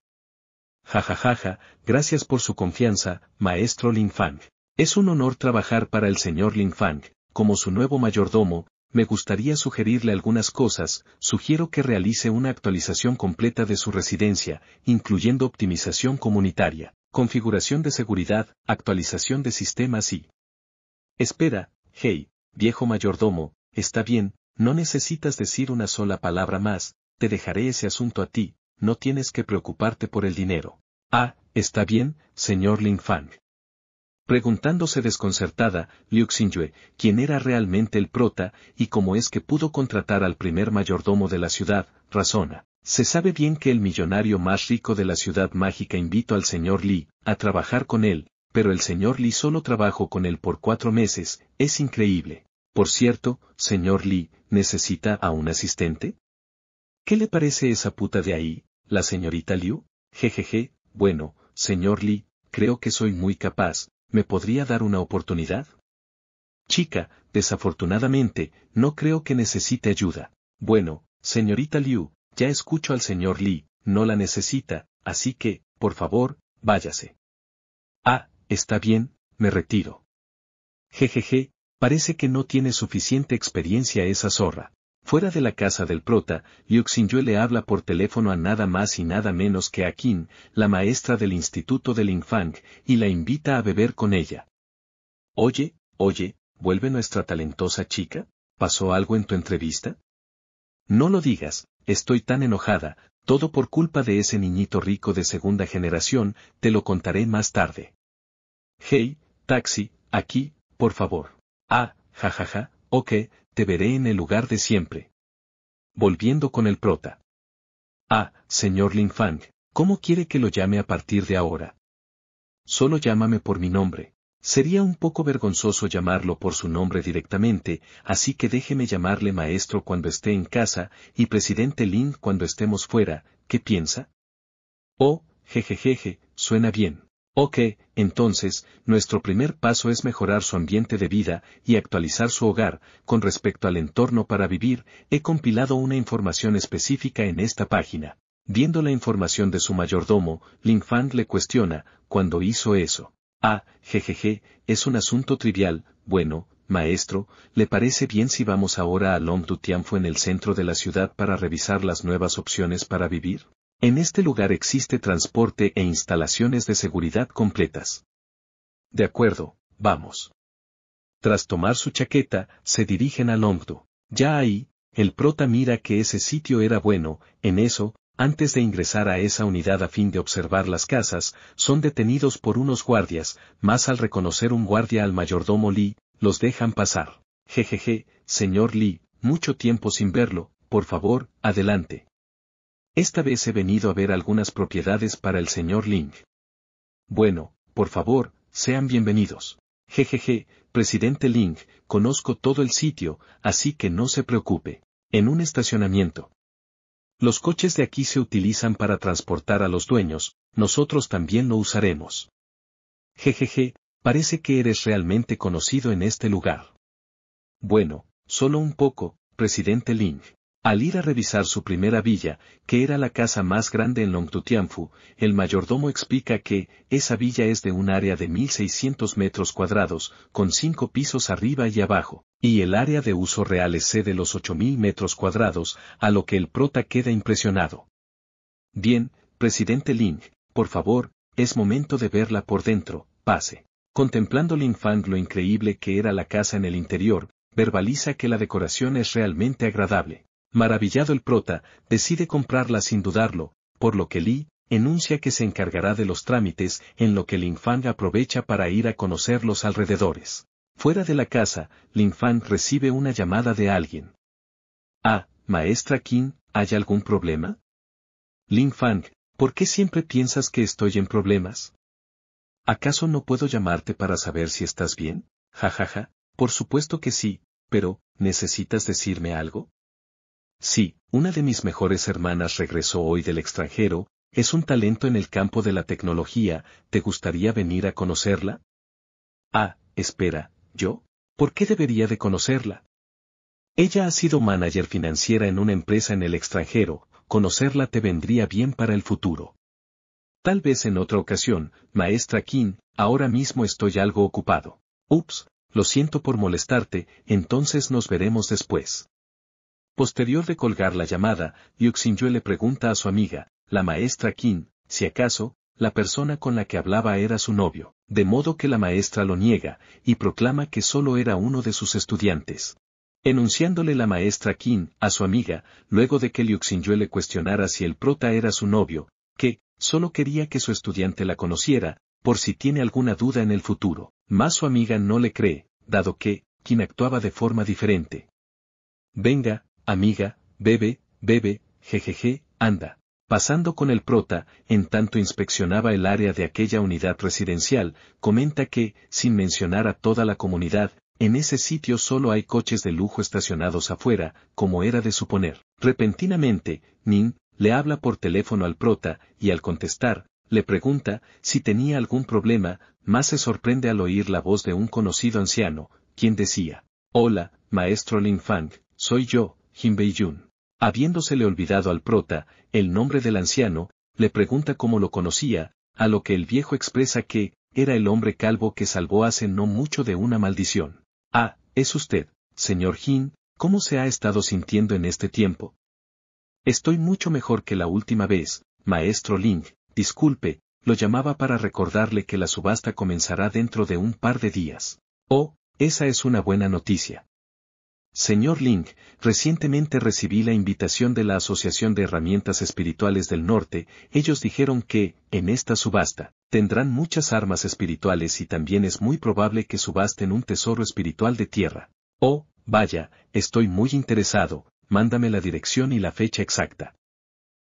Jajajaja, gracias por su confianza, maestro Lin Fang. Es un honor trabajar para el señor Lin Fang, como su nuevo mayordomo, me gustaría sugerirle algunas cosas, sugiero que realice una actualización completa de su residencia, incluyendo optimización comunitaria, configuración de seguridad, actualización de sistemas y... Espera, hey, Viejo mayordomo, está bien, no necesitas decir una sola palabra más, te dejaré ese asunto a ti, no tienes que preocuparte por el dinero. Ah, está bien, señor Ling Fang. Preguntándose desconcertada, Liu Xinyue quién era realmente el prota y cómo es que pudo contratar al primer mayordomo de la ciudad, razona. Se sabe bien que el millonario más rico de la ciudad mágica invitó al señor Li a trabajar con él, pero el señor Lee solo trabajó con él por cuatro meses, es increíble. Por cierto, señor Lee, ¿necesita a un asistente? ¿Qué le parece esa puta de ahí, la señorita Liu? Jejeje, bueno, señor Lee, creo que soy muy capaz, ¿me podría dar una oportunidad? Chica, desafortunadamente, no creo que necesite ayuda. Bueno, señorita Liu, ya escucho al señor Lee, no la necesita, así que, por favor, váyase. Ah, Está bien, me retiro. Jejeje, parece que no tiene suficiente experiencia esa zorra. Fuera de la casa del prota, Xinyue le habla por teléfono a nada más y nada menos que a Kim, la maestra del Instituto del Infang, y la invita a beber con ella. Oye, oye, ¿vuelve nuestra talentosa chica? ¿Pasó algo en tu entrevista? No lo digas, estoy tan enojada, todo por culpa de ese niñito rico de segunda generación, te lo contaré más tarde. Hey, taxi, aquí, por favor. Ah, jajaja, ja, ja, ok, te veré en el lugar de siempre. Volviendo con el prota. Ah, señor Fang, ¿cómo quiere que lo llame a partir de ahora? Solo llámame por mi nombre. Sería un poco vergonzoso llamarlo por su nombre directamente, así que déjeme llamarle maestro cuando esté en casa y presidente Lin cuando estemos fuera, ¿qué piensa? Oh, jejejeje, suena bien. Ok, entonces, nuestro primer paso es mejorar su ambiente de vida y actualizar su hogar con respecto al entorno para vivir. He compilado una información específica en esta página. Viendo la información de su mayordomo, Lin Fang le cuestiona, ¿cuándo hizo eso? Ah, jejeje, es un asunto trivial, bueno, maestro, ¿le parece bien si vamos ahora a Long en el centro de la ciudad para revisar las nuevas opciones para vivir? En este lugar existe transporte e instalaciones de seguridad completas. De acuerdo, vamos. Tras tomar su chaqueta, se dirigen al Longdo. Ya ahí, el prota mira que ese sitio era bueno, en eso, antes de ingresar a esa unidad a fin de observar las casas, son detenidos por unos guardias, más al reconocer un guardia al mayordomo Lee, los dejan pasar. Jejeje, señor Lee, mucho tiempo sin verlo, por favor, adelante. Esta vez he venido a ver algunas propiedades para el señor Ling. Bueno, por favor, sean bienvenidos. Jejeje, presidente Ling, conozco todo el sitio, así que no se preocupe. En un estacionamiento. Los coches de aquí se utilizan para transportar a los dueños, nosotros también lo usaremos. Jejeje, parece que eres realmente conocido en este lugar. Bueno, solo un poco, presidente Ling. Al ir a revisar su primera villa, que era la casa más grande en Longtutianfu, el mayordomo explica que, esa villa es de un área de 1.600 metros cuadrados, con cinco pisos arriba y abajo, y el área de uso real es de los 8.000 metros cuadrados, a lo que el prota queda impresionado. Bien, presidente Ling, por favor, es momento de verla por dentro, pase. Contemplando Ling Fang lo increíble que era la casa en el interior, verbaliza que la decoración es realmente agradable. Maravillado el prota, decide comprarla sin dudarlo, por lo que Li, enuncia que se encargará de los trámites, en lo que Lin Fang aprovecha para ir a conocer los alrededores. Fuera de la casa, Lin Fang recibe una llamada de alguien. Ah, maestra Qin, ¿hay algún problema? Lin Fang, ¿por qué siempre piensas que estoy en problemas? ¿Acaso no puedo llamarte para saber si estás bien? Jajaja, por supuesto que sí, pero, ¿necesitas decirme algo? Sí, una de mis mejores hermanas regresó hoy del extranjero, es un talento en el campo de la tecnología, ¿te gustaría venir a conocerla? Ah, espera, ¿yo? ¿Por qué debería de conocerla? Ella ha sido manager financiera en una empresa en el extranjero, conocerla te vendría bien para el futuro. Tal vez en otra ocasión, maestra King, ahora mismo estoy algo ocupado. Ups, lo siento por molestarte, entonces nos veremos después. Posterior de colgar la llamada, Xinjue le pregunta a su amiga, la maestra Qin, si acaso, la persona con la que hablaba era su novio, de modo que la maestra lo niega, y proclama que solo era uno de sus estudiantes. Enunciándole la maestra Qin a su amiga, luego de que Liu le cuestionara si el prota era su novio, que, solo quería que su estudiante la conociera, por si tiene alguna duda en el futuro, más su amiga no le cree, dado que, Qin actuaba de forma diferente. Venga, Amiga, bebe, bebe, jejeje, anda. Pasando con el prota, en tanto inspeccionaba el área de aquella unidad residencial, comenta que, sin mencionar a toda la comunidad, en ese sitio solo hay coches de lujo estacionados afuera, como era de suponer. Repentinamente, Nin, le habla por teléfono al prota, y al contestar, le pregunta si tenía algún problema, más se sorprende al oír la voz de un conocido anciano, quien decía, Hola, maestro Lin Fang, soy yo, Jin bei Habiéndosele olvidado al prota, el nombre del anciano, le pregunta cómo lo conocía, a lo que el viejo expresa que, era el hombre calvo que salvó hace no mucho de una maldición. Ah, es usted, señor Jin, ¿cómo se ha estado sintiendo en este tiempo? Estoy mucho mejor que la última vez, maestro Ling, disculpe, lo llamaba para recordarle que la subasta comenzará dentro de un par de días. Oh, esa es una buena noticia. Señor Link, recientemente recibí la invitación de la Asociación de Herramientas Espirituales del Norte, ellos dijeron que, en esta subasta, tendrán muchas armas espirituales y también es muy probable que subasten un tesoro espiritual de tierra. Oh, vaya, estoy muy interesado, mándame la dirección y la fecha exacta.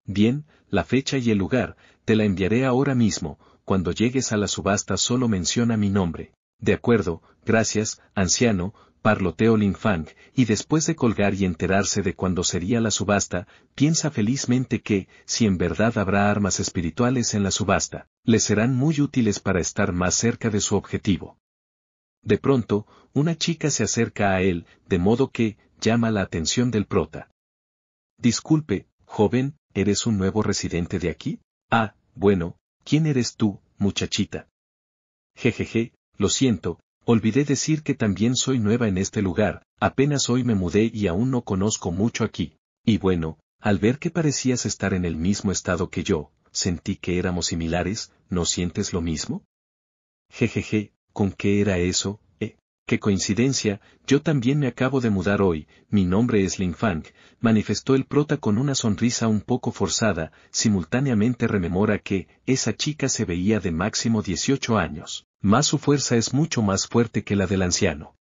Bien, la fecha y el lugar, te la enviaré ahora mismo, cuando llegues a la subasta solo menciona mi nombre. De acuerdo, gracias, anciano, parloteó Fang, y después de colgar y enterarse de cuándo sería la subasta, piensa felizmente que, si en verdad habrá armas espirituales en la subasta, le serán muy útiles para estar más cerca de su objetivo. De pronto, una chica se acerca a él, de modo que, llama la atención del prota. Disculpe, joven, ¿eres un nuevo residente de aquí? Ah, bueno, ¿quién eres tú, muchachita? Jejeje, lo siento, Olvidé decir que también soy nueva en este lugar, apenas hoy me mudé y aún no conozco mucho aquí. Y bueno, al ver que parecías estar en el mismo estado que yo, sentí que éramos similares, ¿no sientes lo mismo? Jejeje, ¿con qué era eso? Qué coincidencia, yo también me acabo de mudar hoy, mi nombre es Ling Fang, manifestó el prota con una sonrisa un poco forzada, simultáneamente rememora que, esa chica se veía de máximo 18 años, más su fuerza es mucho más fuerte que la del anciano.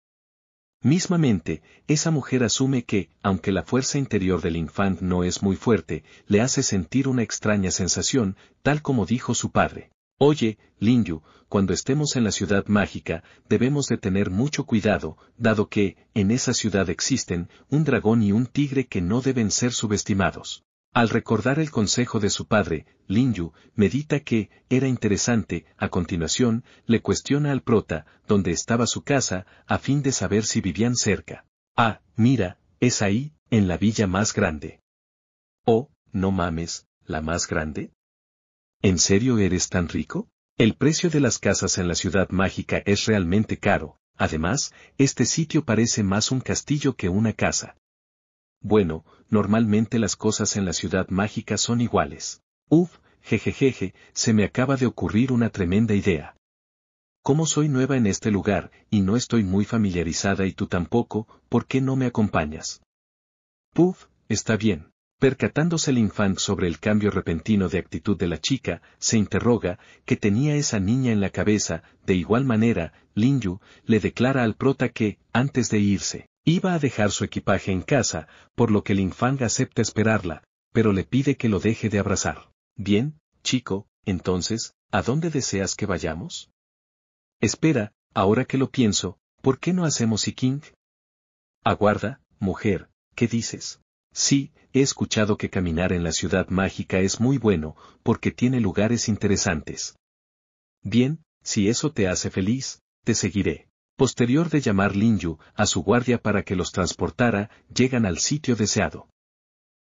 Mismamente, esa mujer asume que, aunque la fuerza interior del infant no es muy fuerte, le hace sentir una extraña sensación, tal como dijo su padre. Oye, Yu, cuando estemos en la ciudad mágica, debemos de tener mucho cuidado, dado que, en esa ciudad existen, un dragón y un tigre que no deben ser subestimados. Al recordar el consejo de su padre, Lin Yu, medita que, era interesante, a continuación, le cuestiona al prota, donde estaba su casa, a fin de saber si vivían cerca. Ah, mira, es ahí, en la villa más grande. Oh, no mames, ¿la más grande? ¿En serio eres tan rico? El precio de las casas en la ciudad mágica es realmente caro, además, este sitio parece más un castillo que una casa. Bueno, normalmente las cosas en la ciudad mágica son iguales. Uf, jejejeje, se me acaba de ocurrir una tremenda idea. Como soy nueva en este lugar, y no estoy muy familiarizada y tú tampoco, ¿por qué no me acompañas? Puf, está bien. Percatándose el Fang sobre el cambio repentino de actitud de la chica, se interroga, ¿qué tenía esa niña en la cabeza? De igual manera, Lin Yu le declara al prota que, antes de irse, iba a dejar su equipaje en casa, por lo que el Fang acepta esperarla, pero le pide que lo deje de abrazar. Bien, chico, entonces, ¿a dónde deseas que vayamos? Espera, ahora que lo pienso, ¿por qué no hacemos siking Aguarda, mujer, ¿qué dices? Sí, he escuchado que caminar en la ciudad mágica es muy bueno, porque tiene lugares interesantes. Bien, si eso te hace feliz, te seguiré. Posterior de llamar Yu, a su guardia para que los transportara, llegan al sitio deseado.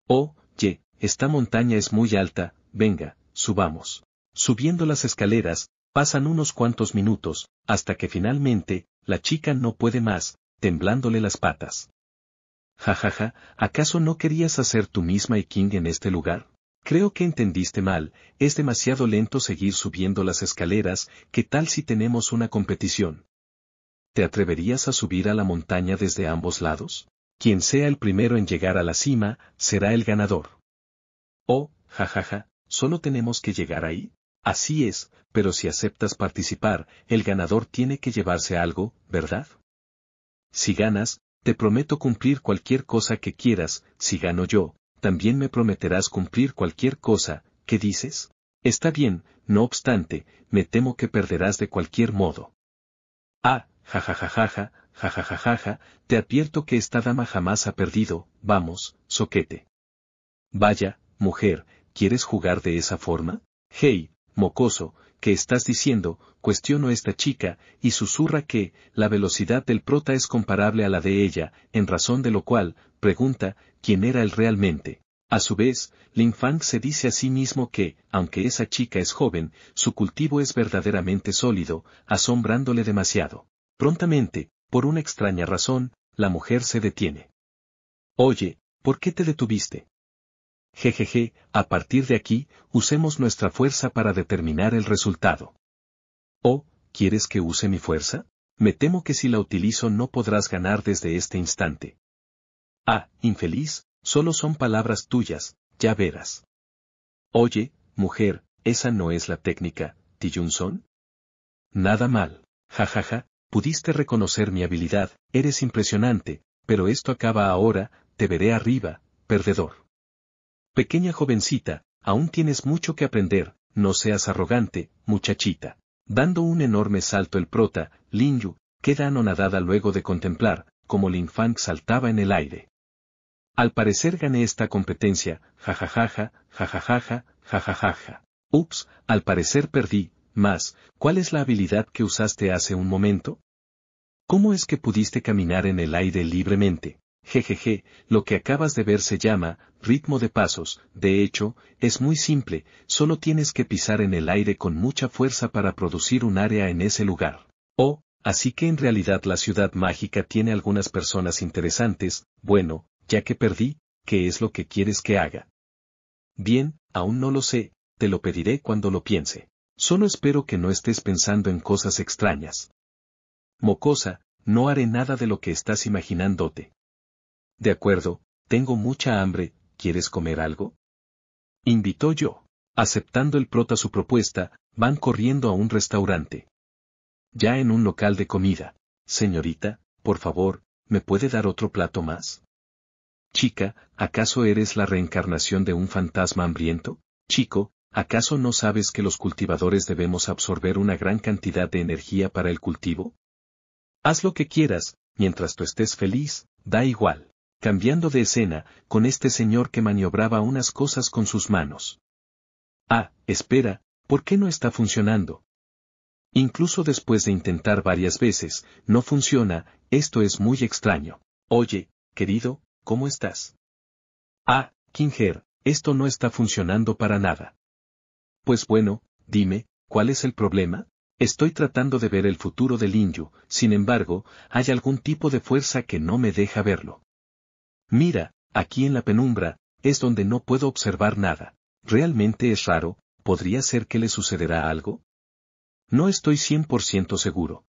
Oh, ye, esta montaña es muy alta, venga, subamos. Subiendo las escaleras, pasan unos cuantos minutos, hasta que finalmente, la chica no puede más, temblándole las patas jajaja, ¿acaso no querías hacer tú misma King en este lugar? Creo que entendiste mal, es demasiado lento seguir subiendo las escaleras, ¿qué tal si tenemos una competición? ¿Te atreverías a subir a la montaña desde ambos lados? Quien sea el primero en llegar a la cima, será el ganador. Oh, jajaja, solo tenemos que llegar ahí. Así es, pero si aceptas participar, el ganador tiene que llevarse algo, ¿verdad? Si ganas, te prometo cumplir cualquier cosa que quieras, si gano yo, también me prometerás cumplir cualquier cosa, ¿qué dices? Está bien, no obstante, me temo que perderás de cualquier modo. Ah, ja jajajajaja, te advierto que esta dama jamás ha perdido, vamos, soquete. Vaya, mujer, ¿quieres jugar de esa forma? Hey, mocoso, ¿qué estás diciendo, cuestiono esta chica, y susurra que, la velocidad del prota es comparable a la de ella, en razón de lo cual, pregunta, ¿quién era él realmente? A su vez, Lin Fang se dice a sí mismo que, aunque esa chica es joven, su cultivo es verdaderamente sólido, asombrándole demasiado. Prontamente, por una extraña razón, la mujer se detiene. Oye, ¿por qué te detuviste? Jejeje, a partir de aquí, usemos nuestra fuerza para determinar el resultado. Oh, ¿quieres que use mi fuerza? Me temo que si la utilizo no podrás ganar desde este instante. Ah, infeliz, solo son palabras tuyas, ya verás. Oye, mujer, esa no es la técnica, Tijunson. Nada mal, jajaja, ja, ja, pudiste reconocer mi habilidad, eres impresionante, pero esto acaba ahora, te veré arriba, perdedor. Pequeña jovencita, aún tienes mucho que aprender, no seas arrogante, muchachita. Dando un enorme salto el prota, Yu, queda anonadada luego de contemplar, como Lin Fang saltaba en el aire. Al parecer gané esta competencia, jajajaja, jajajaja, jajajaja. Ups, al parecer perdí, más, ¿cuál es la habilidad que usaste hace un momento? ¿Cómo es que pudiste caminar en el aire libremente? Jejeje, lo que acabas de ver se llama ritmo de pasos, de hecho, es muy simple, solo tienes que pisar en el aire con mucha fuerza para producir un área en ese lugar. Oh, así que en realidad la ciudad mágica tiene algunas personas interesantes, bueno, ya que perdí, ¿qué es lo que quieres que haga? Bien, aún no lo sé, te lo pediré cuando lo piense. Solo espero que no estés pensando en cosas extrañas. Mocosa, no haré nada de lo que estás imaginándote. De acuerdo, tengo mucha hambre, ¿quieres comer algo? Invitó yo. Aceptando el prota su propuesta, van corriendo a un restaurante. Ya en un local de comida. Señorita, por favor, ¿me puede dar otro plato más? Chica, ¿acaso eres la reencarnación de un fantasma hambriento? Chico, ¿acaso no sabes que los cultivadores debemos absorber una gran cantidad de energía para el cultivo? Haz lo que quieras, mientras tú estés feliz, da igual cambiando de escena, con este señor que maniobraba unas cosas con sus manos. Ah, espera, ¿por qué no está funcionando? Incluso después de intentar varias veces, no funciona, esto es muy extraño. Oye, querido, ¿cómo estás? Ah, Kinger, esto no está funcionando para nada. Pues bueno, dime, ¿cuál es el problema? Estoy tratando de ver el futuro del Inyu, sin embargo, hay algún tipo de fuerza que no me deja verlo. Mira, aquí en la penumbra, es donde no puedo observar nada. Realmente es raro, ¿podría ser que le sucederá algo? No estoy 100% seguro.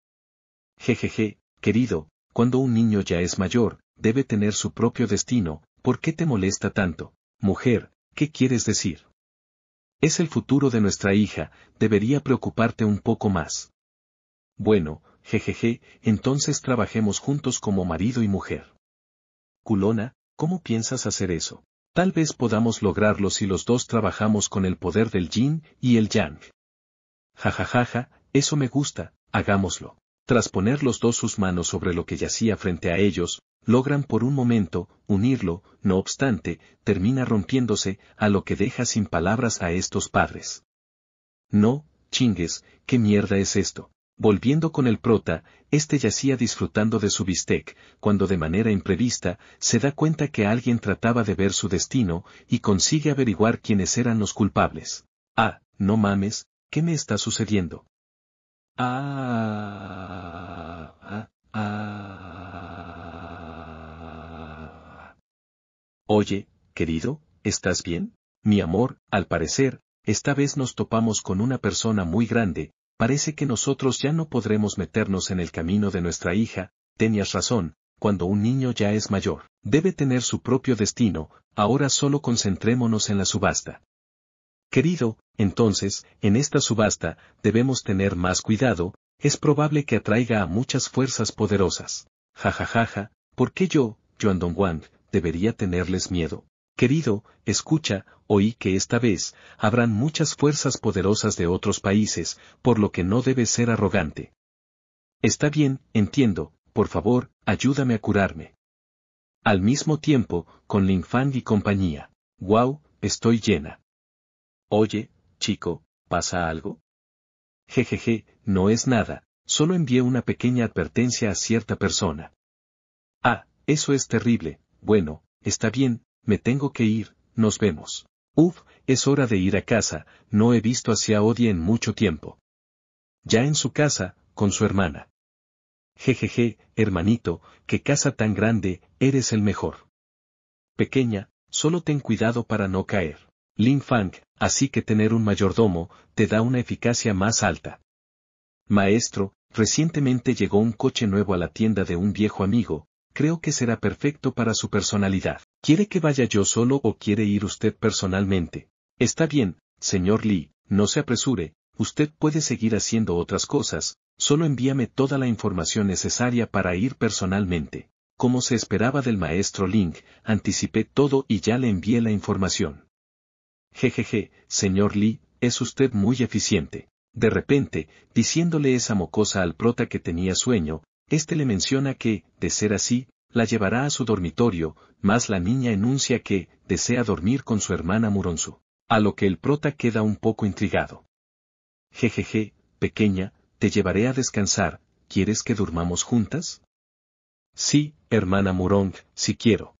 Jejeje, querido, cuando un niño ya es mayor, debe tener su propio destino, ¿por qué te molesta tanto? Mujer, ¿qué quieres decir? Es el futuro de nuestra hija, debería preocuparte un poco más. Bueno, jejeje, entonces trabajemos juntos como marido y mujer culona, ¿cómo piensas hacer eso? Tal vez podamos lograrlo si los dos trabajamos con el poder del yin y el yang. Jajajaja, eso me gusta, hagámoslo. Tras poner los dos sus manos sobre lo que yacía frente a ellos, logran por un momento unirlo, no obstante, termina rompiéndose, a lo que deja sin palabras a estos padres. No, chingues, ¿qué mierda es esto? Volviendo con el prota, este yacía disfrutando de su bistec, cuando de manera imprevista, se da cuenta que alguien trataba de ver su destino, y consigue averiguar quiénes eran los culpables. Ah, no mames, ¿qué me está sucediendo? Ah, ah, ah. Oye, querido, ¿estás bien? Mi amor, al parecer, esta vez nos topamos con una persona muy grande, Parece que nosotros ya no podremos meternos en el camino de nuestra hija, tenías razón, cuando un niño ya es mayor, debe tener su propio destino, ahora solo concentrémonos en la subasta. Querido, entonces, en esta subasta, debemos tener más cuidado, es probable que atraiga a muchas fuerzas poderosas. Ja ja ja ja, ¿por qué yo, Yuan Dongwang, debería tenerles miedo? Querido, escucha, oí que esta vez, habrán muchas fuerzas poderosas de otros países, por lo que no debes ser arrogante. Está bien, entiendo, por favor, ayúdame a curarme. Al mismo tiempo, con Linfang y compañía. Wow, estoy llena. Oye, chico, ¿pasa algo? Jejeje, no es nada, solo envié una pequeña advertencia a cierta persona. Ah, eso es terrible, bueno, está bien, me tengo que ir, nos vemos. Uf, es hora de ir a casa, no he visto a Odie en mucho tiempo. Ya en su casa, con su hermana. Jejeje, hermanito, qué casa tan grande, eres el mejor. Pequeña, solo ten cuidado para no caer. Lin Fang, así que tener un mayordomo, te da una eficacia más alta. Maestro, recientemente llegó un coche nuevo a la tienda de un viejo amigo, creo que será perfecto para su personalidad. ¿Quiere que vaya yo solo o quiere ir usted personalmente? Está bien, señor Lee, no se apresure, usted puede seguir haciendo otras cosas, solo envíame toda la información necesaria para ir personalmente. Como se esperaba del maestro Link, anticipé todo y ya le envié la información. Jejeje, señor Lee, es usted muy eficiente. De repente, diciéndole esa mocosa al prota que tenía sueño, este le menciona que, de ser así, la llevará a su dormitorio, mas la niña enuncia que, desea dormir con su hermana Muronzu, a lo que el prota queda un poco intrigado. Jejeje, pequeña, te llevaré a descansar, ¿quieres que durmamos juntas? Sí, hermana Murong, si quiero.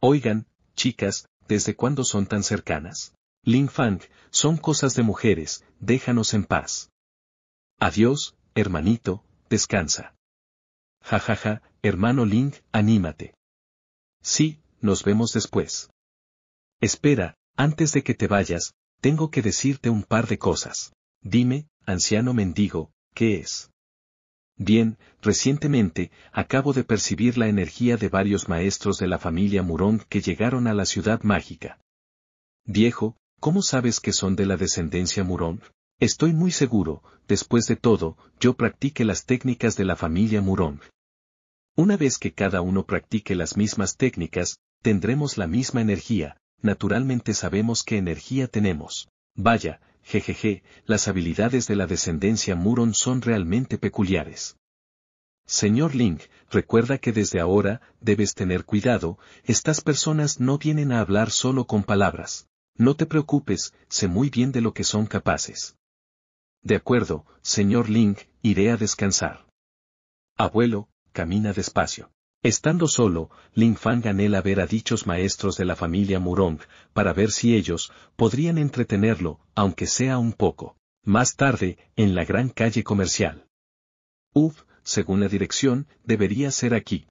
Oigan, chicas, ¿desde cuándo son tan cercanas? Lin Fang, son cosas de mujeres, déjanos en paz. Adiós, hermanito, descansa jajaja, hermano Link, anímate. Sí, nos vemos después. Espera, antes de que te vayas, tengo que decirte un par de cosas. Dime, anciano mendigo, ¿qué es? Bien, recientemente, acabo de percibir la energía de varios maestros de la familia Murón que llegaron a la ciudad mágica. Viejo, ¿cómo sabes que son de la descendencia Murón? Estoy muy seguro, después de todo, yo practique las técnicas de la familia Murón. Una vez que cada uno practique las mismas técnicas, tendremos la misma energía, naturalmente sabemos qué energía tenemos. Vaya, jejeje, las habilidades de la descendencia Muron son realmente peculiares. Señor Link, recuerda que desde ahora, debes tener cuidado, estas personas no vienen a hablar solo con palabras. No te preocupes, sé muy bien de lo que son capaces. De acuerdo, señor Link, iré a descansar. Abuelo, camina despacio. Estando solo, Lin Fang anhela ver a dichos maestros de la familia Murong, para ver si ellos podrían entretenerlo, aunque sea un poco. Más tarde, en la gran calle comercial. Uf, según la dirección, debería ser aquí.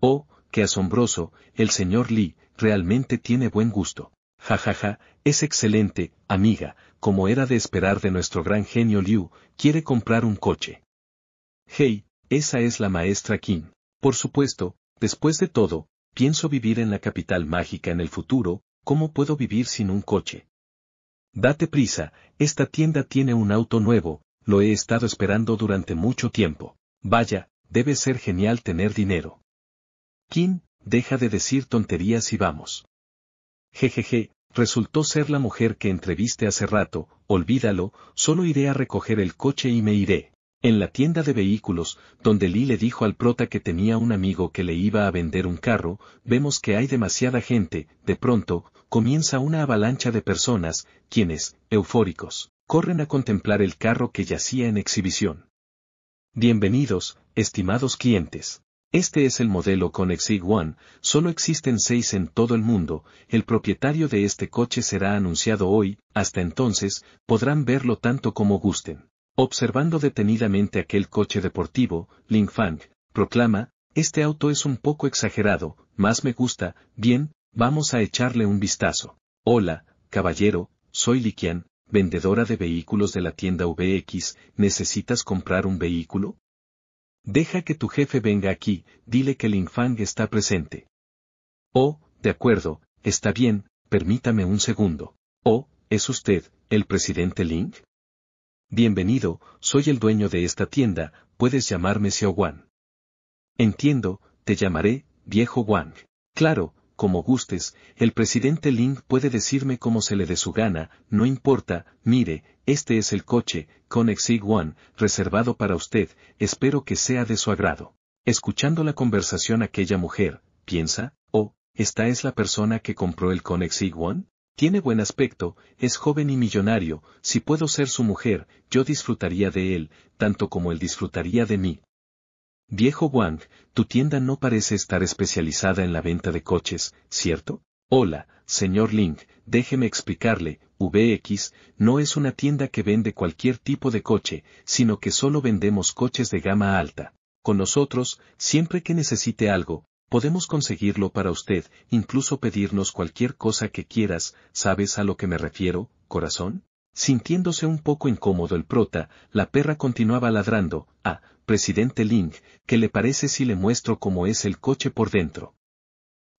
Oh, qué asombroso, el señor Li, realmente tiene buen gusto. Ja ja, ja, es excelente, amiga, como era de esperar de nuestro gran genio Liu, quiere comprar un coche. Hey, esa es la maestra Kim. Por supuesto, después de todo, pienso vivir en la capital mágica en el futuro, ¿cómo puedo vivir sin un coche? Date prisa, esta tienda tiene un auto nuevo, lo he estado esperando durante mucho tiempo. Vaya, debe ser genial tener dinero. Kim, deja de decir tonterías y vamos. Jejeje, resultó ser la mujer que entreviste hace rato, olvídalo, solo iré a recoger el coche y me iré. En la tienda de vehículos, donde Lee le dijo al prota que tenía un amigo que le iba a vender un carro, vemos que hay demasiada gente, de pronto, comienza una avalancha de personas, quienes, eufóricos, corren a contemplar el carro que yacía en exhibición. Bienvenidos, estimados clientes. Este es el modelo con Exig One, solo existen seis en todo el mundo, el propietario de este coche será anunciado hoy, hasta entonces, podrán verlo tanto como gusten. Observando detenidamente aquel coche deportivo, Ling Fang, proclama, este auto es un poco exagerado, más me gusta, bien, vamos a echarle un vistazo. Hola, caballero, soy Qian, vendedora de vehículos de la tienda VX, ¿necesitas comprar un vehículo? Deja que tu jefe venga aquí, dile que Ling Fang está presente. Oh, de acuerdo, está bien, permítame un segundo. Oh, ¿es usted, el presidente Ling? Bienvenido, soy el dueño de esta tienda, puedes llamarme Xiao Wang. Entiendo, te llamaré, viejo Wang. Claro, como gustes, el presidente Ling puede decirme cómo se le dé su gana, no importa, mire, este es el coche, Conexig One, reservado para usted, espero que sea de su agrado. Escuchando la conversación aquella mujer, piensa, oh, ¿esta es la persona que compró el Conexig One? Tiene buen aspecto, es joven y millonario, si puedo ser su mujer, yo disfrutaría de él, tanto como él disfrutaría de mí. Viejo Wang, tu tienda no parece estar especializada en la venta de coches, ¿cierto? Hola, señor Ling, déjeme explicarle, VX no es una tienda que vende cualquier tipo de coche, sino que solo vendemos coches de gama alta. Con nosotros, siempre que necesite algo, Podemos conseguirlo para usted, incluso pedirnos cualquier cosa que quieras, ¿sabes a lo que me refiero, corazón? Sintiéndose un poco incómodo el prota, la perra continuaba ladrando, ah, presidente Ling, ¿qué le parece si le muestro cómo es el coche por dentro?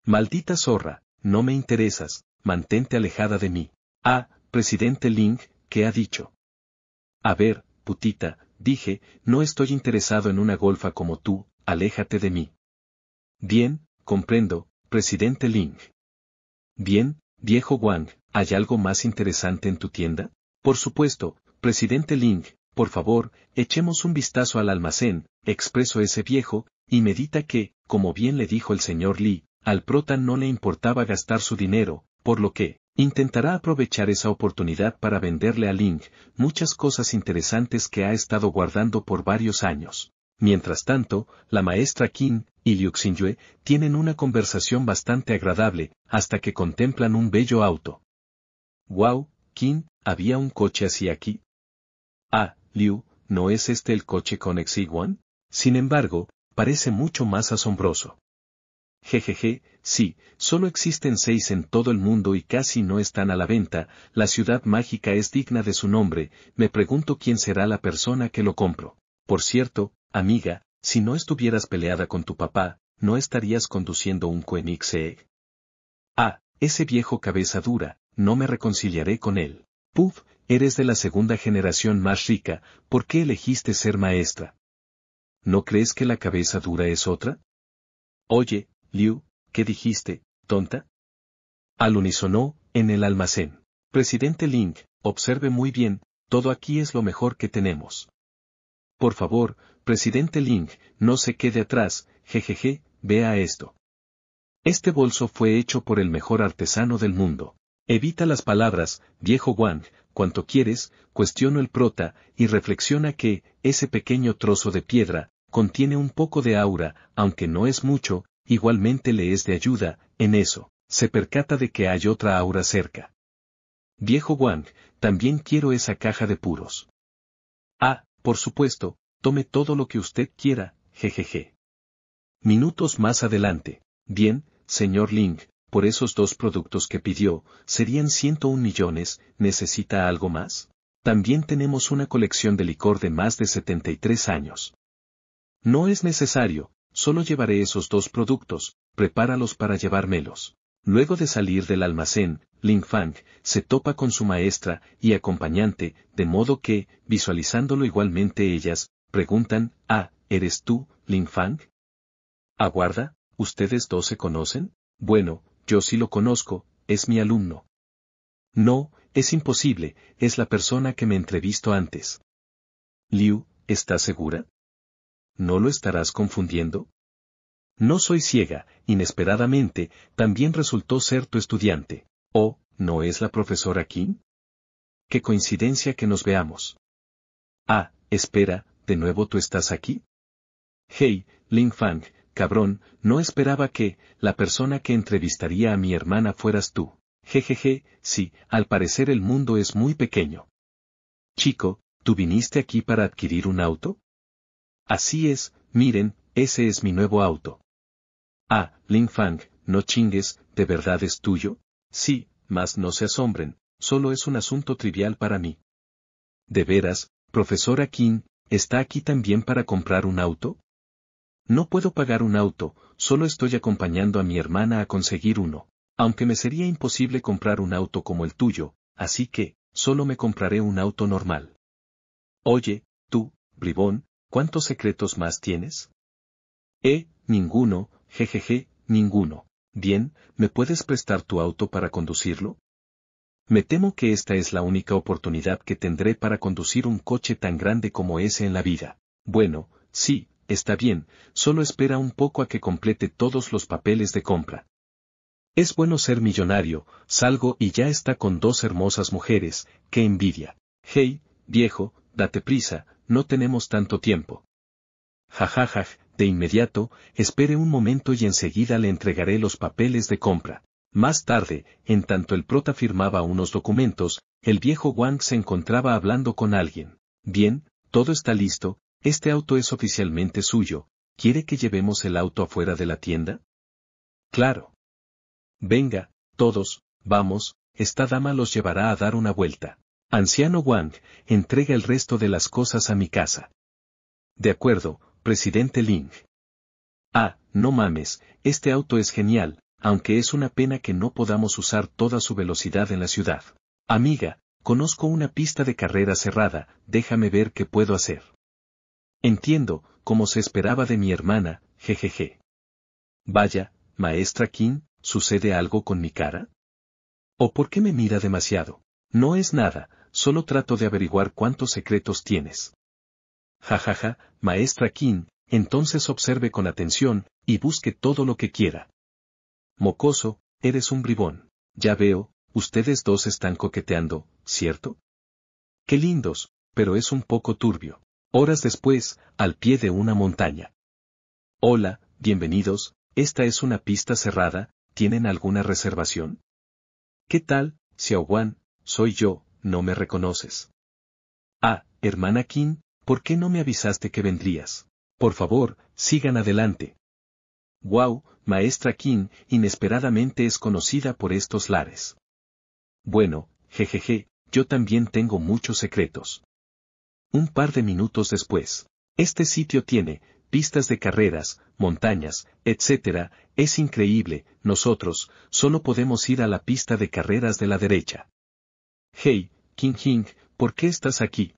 Maldita zorra, no me interesas, mantente alejada de mí. Ah, presidente Ling, ¿qué ha dicho? A ver, putita, dije, no estoy interesado en una golfa como tú, aléjate de mí. Bien, comprendo, presidente Ling. Bien, viejo Wang, ¿hay algo más interesante en tu tienda? Por supuesto, presidente Ling, por favor, echemos un vistazo al almacén, expresó ese viejo, y medita que, como bien le dijo el señor Lee, al prota no le importaba gastar su dinero, por lo que, intentará aprovechar esa oportunidad para venderle a Ling muchas cosas interesantes que ha estado guardando por varios años. Mientras tanto, la maestra King y Liu Xinyue tienen una conversación bastante agradable, hasta que contemplan un bello auto. Wow, Qin, había un coche así aquí. Ah, Liu, ¿no es este el coche con Exiguan? Sin embargo, parece mucho más asombroso. Jejeje, sí, solo existen seis en todo el mundo y casi no están a la venta, la ciudad mágica es digna de su nombre, me pregunto quién será la persona que lo compro. Por cierto, amiga, si no estuvieras peleada con tu papá, no estarías conduciendo un Koenigsegg. Ah, ese viejo cabeza dura, no me reconciliaré con él. Puf, eres de la segunda generación más rica, ¿por qué elegiste ser maestra? ¿No crees que la cabeza dura es otra? Oye, Liu, ¿qué dijiste, tonta? Al unisonó, en el almacén. Presidente Ling, observe muy bien, todo aquí es lo mejor que tenemos. Por favor, presidente Ling, no se quede atrás, jejeje, vea esto. Este bolso fue hecho por el mejor artesano del mundo. Evita las palabras, viejo Wang, cuanto quieres, cuestiono el prota, y reflexiona que, ese pequeño trozo de piedra, contiene un poco de aura, aunque no es mucho, igualmente le es de ayuda, en eso, se percata de que hay otra aura cerca. Viejo Wang, también quiero esa caja de puros. Ah, por supuesto, tome todo lo que usted quiera, jejeje. Minutos más adelante. Bien, señor Ling, por esos dos productos que pidió, serían 101 millones, ¿necesita algo más? También tenemos una colección de licor de más de 73 años. No es necesario, solo llevaré esos dos productos, prepáralos para llevármelos. Luego de salir del almacén, Ling Fang se topa con su maestra y acompañante, de modo que, visualizándolo igualmente ellas, preguntan, Ah, ¿eres tú, Ling Fang? Aguarda, ¿ustedes dos se conocen? Bueno, yo sí lo conozco, es mi alumno. No, es imposible, es la persona que me entrevisto antes. Liu, ¿estás segura? ¿No lo estarás confundiendo? No soy ciega, inesperadamente, también resultó ser tu estudiante. oh, no es la profesora King? Qué coincidencia que nos veamos. Ah, espera, de nuevo tú estás aquí. Hey, Lin Fang, cabrón, no esperaba que, la persona que entrevistaría a mi hermana fueras tú. Jejeje, sí, al parecer el mundo es muy pequeño. Chico, ¿tú viniste aquí para adquirir un auto? Así es, miren, ese es mi nuevo auto. Ah, Ling Fang, no chingues, ¿de verdad es tuyo? Sí, mas no se asombren, solo es un asunto trivial para mí. De veras, profesora King, ¿está aquí también para comprar un auto? No puedo pagar un auto, solo estoy acompañando a mi hermana a conseguir uno, aunque me sería imposible comprar un auto como el tuyo, así que, solo me compraré un auto normal. Oye, tú, bribón, ¿cuántos secretos más tienes? Eh, ninguno, jejeje, ninguno. Bien, ¿me puedes prestar tu auto para conducirlo? Me temo que esta es la única oportunidad que tendré para conducir un coche tan grande como ese en la vida. Bueno, sí, está bien, solo espera un poco a que complete todos los papeles de compra. Es bueno ser millonario, salgo y ya está con dos hermosas mujeres, qué envidia. Hey, viejo, date prisa, no tenemos tanto tiempo. De inmediato, espere un momento y enseguida le entregaré los papeles de compra. Más tarde, en tanto el prota firmaba unos documentos, el viejo Wang se encontraba hablando con alguien. Bien, todo está listo, este auto es oficialmente suyo, ¿quiere que llevemos el auto afuera de la tienda? Claro. Venga, todos, vamos, esta dama los llevará a dar una vuelta. Anciano Wang, entrega el resto de las cosas a mi casa. De acuerdo, presidente Ling. Ah, no mames, este auto es genial, aunque es una pena que no podamos usar toda su velocidad en la ciudad. Amiga, conozco una pista de carrera cerrada, déjame ver qué puedo hacer. Entiendo, como se esperaba de mi hermana, jejeje. Vaya, maestra King, ¿sucede algo con mi cara? ¿O por qué me mira demasiado? No es nada, solo trato de averiguar cuántos secretos tienes jajaja, maestra Kim. entonces observe con atención, y busque todo lo que quiera. Mocoso, eres un bribón. Ya veo, ustedes dos están coqueteando, ¿cierto? Qué lindos, pero es un poco turbio. Horas después, al pie de una montaña. Hola, bienvenidos, esta es una pista cerrada, ¿tienen alguna reservación? ¿Qué tal, Juan? Soy yo, no me reconoces. Ah, hermana Kim. ¿Por qué no me avisaste que vendrías? Por favor, sigan adelante. Wow, maestra King, inesperadamente es conocida por estos lares. Bueno, jejeje, yo también tengo muchos secretos. Un par de minutos después, este sitio tiene pistas de carreras, montañas, etc., es increíble, nosotros solo podemos ir a la pista de carreras de la derecha. Hey, King King, ¿por qué estás aquí?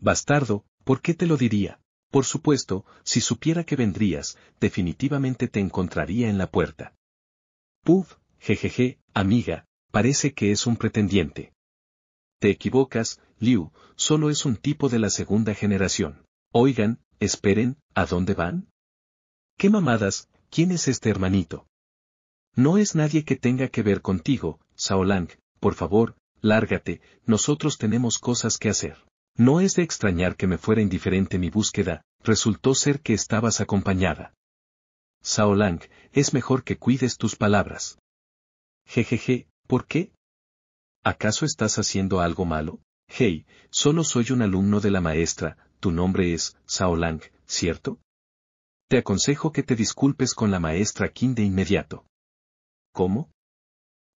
Bastardo, ¿por qué te lo diría? Por supuesto, si supiera que vendrías, definitivamente te encontraría en la puerta. Puf, jejeje, amiga, parece que es un pretendiente. Te equivocas, Liu, solo es un tipo de la segunda generación. Oigan, esperen, ¿a dónde van? ¿Qué mamadas? ¿Quién es este hermanito? No es nadie que tenga que ver contigo, Saolang, por favor, lárgate, nosotros tenemos cosas que hacer. No es de extrañar que me fuera indiferente mi búsqueda, resultó ser que estabas acompañada. Saolang, es mejor que cuides tus palabras. Jejeje, ¿por qué? ¿Acaso estás haciendo algo malo? Hey, solo soy un alumno de la maestra, tu nombre es Saolang, ¿cierto? Te aconsejo que te disculpes con la maestra Kim de inmediato. ¿Cómo?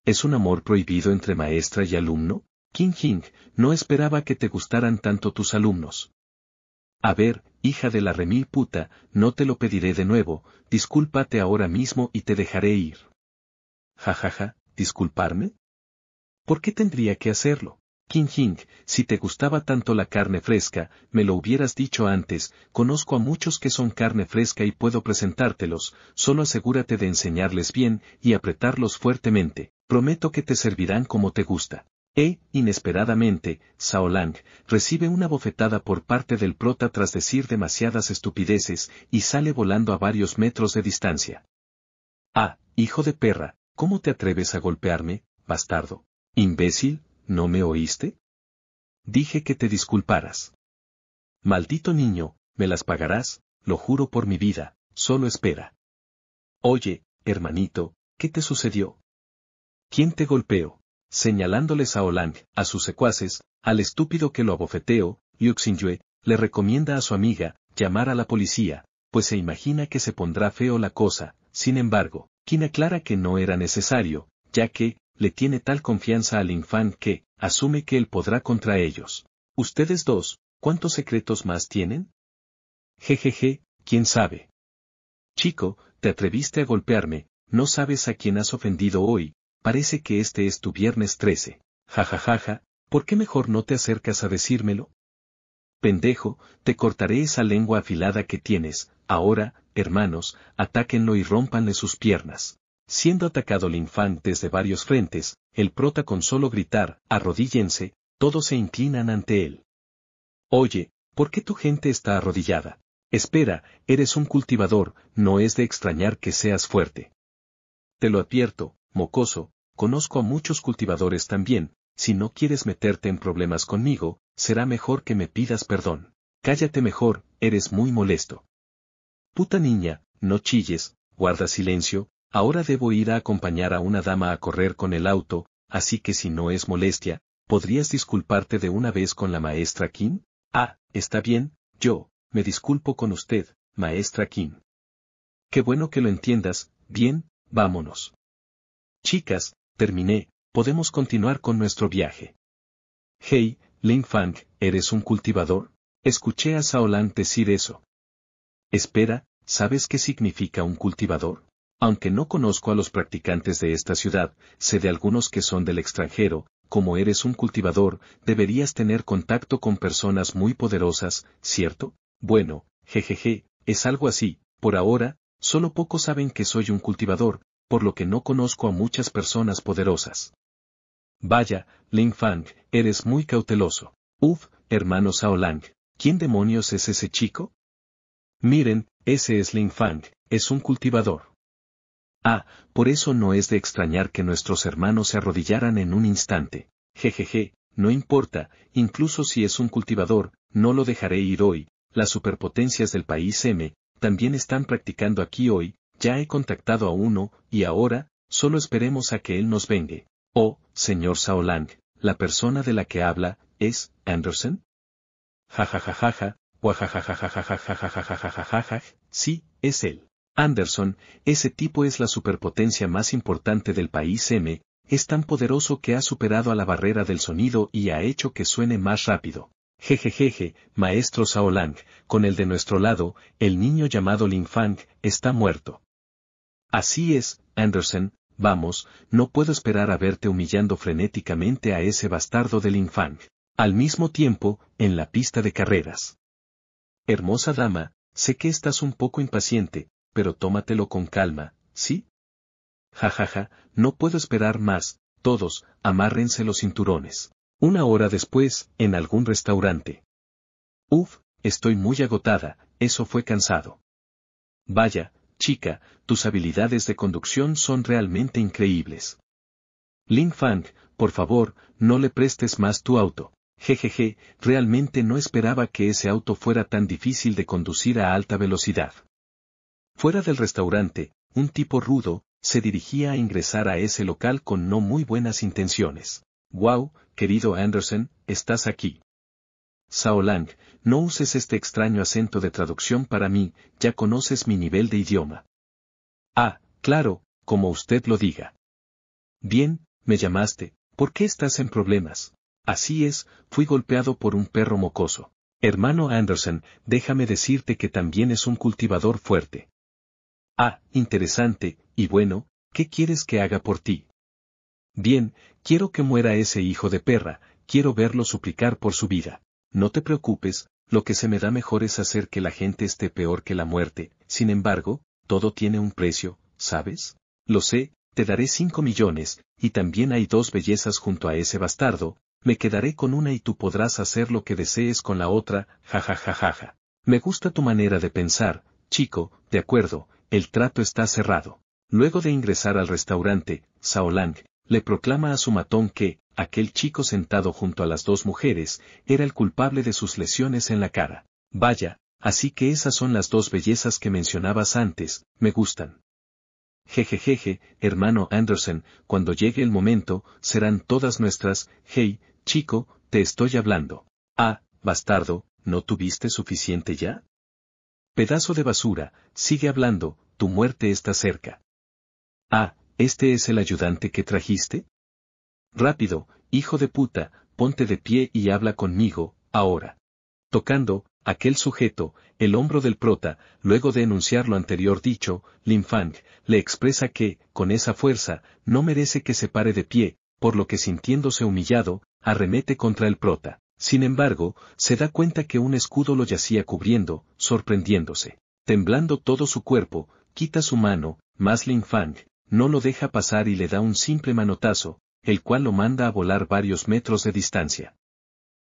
¿Es un amor prohibido entre maestra y alumno? King King, no esperaba que te gustaran tanto tus alumnos. A ver, hija de la remil puta, no te lo pediré de nuevo, discúlpate ahora mismo y te dejaré ir. Jajaja, ja, ja, ¿disculparme? ¿Por qué tendría que hacerlo? King Jing, si te gustaba tanto la carne fresca, me lo hubieras dicho antes, conozco a muchos que son carne fresca y puedo presentártelos, solo asegúrate de enseñarles bien y apretarlos fuertemente, prometo que te servirán como te gusta. E, inesperadamente, Saolang, recibe una bofetada por parte del prota tras decir demasiadas estupideces y sale volando a varios metros de distancia. Ah, hijo de perra, ¿cómo te atreves a golpearme, bastardo? Imbécil, ¿no me oíste? Dije que te disculparas. Maldito niño, me las pagarás, lo juro por mi vida, solo espera. Oye, hermanito, ¿qué te sucedió? ¿Quién te golpeó? señalándoles a Olang, a sus secuaces, al estúpido que lo abofeteó, Xin-Yue, le recomienda a su amiga, llamar a la policía, pues se imagina que se pondrá feo la cosa, sin embargo, quien aclara que no era necesario, ya que, le tiene tal confianza al infán que, asume que él podrá contra ellos. Ustedes dos, ¿cuántos secretos más tienen? Jejeje, quién sabe. Chico, te atreviste a golpearme, no sabes a quién has ofendido hoy, parece que este es tu viernes 13. Jajajaja, ¿por qué mejor no te acercas a decírmelo? Pendejo, te cortaré esa lengua afilada que tienes, ahora, hermanos, atáquenlo y rompanle sus piernas. Siendo atacado el infante desde varios frentes, el prota con solo gritar, arrodíllense, todos se inclinan ante él. Oye, ¿por qué tu gente está arrodillada? Espera, eres un cultivador, no es de extrañar que seas fuerte. Te lo advierto, mocoso, Conozco a muchos cultivadores también, si no quieres meterte en problemas conmigo, será mejor que me pidas perdón. Cállate mejor, eres muy molesto. Puta niña, no chilles, guarda silencio, ahora debo ir a acompañar a una dama a correr con el auto, así que si no es molestia, ¿podrías disculparte de una vez con la maestra Kim? Ah, está bien, yo, me disculpo con usted, maestra Kim. Qué bueno que lo entiendas, bien, vámonos. Chicas, terminé, podemos continuar con nuestro viaje. Hey, Lin Fang, ¿eres un cultivador? Escuché a Saolan decir eso. Espera, ¿sabes qué significa un cultivador? Aunque no conozco a los practicantes de esta ciudad, sé de algunos que son del extranjero, como eres un cultivador, deberías tener contacto con personas muy poderosas, ¿cierto? Bueno, jejeje, es algo así, por ahora, solo pocos saben que soy un cultivador, por lo que no conozco a muchas personas poderosas. Vaya, Ling Fang, eres muy cauteloso. Uf, hermano Sao Lang, ¿quién demonios es ese chico? Miren, ese es Ling Fang, es un cultivador. Ah, por eso no es de extrañar que nuestros hermanos se arrodillaran en un instante. Jejeje, no importa, incluso si es un cultivador, no lo dejaré ir hoy, las superpotencias del país M, también están practicando aquí hoy, ya he contactado a uno, y ahora, solo esperemos a que él nos vengue. Oh, señor Saolang, la persona de la que habla, es, Anderson? Jajajajaja, ja, sí, es él. Anderson, ese tipo es la superpotencia más importante del país M, es tan poderoso que ha superado a la barrera del sonido y ha hecho que suene más rápido. Jejejeje, maestro Saolang, con el de nuestro lado, el niño llamado Linfang, está muerto. Así es, Anderson, vamos, no puedo esperar a verte humillando frenéticamente a ese bastardo del infang. Al mismo tiempo, en la pista de carreras. Hermosa dama, sé que estás un poco impaciente, pero tómatelo con calma, ¿sí? Jajaja, ja, ja, no puedo esperar más, todos, amárrense los cinturones. Una hora después, en algún restaurante. Uf, estoy muy agotada, eso fue cansado. Vaya, Chica, tus habilidades de conducción son realmente increíbles. Ling Fang, por favor, no le prestes más tu auto. Jejeje, realmente no esperaba que ese auto fuera tan difícil de conducir a alta velocidad. Fuera del restaurante, un tipo rudo, se dirigía a ingresar a ese local con no muy buenas intenciones. Wow, querido Anderson, estás aquí. Saolang, no uses este extraño acento de traducción para mí, ya conoces mi nivel de idioma. Ah, claro, como usted lo diga. Bien, me llamaste, ¿por qué estás en problemas? Así es, fui golpeado por un perro mocoso. Hermano Anderson, déjame decirte que también es un cultivador fuerte. Ah, interesante, y bueno, ¿qué quieres que haga por ti? Bien, quiero que muera ese hijo de perra, quiero verlo suplicar por su vida no te preocupes, lo que se me da mejor es hacer que la gente esté peor que la muerte, sin embargo, todo tiene un precio, ¿sabes? Lo sé, te daré cinco millones, y también hay dos bellezas junto a ese bastardo, me quedaré con una y tú podrás hacer lo que desees con la otra, jajajajaja. Me gusta tu manera de pensar, chico, de acuerdo, el trato está cerrado. Luego de ingresar al restaurante, Saolang, le proclama a su matón que, aquel chico sentado junto a las dos mujeres, era el culpable de sus lesiones en la cara. Vaya, así que esas son las dos bellezas que mencionabas antes, me gustan. Jejejeje, hermano Anderson, cuando llegue el momento, serán todas nuestras, hey, chico, te estoy hablando. Ah, bastardo, ¿no tuviste suficiente ya? Pedazo de basura, sigue hablando, tu muerte está cerca. Ah, ¿este es el ayudante que trajiste? Rápido, hijo de puta, ponte de pie y habla conmigo, ahora. Tocando, aquel sujeto, el hombro del prota, luego de enunciar lo anterior dicho, Fang le expresa que, con esa fuerza, no merece que se pare de pie, por lo que sintiéndose humillado, arremete contra el prota. Sin embargo, se da cuenta que un escudo lo yacía cubriendo, sorprendiéndose. Temblando todo su cuerpo, quita su mano, más Fang no lo deja pasar y le da un simple manotazo, el cual lo manda a volar varios metros de distancia.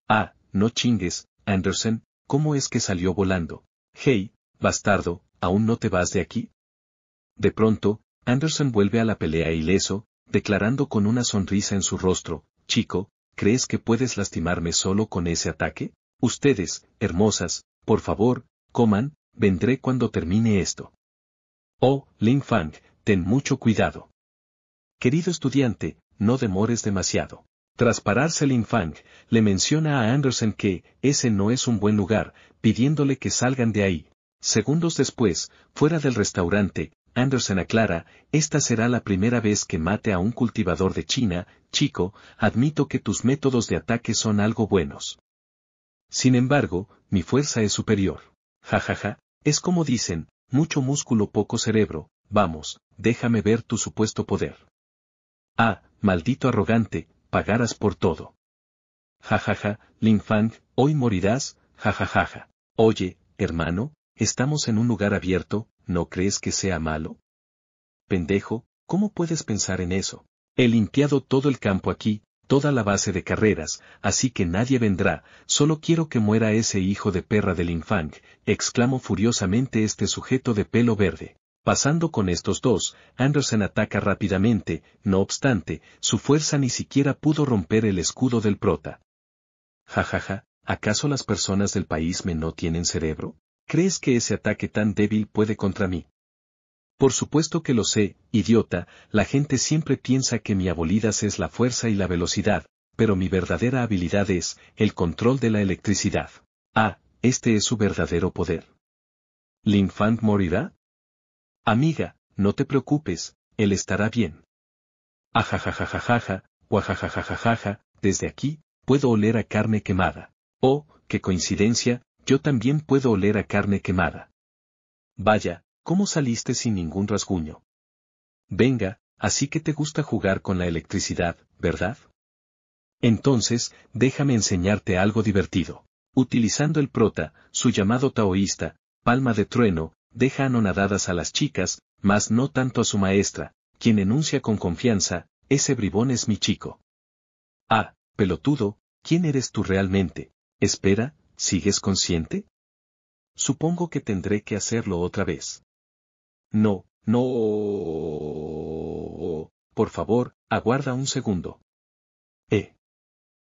Ah, no chingues, Anderson, ¿cómo es que salió volando? Hey, bastardo, ¿aún no te vas de aquí? De pronto, Anderson vuelve a la pelea ileso, declarando con una sonrisa en su rostro, chico, ¿crees que puedes lastimarme solo con ese ataque? Ustedes, hermosas, por favor, coman, vendré cuando termine esto. Oh, Ling Fang, ten mucho cuidado. Querido estudiante, no demores demasiado. Tras pararse Lin Fang, le menciona a Anderson que ese no es un buen lugar, pidiéndole que salgan de ahí. Segundos después, fuera del restaurante, Anderson aclara, esta será la primera vez que mate a un cultivador de China, chico, admito que tus métodos de ataque son algo buenos. Sin embargo, mi fuerza es superior. Jajaja, ja, ja. es como dicen, mucho músculo poco cerebro, vamos, déjame ver tu supuesto poder. Ah, maldito arrogante, pagarás por todo. Jajaja, ja, ja, Lin Fang, hoy morirás, jajajaja. Ja, ja. Oye, hermano, estamos en un lugar abierto, ¿no crees que sea malo? Pendejo, ¿cómo puedes pensar en eso? He limpiado todo el campo aquí, toda la base de carreras, así que nadie vendrá, solo quiero que muera ese hijo de perra Lin Fang. exclamó furiosamente este sujeto de pelo verde. Pasando con estos dos, Anderson ataca rápidamente, no obstante, su fuerza ni siquiera pudo romper el escudo del prota. Jajaja, ja, ja, ¿acaso las personas del país me no tienen cerebro? ¿Crees que ese ataque tan débil puede contra mí? Por supuesto que lo sé, idiota, la gente siempre piensa que mi abolidas es la fuerza y la velocidad, pero mi verdadera habilidad es el control de la electricidad. Ah, este es su verdadero poder. ¿Linfant morirá? Amiga, no te preocupes, él estará bien. o guajajajajaja, desde aquí, puedo oler a carne quemada. Oh, qué coincidencia, yo también puedo oler a carne quemada. Vaya, ¿cómo saliste sin ningún rasguño? Venga, así que te gusta jugar con la electricidad, ¿verdad? Entonces, déjame enseñarte algo divertido. Utilizando el prota, su llamado taoísta, palma de trueno, deja anonadadas a las chicas, mas no tanto a su maestra, quien enuncia con confianza, ese bribón es mi chico. Ah, pelotudo, ¿quién eres tú realmente? Espera, ¿sigues consciente? Supongo que tendré que hacerlo otra vez. No, no. Por favor, aguarda un segundo. Eh.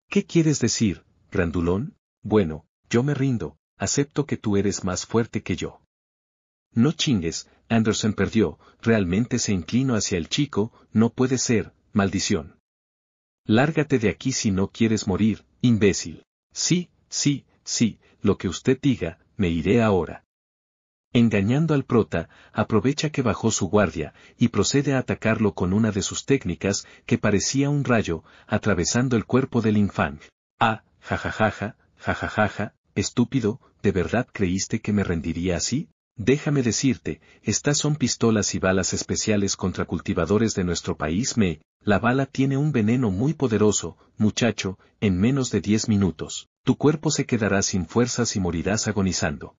¿Qué quieres decir, grandulón? Bueno, yo me rindo, acepto que tú eres más fuerte que yo. No chingues, Anderson perdió, realmente se inclinó hacia el chico, no puede ser, maldición. Lárgate de aquí si no quieres morir, imbécil. Sí, sí, sí, lo que usted diga, me iré ahora. Engañando al prota, aprovecha que bajó su guardia, y procede a atacarlo con una de sus técnicas que parecía un rayo, atravesando el cuerpo del infang. Ah, jajajaja, jajajaja, estúpido, ¿de verdad creíste que me rendiría así? Déjame decirte, estas son pistolas y balas especiales contra cultivadores de nuestro país. Me, la bala tiene un veneno muy poderoso, muchacho, en menos de diez minutos, tu cuerpo se quedará sin fuerzas y morirás agonizando.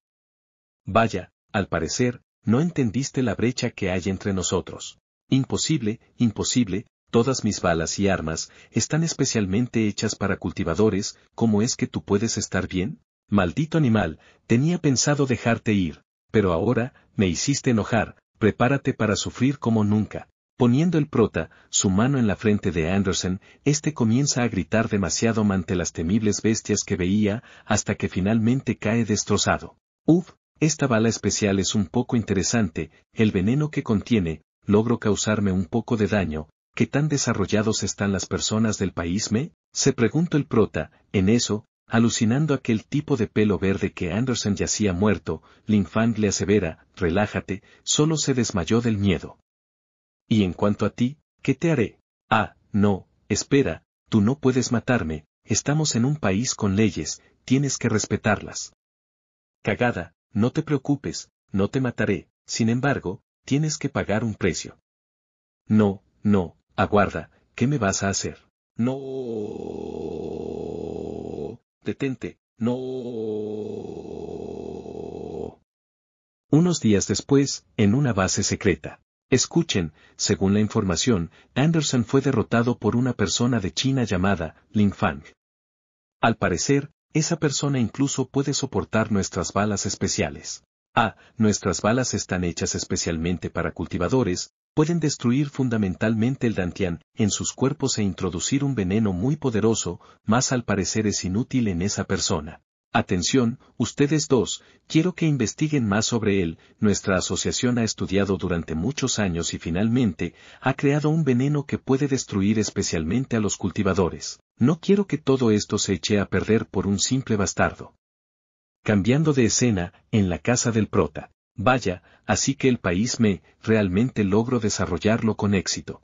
Vaya, al parecer, no entendiste la brecha que hay entre nosotros. Imposible, imposible, todas mis balas y armas están especialmente hechas para cultivadores, ¿cómo es que tú puedes estar bien? Maldito animal, tenía pensado dejarte ir, pero ahora, me hiciste enojar, prepárate para sufrir como nunca. Poniendo el prota, su mano en la frente de Anderson, este comienza a gritar demasiado ante las temibles bestias que veía, hasta que finalmente cae destrozado. Uf, esta bala especial es un poco interesante, el veneno que contiene, logro causarme un poco de daño, ¿qué tan desarrollados están las personas del país me? Se preguntó el prota, en eso, Alucinando aquel tipo de pelo verde que Anderson yacía muerto, Linfang le asevera, relájate, solo se desmayó del miedo. Y en cuanto a ti, ¿qué te haré? Ah, no, espera, tú no puedes matarme, estamos en un país con leyes, tienes que respetarlas. Cagada, no te preocupes, no te mataré, sin embargo, tienes que pagar un precio. No, no, aguarda, ¿qué me vas a hacer? No detente, no. Unos días después, en una base secreta. Escuchen, según la información, Anderson fue derrotado por una persona de China llamada Lin Fang. Al parecer, esa persona incluso puede soportar nuestras balas especiales. Ah, nuestras balas están hechas especialmente para cultivadores, pueden destruir fundamentalmente el dantian en sus cuerpos e introducir un veneno muy poderoso, más al parecer es inútil en esa persona. Atención, ustedes dos, quiero que investiguen más sobre él, nuestra asociación ha estudiado durante muchos años y finalmente, ha creado un veneno que puede destruir especialmente a los cultivadores. No quiero que todo esto se eche a perder por un simple bastardo. Cambiando de escena, en la casa del prota. Vaya, así que el país me, realmente logro desarrollarlo con éxito.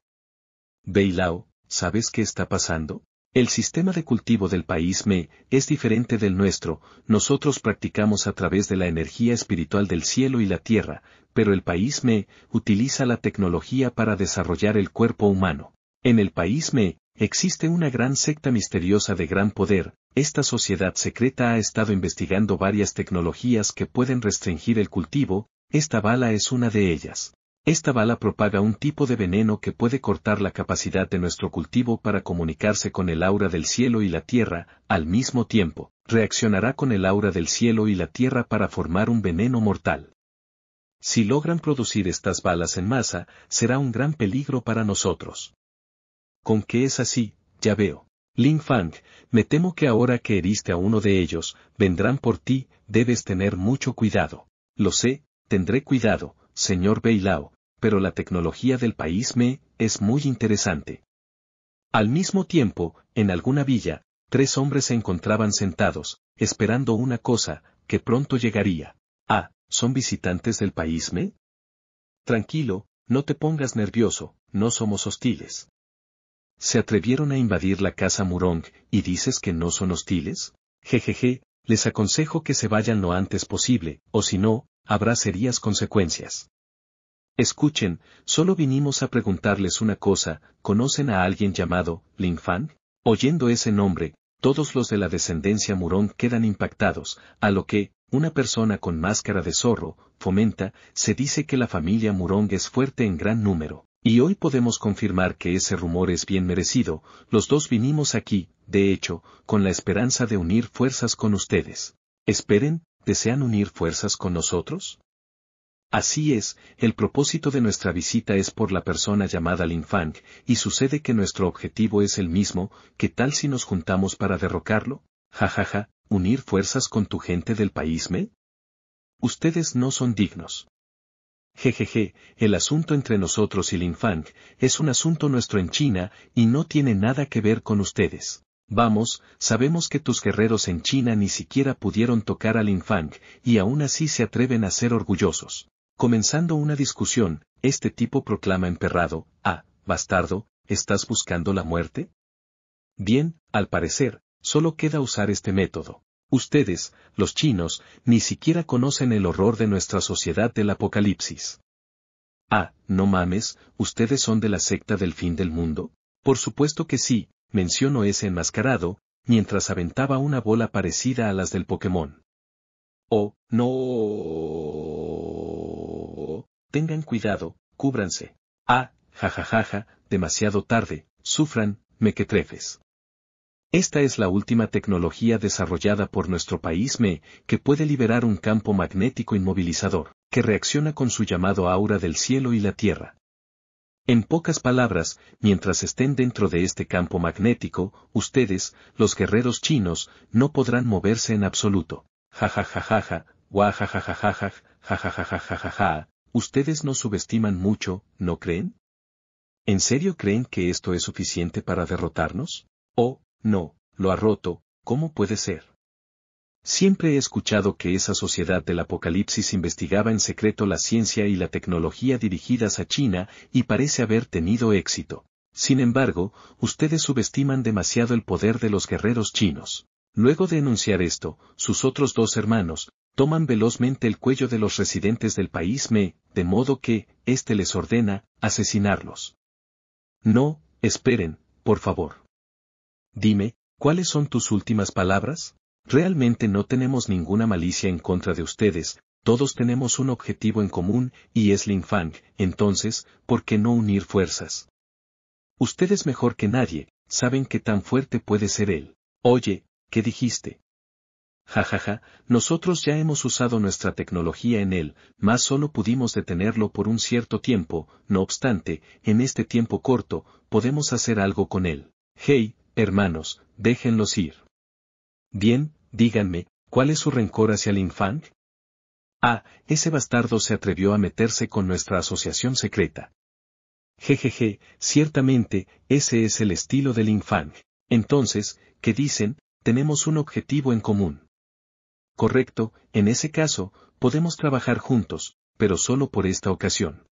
Beilao, ¿sabes qué está pasando? El sistema de cultivo del país me es diferente del nuestro, nosotros practicamos a través de la energía espiritual del cielo y la tierra, pero el país me utiliza la tecnología para desarrollar el cuerpo humano. En el país me existe una gran secta misteriosa de gran poder, esta sociedad secreta ha estado investigando varias tecnologías que pueden restringir el cultivo, esta bala es una de ellas. Esta bala propaga un tipo de veneno que puede cortar la capacidad de nuestro cultivo para comunicarse con el aura del cielo y la tierra, al mismo tiempo, reaccionará con el aura del cielo y la tierra para formar un veneno mortal. Si logran producir estas balas en masa, será un gran peligro para nosotros. Con que es así, ya veo. Ling Fang, me temo que ahora que heriste a uno de ellos, vendrán por ti, debes tener mucho cuidado. Lo sé, tendré cuidado, señor Beilao, pero la tecnología del país me es muy interesante. Al mismo tiempo, en alguna villa, tres hombres se encontraban sentados, esperando una cosa, que pronto llegaría. Ah, ¿son visitantes del país me? Tranquilo, no te pongas nervioso, no somos hostiles se atrevieron a invadir la casa Murong, y dices que no son hostiles? Jejeje, les aconsejo que se vayan lo antes posible, o si no, habrá serias consecuencias. Escuchen, solo vinimos a preguntarles una cosa, ¿conocen a alguien llamado Lin Oyendo ese nombre, todos los de la descendencia Murong quedan impactados, a lo que, una persona con máscara de zorro, fomenta, se dice que la familia Murong es fuerte en gran número. Y hoy podemos confirmar que ese rumor es bien merecido, los dos vinimos aquí, de hecho, con la esperanza de unir fuerzas con ustedes. Esperen, ¿desean unir fuerzas con nosotros? Así es, el propósito de nuestra visita es por la persona llamada Linfang, y sucede que nuestro objetivo es el mismo, ¿qué tal si nos juntamos para derrocarlo? Jajaja, ¿unir fuerzas con tu gente del país me? Ustedes no son dignos. Jejeje, el asunto entre nosotros y Lin Fang es un asunto nuestro en China y no tiene nada que ver con ustedes. Vamos, sabemos que tus guerreros en China ni siquiera pudieron tocar a Lin Fang y aún así se atreven a ser orgullosos. Comenzando una discusión, este tipo proclama emperrado, ah, bastardo, ¿estás buscando la muerte? Bien, al parecer, solo queda usar este método. Ustedes, los chinos, ni siquiera conocen el horror de nuestra sociedad del apocalipsis. Ah, no mames, ustedes son de la secta del fin del mundo. Por supuesto que sí, menciono ese enmascarado, mientras aventaba una bola parecida a las del Pokémon. Oh, no. Tengan cuidado, cúbranse. Ah, jajajaja, demasiado tarde, sufran, mequetrefes. Esta es la última tecnología desarrollada por nuestro país ME, que puede liberar un campo magnético inmovilizador, que reacciona con su llamado aura del cielo y la tierra. En pocas palabras, mientras estén dentro de este campo magnético, ustedes, los guerreros chinos, no podrán moverse en absoluto. Ja ja ja ja ja, ja ja ja ja, ja ja ja ja ja Ustedes nos subestiman mucho, ¿no creen? ¿En serio creen que esto es suficiente para derrotarnos? ¿O? No, lo ha roto, ¿cómo puede ser? Siempre he escuchado que esa sociedad del apocalipsis investigaba en secreto la ciencia y la tecnología dirigidas a China y parece haber tenido éxito. Sin embargo, ustedes subestiman demasiado el poder de los guerreros chinos. Luego de enunciar esto, sus otros dos hermanos, toman velozmente el cuello de los residentes del país Me, de modo que, éste les ordena, asesinarlos. No, esperen, por favor. Dime, ¿cuáles son tus últimas palabras? Realmente no tenemos ninguna malicia en contra de ustedes, todos tenemos un objetivo en común, y es Lin Fang, entonces, ¿por qué no unir fuerzas? Ustedes mejor que nadie, saben qué tan fuerte puede ser él. Oye, ¿qué dijiste? Jajaja, ja, ja, nosotros ya hemos usado nuestra tecnología en él, mas solo pudimos detenerlo por un cierto tiempo, no obstante, en este tiempo corto, podemos hacer algo con él. Hey, hermanos, déjenlos ir. Bien, díganme, ¿cuál es su rencor hacia el infante? Ah, ese bastardo se atrevió a meterse con nuestra asociación secreta. Jejeje, ciertamente, ese es el estilo del infante. Entonces, ¿qué dicen? Tenemos un objetivo en común. Correcto, en ese caso, podemos trabajar juntos, pero solo por esta ocasión.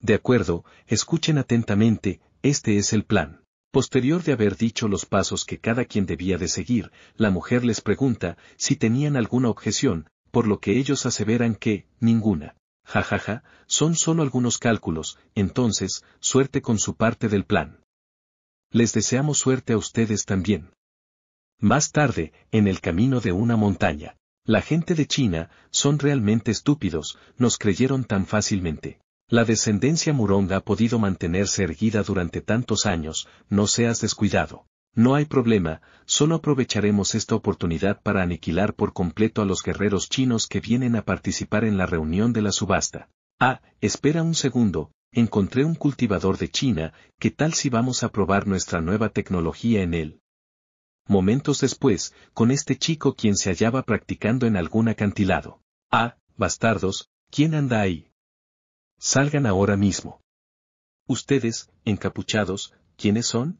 De acuerdo, escuchen atentamente, este es el plan. Posterior de haber dicho los pasos que cada quien debía de seguir, la mujer les pregunta si tenían alguna objeción, por lo que ellos aseveran que, ninguna. Jajaja, ja, ja, son solo algunos cálculos, entonces, suerte con su parte del plan. Les deseamos suerte a ustedes también. Más tarde, en el camino de una montaña, la gente de China son realmente estúpidos, nos creyeron tan fácilmente. La descendencia muronga ha podido mantenerse erguida durante tantos años, no seas descuidado. No hay problema, solo aprovecharemos esta oportunidad para aniquilar por completo a los guerreros chinos que vienen a participar en la reunión de la subasta. Ah, espera un segundo, encontré un cultivador de China, ¿qué tal si vamos a probar nuestra nueva tecnología en él? Momentos después, con este chico quien se hallaba practicando en algún acantilado. Ah, bastardos, ¿quién anda ahí? Salgan ahora mismo. Ustedes, encapuchados, ¿quiénes son?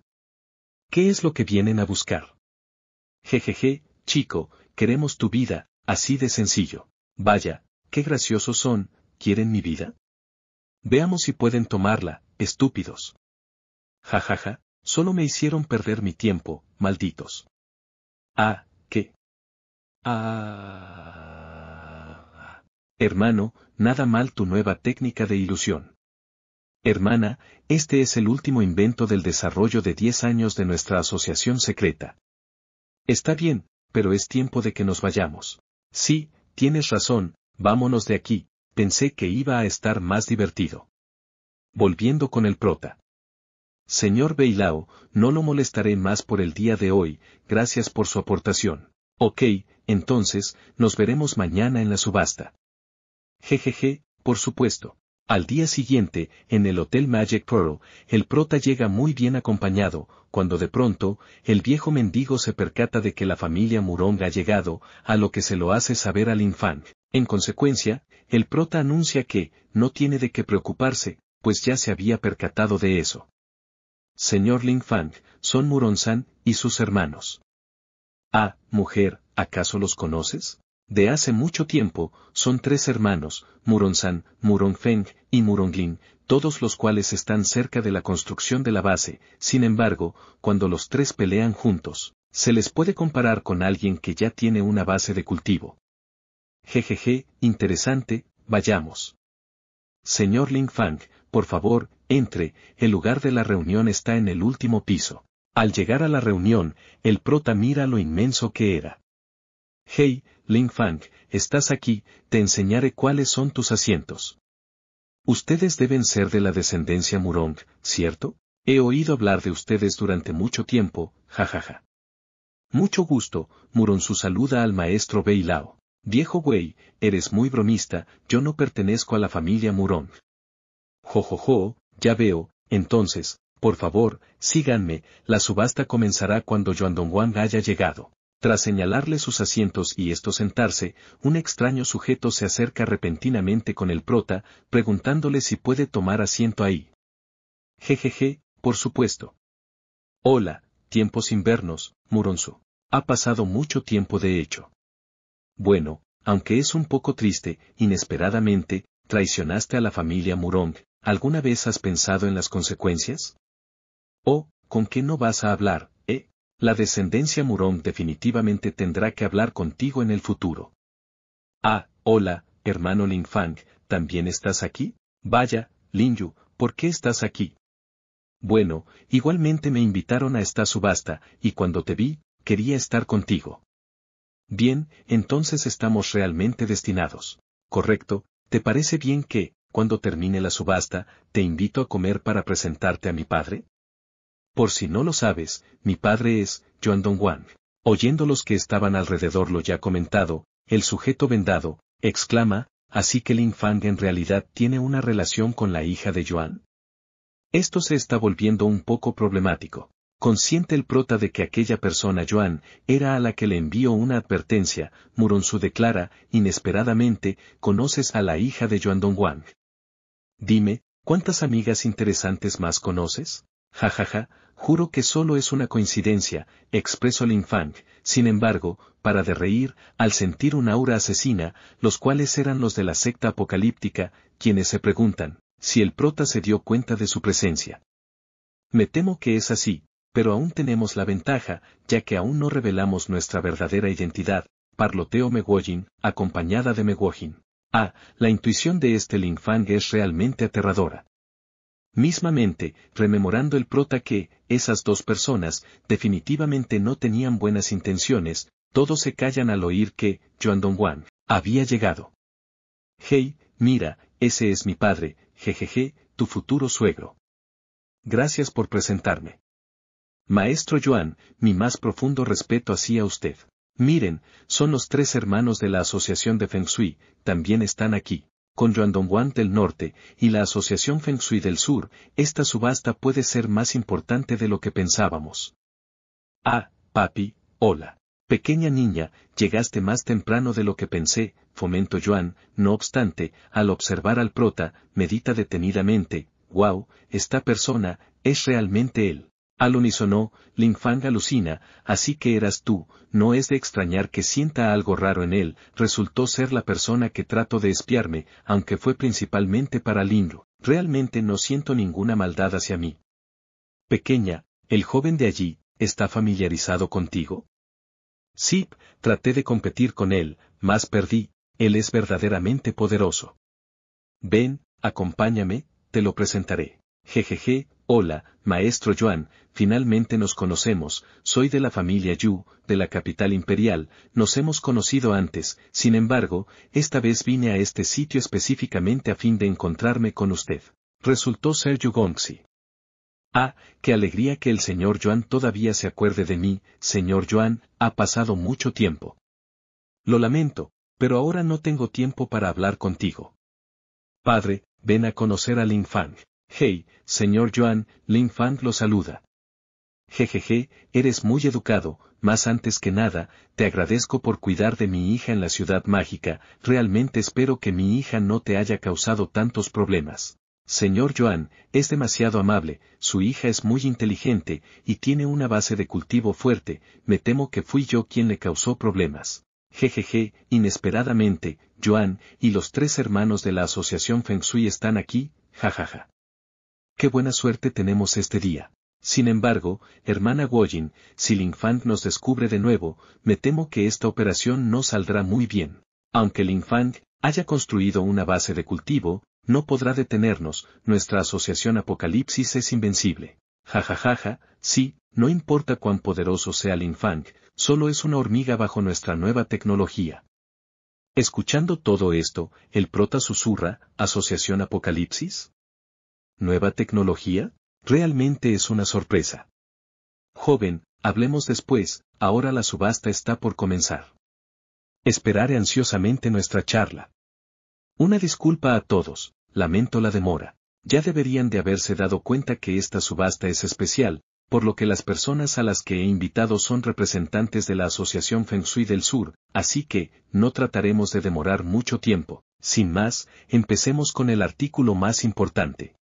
¿Qué es lo que vienen a buscar? Jejeje, chico, queremos tu vida, así de sencillo. Vaya, qué graciosos son, ¿quieren mi vida? Veamos si pueden tomarla, estúpidos. Jajaja, ja, ja, solo me hicieron perder mi tiempo, malditos. Ah, ¿qué? Ah. Hermano, nada mal tu nueva técnica de ilusión. Hermana, este es el último invento del desarrollo de 10 años de nuestra asociación secreta. Está bien, pero es tiempo de que nos vayamos. Sí, tienes razón, vámonos de aquí, pensé que iba a estar más divertido. Volviendo con el prota. Señor Beilao, no lo molestaré más por el día de hoy, gracias por su aportación. Ok, entonces, nos veremos mañana en la subasta. Jejeje, por supuesto. Al día siguiente, en el Hotel Magic Pearl, el prota llega muy bien acompañado, cuando de pronto, el viejo mendigo se percata de que la familia Murong ha llegado, a lo que se lo hace saber al Fang. En consecuencia, el prota anuncia que, no tiene de qué preocuparse, pues ya se había percatado de eso. Señor Lin Fang, son San y sus hermanos. Ah, mujer, ¿acaso los conoces? de hace mucho tiempo, son tres hermanos, Muronsan, Feng, y Muronglin, todos los cuales están cerca de la construcción de la base, sin embargo, cuando los tres pelean juntos, se les puede comparar con alguien que ya tiene una base de cultivo. Jejeje, interesante, vayamos. Señor Ling Fang, por favor, entre, el lugar de la reunión está en el último piso. Al llegar a la reunión, el prota mira lo inmenso que era. Hey, Ling estás aquí, te enseñaré cuáles son tus asientos. Ustedes deben ser de la descendencia Murong, ¿cierto? He oído hablar de ustedes durante mucho tiempo, jajaja. Mucho gusto, su saluda al maestro Beilao. Viejo güey, eres muy bromista, yo no pertenezco a la familia Murong. Jojojo, ya veo, entonces, por favor, síganme, la subasta comenzará cuando Wang haya llegado. Tras señalarle sus asientos y esto sentarse, un extraño sujeto se acerca repentinamente con el prota, preguntándole si puede tomar asiento ahí. Jejeje, por supuesto. Hola, tiempos invernos, Muronzo. Ha pasado mucho tiempo de hecho. Bueno, aunque es un poco triste, inesperadamente, traicionaste a la familia Murong, ¿alguna vez has pensado en las consecuencias? Oh, ¿con qué no vas a hablar, la descendencia Murón definitivamente tendrá que hablar contigo en el futuro. Ah, hola, hermano Lin Fang, ¿también estás aquí? Vaya, Lin Yu, ¿por qué estás aquí? Bueno, igualmente me invitaron a esta subasta, y cuando te vi, quería estar contigo. Bien, entonces estamos realmente destinados. Correcto, ¿te parece bien que, cuando termine la subasta, te invito a comer para presentarte a mi padre? Por si no lo sabes, mi padre es, Yuan Dong Wang. Oyendo los que estaban alrededor lo ya comentado, el sujeto vendado, exclama, así que Lin Fang en realidad tiene una relación con la hija de Yuan. Esto se está volviendo un poco problemático. Consciente el prota de que aquella persona Yuan era a la que le envió una advertencia, Muronsu declara, inesperadamente, conoces a la hija de Yuan Wang. Dime, ¿cuántas amigas interesantes más conoces? Jajaja, juro que solo es una coincidencia, expresó Lin Fang, sin embargo, para de reír, al sentir un aura asesina, los cuales eran los de la secta apocalíptica, quienes se preguntan, si el prota se dio cuenta de su presencia. Me temo que es así, pero aún tenemos la ventaja, ya que aún no revelamos nuestra verdadera identidad, parloteo Meguojin, acompañada de Meguojin. Ah, la intuición de este Lin Fang es realmente aterradora. Mismamente, rememorando el prota que, esas dos personas, definitivamente no tenían buenas intenciones, todos se callan al oír que, Joan Don había llegado. Hey, mira, ese es mi padre, jejeje, tu futuro suegro. Gracias por presentarme. Maestro Yuan, mi más profundo respeto hacia usted. Miren, son los tres hermanos de la Asociación de Feng Shui, también están aquí. Con Juan del norte y la Asociación Feng Shui del sur, esta subasta puede ser más importante de lo que pensábamos. Ah, papi, hola. Pequeña niña, llegaste más temprano de lo que pensé, fomento Yuan, no obstante, al observar al prota, medita detenidamente, wow, esta persona, es realmente él. Al unísono, Lin Fang alucina, así que eras tú, no es de extrañar que sienta algo raro en él, resultó ser la persona que trato de espiarme, aunque fue principalmente para Linru. Realmente no siento ninguna maldad hacia mí. Pequeña, el joven de allí, ¿está familiarizado contigo? Sí, traté de competir con él, más perdí, él es verdaderamente poderoso. Ven, acompáñame, te lo presentaré. Jejeje, Hola, maestro Yuan, finalmente nos conocemos, soy de la familia Yu, de la capital imperial, nos hemos conocido antes, sin embargo, esta vez vine a este sitio específicamente a fin de encontrarme con usted. Resultó ser Yu Gongxi. Ah, qué alegría que el señor Yuan todavía se acuerde de mí, señor Yuan, ha pasado mucho tiempo. Lo lamento, pero ahora no tengo tiempo para hablar contigo. Padre, ven a conocer a Lin Fang. Hey, señor Joan, Lin Fang lo saluda. Jejeje, eres muy educado, más antes que nada, te agradezco por cuidar de mi hija en la ciudad mágica, realmente espero que mi hija no te haya causado tantos problemas. Señor Joan, es demasiado amable, su hija es muy inteligente, y tiene una base de cultivo fuerte, me temo que fui yo quien le causó problemas. Jejeje, inesperadamente, Joan, y los tres hermanos de la Asociación Feng Shui están aquí, jajaja. Qué buena suerte tenemos este día. Sin embargo, hermana Wojin, si Fang nos descubre de nuevo, me temo que esta operación no saldrá muy bien. Aunque Fang haya construido una base de cultivo, no podrá detenernos, nuestra asociación Apocalipsis es invencible. Ja ja, ja, ja, sí, no importa cuán poderoso sea Fang, solo es una hormiga bajo nuestra nueva tecnología. Escuchando todo esto, el prota susurra, ¿Asociación Apocalipsis? ¿Nueva tecnología? Realmente es una sorpresa. Joven, hablemos después, ahora la subasta está por comenzar. Esperaré ansiosamente nuestra charla. Una disculpa a todos, lamento la demora. Ya deberían de haberse dado cuenta que esta subasta es especial, por lo que las personas a las que he invitado son representantes de la Asociación Feng Shui del Sur, así que, no trataremos de demorar mucho tiempo. Sin más, empecemos con el artículo más importante.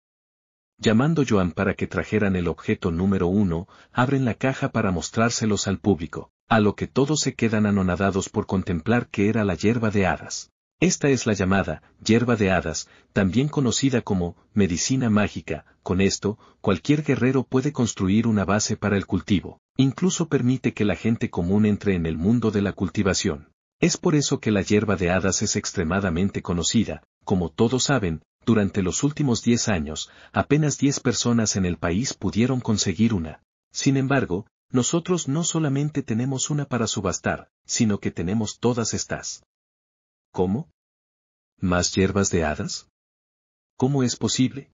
Llamando Joan para que trajeran el objeto número uno, abren la caja para mostrárselos al público, a lo que todos se quedan anonadados por contemplar que era la hierba de hadas. Esta es la llamada hierba de hadas, también conocida como medicina mágica, con esto, cualquier guerrero puede construir una base para el cultivo, incluso permite que la gente común entre en el mundo de la cultivación. Es por eso que la hierba de hadas es extremadamente conocida, como todos saben, durante los últimos diez años, apenas diez personas en el país pudieron conseguir una. Sin embargo, nosotros no solamente tenemos una para subastar, sino que tenemos todas estas. ¿Cómo? ¿Más hierbas de hadas? ¿Cómo es posible?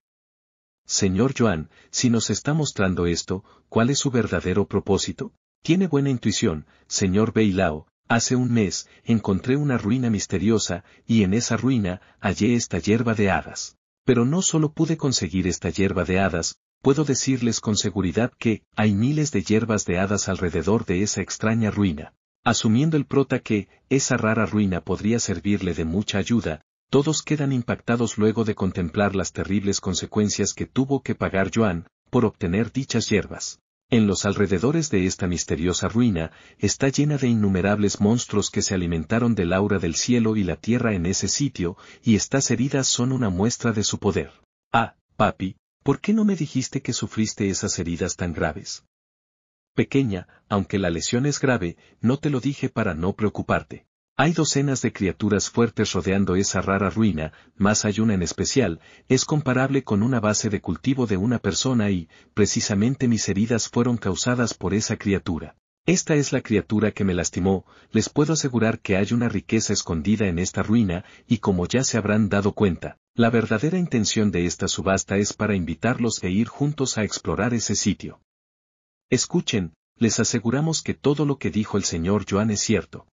Señor Joan, si nos está mostrando esto, ¿cuál es su verdadero propósito? Tiene buena intuición, señor Beilao, Hace un mes, encontré una ruina misteriosa, y en esa ruina, hallé esta hierba de hadas. Pero no solo pude conseguir esta hierba de hadas, puedo decirles con seguridad que, hay miles de hierbas de hadas alrededor de esa extraña ruina. Asumiendo el prota que, esa rara ruina podría servirle de mucha ayuda, todos quedan impactados luego de contemplar las terribles consecuencias que tuvo que pagar Joan, por obtener dichas hierbas. En los alrededores de esta misteriosa ruina, está llena de innumerables monstruos que se alimentaron del aura del cielo y la tierra en ese sitio, y estas heridas son una muestra de su poder. Ah, papi, ¿por qué no me dijiste que sufriste esas heridas tan graves? Pequeña, aunque la lesión es grave, no te lo dije para no preocuparte. Hay docenas de criaturas fuertes rodeando esa rara ruina, más hay una en especial, es comparable con una base de cultivo de una persona y, precisamente mis heridas fueron causadas por esa criatura. Esta es la criatura que me lastimó, les puedo asegurar que hay una riqueza escondida en esta ruina, y como ya se habrán dado cuenta, la verdadera intención de esta subasta es para invitarlos e ir juntos a explorar ese sitio. Escuchen, les aseguramos que todo lo que dijo el señor Joan es cierto.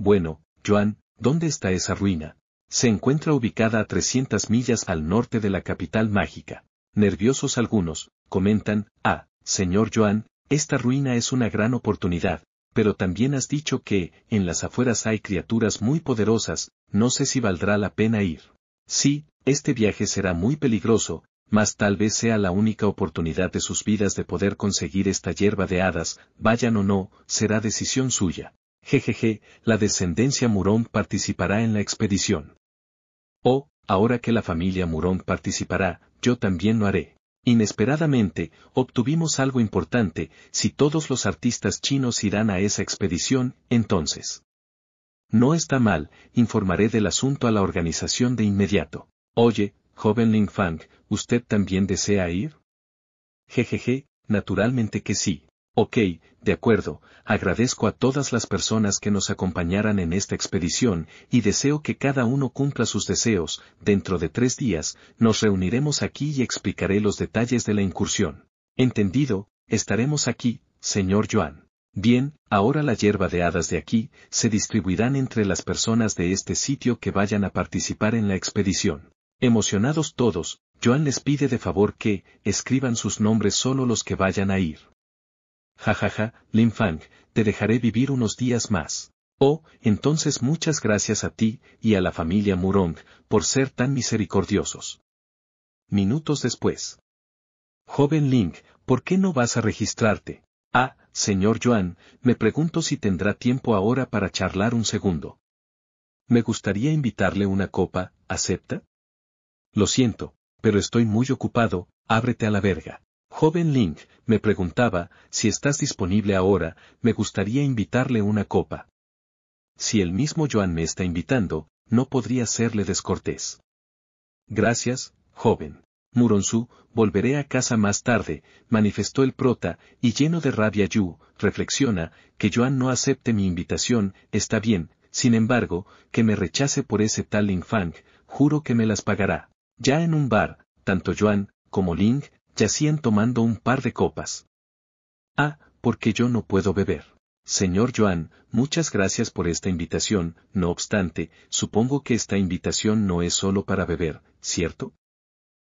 Bueno, Joan, ¿dónde está esa ruina? Se encuentra ubicada a 300 millas al norte de la capital mágica. Nerviosos algunos, comentan, ah, señor Joan, esta ruina es una gran oportunidad, pero también has dicho que, en las afueras hay criaturas muy poderosas, no sé si valdrá la pena ir. Sí, este viaje será muy peligroso, mas tal vez sea la única oportunidad de sus vidas de poder conseguir esta hierba de hadas, vayan o no, será decisión suya jejeje, la descendencia Murón participará en la expedición. Oh, ahora que la familia Murón participará, yo también lo haré. Inesperadamente, obtuvimos algo importante, si todos los artistas chinos irán a esa expedición, entonces. No está mal, informaré del asunto a la organización de inmediato. Oye, joven Ling Fang, ¿usted también desea ir? Jejeje, naturalmente que sí. Ok, de acuerdo, agradezco a todas las personas que nos acompañaran en esta expedición y deseo que cada uno cumpla sus deseos. Dentro de tres días, nos reuniremos aquí y explicaré los detalles de la incursión. Entendido, estaremos aquí, señor Joan. Bien, ahora la hierba de hadas de aquí se distribuirán entre las personas de este sitio que vayan a participar en la expedición. Emocionados todos, Joan les pide de favor que escriban sus nombres solo los que vayan a ir jajaja, Lin Fang, te dejaré vivir unos días más. Oh, entonces muchas gracias a ti y a la familia Murong por ser tan misericordiosos. Minutos después. Joven Lin, ¿por qué no vas a registrarte? Ah, señor Yuan, me pregunto si tendrá tiempo ahora para charlar un segundo. Me gustaría invitarle una copa, ¿acepta? Lo siento, pero estoy muy ocupado, ábrete a la verga. Joven Link, me preguntaba, si estás disponible ahora, me gustaría invitarle una copa. Si el mismo Joan me está invitando, no podría serle descortés. Gracias, joven. Muronsu, volveré a casa más tarde, manifestó el prota, y lleno de rabia Yu, reflexiona, que Yuan no acepte mi invitación, está bien, sin embargo, que me rechace por ese tal Ling Fang, juro que me las pagará. Ya en un bar, tanto Joan, como Ling, yacían tomando un par de copas. Ah, porque yo no puedo beber. Señor Joan, muchas gracias por esta invitación, no obstante, supongo que esta invitación no es solo para beber, ¿cierto?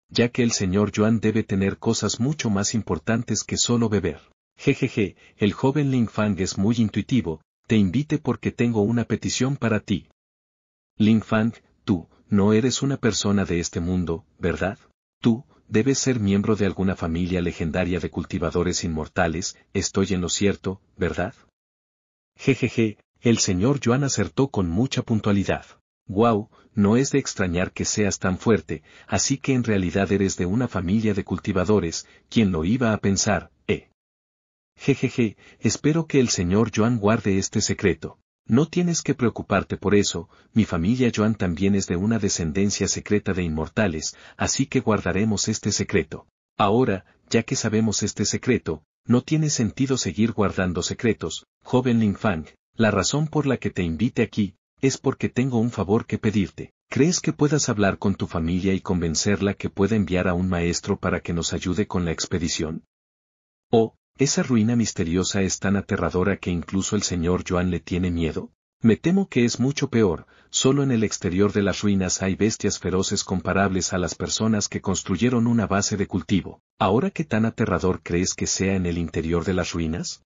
Ya que el señor Joan debe tener cosas mucho más importantes que solo beber. Jejeje, el joven Ling Fang es muy intuitivo, te invite porque tengo una petición para ti. Ling Fang, tú, no eres una persona de este mundo, ¿verdad? Tú, debes ser miembro de alguna familia legendaria de cultivadores inmortales, estoy en lo cierto, ¿verdad? Jejeje, el señor Joan acertó con mucha puntualidad. Wow, no es de extrañar que seas tan fuerte, así que en realidad eres de una familia de cultivadores, quien lo iba a pensar, eh. Jejeje, espero que el señor Joan guarde este secreto. No tienes que preocuparte por eso, mi familia Joan también es de una descendencia secreta de inmortales, así que guardaremos este secreto. Ahora, ya que sabemos este secreto, no tiene sentido seguir guardando secretos, joven Fang. La razón por la que te invite aquí, es porque tengo un favor que pedirte. ¿Crees que puedas hablar con tu familia y convencerla que pueda enviar a un maestro para que nos ayude con la expedición? Oh, ¿Esa ruina misteriosa es tan aterradora que incluso el señor Joan le tiene miedo? Me temo que es mucho peor, solo en el exterior de las ruinas hay bestias feroces comparables a las personas que construyeron una base de cultivo. ¿Ahora qué tan aterrador crees que sea en el interior de las ruinas?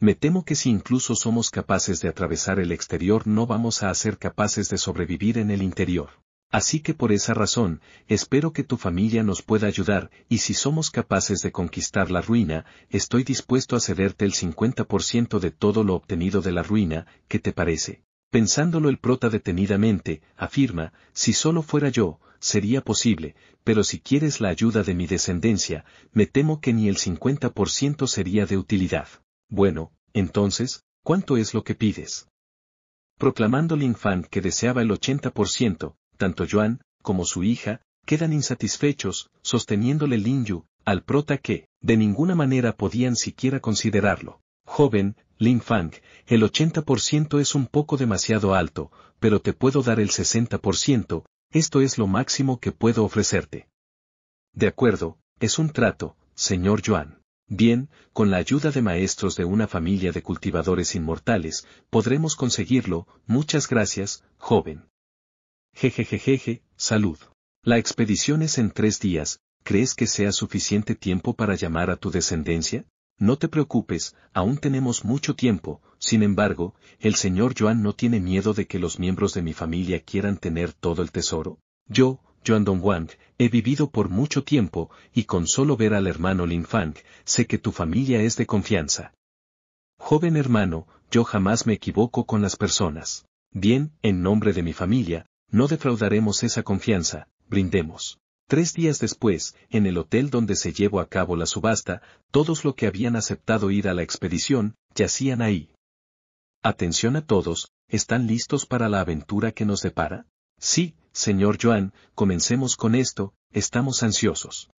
Me temo que si incluso somos capaces de atravesar el exterior no vamos a ser capaces de sobrevivir en el interior. Así que por esa razón, espero que tu familia nos pueda ayudar, y si somos capaces de conquistar la ruina, estoy dispuesto a cederte el 50% de todo lo obtenido de la ruina, ¿qué te parece? Pensándolo el prota detenidamente, afirma, si solo fuera yo, sería posible, pero si quieres la ayuda de mi descendencia, me temo que ni el 50% sería de utilidad. Bueno, entonces, ¿cuánto es lo que pides? Proclamando Lin Fan que deseaba el 80%, tanto Yuan, como su hija, quedan insatisfechos, sosteniéndole Lin Yu, al prota que, de ninguna manera podían siquiera considerarlo. Joven, Lin Fang, el 80% es un poco demasiado alto, pero te puedo dar el 60%, esto es lo máximo que puedo ofrecerte. De acuerdo, es un trato, señor Yuan. Bien, con la ayuda de maestros de una familia de cultivadores inmortales, podremos conseguirlo, muchas gracias, joven. Jejejejeje, salud. La expedición es en tres días, ¿crees que sea suficiente tiempo para llamar a tu descendencia? No te preocupes, aún tenemos mucho tiempo, sin embargo, el señor Joan no tiene miedo de que los miembros de mi familia quieran tener todo el tesoro. Yo, Joan Don he vivido por mucho tiempo, y con solo ver al hermano Lin Fang, sé que tu familia es de confianza. Joven hermano, yo jamás me equivoco con las personas. Bien, en nombre de mi familia, no defraudaremos esa confianza, brindemos. Tres días después, en el hotel donde se llevó a cabo la subasta, todos los que habían aceptado ir a la expedición, yacían ahí. Atención a todos, ¿están listos para la aventura que nos depara? Sí, señor Joan, comencemos con esto, estamos ansiosos.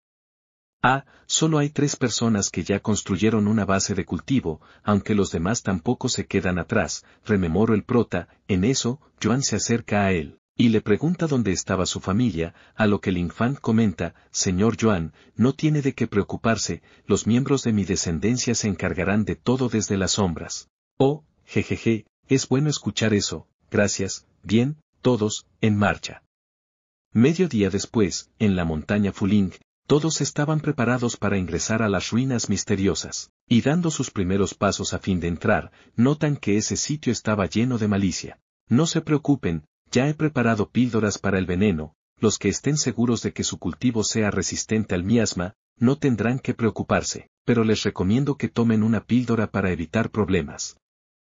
Ah, solo hay tres personas que ya construyeron una base de cultivo, aunque los demás tampoco se quedan atrás, rememoro el prota, en eso, Joan se acerca a él. Y le pregunta dónde estaba su familia, a lo que el comenta, Señor Joan, no tiene de qué preocuparse, los miembros de mi descendencia se encargarán de todo desde las sombras. Oh, jejeje, es bueno escuchar eso, gracias, bien, todos, en marcha. Medio día después, en la montaña Fuling, todos estaban preparados para ingresar a las ruinas misteriosas, y dando sus primeros pasos a fin de entrar, notan que ese sitio estaba lleno de malicia. No se preocupen, ya he preparado píldoras para el veneno, los que estén seguros de que su cultivo sea resistente al miasma, no tendrán que preocuparse, pero les recomiendo que tomen una píldora para evitar problemas.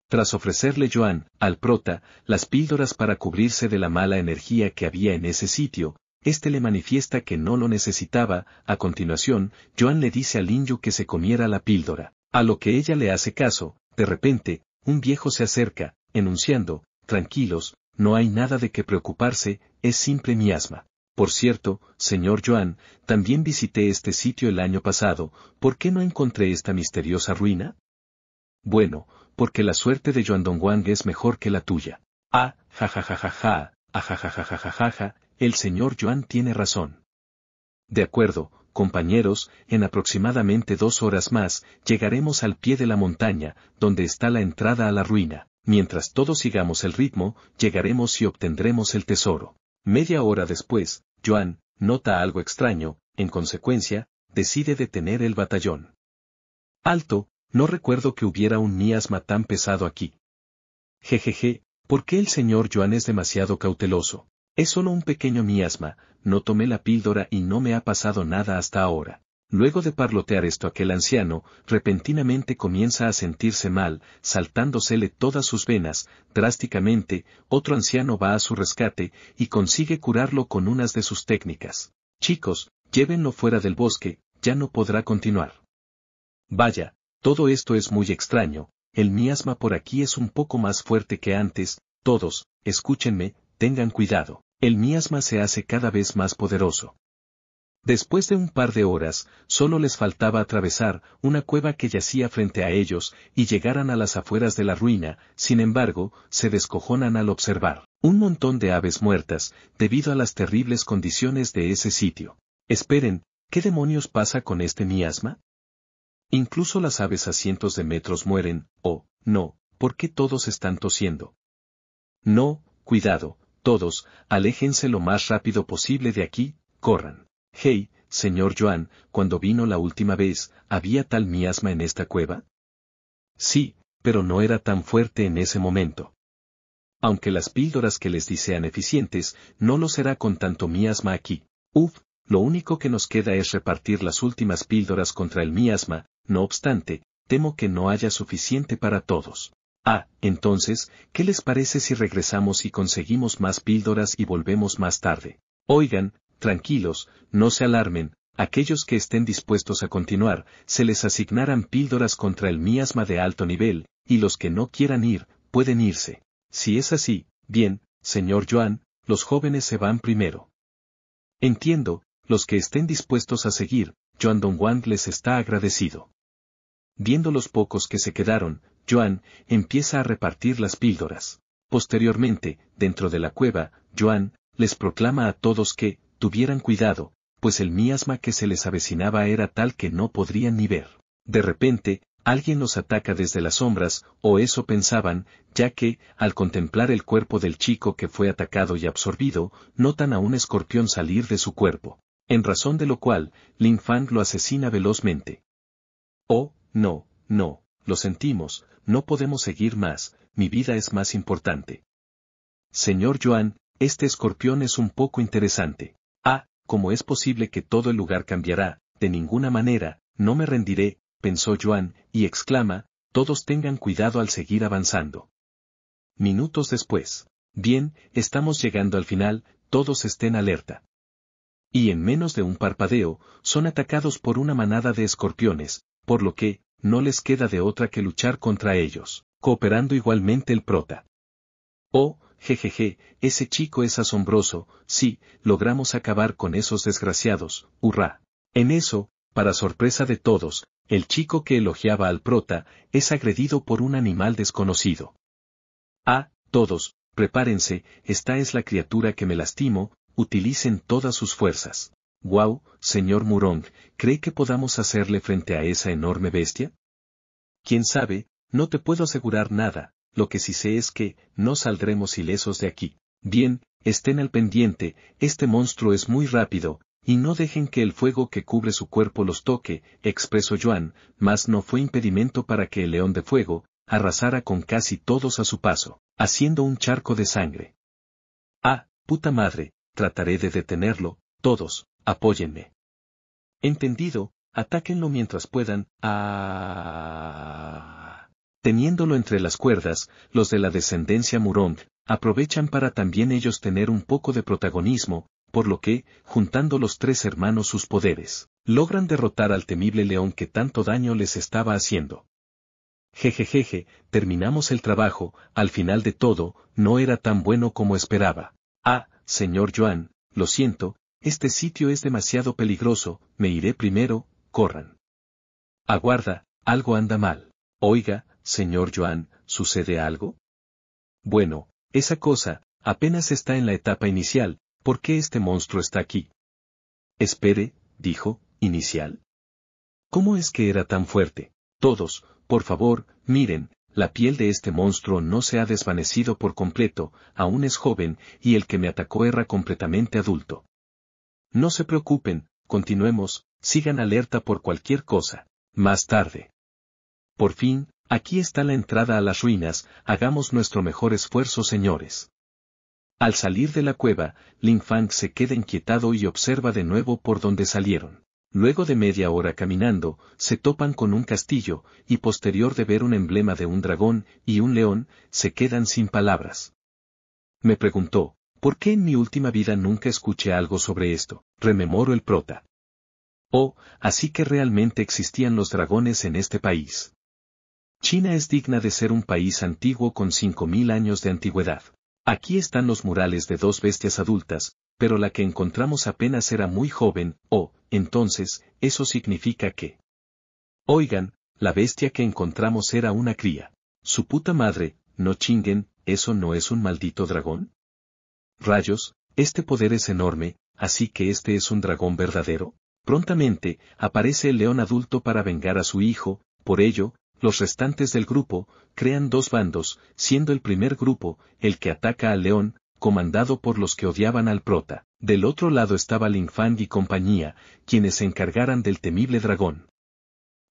Tras ofrecerle Joan, al prota, las píldoras para cubrirse de la mala energía que había en ese sitio, este le manifiesta que no lo necesitaba, a continuación, Joan le dice al indio que se comiera la píldora, a lo que ella le hace caso, de repente, un viejo se acerca, enunciando, tranquilos, no hay nada de qué preocuparse, es simple miasma. Por cierto, señor Joan, también visité este sitio el año pasado, ¿por qué no encontré esta misteriosa ruina? Bueno, porque la suerte de Joan Don es mejor que la tuya. Ah, ja ja ja ja el señor Joan tiene razón. De acuerdo, compañeros, en aproximadamente dos horas más, llegaremos al pie de la montaña, donde está la entrada a la ruina. Mientras todos sigamos el ritmo, llegaremos y obtendremos el tesoro. Media hora después, Joan, nota algo extraño, en consecuencia, decide detener el batallón. Alto, no recuerdo que hubiera un miasma tan pesado aquí. Jejeje, ¿por qué el señor Joan es demasiado cauteloso? Es solo un pequeño miasma, no tomé la píldora y no me ha pasado nada hasta ahora. Luego de parlotear esto aquel anciano, repentinamente comienza a sentirse mal, saltándosele todas sus venas, drásticamente, otro anciano va a su rescate y consigue curarlo con unas de sus técnicas. Chicos, llévenlo fuera del bosque, ya no podrá continuar. Vaya, todo esto es muy extraño, el miasma por aquí es un poco más fuerte que antes, todos, escúchenme, tengan cuidado. El miasma se hace cada vez más poderoso. Después de un par de horas, solo les faltaba atravesar una cueva que yacía frente a ellos y llegaran a las afueras de la ruina, sin embargo, se descojonan al observar un montón de aves muertas, debido a las terribles condiciones de ese sitio. Esperen, ¿qué demonios pasa con este miasma? Incluso las aves a cientos de metros mueren, oh, no, ¿por qué todos están tosiendo? No, cuidado, todos, aléjense lo más rápido posible de aquí, corran. Hey, señor Joan, cuando vino la última vez, ¿había tal miasma en esta cueva? Sí, pero no era tan fuerte en ese momento. Aunque las píldoras que les di eficientes, no lo será con tanto miasma aquí. Uf, lo único que nos queda es repartir las últimas píldoras contra el miasma, no obstante, temo que no haya suficiente para todos. Ah, entonces, ¿qué les parece si regresamos y conseguimos más píldoras y volvemos más tarde? Oigan, Tranquilos, no se alarmen, aquellos que estén dispuestos a continuar, se les asignarán píldoras contra el miasma de alto nivel, y los que no quieran ir, pueden irse. Si es así, bien, señor Joan, los jóvenes se van primero. Entiendo, los que estén dispuestos a seguir, Joan Don Juan les está agradecido. Viendo los pocos que se quedaron, Joan empieza a repartir las píldoras. Posteriormente, dentro de la cueva, Joan les proclama a todos que, tuvieran cuidado, pues el miasma que se les avecinaba era tal que no podrían ni ver. De repente, alguien los ataca desde las sombras, o eso pensaban, ya que, al contemplar el cuerpo del chico que fue atacado y absorbido, notan a un escorpión salir de su cuerpo, en razón de lo cual, Lin Fang lo asesina velozmente. Oh, no, no, lo sentimos, no podemos seguir más, mi vida es más importante. Señor Yuan, este escorpión es un poco interesante como es posible que todo el lugar cambiará, de ninguna manera, no me rendiré, pensó Joan, y exclama, todos tengan cuidado al seguir avanzando. Minutos después. Bien, estamos llegando al final, todos estén alerta. Y en menos de un parpadeo, son atacados por una manada de escorpiones, por lo que, no les queda de otra que luchar contra ellos, cooperando igualmente el prota. «¡Oh!» jejeje, ese chico es asombroso, sí, logramos acabar con esos desgraciados, hurra. En eso, para sorpresa de todos, el chico que elogiaba al prota, es agredido por un animal desconocido. Ah, todos, prepárense, esta es la criatura que me lastimo, utilicen todas sus fuerzas. Wow, señor Murong, ¿cree que podamos hacerle frente a esa enorme bestia? Quién sabe, no te puedo asegurar nada, lo que sí sé es que, no saldremos ilesos de aquí. Bien, estén al pendiente, este monstruo es muy rápido, y no dejen que el fuego que cubre su cuerpo los toque, expresó Joan, mas no fue impedimento para que el león de fuego, arrasara con casi todos a su paso, haciendo un charco de sangre. Ah, puta madre, trataré de detenerlo, todos, apóyenme. Entendido, atáquenlo mientras puedan, ah... Teniéndolo entre las cuerdas, los de la descendencia Murong, aprovechan para también ellos tener un poco de protagonismo, por lo que, juntando los tres hermanos sus poderes, logran derrotar al temible león que tanto daño les estaba haciendo. Jejejeje, terminamos el trabajo, al final de todo, no era tan bueno como esperaba. Ah, señor Joan, lo siento, este sitio es demasiado peligroso, me iré primero, corran. Aguarda, algo anda mal. Oiga, señor Joan, ¿sucede algo? Bueno, esa cosa, apenas está en la etapa inicial, ¿por qué este monstruo está aquí? Espere, dijo, inicial. ¿Cómo es que era tan fuerte? Todos, por favor, miren, la piel de este monstruo no se ha desvanecido por completo, aún es joven, y el que me atacó era completamente adulto. No se preocupen, continuemos, sigan alerta por cualquier cosa. Más tarde. Por fin, aquí está la entrada a las ruinas, hagamos nuestro mejor esfuerzo señores. Al salir de la cueva, Lin Fang se queda inquietado y observa de nuevo por donde salieron. Luego de media hora caminando, se topan con un castillo, y posterior de ver un emblema de un dragón y un león, se quedan sin palabras. Me preguntó, ¿por qué en mi última vida nunca escuché algo sobre esto? Rememoro el prota. Oh, así que realmente existían los dragones en este país. China es digna de ser un país antiguo con 5.000 años de antigüedad. Aquí están los murales de dos bestias adultas, pero la que encontramos apenas era muy joven, o, entonces, eso significa que... Oigan, la bestia que encontramos era una cría. Su puta madre, no chinguen, eso no es un maldito dragón. Rayos, este poder es enorme, así que este es un dragón verdadero. Prontamente, aparece el león adulto para vengar a su hijo, por ello, los restantes del grupo, crean dos bandos, siendo el primer grupo, el que ataca al león, comandado por los que odiaban al prota. Del otro lado estaba Ling Fang y compañía, quienes se encargaran del temible dragón.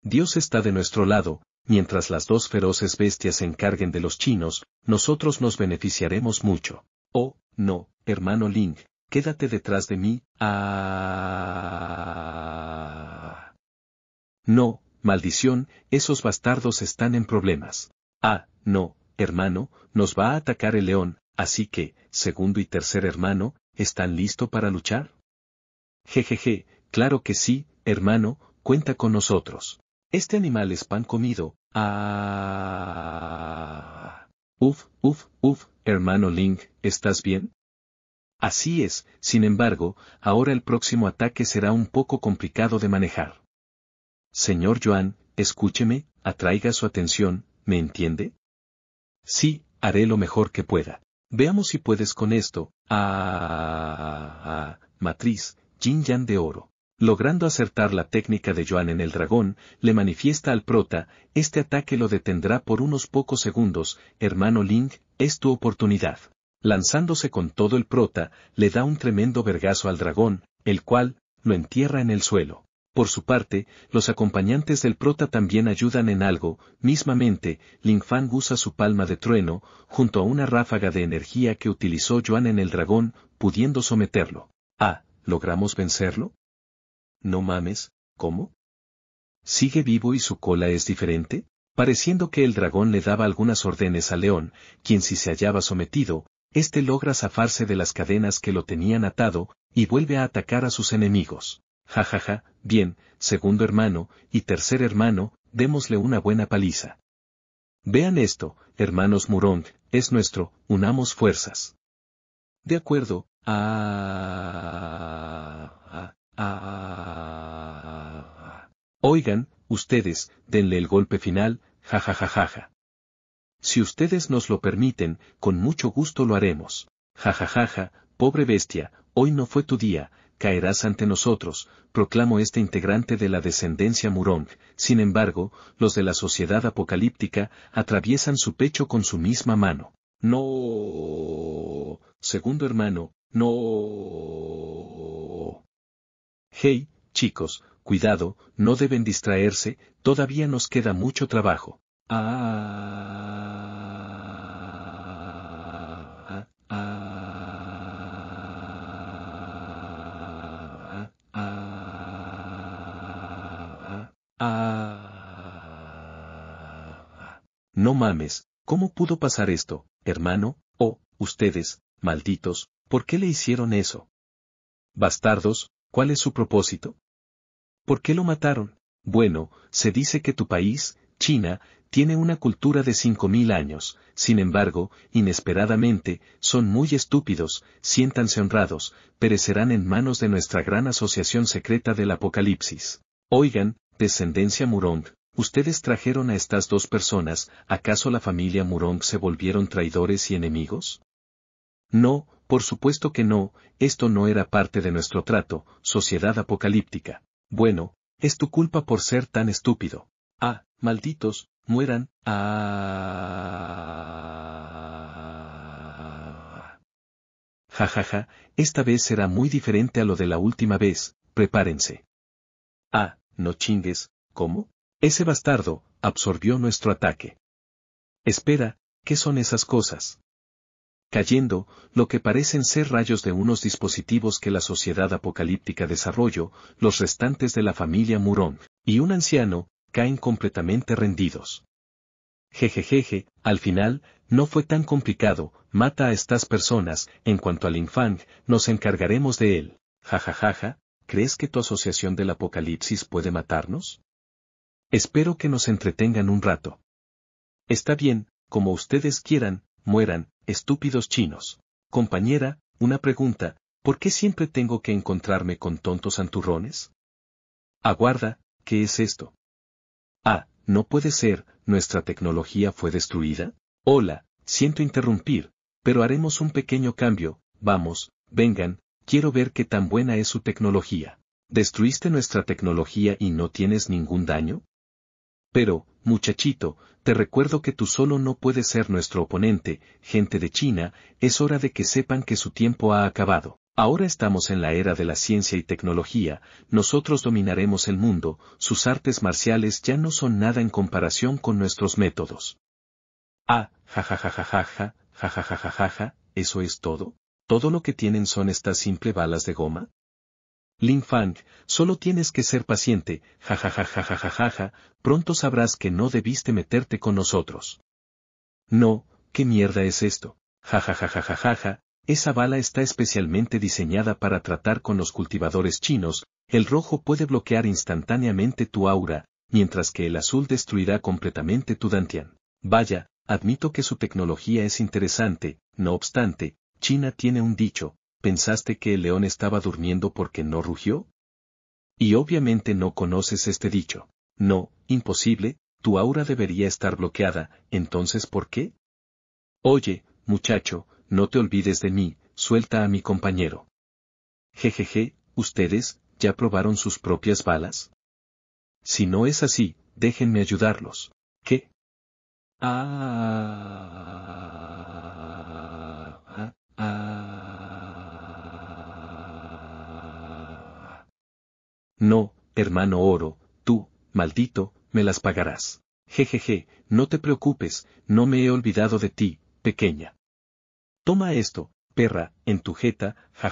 Dios está de nuestro lado, mientras las dos feroces bestias se encarguen de los chinos, nosotros nos beneficiaremos mucho. Oh, no, hermano Ling, quédate detrás de mí. Ah... No, maldición, esos bastardos están en problemas. Ah, no, hermano, nos va a atacar el león, así que, segundo y tercer hermano, ¿están listo para luchar? Jejeje, claro que sí, hermano, cuenta con nosotros. Este animal es pan comido. Ah. Uf, uf, uf, hermano Link, ¿estás bien? Así es, sin embargo, ahora el próximo ataque será un poco complicado de manejar. Señor Joan, escúcheme, atraiga su atención, ¿me entiende? Sí, haré lo mejor que pueda. Veamos si puedes con esto. Ah, ah, ah, matriz, Yin Yang de oro. Logrando acertar la técnica de Joan en el dragón, le manifiesta al prota, este ataque lo detendrá por unos pocos segundos, hermano Ling, es tu oportunidad. Lanzándose con todo el prota, le da un tremendo vergazo al dragón, el cual, lo entierra en el suelo. Por su parte, los acompañantes del prota también ayudan en algo, mismamente, Ling usa su palma de trueno, junto a una ráfaga de energía que utilizó Yuan en el dragón, pudiendo someterlo. Ah, ¿logramos vencerlo? No mames, ¿cómo? ¿Sigue vivo y su cola es diferente? Pareciendo que el dragón le daba algunas órdenes a León, quien si se hallaba sometido, éste logra zafarse de las cadenas que lo tenían atado, y vuelve a atacar a sus enemigos jajaja, bien, segundo hermano, y tercer hermano, démosle una buena paliza. Vean esto, hermanos Murong, es nuestro, unamos fuerzas. De acuerdo, ah, ah, ah, ah. Oigan, ustedes, denle el golpe final, jajajaja. Si ustedes nos lo permiten, con mucho gusto lo haremos. Jajajaja, pobre bestia, hoy no fue tu día, caerás ante nosotros, proclamó este integrante de la descendencia Murong, sin embargo, los de la sociedad apocalíptica atraviesan su pecho con su misma mano. No. Segundo hermano, no. Hey, chicos, cuidado, no deben distraerse, todavía nos queda mucho trabajo. Ah. No mames, ¿cómo pudo pasar esto, hermano? O, ustedes, malditos, ¿por qué le hicieron eso? Bastardos, ¿cuál es su propósito? ¿Por qué lo mataron? Bueno, se dice que tu país, China, tiene una cultura de 5.000 años, sin embargo, inesperadamente, son muy estúpidos, siéntanse honrados, perecerán en manos de nuestra gran asociación secreta del Apocalipsis. Oigan, Descendencia Murong, ustedes trajeron a estas dos personas, ¿acaso la familia Murong se volvieron traidores y enemigos? No, por supuesto que no, esto no era parte de nuestro trato, sociedad apocalíptica. Bueno, es tu culpa por ser tan estúpido. Ah, malditos, mueran. Ah. Jajaja, esta vez será muy diferente a lo de la última vez, prepárense. Ah, no chingues, ¿cómo? Ese bastardo, absorbió nuestro ataque. Espera, ¿qué son esas cosas? Cayendo, lo que parecen ser rayos de unos dispositivos que la sociedad apocalíptica desarrolló, los restantes de la familia Murón, y un anciano, caen completamente rendidos. Jejejeje, al final, no fue tan complicado, mata a estas personas, en cuanto al infang, nos encargaremos de él. Jajajaja, ¿crees que tu asociación del apocalipsis puede matarnos? Espero que nos entretengan un rato. Está bien, como ustedes quieran, mueran, estúpidos chinos. Compañera, una pregunta, ¿por qué siempre tengo que encontrarme con tontos anturrones? Aguarda, ¿qué es esto? Ah, no puede ser, nuestra tecnología fue destruida. Hola, siento interrumpir, pero haremos un pequeño cambio, vamos, vengan, Quiero ver qué tan buena es su tecnología. ¿Destruiste nuestra tecnología y no tienes ningún daño? Pero, muchachito, te recuerdo que tú solo no puedes ser nuestro oponente, gente de China, es hora de que sepan que su tiempo ha acabado. Ahora estamos en la era de la ciencia y tecnología, nosotros dominaremos el mundo, sus artes marciales ya no son nada en comparación con nuestros métodos. Ah, jajajajaja, jajajajaja, eso es todo. ¿todo lo que tienen son estas simple balas de goma? Lin Fang, solo tienes que ser paciente, jajajajajajaja, pronto sabrás que no debiste meterte con nosotros. No, ¿qué mierda es esto? Jajajajajaja, esa bala está especialmente diseñada para tratar con los cultivadores chinos, el rojo puede bloquear instantáneamente tu aura, mientras que el azul destruirá completamente tu Dantian. Vaya, admito que su tecnología es interesante, no obstante, China tiene un dicho, ¿pensaste que el león estaba durmiendo porque no rugió? Y obviamente no conoces este dicho. No, imposible, tu aura debería estar bloqueada, entonces ¿por qué? Oye, muchacho, no te olvides de mí, suelta a mi compañero. Jejeje, ¿ustedes, ya probaron sus propias balas? Si no es así, déjenme ayudarlos. ¿Qué? Ah. No, hermano oro, tú, maldito, me las pagarás. Jejeje, no te preocupes, no me he olvidado de ti, pequeña. Toma esto, perra, en tu jeta, ja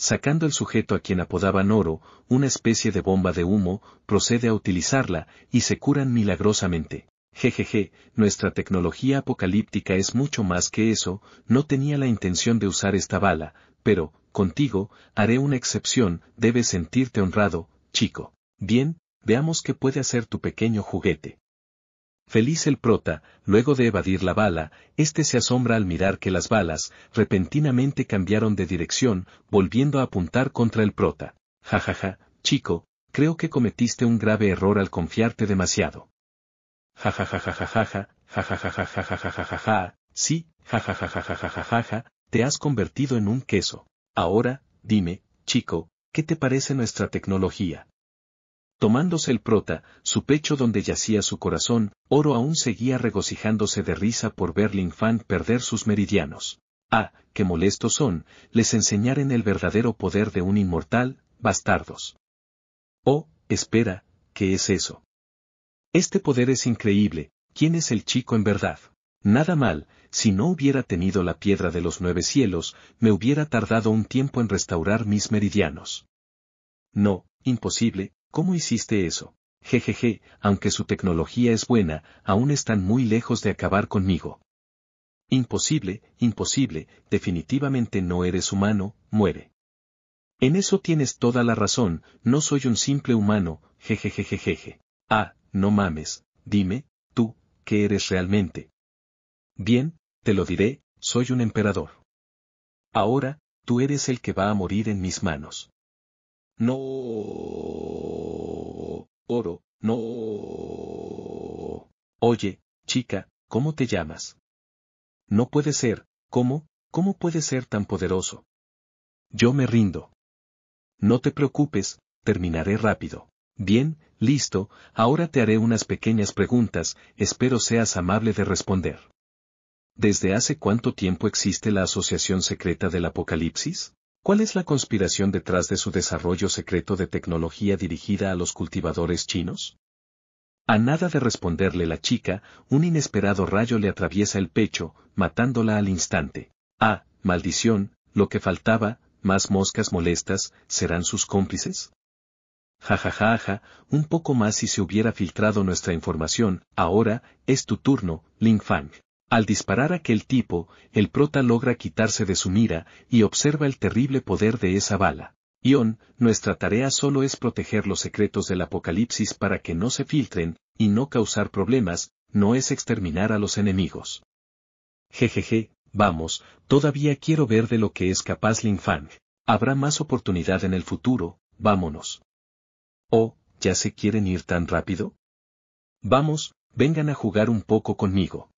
sacando el sujeto a quien apodaban oro, una especie de bomba de humo, procede a utilizarla, y se curan milagrosamente. Jejeje, nuestra tecnología apocalíptica es mucho más que eso, no tenía la intención de usar esta bala, pero, contigo, haré una excepción, debes sentirte honrado, chico. Bien, veamos qué puede hacer tu pequeño juguete. Feliz el prota, luego de evadir la bala, este se asombra al mirar que las balas, repentinamente cambiaron de dirección, volviendo a apuntar contra el prota. Jajaja, ja, ja, chico, creo que cometiste un grave error al confiarte demasiado. ja ja, sí, jajajajajajajaja, te has convertido en un queso. Ahora, dime, chico, ¿qué te parece nuestra tecnología? Tomándose el prota, su pecho donde yacía su corazón, Oro aún seguía regocijándose de risa por ver Fan perder sus meridianos. Ah, qué molestos son, les enseñaren el verdadero poder de un inmortal, bastardos. Oh, espera, ¿qué es eso? Este poder es increíble, ¿quién es el chico en verdad? Nada mal, si no hubiera tenido la piedra de los nueve cielos, me hubiera tardado un tiempo en restaurar mis meridianos. No, imposible, ¿Cómo hiciste eso? Jejeje, aunque su tecnología es buena, aún están muy lejos de acabar conmigo. Imposible, imposible, definitivamente no eres humano, muere. En eso tienes toda la razón, no soy un simple humano, jejejejeje. Ah, no mames, dime, tú, ¿qué eres realmente? Bien, te lo diré, soy un emperador. Ahora, tú eres el que va a morir en mis manos. No. Oro, no. Oye, chica, ¿cómo te llamas? No puede ser, ¿cómo? ¿Cómo puede ser tan poderoso? Yo me rindo. No te preocupes, terminaré rápido. Bien, listo, ahora te haré unas pequeñas preguntas, espero seas amable de responder. ¿Desde hace cuánto tiempo existe la Asociación Secreta del Apocalipsis? ¿Cuál es la conspiración detrás de su desarrollo secreto de tecnología dirigida a los cultivadores chinos? A nada de responderle la chica, un inesperado rayo le atraviesa el pecho, matándola al instante. Ah, maldición, lo que faltaba, más moscas molestas, ¿serán sus cómplices? Ja ja ja ja, un poco más si se hubiera filtrado nuestra información, ahora, es tu turno, Ling Fang. Al disparar aquel tipo, el prota logra quitarse de su mira y observa el terrible poder de esa bala. Ion, nuestra tarea solo es proteger los secretos del apocalipsis para que no se filtren y no causar problemas, no es exterminar a los enemigos. Jejeje, vamos, todavía quiero ver de lo que es capaz Lin Fang. Habrá más oportunidad en el futuro, vámonos. Oh, ¿ya se quieren ir tan rápido? Vamos, vengan a jugar un poco conmigo.